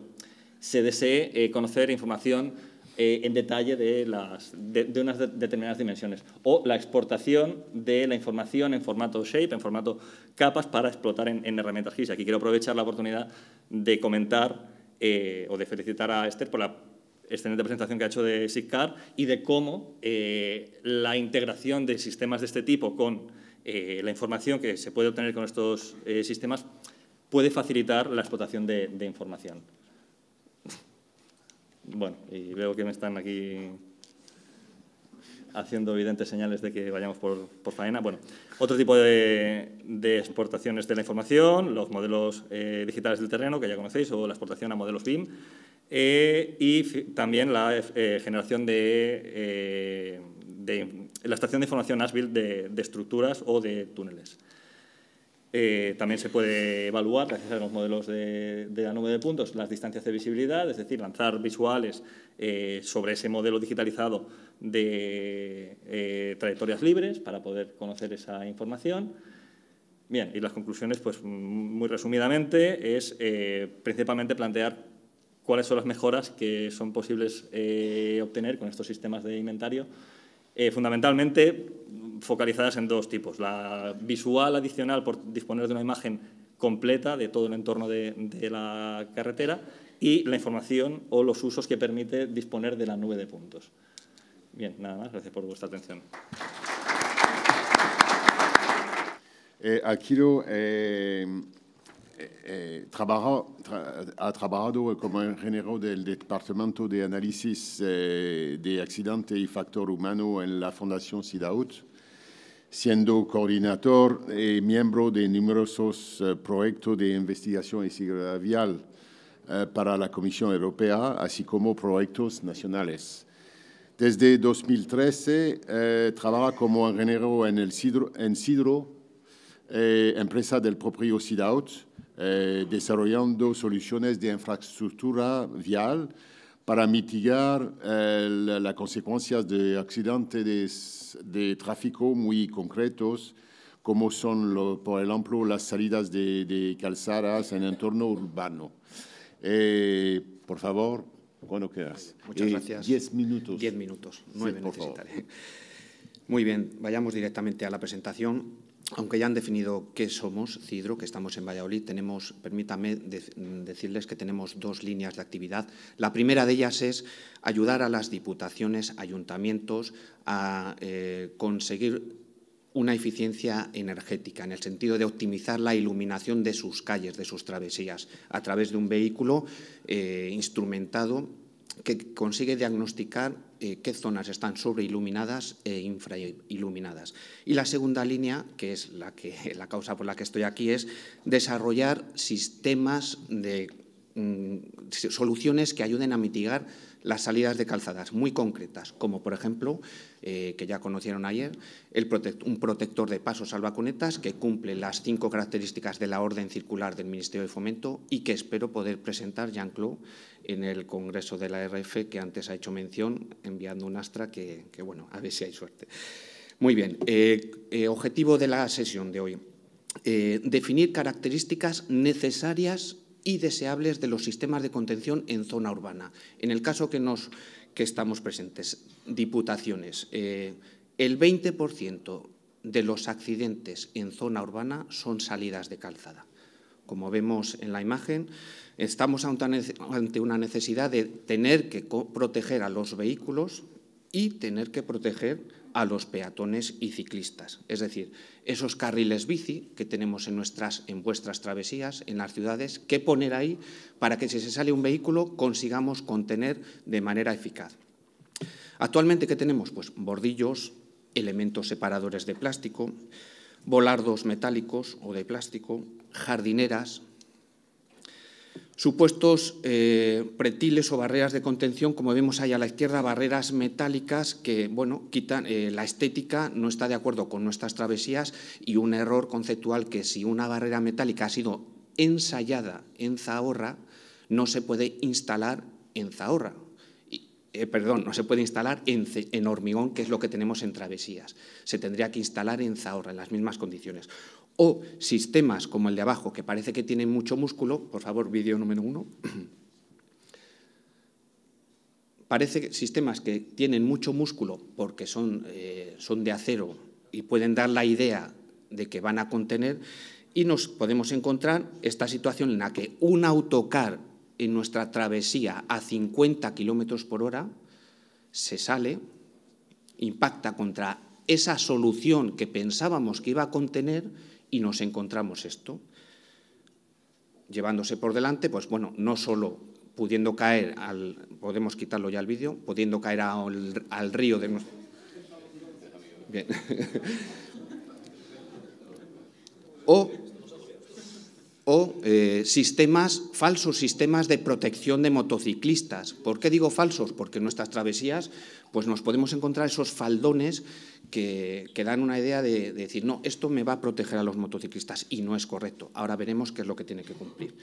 Speaker 4: se desee conocer información en detalle de, las, unas determinadas dimensiones. O la exportación de la información en formato shape, en formato capas, para explotar en, en herramientas GIS. Aquí quiero aprovechar la oportunidad de comentar eh, o de felicitar a Esther por la excelente presentación que ha hecho de SICAR y de cómo eh, la integración de sistemas de este tipo con eh, la información que se puede obtener con estos sistemas puede facilitar la explotación de, de información. (laughs) Bueno, y veo que me están aquí haciendo evidentes señales de que vayamos por, faena. Bueno, otro tipo de, exportaciones de la información, los modelos eh, digitales del terreno, que ya conocéis, o la exportación a modelos BIM, eh, y también la eh, generación de, la estación de información as de, de estructuras o de túneles. Eh, también se puede evaluar, gracias a los modelos de, la nube de puntos, las distancias de visibilidad, es decir, lanzar visuales eh, sobre ese modelo digitalizado de eh, trayectorias libres para poder conocer esa información. Bien, y las conclusiones, pues muy resumidamente, es principalmente plantear cuáles son las mejoras que son posibles obtener con estos sistemas de inventario. fundamentalmente, focalizadas en dos tipos. La visual adicional por disponer de una imagen completa de todo el entorno de, la carretera y la información o los usos que permite disponer de la nube de puntos. Bien, nada más. Gracias por vuestra atención.
Speaker 8: Eh, Aquilo eh, eh, ha trabajado como ingeniero del Departamento de Análisis eh, de accidentes y Factor Humano en la Fundación SIDAUT siendo coordinador y eh, miembro de numerosos eh, proyectos de investigación y seguridad vial eh, para la Comisión Europea, así como proyectos nacionales. Desde 2013 trabaja como ingeniero en, el cidro, empresa del propio SIDAUT, desarrollando soluciones de infraestructura vial para mitigar eh, las consecuencias de accidentes de, tráfico muy concretos, como son, por ejemplo, las salidas de, calzadas en entorno urbano. Eh, por favor, cuando
Speaker 16: quieras. Muchas eh, gracias. Diez minutos. Diez minutos, nueve sí, necesitaré. Muy bien, vayamos directamente a la presentación aunque ya han definido qué somos, Cidro, que estamos en Valladolid, tenemos, permítame decirles que tenemos dos líneas de actividad. La primera de ellas es ayudar a las diputaciones, ayuntamientos, a eh, conseguir una eficiencia energética, en el sentido de optimizar la iluminación de sus calles, de sus travesías, a través de un vehículo eh, instrumentado que consigue diagnosticar eh, qué zonas están sobreiluminadas e infrailuminadas. Y la segunda línea, que es la, (laughs) causa por la que estoy aquí, es desarrollar sistemas de mm, soluciones que ayuden a mitigar las salidas de calzadas muy concretas, como por ejemplo, eh, que ya conocieron ayer, el un protector de pasos salvacunetas que cumple las cinco características de la orden circular del Ministerio de Fomento y que espero poder presentar, Jean-Claude, en el Congreso de la RF, que antes ha hecho mención, enviando un astra que, bueno, a ver si hay suerte. Muy bien, eh, eh, objetivo de la sesión de hoy. definir características necesarias y deseables de los sistemas de contención en zona urbana. En el caso que, nos, que estamos presentes, diputaciones, eh, el 20% de los accidentes en zona urbana son salidas de calzada. Como vemos en la imagen, estamos ante una necesidad de tener que proteger a los vehículos y tener que proteger a los peatones y ciclistas. Es decir, esos carriles bici que tenemos en, nuestras, en vuestras travesías, en las ciudades, ¿qué poner ahí para que si se sale un vehículo consigamos contener de manera eficaz? Actualmente, ¿qué tenemos? Pues bordillos, elementos separadores de plástico, volardos metálicos o de plástico, jardineras, supuestos eh, pretiles o barreras de contención, como vemos ahí a la izquierda, barreras metálicas que, bueno, quitan eh, la estética, no está de acuerdo con nuestras travesías y un error conceptual que si una barrera metálica ha sido ensayada en Zahorra, no se puede instalar en Zahorra. Eh, perdón, no se puede instalar en, en hormigón, que es lo que tenemos en travesías. Se tendría que instalar en Zahorra, en las mismas condiciones o sistemas como el de abajo, que parece que tienen mucho músculo, por favor, vídeo número uno, (clears throat) parece que sistemas que tienen mucho músculo porque son, eh, son de acero y pueden dar la idea de que van a contener, y nos podemos encontrar esta situación en la que un autocar en nuestra travesía a 50 kilómetros por hora se sale, impacta contra esa solución que pensábamos que iba a contener y nos encontramos esto, llevándose por delante, pues bueno, no solo pudiendo caer al, podemos quitarlo ya el vídeo, pudiendo caer al, río de... Bien. (laughs) o o eh, sistemas, falsos sistemas de protección de motociclistas. ¿Por qué digo falsos? Porque en nuestras travesías pues nos podemos encontrar esos faldones que, dan una idea de, decir, no, esto me va a proteger a los motociclistas y no es correcto. Ahora veremos qué es lo que tiene que cumplir.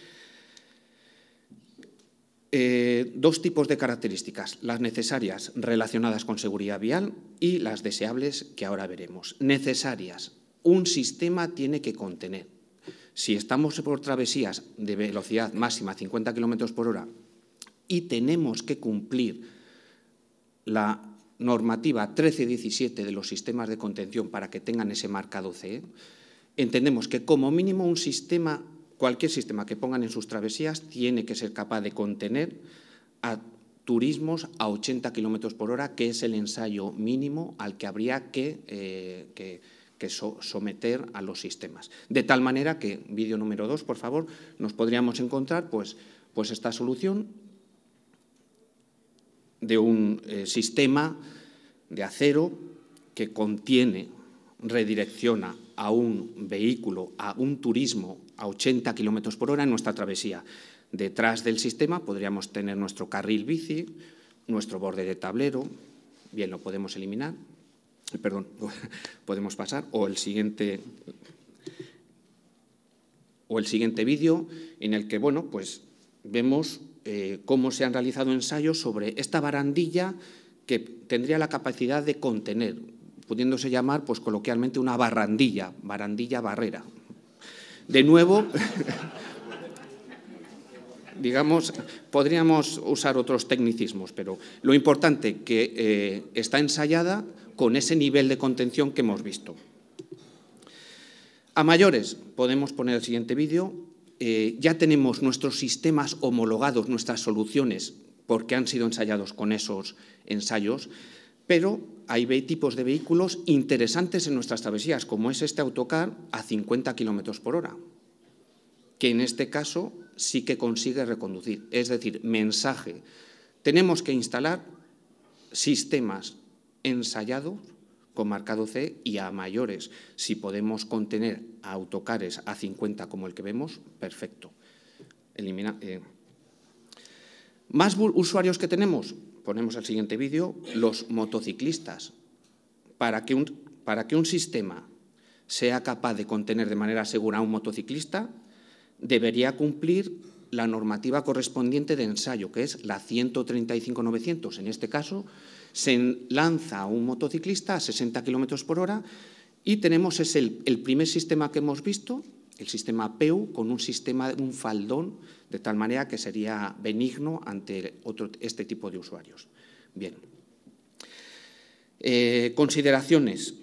Speaker 16: Eh, dos tipos de características, las necesarias relacionadas con seguridad vial y las deseables que ahora veremos. Necesarias, un sistema tiene que contener. Si estamos por travesías de velocidad máxima 50 km por hora y tenemos que cumplir la normativa 1317 de los sistemas de contención para que tengan ese marcado CE, entendemos que como mínimo un sistema, cualquier sistema que pongan en sus travesías, tiene que ser capaz de contener a turismos a 80 kilómetros por hora, que es el ensayo mínimo al que habría que, eh, someter a los sistemas. De tal manera que, vídeo número 2, por favor, nos podríamos encontrar pues, pues esta solución de un eh, sistema de acero que contiene, redirecciona a un vehículo, a un turismo a 80 kilómetros por hora en nuestra travesía. Detrás del sistema podríamos tener nuestro carril bici, nuestro borde de tablero, bien, lo podemos eliminar, perdón, (laughs) podemos pasar, o el siguiente o el siguiente vídeo en el que, bueno, pues vemos eh, cómo se han realizado ensayos sobre esta barandilla que tendría la capacidad de contener, pudiéndose llamar pues, coloquialmente una barandilla, barandilla barrera. De nuevo, (laughs) digamos, podríamos usar otros tecnicismos, pero lo importante que eh, está ensayada con ese nivel de contención que hemos visto. A mayores, podemos poner el siguiente vídeo, eh, ya tenemos nuestros sistemas homologados, nuestras soluciones, porque han sido ensayados con esos ensayos, pero hay tipos de vehículos interesantes en nuestras travesías, como es este autocar a 50 km por hora, que en este caso sí que consigue reconducir. Es decir, mensaje. Tenemos que instalar sistemas ensayados con marcado C y a mayores. Si podemos contener a autocares a 50 como el que vemos, perfecto. Elimina, eh. Más usuarios que tenemos, ponemos el siguiente vídeo, los motociclistas. Para que, un, para que un sistema sea capaz de contener de manera segura a un motociclista, debería cumplir la normativa correspondiente de ensayo, que es la 135.900. En este caso, se lanza a un motociclista a 60 km por hora y tenemos el, primer sistema que hemos visto, el sistema PEU, con un sistema, un faldón, de tal manera que sería benigno ante este tipo de usuarios. Bien. Eh, consideraciones.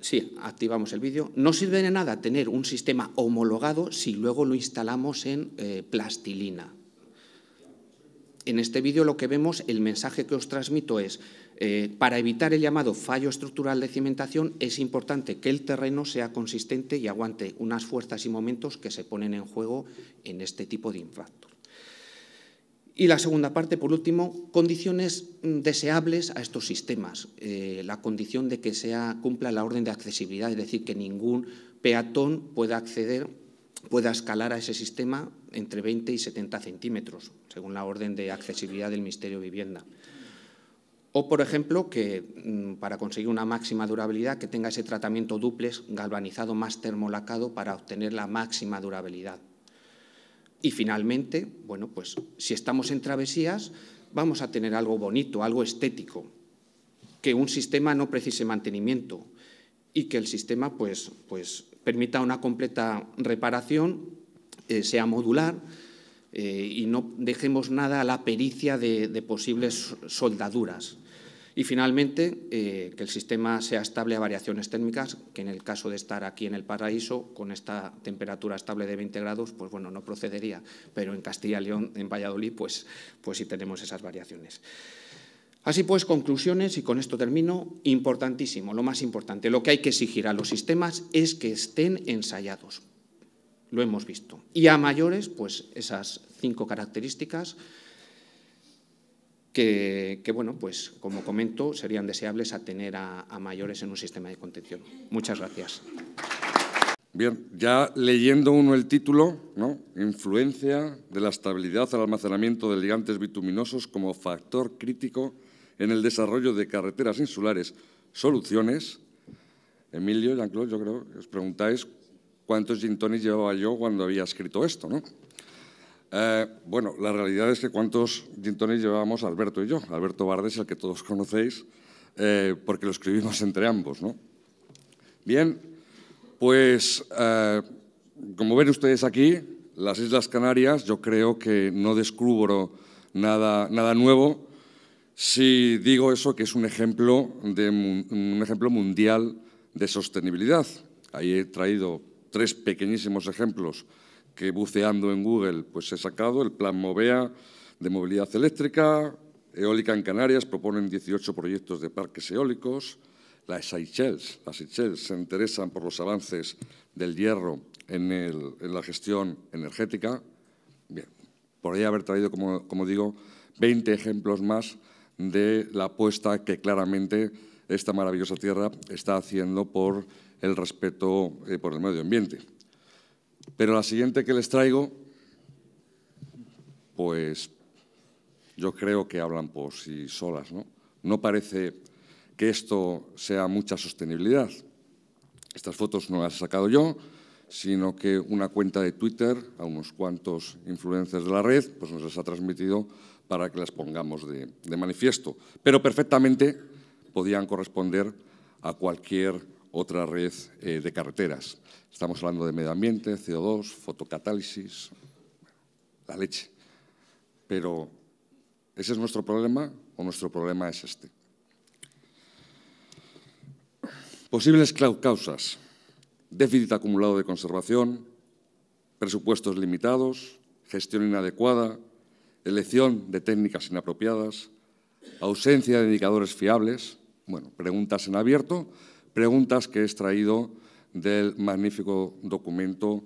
Speaker 16: Sí, activamos el vídeo. No sirve de nada tener un sistema homologado si luego lo instalamos en eh, plastilina. En este vídeo lo que vemos, el mensaje que os transmito es eh, para evitar el llamado fallo estructural de cimentación es importante que el terreno sea consistente y aguante unas fuerzas y momentos que se ponen en juego en este tipo de infraestructuras. Y la segunda parte, por último, condiciones mm, deseables a estos sistemas. Eh, la condición de que sea, cumpla la orden de accesibilidad, es decir, que ningún peatón pueda acceder, pueda escalar a ese sistema entre 20 y 70 centímetros, según la orden de accesibilidad del Ministerio de Vivienda. O, por ejemplo, que mm, para conseguir una máxima durabilidad, que tenga ese tratamiento duplex galvanizado más termolacado para obtener la máxima durabilidad. Y finalmente, bueno, pues si estamos en travesías, vamos a tener algo bonito, algo estético, que un sistema no precise mantenimiento y que el sistema pues, pues permita una completa reparación, eh, sea modular, eh, y no dejemos nada a la pericia de posibles soldaduras. Y finalmente, eh, que el sistema sea estable a variaciones térmicas, que en el caso de estar aquí en el paraíso, con esta temperatura estable de 20 grados, pues bueno, no procedería, pero en Castilla y León, en Valladolid, pues, pues sí tenemos esas variaciones. Así pues, conclusiones, y con esto termino, importantísimo, lo más importante, lo que hay que exigir a los sistemas es que estén ensayados, lo hemos visto. Y a mayores, pues esas cinco características, que, bueno, pues como comento, serían deseables a tener a, mayores en un sistema de contención. Muchas gracias.
Speaker 3: Bien, ya leyendo uno el título, ¿no? Influencia de la estabilidad al almacenamiento de ligantes bituminosos como factor crítico en el desarrollo de carreteras insulares. Soluciones. Emilio, Jean-Claude, yo creo que os preguntáis cuántos gintones llevaba yo cuando había escrito esto, ¿no? Eh, bueno, la realidad es que cuántos gintones llevábamos Alberto y yo. Alberto Bardes, el que todos conocéis, eh, porque lo escribimos entre ambos, ¿no? Bien, pues eh, como ven ustedes aquí, las Islas Canarias, yo creo que no descubro nada, nada nuevo si digo eso que es un ejemplo, de, un ejemplo mundial de sostenibilidad. Ahí he traído tres pequeñísimos ejemplos que buceando en Google pues he sacado, el plan MOVEA de movilidad eléctrica, eólica en Canarias, proponen 18 proyectos de parques eólicos, las Seychelles, se interesan por los avances del hierro en, la gestión energética. Bien, podría haber traído, como, digo, 20 ejemplos más de la apuesta que claramente esta maravillosa tierra está haciendo por el respeto eh, por el medio ambiente. Pero la siguiente que les traigo, pues yo creo que hablan por sí solas. No, no parece que esto sea mucha sostenibilidad. Estas fotos no las he sacado yo, sino que una cuenta de Twitter a unos cuantos influencers de la red pues nos las ha transmitido para que las pongamos de, de manifiesto. Pero perfectamente podían corresponder a cualquier otra red eh, de carreteras. Estamos hablando de medio ambiente, CO2, fotocatálisis, la leche. Pero, ¿ese es nuestro problema o nuestro problema es este? Posibles causas. Déficit acumulado de conservación, presupuestos limitados, gestión inadecuada, elección de técnicas inapropiadas, ausencia de indicadores fiables, bueno, preguntas en abierto, preguntas que he extraído del magnífico documento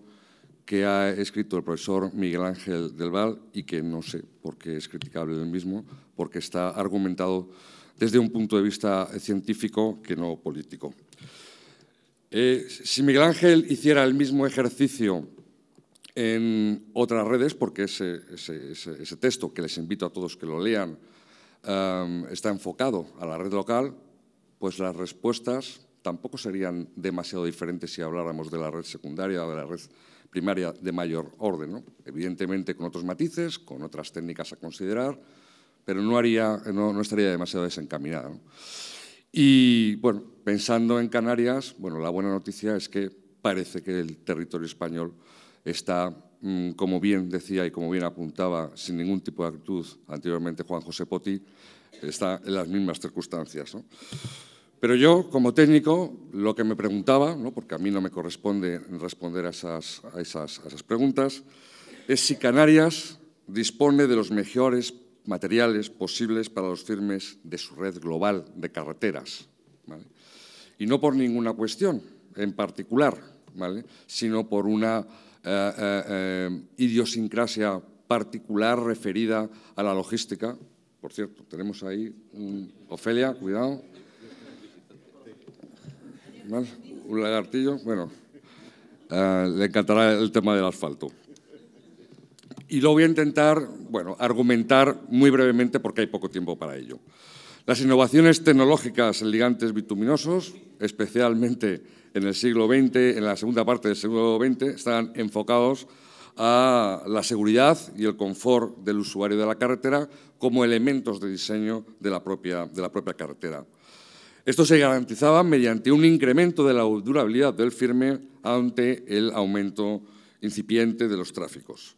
Speaker 3: que ha escrito el profesor Miguel Ángel del Val y que no sé por qué es criticable el mismo, porque está argumentado desde un punto de vista científico que no político. Eh, si Miguel Ángel hiciera el mismo ejercicio en otras redes, porque ese, texto, que les invito a todos que lo lean, está enfocado a la red local, pues las respuestas tampoco serían demasiado diferentes si habláramos de la red secundaria o de la red primaria de mayor orden. Evidentemente con otros matices, con otras técnicas a considerar, pero no, estaría demasiado desencaminada. Y bueno, pensando en Canarias, bueno, la buena noticia es que parece que el territorio español está, mm, como bien decía y como bien apuntaba, sin ningún tipo de actitud anteriormente Juan José Poti, está en las mismas circunstancias. ¿no? Pero yo, como técnico, lo que me preguntaba, porque a mí no me corresponde responder a esas, preguntas, es si Canarias dispone de los mejores materiales posibles para los firmes de su red global de carreteras. Y no por ninguna cuestión en particular, sino por una eh, eh, eh, idiosincrasia particular referida a la logística. Por cierto, tenemos ahí un... Ofelia, cuidado. Un lagartillo, bueno, ah, le encantará el tema del asfalto. Y lo voy a intentar, argumentar muy brevemente porque hay poco tiempo para ello. Las innovaciones tecnológicas en ligantes bituminosos, especialmente en el siglo XX, en la segunda parte del siglo XX, están enfocados a la seguridad y el confort del usuario de la carretera como elementos de diseño de de la propia carretera. Esto se garantizaba mediante un incremento de la durabilidad del firme ante el aumento incipiente de los tráficos.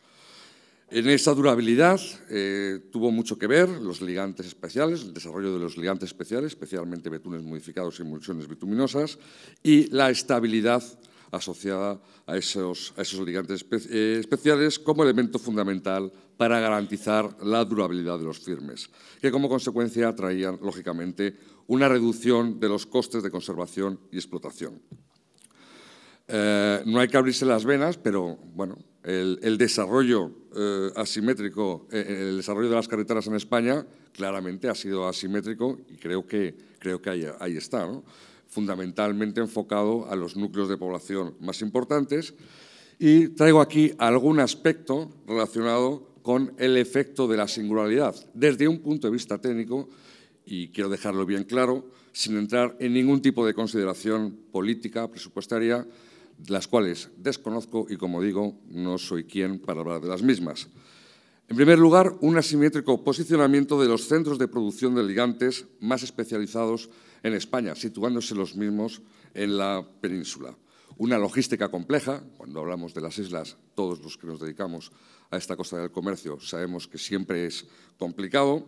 Speaker 3: En esa durabilidad eh, tuvo mucho que ver los ligantes especiales, el desarrollo de los ligantes especiales, especialmente betunes modificados y emulsiones bituminosas, y la estabilidad asociada a esos, ligantes eh, especiales como elemento fundamental para garantizar la durabilidad de los firmes, que como consecuencia traían, lógicamente, una reducción de los costes de conservación y explotación. Eh, no hay que abrirse las venas, pero bueno, el, desarrollo eh, asimétrico, el desarrollo de las carreteras en España claramente ha sido asimétrico y creo que, creo que ahí, está fundamentalmente enfocado a los núcleos de población más importantes. Y traigo aquí algún aspecto relacionado con el efecto de la singularidad, desde un punto de vista técnico, y quiero dejarlo bien claro, sin entrar en ningún tipo de consideración política, presupuestaria, las cuales desconozco y, como digo, no soy quien para hablar de las mismas. En primer lugar, un asimétrico posicionamiento de los centros de producción de ligantes más especializados en España, situándose los mismos en la península. Una logística compleja, cuando hablamos de las islas, todos los que nos dedicamos a esta costa del comercio sabemos que siempre es complicado.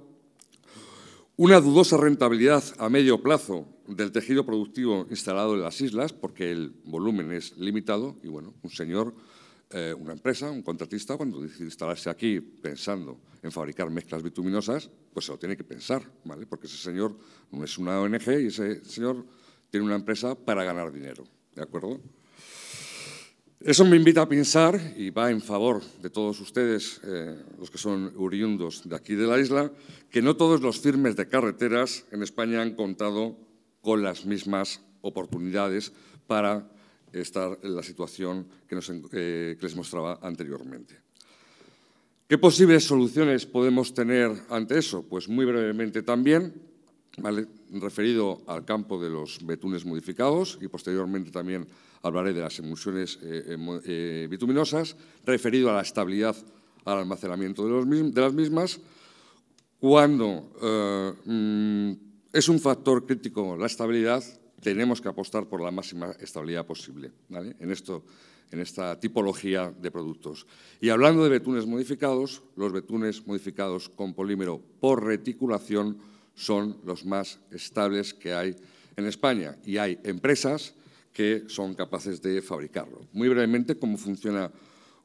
Speaker 3: Una dudosa rentabilidad a medio plazo del tejido productivo instalado en las islas, porque el volumen es limitado y bueno, un señor eh, una empresa, un contratista, cuando decide instalarse aquí pensando en fabricar mezclas bituminosas, pues se lo tiene que pensar, ¿vale? Porque ese señor no es una ONG y ese señor tiene una empresa para ganar dinero, ¿de acuerdo? Eso me invita a pensar, y va en favor de todos ustedes, eh, los que son oriundos de aquí de la isla, que no todos los firmes de carreteras en España han contado con las mismas oportunidades para estar en la situación que, nos, eh, que les mostraba anteriormente. ¿Qué posibles soluciones podemos tener ante eso? Pues muy brevemente también, referido al campo de los betunes modificados y posteriormente también hablaré de las emulsiones eh, em, eh, bituminosas, referido a la estabilidad al almacenamiento de, las mismas, cuando eh, mm, es un factor crítico la estabilidad tenemos que apostar por la máxima estabilidad posible en, en esta tipología de productos. Y hablando de betunes modificados, los betunes modificados con polímero por reticulación son los más estables que hay en España y hay empresas que son capaces de fabricarlo. Muy brevemente, cómo funciona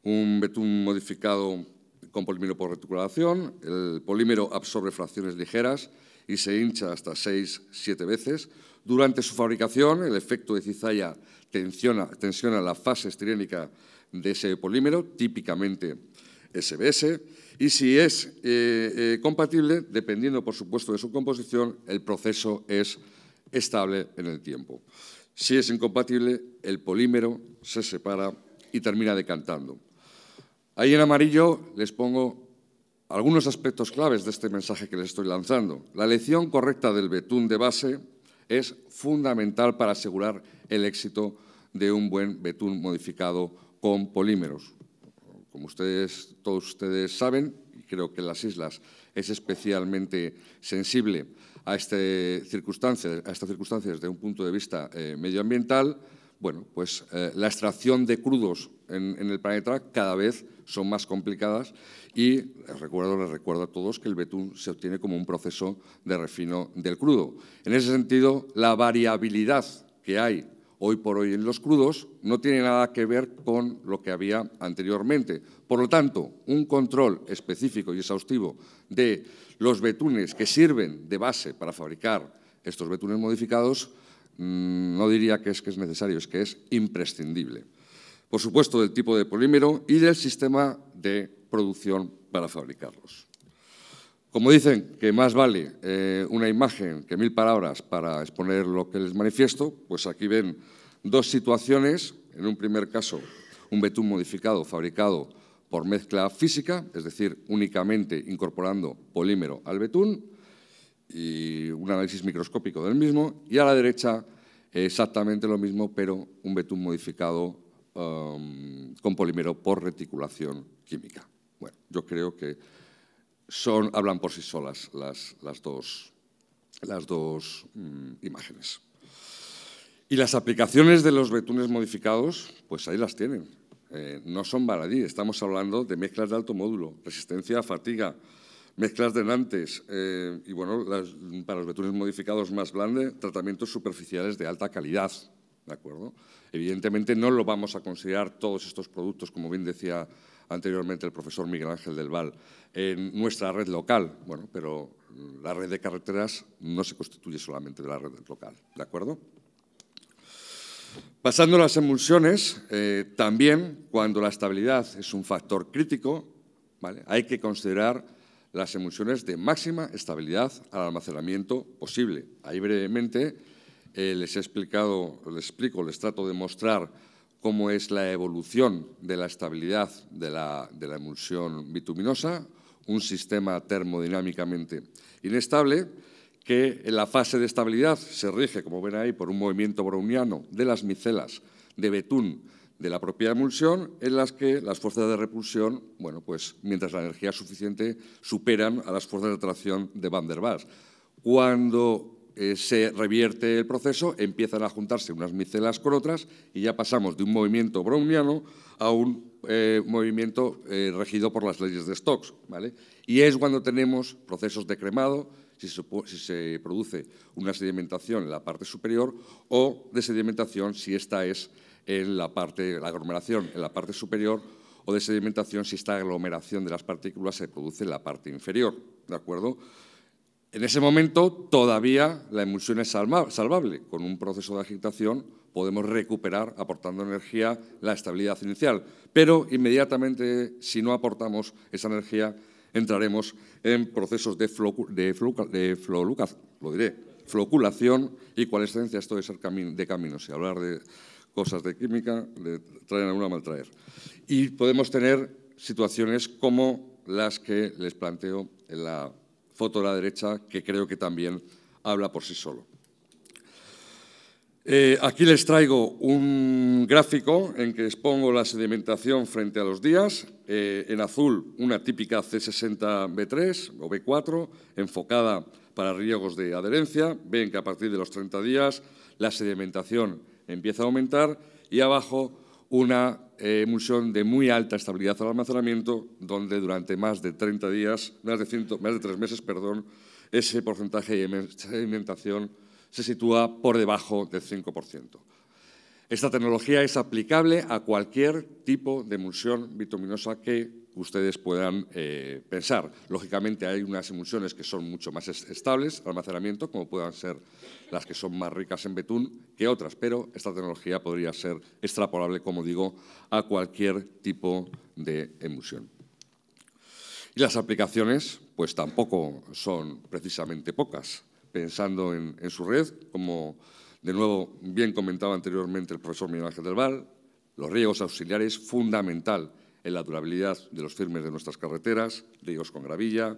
Speaker 3: un betún modificado con polímero por reticulación. El polímero absorbe fracciones ligeras y se hincha hasta 6 siete veces, durante su fabricación, el efecto de cizalla tensiona, la fase estirénica de ese polímero, típicamente SBS, y si es eh, eh, compatible, dependiendo por supuesto de su composición, el proceso es estable en el tiempo. Si es incompatible, el polímero se separa y termina decantando. Ahí en amarillo les pongo algunos aspectos claves de este mensaje que les estoy lanzando. La elección correcta del betún de base es fundamental para asegurar el éxito de un buen betún modificado con polímeros. Como ustedes, todos ustedes saben, y creo que en las islas es especialmente sensible a, este circunstancia, a estas circunstancias desde un punto de vista eh, medioambiental, bueno, pues eh, la extracción de crudos en el planeta cada vez son más complicadas y recuerdo, les recuerdo a todos que el betún se obtiene como un proceso de refino del crudo. En ese sentido, la variabilidad que hay hoy por hoy en los crudos no tiene nada que ver con lo que había anteriormente. Por lo tanto, un control específico y exhaustivo de los betunes que sirven de base para fabricar estos betunes modificados mm, no diría que es, que es necesario, es que es imprescindible. Por supuesto, del tipo de polímero y del sistema de producción para fabricarlos. Como dicen que más vale eh, una imagen que mil palabras para exponer lo que les manifiesto, pues aquí ven dos situaciones. En un primer caso, un betún modificado fabricado por mezcla física, es decir, únicamente incorporando polímero al betún, y un análisis microscópico del mismo, y a la derecha exactamente lo mismo, pero un betún modificado um, con polímero por reticulación química. Bueno, yo creo que son, hablan por sí solas las, las dos, las dos mm, imágenes. Y las aplicaciones de los betunes modificados, pues ahí las tienen. Eh, no son baladí, estamos hablando de mezclas de alto módulo, resistencia a fatiga, mezclas de nantes eh, y, bueno, para los betunes modificados más blandes, tratamientos superficiales de alta calidad. ¿De acuerdo? Evidentemente no lo vamos a considerar todos estos productos, como bien decía anteriormente el profesor Miguel Ángel del Val. En nuestra red local, bueno, pero la red de carreteras no se constituye solamente de la red local, ¿de acuerdo? Pasando a las emulsiones, eh, también cuando la estabilidad es un factor crítico, ¿vale? hay que considerar las emulsiones de máxima estabilidad al almacenamiento posible. Ahí brevemente eh, les he explicado, les explico, les trato de mostrar cómo es la evolución de la estabilidad de la, emulsión bituminosa, un sistema termodinámicamente inestable que en la fase de estabilidad se rige, como ven ahí, por un movimiento browniano de las micelas de betún de la propia emulsión, en las que las fuerzas de repulsión, bueno, pues mientras la energía es suficiente, superan a las fuerzas de atracción de Van der Waals. Cuando eh, se revierte el proceso, empiezan a juntarse unas micelas con otras y ya pasamos de un movimiento browniano a un eh, movimiento eh, regido por las leyes de Stokes. Y es cuando tenemos procesos de cremado, si se, produce una sedimentación en la parte superior o de sedimentación si esta es en la parte, la aglomeración en la parte superior o de sedimentación si esta aglomeración de las partículas se produce en la parte inferior. ¿De acuerdo? En ese momento todavía la emulsión es salvable. Con un proceso de agitación podemos recuperar aportando energía la estabilidad inicial, pero inmediatamente si no aportamos esa energía entraremos en procesos de, de, de lo diré, floculación y cuál esto de ser camino de caminos Si hablar de cosas de química le traen alguna a maltraer. Y podemos tener situaciones como las que les planteo en la foto a la derecha, que creo que también habla por sí solo. Eh, aquí les traigo un gráfico en que expongo la sedimentación frente a los días. Eh, en azul, una típica C60B3 o B4, enfocada para riegos de adherencia. Ven que a partir de los 30 días la sedimentación empieza a aumentar. Y abajo, una emulsión eh, de muy alta estabilidad al almacenamiento, donde durante más de 30 días, más de, meses, perdón, ese porcentaje de sedimentación se sitúa por debajo del 5%. Esta tecnología es aplicable a cualquier tipo de emulsión bituminosa que ustedes puedan eh, pensar. Lógicamente hay unas emulsiones que son mucho más estables almacenamiento, como puedan ser las que son más ricas en betún que otras, pero esta tecnología podría ser extrapolable, como digo, a cualquier tipo de emulsión. Y las aplicaciones, pues tampoco son precisamente pocas. Pensando en, en su red, como de nuevo, bien comentaba anteriormente el profesor Miguel Ángel del Val, los riegos auxiliares fundamental en la durabilidad de los firmes de nuestras carreteras, riegos con gravilla,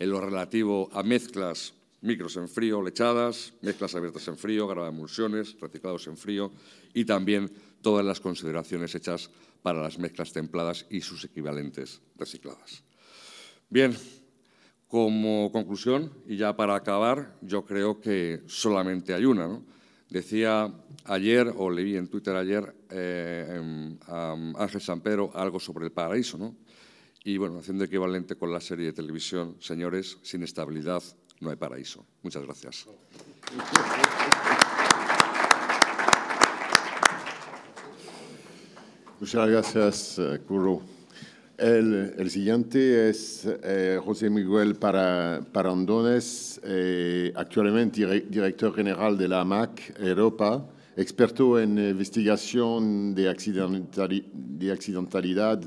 Speaker 3: en lo relativo a mezclas micros en frío, lechadas, mezclas abiertas en frío, emulsiones, reciclados en frío y también todas las consideraciones hechas para las mezclas templadas y sus equivalentes recicladas. Bien, como conclusión y ya para acabar, yo creo que solamente hay una, ¿no? Decía ayer, o leí en Twitter ayer, eh, em, a Ángel Sampero algo sobre el paraíso, ¿no? Y bueno, haciendo equivalente con la serie de televisión, señores, sin estabilidad no hay paraíso. Muchas gracias.
Speaker 8: Muchas gracias, eh, el, siguiente es eh, José Miguel Parandones, eh, actualmente director general de la AMAC Europa, experto en investigación de, accidentalidad,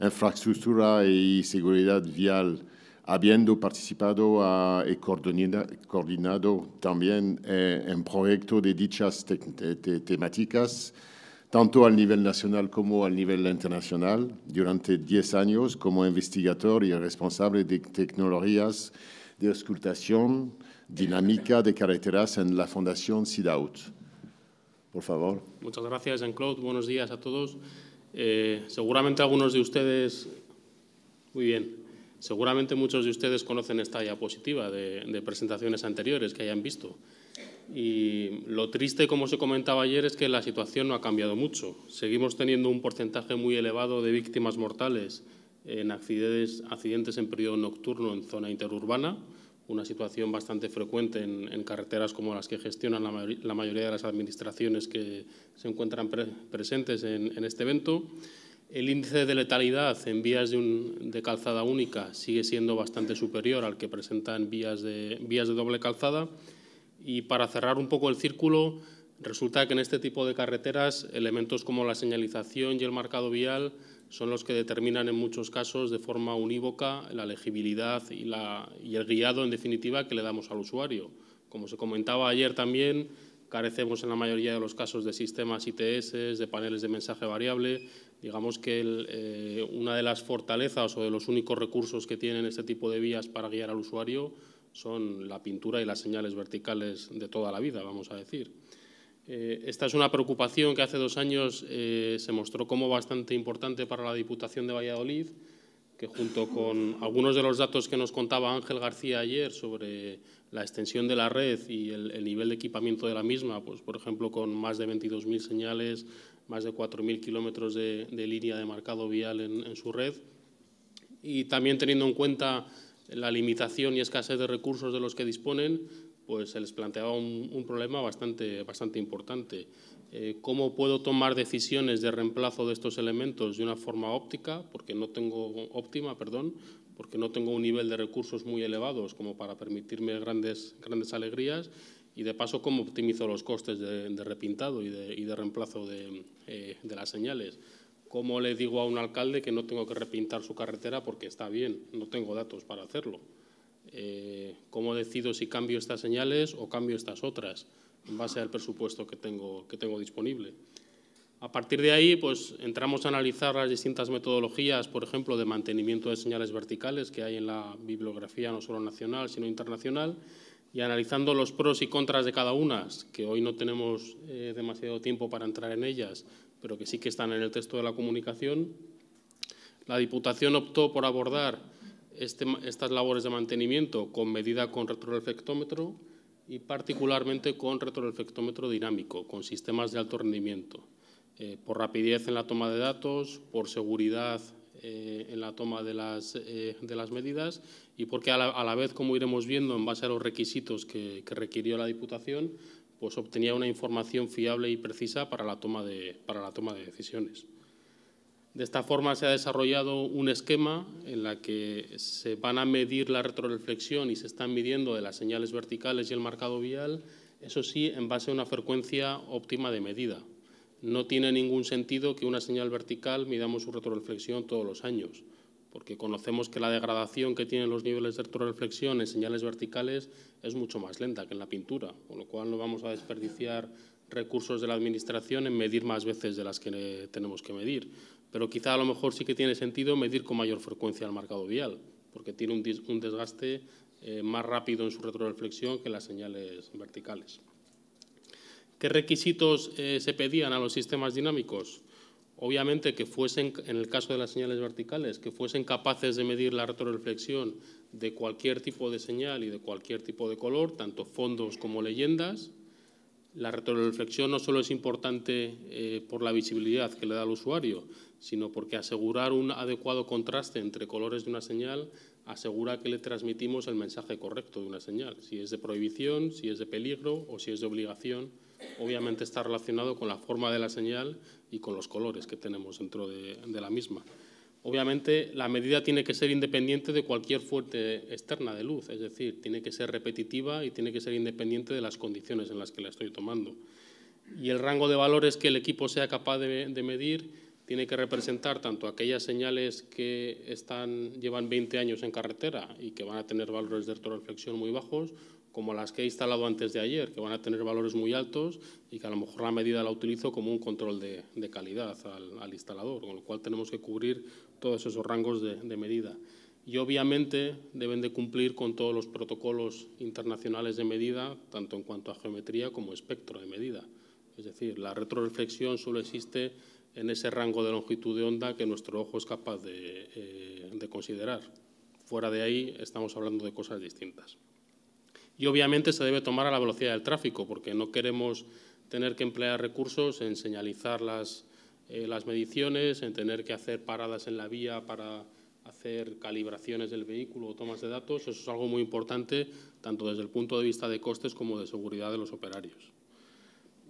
Speaker 8: infraestructura y seguridad vial, habiendo participado y eh, coordinado, también en proyectos de dichas temáticas tanto al nivel nacional como al nivel internacional, durante 10 años como investigador y responsable de tecnologías de escultación dinámica de carreteras en la Fundación SIDAUT. Por favor.
Speaker 5: Muchas gracias, Jean-Claude. Buenos días a todos. Eh, seguramente algunos de ustedes, muy bien, seguramente muchos de ustedes conocen esta diapositiva de, de presentaciones anteriores que hayan visto. Y lo triste, como se comentaba ayer, es que la situación no ha cambiado mucho. Seguimos teniendo un porcentaje muy elevado de víctimas mortales en accidentes, en periodo nocturno en zona interurbana, una situación bastante frecuente en, carreteras como las que gestionan la, mayoría de las administraciones que se encuentran presentes en, este evento. El índice de letalidad en vías de, calzada única sigue siendo bastante superior al que presentan vías vías de doble calzada y para cerrar un poco el círculo, resulta que en este tipo de carreteras elementos como la señalización y el marcado vial son los que determinan en muchos casos de forma unívoca la legibilidad y, el guiado, en definitiva, que le damos al usuario. Como se comentaba ayer también, carecemos en la mayoría de los casos de sistemas ITS, de paneles de mensaje variable. Digamos que eh, una de las fortalezas o de los únicos recursos que tienen este tipo de vías para guiar al usuario son la pintura y las señales verticales de toda la vida, vamos a decir. Eh, esta es una preocupación que hace dos años eh, se mostró como bastante importante para la Diputación de Valladolid, que junto con algunos de los datos que nos contaba Ángel García ayer sobre la extensión de la red y el, nivel de equipamiento de la misma, pues por ejemplo con más de 22.000 señales, más de 4.000 kilómetros de, línea de marcado vial en su red, y también teniendo en cuenta la limitación y escasez de recursos de los que disponen, pues se les planteaba un, problema bastante, bastante importante. Eh, ¿Cómo puedo tomar decisiones de reemplazo de estos elementos de una forma óptica, porque no tengo óptima, perdón, porque no tengo un nivel de recursos muy elevados como para permitirme grandes, grandes alegrías y de paso cómo optimizo los costes de, repintado y de, reemplazo de eh, las señales. ¿Cómo le digo a un alcalde que no tengo que repintar su carretera porque está bien? No tengo datos para hacerlo. Eh, ¿Cómo decido si cambio estas señales o cambio estas otras en base al presupuesto que tengo, disponible? A partir de ahí, pues entramos a analizar las distintas metodologías, por ejemplo, de mantenimiento de señales verticales que hay en la bibliografía no solo nacional, sino internacional, y analizando los pros y contras de cada una, que hoy no tenemos eh, demasiado tiempo para entrar en ellas, pero que sí que están en el texto de la comunicación. La Diputación optó por abordar este estas labores de mantenimiento con medida con retroreflectómetro y particularmente con retroreflectómetro dinámico, con sistemas de alto rendimiento, eh, por rapidez en la toma de datos, por seguridad eh, en la toma de las, eh, medidas y porque a la, vez, como iremos viendo, en base a los requisitos que requirió la Diputación, pues, obtenía una información fiable y precisa para la toma de, decisiones. De esta forma se ha desarrollado un esquema en el que se van a medir la retroreflexión y se están midiendo de las señales verticales y el marcado vial, eso sí, en base a una frecuencia óptima de medida. No tiene ningún sentido que una señal vertical midamos su retroreflexión todos los años porque conocemos que la degradación que tienen los niveles de retroreflexión en señales verticales es mucho más lenta que en la pintura, con lo cual no vamos a desperdiciar recursos de la Administración en medir más veces de las que tenemos que medir. Pero quizá a lo mejor sí que tiene sentido medir con mayor frecuencia el marcado vial, porque tiene un, desgaste eh, más rápido en su retroreflexión que en las señales verticales. ¿Qué requisitos eh, se pedían a los sistemas dinámicos? obviamente que fuesen, en el caso de las señales verticales, que fuesen capaces de medir la retroreflexión de cualquier tipo de señal y de cualquier tipo de color, tanto fondos como leyendas. La retroreflexión no solo es importante eh, por la visibilidad que le da al usuario, sino porque asegurar un adecuado contraste entre colores de una señal asegura que le transmitimos el mensaje correcto de una señal, si es de prohibición, si es de peligro o si es de obligación obviamente está relacionado con la forma de la señal y con los colores que tenemos dentro de, la misma. Obviamente, la medida tiene que ser independiente de cualquier fuente externa de luz, es decir, tiene que ser repetitiva y tiene que ser independiente de las condiciones en las que la estoy tomando. Y el rango de valores que el equipo sea capaz de, medir tiene que representar tanto aquellas señales que están, llevan 20 años en carretera y que van a tener valores de retroreflexión muy bajos, como las que he instalado antes de ayer, que van a tener valores muy altos y que a lo mejor la medida la utilizo como un control de, calidad al, instalador, con lo cual tenemos que cubrir todos esos rangos de, medida. Y obviamente deben de cumplir con todos los protocolos internacionales de medida, tanto en cuanto a geometría como espectro de medida. Es decir, la retroreflexión solo existe en ese rango de longitud de onda que nuestro ojo es capaz de eh, considerar. Fuera de ahí estamos hablando de cosas distintas. Y obviamente se debe tomar a la velocidad del tráfico, porque no queremos tener que emplear recursos en señalizar las, eh, las mediciones, en tener que hacer paradas en la vía para hacer calibraciones del vehículo o tomas de datos. Eso es algo muy importante, tanto desde el punto de vista de costes como de seguridad de los operarios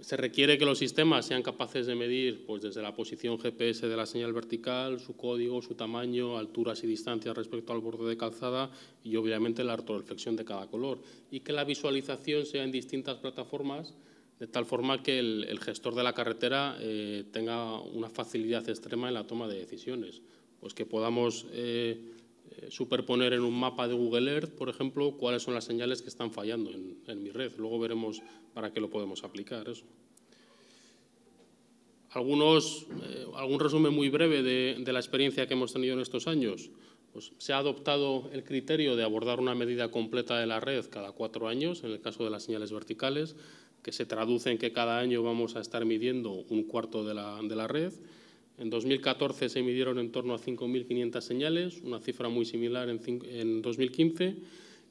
Speaker 5: se requiere que los sistemas sean capaces de medir pues, desde la posición GPS de la señal vertical, su código, su tamaño, alturas y distancias respecto al borde de calzada y obviamente la ortoreflexión de cada color. Y que la visualización sea en distintas plataformas de tal forma que el, gestor de la carretera eh, tenga una facilidad extrema en la toma de decisiones. Pues que podamos eh, eh, superponer en un mapa de Google Earth, por ejemplo, cuáles son las señales que están fallando en, mi red. Luego veremos para qué lo podemos aplicar Algunos, eh, algún resumen muy breve de, la experiencia que hemos tenido en estos años. Pues, se ha adoptado el criterio de abordar una medida completa de la red cada cuatro años, en el caso de las señales verticales, que se traduce en que cada año vamos a estar midiendo un cuarto de la red. En 2014 se midieron en torno a 5.500 señales, una cifra muy similar en, 2015,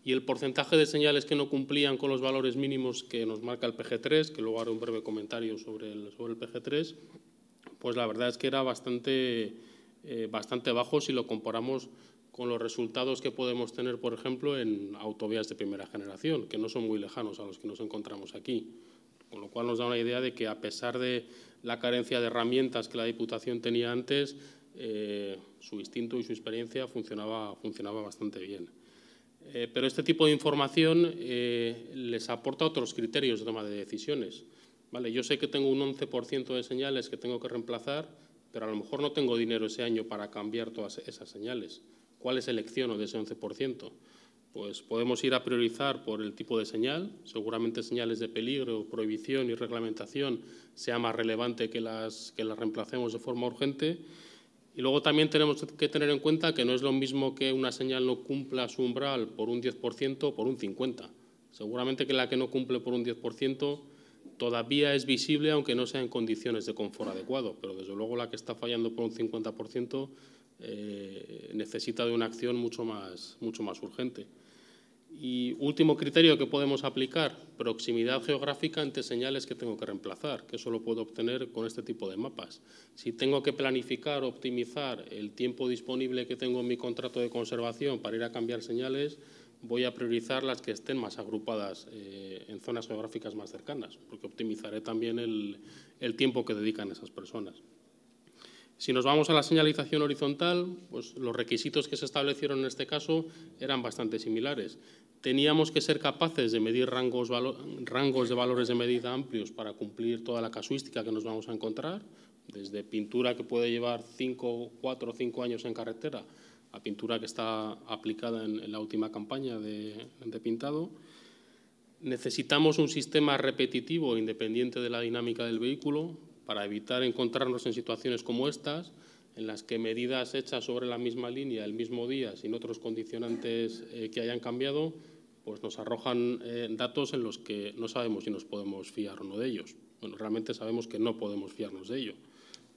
Speaker 5: y el porcentaje de señales que no cumplían con los valores mínimos que nos marca el PG3, que luego haré un breve comentario sobre el, PG3, pues la verdad es que era bastante, eh, bastante bajo si lo comparamos con los resultados que podemos tener, por ejemplo, en autovías de primera generación, que no son muy lejanos a los que nos encontramos aquí. Con lo cual nos da una idea de que a pesar de la carencia de herramientas que la Diputación tenía antes, eh, su instinto y su experiencia funcionaba, funcionaba bastante bien. Eh, pero este tipo de información eh, les aporta otros criterios de toma de decisiones. Vale, yo sé que tengo un 11% de señales que tengo que reemplazar, pero a lo mejor no tengo dinero ese año para cambiar todas esas señales. ¿Cuál es el de ese 11%? Pues podemos ir a priorizar por el tipo de señal. Seguramente señales de peligro, prohibición y reglamentación sea más relevante que las, que las reemplacemos de forma urgente. Y luego también tenemos que tener en cuenta que no es lo mismo que una señal no cumpla su umbral por un 10% o por un 50%. Seguramente que la que no cumple por un 10% todavía es visible, aunque no sea en condiciones de confort adecuado, pero desde luego la que está fallando por un 50% eh, necesita de una acción mucho más, mucho más urgente. Y último criterio que podemos aplicar, proximidad geográfica ante señales que tengo que reemplazar, que solo puedo obtener con este tipo de mapas. Si tengo que planificar, optimizar el tiempo disponible que tengo en mi contrato de conservación para ir a cambiar señales, voy a priorizar las que estén más agrupadas eh, en zonas geográficas más cercanas, porque optimizaré también el, el tiempo que dedican esas personas. Si nos vamos a la señalización horizontal, pues los requisitos que se establecieron en este caso eran bastante similares teníamos que ser capaces de medir rangos, de valores de medida amplios para cumplir toda la casuística que nos vamos a encontrar, desde pintura que puede llevar cinco, cuatro o cinco años en carretera a pintura que está aplicada en, la última campaña de, pintado. Necesitamos un sistema repetitivo independiente de la dinámica del vehículo para evitar encontrarnos en situaciones como estas, en las que medidas hechas sobre la misma línea el mismo día, sin otros condicionantes eh, que hayan cambiado, pues nos arrojan eh, datos en los que no sabemos si nos podemos fiar o no de ellos. Bueno, realmente sabemos que no podemos fiarnos de ello.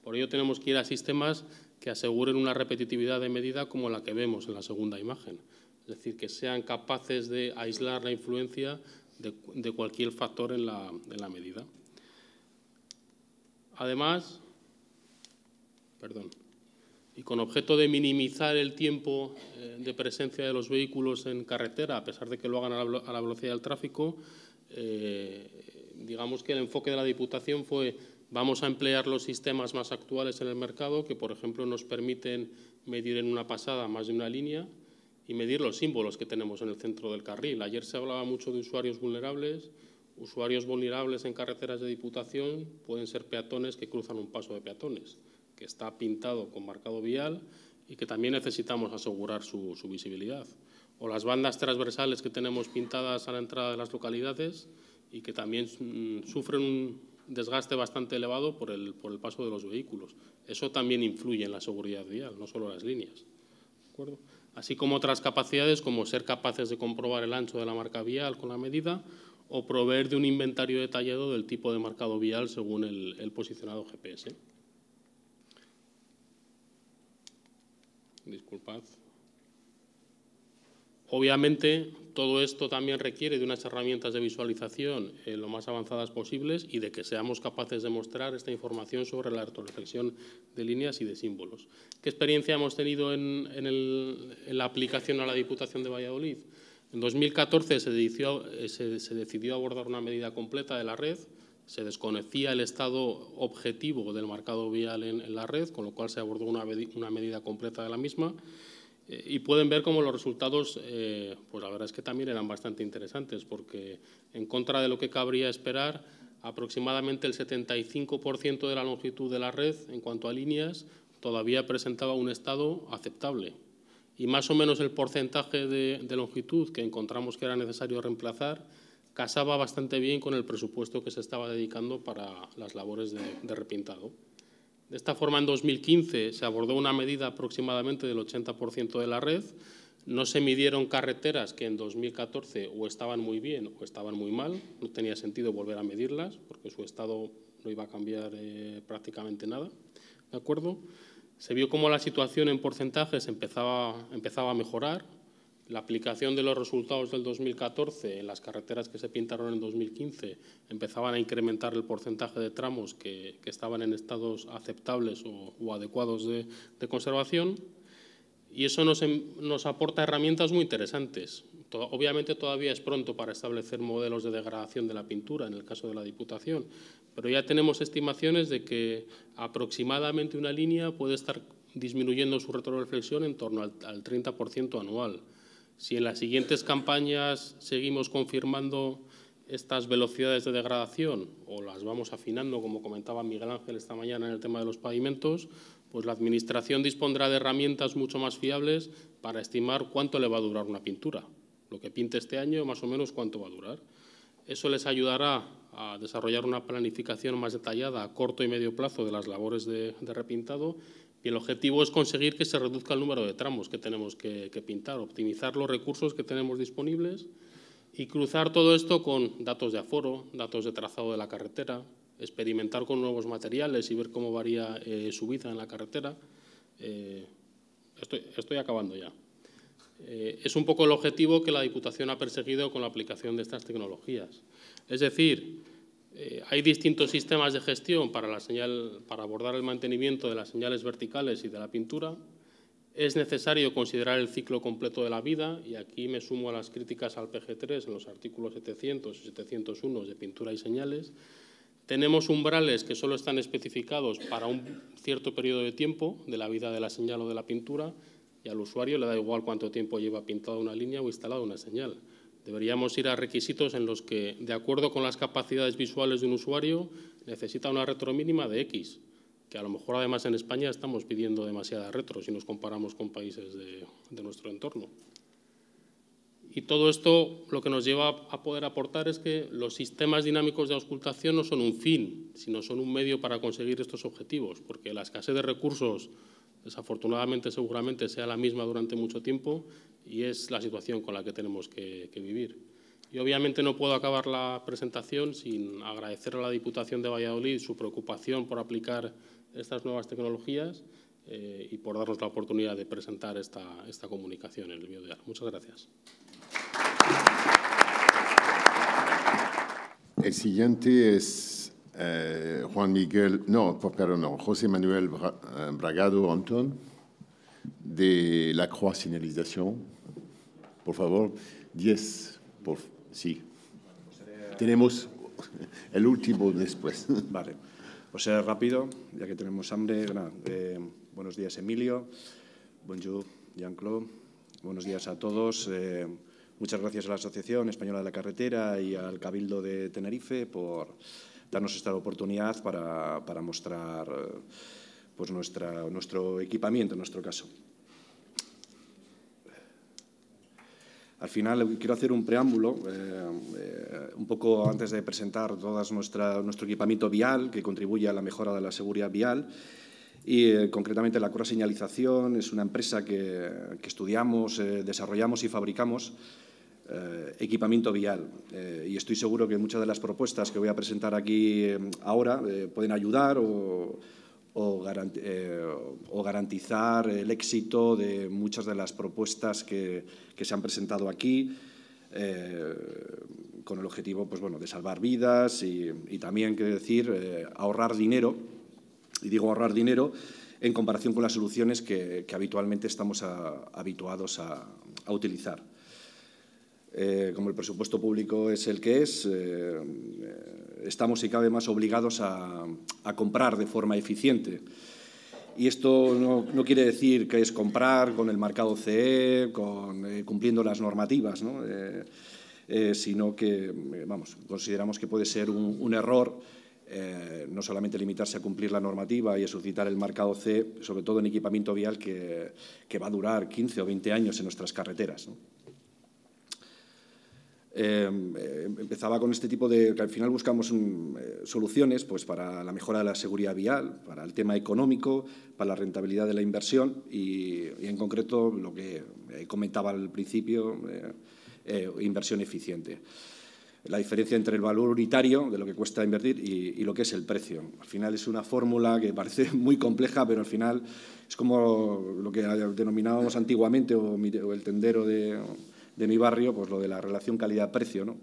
Speaker 5: Por ello tenemos que ir a sistemas que aseguren una repetitividad de medida como la que vemos en la segunda imagen. Es decir, que sean capaces de aislar la influencia de, cualquier factor en la, en la medida. Además, perdón y con objeto de minimizar el tiempo eh, de presencia de los vehículos en carretera, a pesar de que lo hagan a la, velocidad del tráfico, eh, digamos que el enfoque de la Diputación fue vamos a emplear los sistemas más actuales en el mercado, que por ejemplo nos permiten medir en una pasada más de una línea y medir los símbolos que tenemos en el centro del carril. Ayer se hablaba mucho de usuarios vulnerables. Usuarios vulnerables en carreteras de Diputación pueden ser peatones que cruzan un paso de peatones que está pintado con marcado vial y que también necesitamos asegurar su, visibilidad. O las bandas transversales que tenemos pintadas a la entrada de las localidades y que también mm, sufren un desgaste bastante elevado por el, paso de los vehículos. Eso también influye en la seguridad vial, no solo las líneas. Así como otras capacidades como ser capaces de comprobar el ancho de la marca vial con la medida o proveer de un inventario detallado del tipo de marcado vial según el posicionado GPS. disculpad. Obviamente, todo esto también requiere de unas herramientas de visualización eh, lo más avanzadas posibles y de que seamos capaces de mostrar esta información sobre la auto-reflexión de líneas y de símbolos. ¿Qué experiencia hemos tenido en, la aplicación a la Diputación de Valladolid? En 2014 eh, se decidió abordar una medida completa de la red se desconocía el estado objetivo del mercado vial en, la red, con lo cual se abordó una, medida completa de la misma. Eh, y pueden ver cómo los resultados, eh, pues la verdad es que también eran bastante interesantes, porque en contra de lo que cabría esperar, aproximadamente el 75% de la longitud de la red, en cuanto a líneas, todavía presentaba un estado aceptable. Y más o menos el porcentaje de longitud que encontramos que era necesario reemplazar casaba bastante bien con el presupuesto que se estaba dedicando para las labores de, repintado. De esta forma, en 2015 se abordó una medida aproximadamente del 80% de la red. No se midieron carreteras que en 2014 o estaban muy bien o estaban muy mal. No tenía sentido volver a medirlas porque su estado no iba a cambiar eh, prácticamente nada. ¿De acuerdo? Se vio cómo la situación en porcentajes empezaba, empezaba a mejorar, la aplicación de los resultados del 2014 en las carreteras que se pintaron en 2015 empezaban a incrementar el porcentaje de tramos que, estaban en estados aceptables o, adecuados de, conservación y eso nos, em, aporta herramientas muy interesantes. obviamente todavía es pronto para establecer modelos de degradación de la pintura en el caso de la Diputación, pero ya tenemos estimaciones de que aproximadamente una línea puede estar disminuyendo su retroreflexión en torno al 30% anual. Si en las siguientes campañas seguimos confirmando estas velocidades de degradación o las vamos afinando, como comentaba Miguel Ángel esta mañana en el tema de los pavimentos, pues la Administración dispondrá de herramientas mucho más fiables para estimar cuánto le va a durar una pintura. Lo que pinte este año, más o menos, cuánto va a durar. Eso les ayudará a desarrollar una planificación más detallada a corto y medio plazo de las labores de, de repintado y el objetivo es conseguir que se reduzca el número de tramos que tenemos que, pintar, optimizar los recursos que tenemos disponibles y cruzar todo esto con datos de aforo, datos de trazado de la carretera, experimentar con nuevos materiales y ver cómo varía eh, su vida en la carretera. Eh, estoy, acabando ya. Eh, es un poco el objetivo que la Diputación ha perseguido con la aplicación de estas tecnologías. Es decir, eh, hay distintos sistemas de gestión para, la señal, para abordar el mantenimiento de las señales verticales y de la pintura. Es necesario considerar el ciclo completo de la vida y aquí me sumo a las críticas al PG3 en los artículos 700 y 701 de pintura y señales. Tenemos umbrales que solo están especificados para un cierto periodo de tiempo de la vida de la señal o de la pintura y al usuario le da igual cuánto tiempo lleva pintada una línea o instalada una señal. Deberíamos ir a requisitos en los que, de acuerdo con las capacidades visuales de un usuario, necesita una retro mínima de X, que a lo mejor además en España estamos pidiendo demasiada retro si nos comparamos con países de, nuestro entorno. Y todo esto lo que nos lleva a poder aportar es que los sistemas dinámicos de auscultación no son un fin, sino son un medio para conseguir estos objetivos, porque la escasez de recursos desafortunadamente seguramente sea la misma durante mucho tiempo y es la situación con la que tenemos que, vivir. Y obviamente no puedo acabar la presentación sin agradecer a la Diputación de Valladolid su preocupación por aplicar estas nuevas tecnologías eh, y por darnos la oportunidad de presentar esta, esta comunicación en el BioDEAR. Muchas gracias.
Speaker 8: El siguiente es eh, Juan Miguel, no, pues, perdón, José Manuel eh, Bragado Antón, de la Croix Sinalización. Por favor, diez, Por, sí.
Speaker 17: Tenemos el último después. (laughs) Vale. O pues sea, rápido, ya que tenemos hambre. Eh, buenos días, Emilio. Bonjour, Jean-Claude. Buenos días a todos. Eh, muchas gracias a la Asociación Española de la Carretera y al Cabildo de Tenerife por darnos esta oportunidad para, para mostrar eh, pues, nuestra, nuestro equipamiento, en nuestro caso. Al final eh, quiero hacer un preámbulo, eh, eh, un poco antes de presentar todo nuestro equipamiento vial que contribuye a la mejora de la seguridad vial. Y concretamente la Cura Señalización es una empresa que, estudiamos, desarrollamos y fabricamos equipamiento vial. y estoy seguro que muchas de las propuestas que voy a presentar aquí ahora pueden ayudar o eh, o, garantizar el éxito de muchas de las propuestas que, se han presentado aquí, eh, con el objetivo pues, bueno, de salvar vidas y, también, quiero decir, eh, ahorrar dinero, y digo ahorrar dinero en comparación con las soluciones que, habitualmente estamos habituados a, utilizar. como el presupuesto público es el que es, estamos, si cabe más, obligados a, comprar de forma eficiente. Y esto no, quiere decir que es comprar con el marcado CE, con, eh, cumpliendo las normativas, eh, eh, sino que vamos, consideramos que puede ser un, error no solamente limitarse a cumplir la normativa y a suscitar el marcado CE, sobre todo en equipamiento vial que, que va a durar 15 o 20 años en nuestras carreteras. Em, eh, empezaba con este tipo de, que al final buscamos mm, eh, soluciones pues, para la mejora de la seguridad vial, para el tema económico, para la rentabilidad de la inversión y, en concreto lo que eh, comentaba al principio, inversión eficiente. La diferencia entre el valor unitario de lo que cuesta invertir y, lo que es el precio. Al final es una fórmula que parece (laughs) muy compleja, pero al final es como lo que denominábamos antiguamente o el tendero de, de mi barrio, pues lo de la relación calidad-precio, ¿no?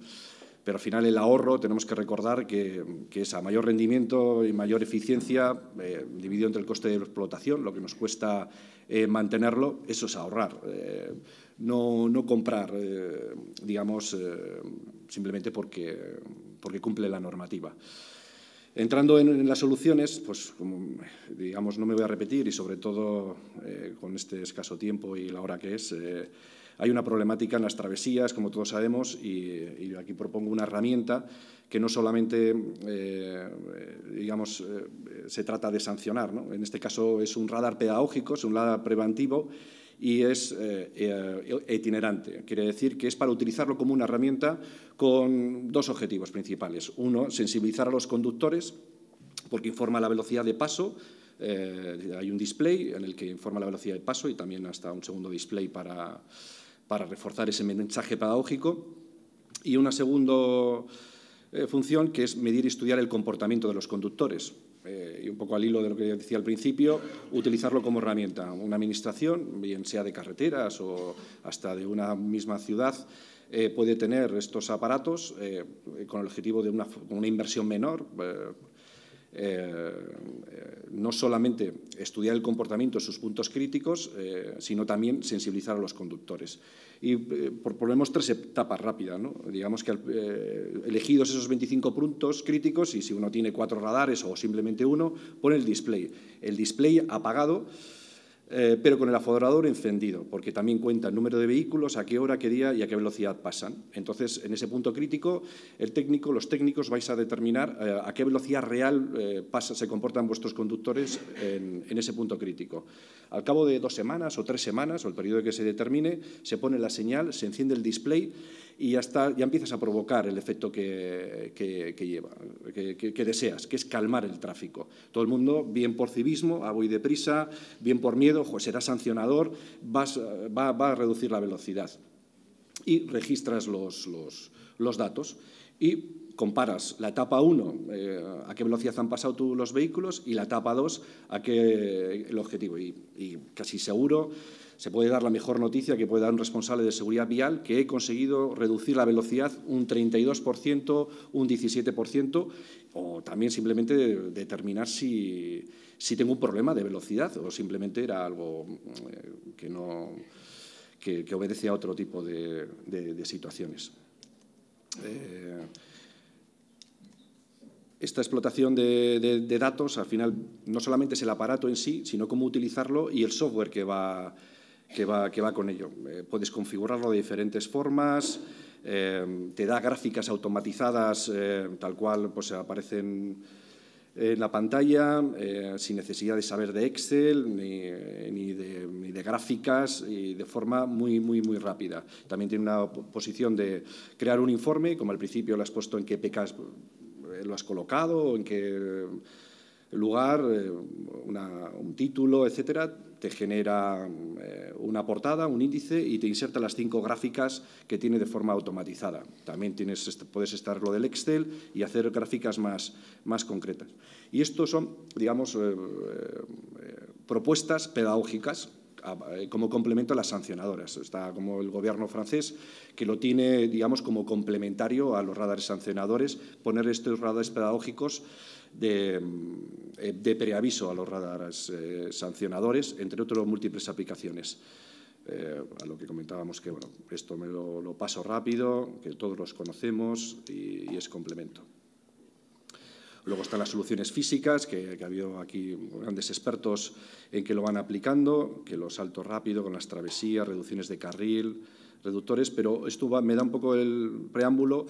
Speaker 17: Pero al final el ahorro tenemos que recordar que, que es a mayor rendimiento y mayor eficiencia, eh, dividido entre el coste de explotación, lo que nos cuesta eh, mantenerlo, eso es ahorrar. Eh, no, no, comprar, digamos, simplemente porque, porque cumple la normativa. Entrando en, en, las soluciones, pues como, digamos, no me voy a repetir y sobre todo con este escaso tiempo y la hora que es, hay una problemática en las travesías, como todos sabemos, y, aquí propongo una herramienta que no solamente, eh, digamos, eh, se trata de sancionar, ¿no? en este caso es un radar pedagógico, es un radar preventivo y es eh, e, itinerante. Quiere decir que es para utilizarlo como una herramienta con dos objetivos principales. Uno, sensibilizar a los conductores, porque informa la velocidad de paso, hay un display en el que informa la velocidad de paso y también hasta un segundo display para, para reforzar ese mensaje pedagógico. Y una segunda eh, función que es medir y estudiar el comportamiento de los conductores. Eh, y un poco al hilo de lo que decía al principio, utilizarlo como herramienta. Una administración, bien sea de carreteras o hasta de una misma ciudad, eh, puede tener estos aparatos con el objetivo de una inversión menor eh, no solamente estudiar el comportamiento, sus puntos críticos, eh, sino también sensibilizar a los conductores. Y proponemos eh, tres etapas rápidas. ¿no? Digamos que elegidos esos 25 puntos críticos, y si uno tiene cuatro radares o simplemente uno, pone el display. El display apagado eh, pero con el afodrador encendido, porque también cuenta el número de vehículos, a qué hora, qué día y a qué velocidad pasan. Entonces, en ese punto crítico, el técnico, los técnicos vais a determinar eh, a qué velocidad real eh, pasa, se comportan vuestros conductores en, en, ese punto crítico. Al cabo de dos semanas o tres semanas, o el periodo que se determine, se pone la señal, se enciende el display y ya, ya empiezas a provocar el efecto que, lleva, que, deseas, que es calmar el tráfico. Todo el mundo, bien por civismo, a ah, voy deprisa, bien por miedo, será sancionador, va, a reducir la velocidad. Y registras los, datos y comparas la etapa 1, eh, a qué velocidad han pasado tú los vehículos, y la etapa 2, a qué el objetivo. y casi seguro se puede dar la mejor noticia que puede dar un responsable de seguridad vial, que he conseguido reducir la velocidad un 32%, un 17%, o también simplemente determinar si, tengo un problema de velocidad o simplemente era algo eh, que, no, que, obedece a otro tipo de, situaciones. Eh, esta explotación de, de, datos, al final, no solamente es el aparato en sí, sino cómo utilizarlo y el software que va, que va, que va con ello. Eh, puedes configurarlo de diferentes formas, eh, te da gráficas automatizadas, eh, tal cual pues, aparecen en la pantalla, sin necesidad de saber de Excel ni, ni, de, gráficas, y de forma muy, muy, muy rápida. También tiene una posición de crear un informe, como al principio lo has puesto en qué pecas lo has colocado, en qué lugar, un título, etcétera, te genera eh, una portada, un índice y te inserta las cinco gráficas que tiene de forma automatizada. También tienes, puedes estar lo del Excel y hacer gráficas más, más concretas. Y esto son, digamos, eh, eh, propuestas pedagógicas ah, como complemento a las sancionadoras. Está como el gobierno francés, que lo tiene, digamos, como complementario a los radares sancionadores, poner estos radares pedagógicos eh, de, preaviso a los radares eh, sancionadores, entre otros múltiples aplicaciones. Eh, a lo que comentábamos que, bueno, esto me lo, paso rápido, que todos los conocemos y, es complemento. Luego están las soluciones físicas, que, ha habido aquí grandes expertos en que lo van aplicando, que los saltos rápido con las travesías, reducciones de carril, reductores, pero esto me da un poco el preámbulo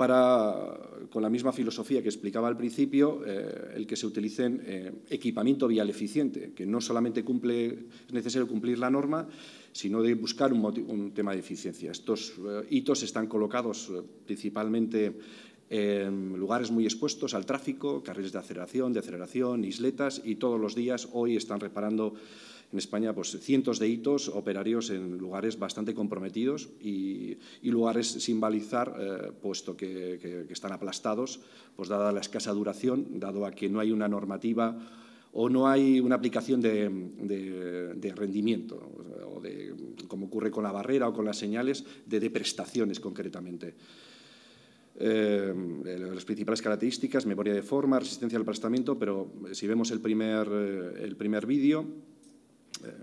Speaker 17: para, con la misma filosofía que explicaba al principio, eh, el que se utilice eh, equipamiento vial eficiente, que no solamente cumple, es necesario cumplir la norma, sino de buscar un, tema de eficiencia. Estos eh, hitos están colocados principalmente en lugares muy expuestos al tráfico, carriles de aceleración, de aceleración, isletas, y todos los días hoy están reparando en España pues, cientos de hitos operarios en lugares bastante comprometidos y, lugares sin balizar, eh, puesto que, están aplastados, pues dada la escasa duración, dado a que no hay una normativa o no hay una aplicación de, rendimiento, o como ocurre con la barrera o con las señales, de, deprestaciones prestaciones concretamente. Eh, las principales características, memoria de forma, resistencia al aplastamiento, pero si vemos el primer, eh, el primer vídeo, eh,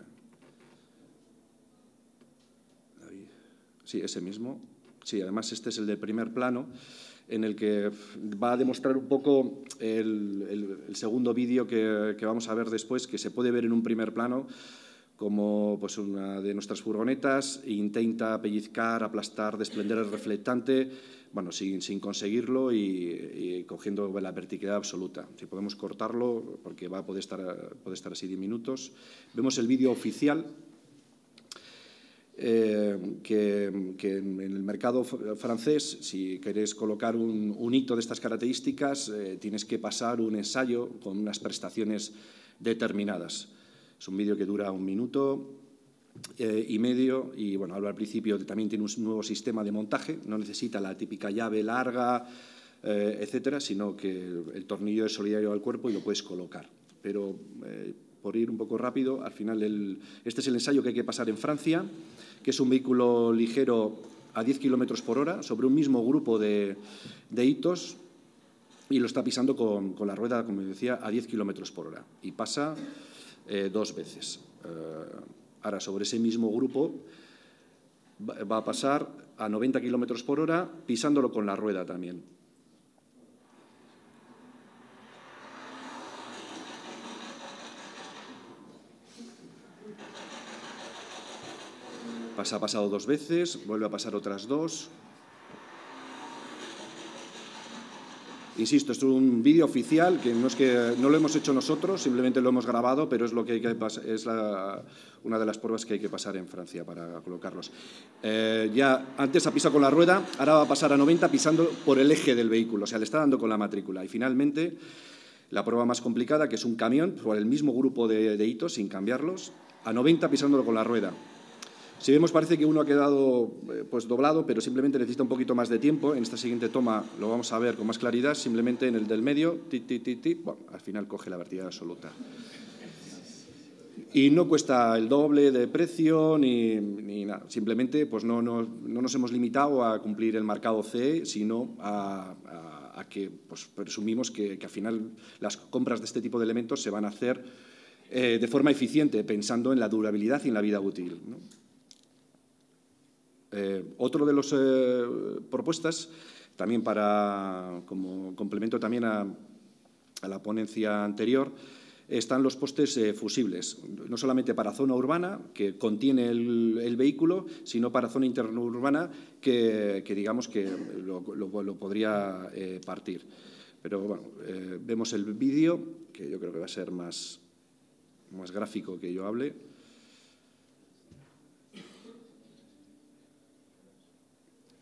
Speaker 17: sí, ese mismo. Sí, además este es el del primer plano en el que va a demostrar un poco el, segundo vídeo que, vamos a ver después, que se puede ver en un primer plano como pues, una de nuestras furgonetas e intenta pellizcar, aplastar, desprender el reflectante bueno, sin, conseguirlo y, cogiendo la verticalidad absoluta. Si podemos cortarlo, porque va a estar, puede estar así 10 minutos. Vemos el vídeo oficial eh, que, en el mercado francés, si queréis colocar un, hito de estas características, eh, tienes que pasar un ensayo con unas prestaciones determinadas. Es un vídeo que dura un minuto, eh, y medio. Y bueno, hablo al principio también tiene un nuevo sistema de montaje, no necesita la típica llave larga, eh, etcétera, sino que el tornillo es solidario al cuerpo y lo puedes colocar. Pero eh, por ir un poco rápido, al final este es el ensayo que hay que pasar en Francia, que es un vehículo ligero a 10 kilómetros por hora sobre un mismo grupo de, hitos y lo está pisando con, la rueda, como decía, a 10 kilómetros por hora y pasa dos veces. Ahora, sobre ese mismo grupo va a pasar a 90 kilómetros por hora, pisándolo con la rueda también. ha pasado dos veces, vuelve a pasar otras dos, Insisto, es un vídeo oficial que no, es que no lo hemos hecho nosotros, simplemente lo hemos grabado, pero es, lo que, es una de las pruebas que hay que pasar en Francia para colocarlos. Eh, ya antes ha pisado con la rueda, ahora va a pasar a 90 pisando por el eje del vehículo, o sea, le está dando con la matrícula. Y finalmente, la prueba más complicada, que es un camión, por el mismo grupo de, de hitos, sin cambiarlos, a 90 pisándolo con la rueda. Si vemos parece que uno ha quedado eh, pues, doblado, pero simplemente necesita un poquito más de tiempo. En esta siguiente toma lo vamos a ver con más claridad. Simplemente en el del medio, bueno, al final coge la vertida absoluta. Y no cuesta el doble de precio ni, nada. Simplemente pues, no, nos hemos limitado a cumplir el marcado C, sino a, que pues, presumimos que, al final las compras de este tipo de elementos se van a hacer eh, de forma eficiente, pensando en la durabilidad y en la vida útil. Eh, otro de las eh, propuestas, también para, como complemento también a, la ponencia anterior, están los postes eh, fusibles, no solamente para zona urbana, que contiene el, vehículo, sino para zona interurbana, que, digamos que lo, podría partir. Pero bueno, vemos el vídeo, que yo creo que va a ser más gráfico que yo hable.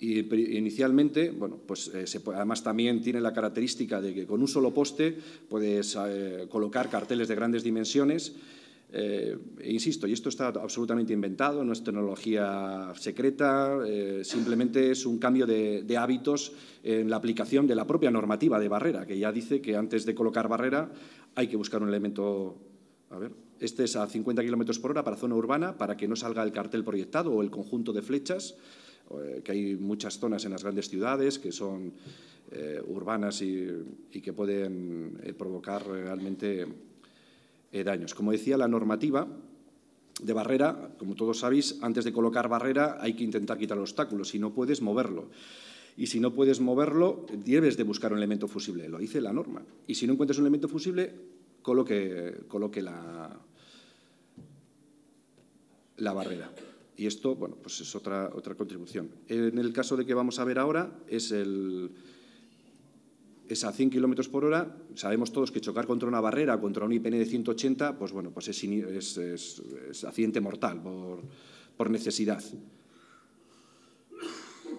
Speaker 17: Y inicialmente, bueno, pues eh, además también tiene la característica de que con un solo poste puedes eh, colocar carteles de grandes dimensiones. Eh, e insisto, y esto está absolutamente inventado, no es tecnología secreta, simplemente es un cambio de, hábitos en la aplicación de la propia normativa de barrera, que ya dice que antes de colocar barrera hay que buscar un elemento. A ver, este es a 50 kilómetros por hora para zona urbana, para que no salga el cartel proyectado o el conjunto de flechas. Eh, que hay muchas zonas en las grandes ciudades que son eh, urbanas y, que pueden eh, provocar realmente daños. Como decía, la normativa de barrera, como todos sabéis, antes de colocar barrera hay que intentar quitar el obstáculo. Si no puedes, moverlo. Y si no puedes moverlo, debes de buscar un elemento fusible. Lo dice la norma. Y si no encuentras un elemento fusible, coloque, coloque la barrera. Y esto, bueno, pues es otra, otra contribución. En el caso de que vamos a ver ahora, es, el, es a 100 kilómetros por hora. Sabemos todos que chocar contra una barrera, contra un IPN de 180, pues bueno, pues es, accidente mortal por, necesidad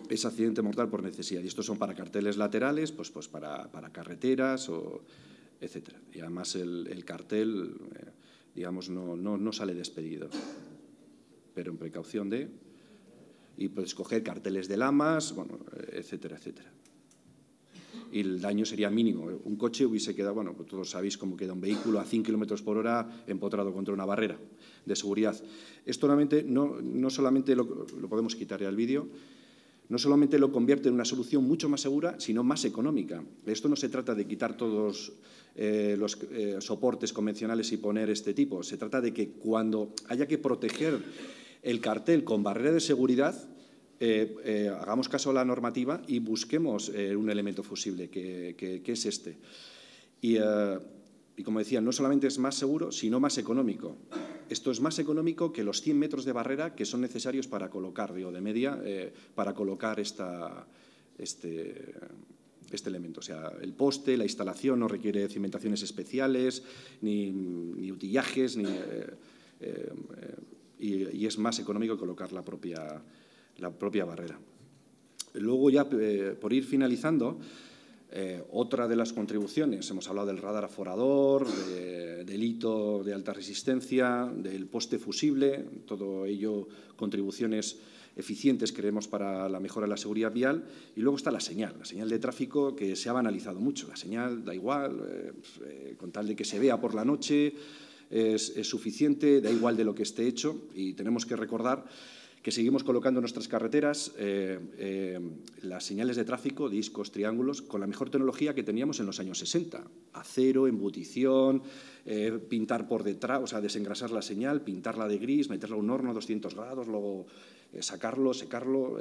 Speaker 17: es accidente mortal por necesidad. Y estos son para carteles laterales, pues, pues para, carreteras, o etcétera. Y además el, cartel, eh, digamos, no, no sale despedido pero en precaución de, y pues coger carteles de lamas, bueno, etcétera, etcétera. Y el daño sería mínimo. Un coche hubiese quedado, bueno, pues todos sabéis cómo queda un vehículo a 100 km por hora empotrado contra una barrera de seguridad. Esto solamente, no, solamente lo, podemos quitar ya vídeo, no solamente lo convierte en una solución mucho más segura, sino más económica. Esto no se trata de quitar todos eh, los eh, soportes convencionales y poner este tipo. Se trata de que cuando haya que proteger el cartel con barrera de seguridad, eh, eh, hagamos caso a la normativa y busquemos eh, un elemento fusible, que, es este. Y, como decía, no solamente es más seguro, sino más económico. Esto es más económico que los 100 metros de barrera que son necesarios para colocar, digo, de media, para colocar esta, este, este elemento. O sea, el poste, la instalación no requiere cimentaciones especiales, ni, ni utillajes, ni y, es más económico colocar la propia, la propia barrera. Luego ya, eh, por ir finalizando, eh, otra de las contribuciones, hemos hablado del radar aforador, de, del hito de alta resistencia, del poste fusible, todo ello contribuciones eficientes, creemos, para la mejora de la seguridad vial. Y luego está la señal, la señal de tráfico que se ha banalizado mucho. La señal da igual, eh, pues, con tal de que se vea por la noche, es, suficiente, da igual de lo que esté hecho y tenemos que recordar que seguimos colocando en nuestras carreteras eh, eh, las señales de tráfico, discos, triángulos, con la mejor tecnología que teníamos en los años 60. Acero, embutición, eh, pintar por detrás, o sea, desengrasar la señal, pintarla de gris, meterla a un horno a 200 grados, luego sacarlo, secarlo,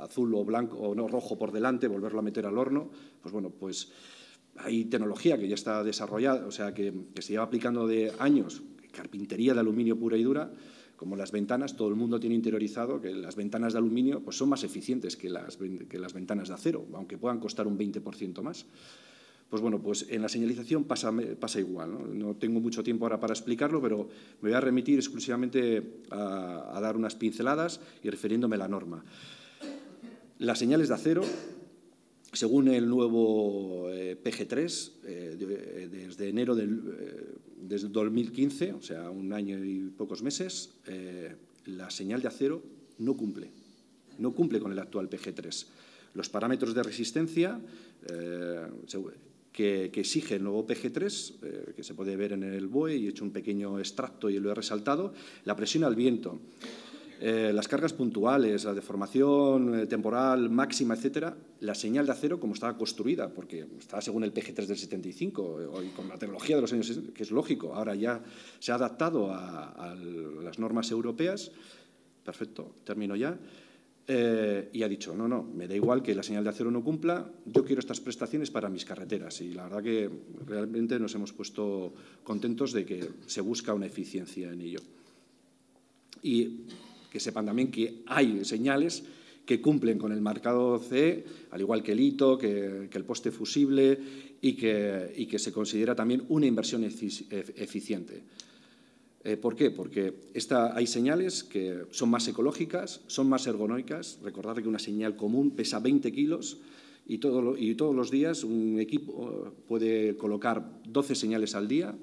Speaker 17: azul o blanco o no, rojo por delante, volverlo a meter al horno. Pues bueno, pues hay tecnología que ya está desarrollada, o sea, que, se lleva aplicando de años, carpintería de aluminio pura y dura, como las ventanas, todo el mundo tiene interiorizado que las ventanas de aluminio pues son más eficientes que las, que las ventanas de acero, aunque puedan costar un 20% más. Pues bueno, pues en la señalización pasa, pasa igual. ¿no? tengo mucho tiempo ahora para explicarlo, pero me voy a remitir exclusivamente a, a dar unas pinceladas y refiriéndome a la norma. Las señales de acero según el nuevo eh, PG3, eh, eh, desde enero del desde 2015, o sea, un año y pocos meses, la señal de acero no cumple, no cumple con el actual PG3. Los parámetros de resistencia que, exige el nuevo PG3, que se puede ver en el BOE, y he hecho un pequeño extracto y lo he resaltado, la presión al viento, eh, las cargas puntuales, la deformación eh, temporal máxima, etcétera, la señal de acero, como estaba construida, porque estaba según el PG3 del 75, eh, hoy con la tecnología de los años que es lógico, ahora ya se ha adaptado a, a las normas europeas, perfecto, termino ya, y ha dicho, no, no, me da igual que la señal de acero no cumpla, yo quiero estas prestaciones para mis carreteras. Y la verdad que realmente nos hemos puesto contentos de que se busca una eficiencia en ello. Y que sepan también que hay señales que cumplen con el marcado CE, al igual que el hito, que, el poste fusible y que, se considera también una inversión eficiente. Eh, ¿Por qué? Porque hay señales que son más ecológicas, son más ergonómicas. Recordad que una señal común pesa 20 kilos y, y todos los días un equipo puede colocar 12 señales al día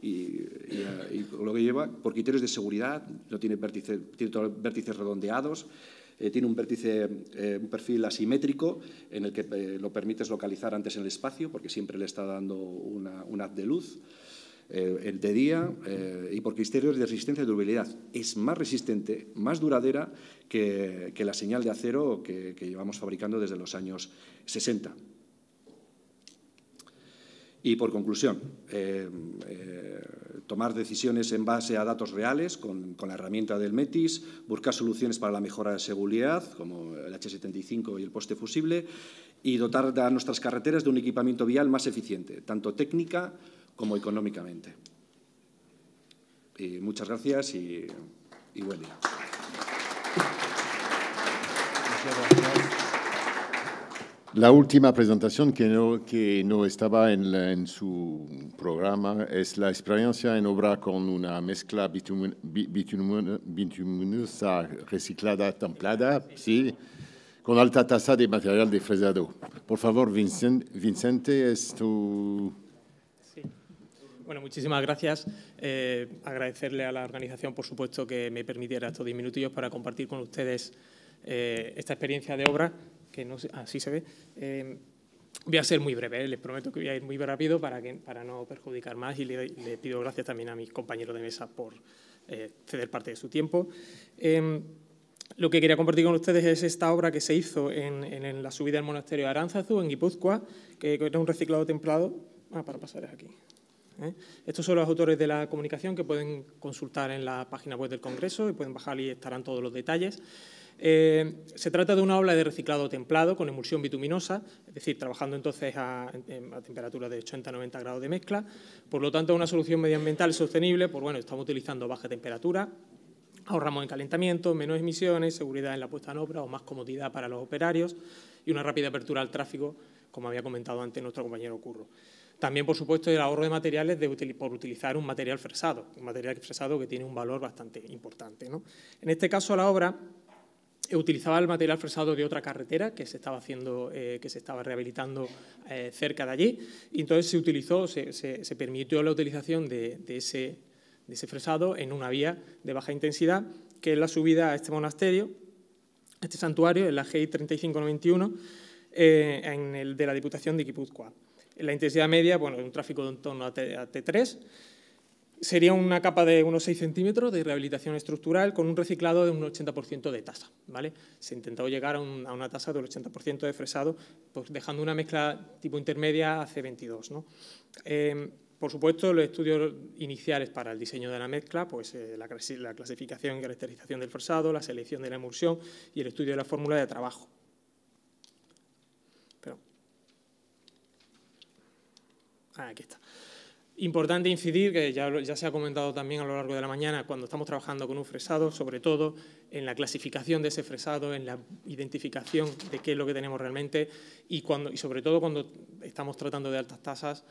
Speaker 17: y, eh, lo que lleva por criterios de seguridad, no tiene, vértices redondeados, eh, tiene un vértice, eh, un perfil asimétrico en el que lo permites localizar antes en el espacio porque siempre le está dando una, un haz de luz. el de día y por criterios de resistencia y durabilidad. Es más resistente, más duradera que, que la señal de acero que, que llevamos fabricando desde los años 60. Y por conclusión, eh, eh, tomar decisiones en base a datos reales con, la herramienta del METIS, buscar soluciones para la mejora de seguridad, como el H75 y el poste fusible, y dotar a nuestras carreteras de un equipamiento vial más eficiente, tanto técnica como económicamente. muchas gracias y, y buen día.
Speaker 8: La última presentación que no, que no estaba en, su programa es la experiencia en obra con una mezcla bituminosa reciclada templada, sí, con alta tasa de material de fresado. Por favor, Vincent, Vicente, es tu...
Speaker 14: Bueno, muchísimas gracias. Eh, agradecerle a la organización, por supuesto, que me permitiera estos 10 minutillos para compartir con ustedes eh, esta experiencia de obra así ah, se ve. Em, voy a ser muy breve, les prometo que voy a ir muy rápido para, no perjudicar más y le, pido gracias también a mis compañeros de mesa por eh, ceder parte de su tiempo. Em, lo que quería compartir con ustedes es esta obra que se hizo en, la subida del monasterio de Aranzazu en Guipúzcoa, que, un reciclado templado. Ah, para pasar aquí. ¿eh? Estos son los autores de la comunicación que pueden consultar en la página web del Congreso y pueden bajar y estarán todos los detalles. Eh, se trata de una obra de reciclado templado con emulsión bituminosa, es decir, trabajando entonces a, temperatura de 80-90 grados de mezcla. Por lo tanto, una solución medioambiental sostenible, pues bueno, estamos utilizando baja temperatura, ahorramos en calentamiento, menos emisiones, seguridad en la puesta en obra o más comodidad para los operarios y una rápida apertura al tráfico, como había comentado antes nuestro compañero Curro. También, por supuesto, el ahorro de materiales por utilizar un material fresado, un material fresado que tiene un valor bastante importante. En este caso, la obra utilizaba el material fresado de otra carretera que se estaba haciendo, eh, que se estaba rehabilitando eh, cerca de allí. Y entonces se utilizó, se, permitió la utilización de, de, ese, fresado en una vía de baja intensidad, que es la subida a este monasterio, a este santuario, en la GI 3591, eh, en el de la Diputación de Guipúzcoa. La intensidad media, bueno, un tráfico de en torno a T3 Sería una capa de unos 6 centímetros de rehabilitación estructural con un reciclado de un 80% de tasa. ¿vale? Se intentado llegar a, una tasa del 80% de fresado, pues dejando una mezcla tipo intermedia a C22. Eh, por supuesto, los estudios iniciales para el diseño de la mezcla, pues eh, la, clasificación y caracterización del fresado, la selección de la emulsión y el estudio de la fórmula de trabajo. Ah, aquí está. Importante incidir, que ya, se ha comentado también a lo largo de la mañana, cuando estamos trabajando con un fresado, sobre todo en la clasificación de ese fresado, en la identificación de qué es lo que tenemos realmente y, sobre todo cuando estamos tratando de altas tasas,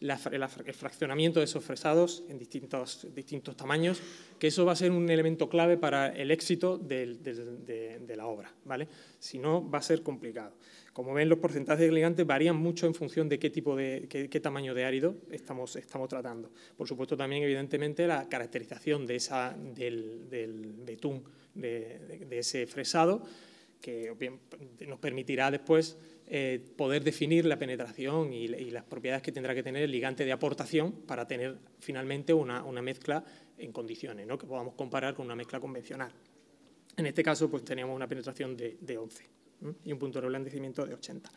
Speaker 14: el fraccionamiento de esos fresados en distintos, distintos tamaños, que eso va a ser un elemento clave para el éxito de, de, la obra. ¿vale? Si no, va a ser complicado. Como ven, los porcentajes de ligantes varían mucho en función de qué tipo de qué, tamaño de árido estamos, tratando. Por supuesto, también, evidentemente, la caracterización de esa, del, betún de, ese fresado, que nos permitirá después eh, poder definir la penetración y, las propiedades que tendrá que tener el ligante de aportación para tener finalmente una, mezcla en condiciones, ¿no? que podamos comparar con una mezcla convencional. En este caso, pues teníamos una penetración de 11 y un punto de reblandecimiento de 80.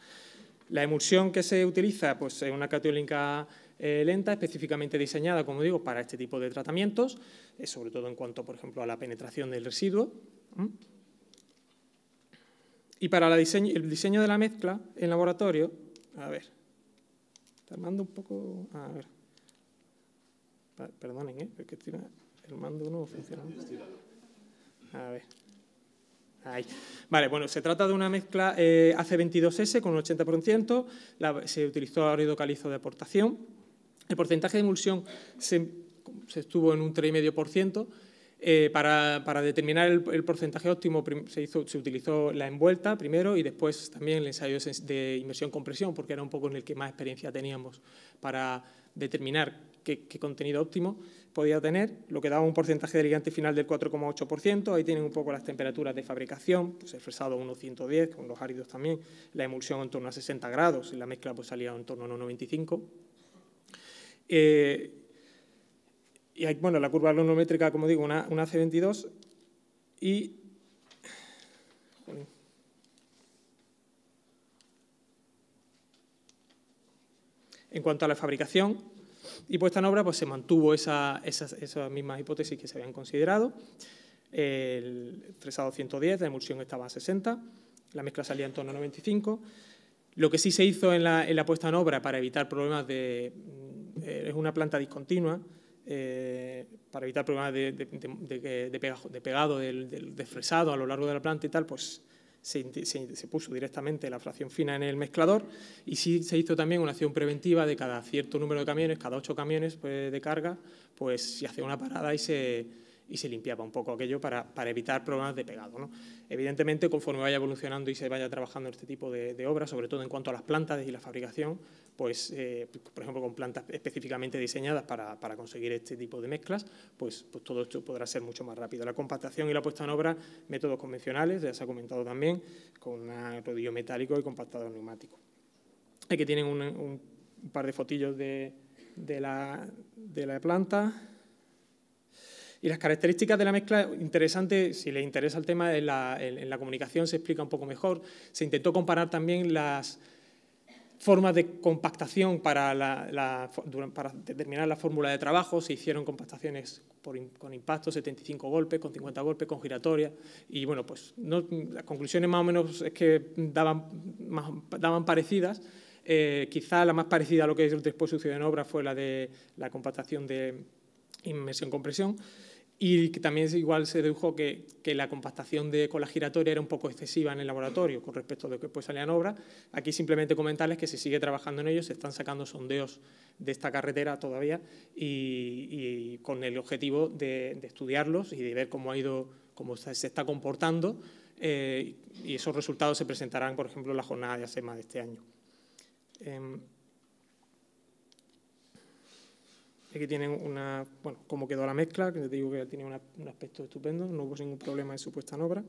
Speaker 14: La emulsión que se utiliza pues, es una cateólica eh, lenta, específicamente diseñada, como digo, para este tipo de tratamientos, eh, sobre todo en cuanto, por ejemplo, a la penetración del residuo. Y para el diseño de la mezcla en laboratorio, a ver, está armando un poco... A ver. Perdonen, ¿eh? Porque el mando no funciona. A ver. Vale, bueno, se trata de una mezcla eh, AC22S con un 80%, se utilizó árido calizo de aportación, el porcentaje de emulsión se, estuvo en un 3,5%, eh, para, para, determinar el, porcentaje óptimo se, hizo, se, utilizó la envuelta primero y después también el ensayo de inmersión-compresión, porque era un poco en el que más experiencia teníamos para determinar qué, contenido óptimo podía tener, lo que daba un porcentaje de ligante final del 4,8%. Ahí tienen un poco las temperaturas de fabricación, pues el fresado 110 con los áridos también, la emulsión en torno a 60 grados y la mezcla pues salía en torno a 1,95. y hay, eh, bueno, la curva lonométrica, como digo, una, C22 y... en cuanto a la fabricación, y puesta en obra pues, se mantuvo esa, esas, mismas hipótesis que se habían considerado. El fresado 110, la emulsión estaba a 60, la mezcla salía en torno a 95. Lo que sí se hizo en la, puesta en obra para evitar problemas de... Eh, es una planta discontinua, eh, para evitar problemas de, de, de, pegado, fresado a lo largo de la planta y tal, pues se, puso directamente la fracción fina en el mezclador y sí se hizo también una acción preventiva de cada cierto número de camiones, cada ocho camiones pues, de carga, pues se hace una parada y se, y se limpiaba un poco aquello para, evitar problemas de pegado. Evidentemente, conforme vaya evolucionando y se vaya trabajando este tipo de, obras, sobre todo en cuanto a las plantas y la fabricación, pues, eh, por ejemplo, con plantas específicamente diseñadas para, conseguir este tipo de mezclas, pues, pues, todo esto podrá ser mucho más rápido. La compactación y la puesta en obra, métodos convencionales, ya se ha comentado también, con rodillo metálico y compactador neumático. Aquí tienen un, par de fotillos de, la, de la planta y las características de la mezcla, interesante, si les interesa el tema, en la, comunicación se explica un poco mejor. Se intentó comparar también las formas de compactación para, para, determinar la fórmula de trabajo. Se hicieron compactaciones con impacto, 75 golpes, con 50 golpes, con giratoria. Y bueno, pues las conclusiones más o menos es que daban, parecidas. Eh, quizá la más parecida a lo que después sucedió en obra fue la de la compactación de inmersión-compresión. Y también igual se dedujo que, la compactación de cola giratoria era un poco excesiva en el laboratorio con respecto a lo que después salía en obra. Aquí simplemente comentarles que se sigue trabajando en ello, se están sacando sondeos de esta carretera todavía y, con el objetivo de, estudiarlos y de ver cómo ha ido, cómo se está comportando eh, y esos resultados se presentarán, por ejemplo, en la jornada de ASEMA de este año. Em, Aquí tienen una, bueno, cómo quedó la mezcla, que te digo que tiene un aspecto estupendo, no hubo ningún problema en su puesta en obra.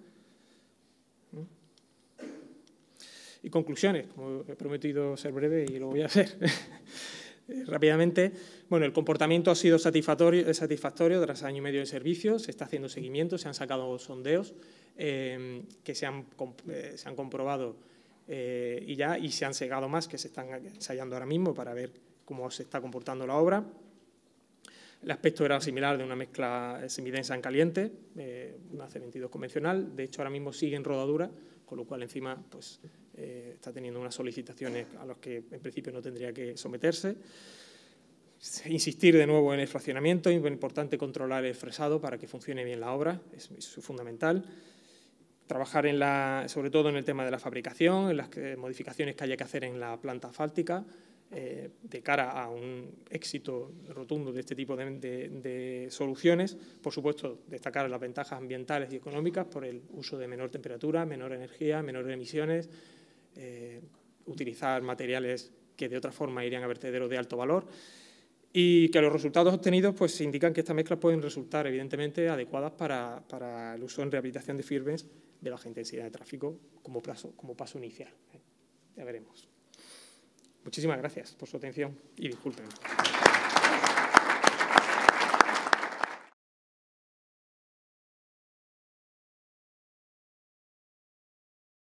Speaker 14: Y conclusiones, como he prometido ser breve y lo voy a hacer. (laughs) rápidamente. Bueno, el comportamiento ha sido satisfactorio, satisfactorio tras año y medio de servicio, se está haciendo seguimiento, se han sacado sondeos em, que se han, eh, comprobado eh, y ya, y se han segado más que se están ensayando ahora mismo para ver cómo se está comportando la obra. El aspecto era similar de una mezcla eh, semidensa en caliente, eh, una C22 convencional. De hecho, ahora mismo sigue en rodadura, con lo cual encima pues, eh, está teniendo unas solicitaciones a las que en principio no tendría que someterse. Insistir de nuevo en el fraccionamiento, es importante controlar el fresado para que funcione bien la obra, es, fundamental trabajar en sobre todo en el tema de la fabricación, en las modificaciones que haya que hacer en la planta asfáltica, eh, de cara a un éxito rotundo de este tipo de, soluciones. Por supuesto, destacar las ventajas ambientales y económicas por el uso de menor temperatura, menor energía, menores emisiones, eh, utilizar materiales que de otra forma irían a vertederos de alto valor y que los resultados obtenidos pues, indican que estas mezclas pueden resultar evidentemente adecuadas para, el uso en rehabilitación de firmes de baja intensidad de tráfico como paso inicial. ¿eh? Ya veremos. Muchísimas gracias
Speaker 12: por su atención y disculpen.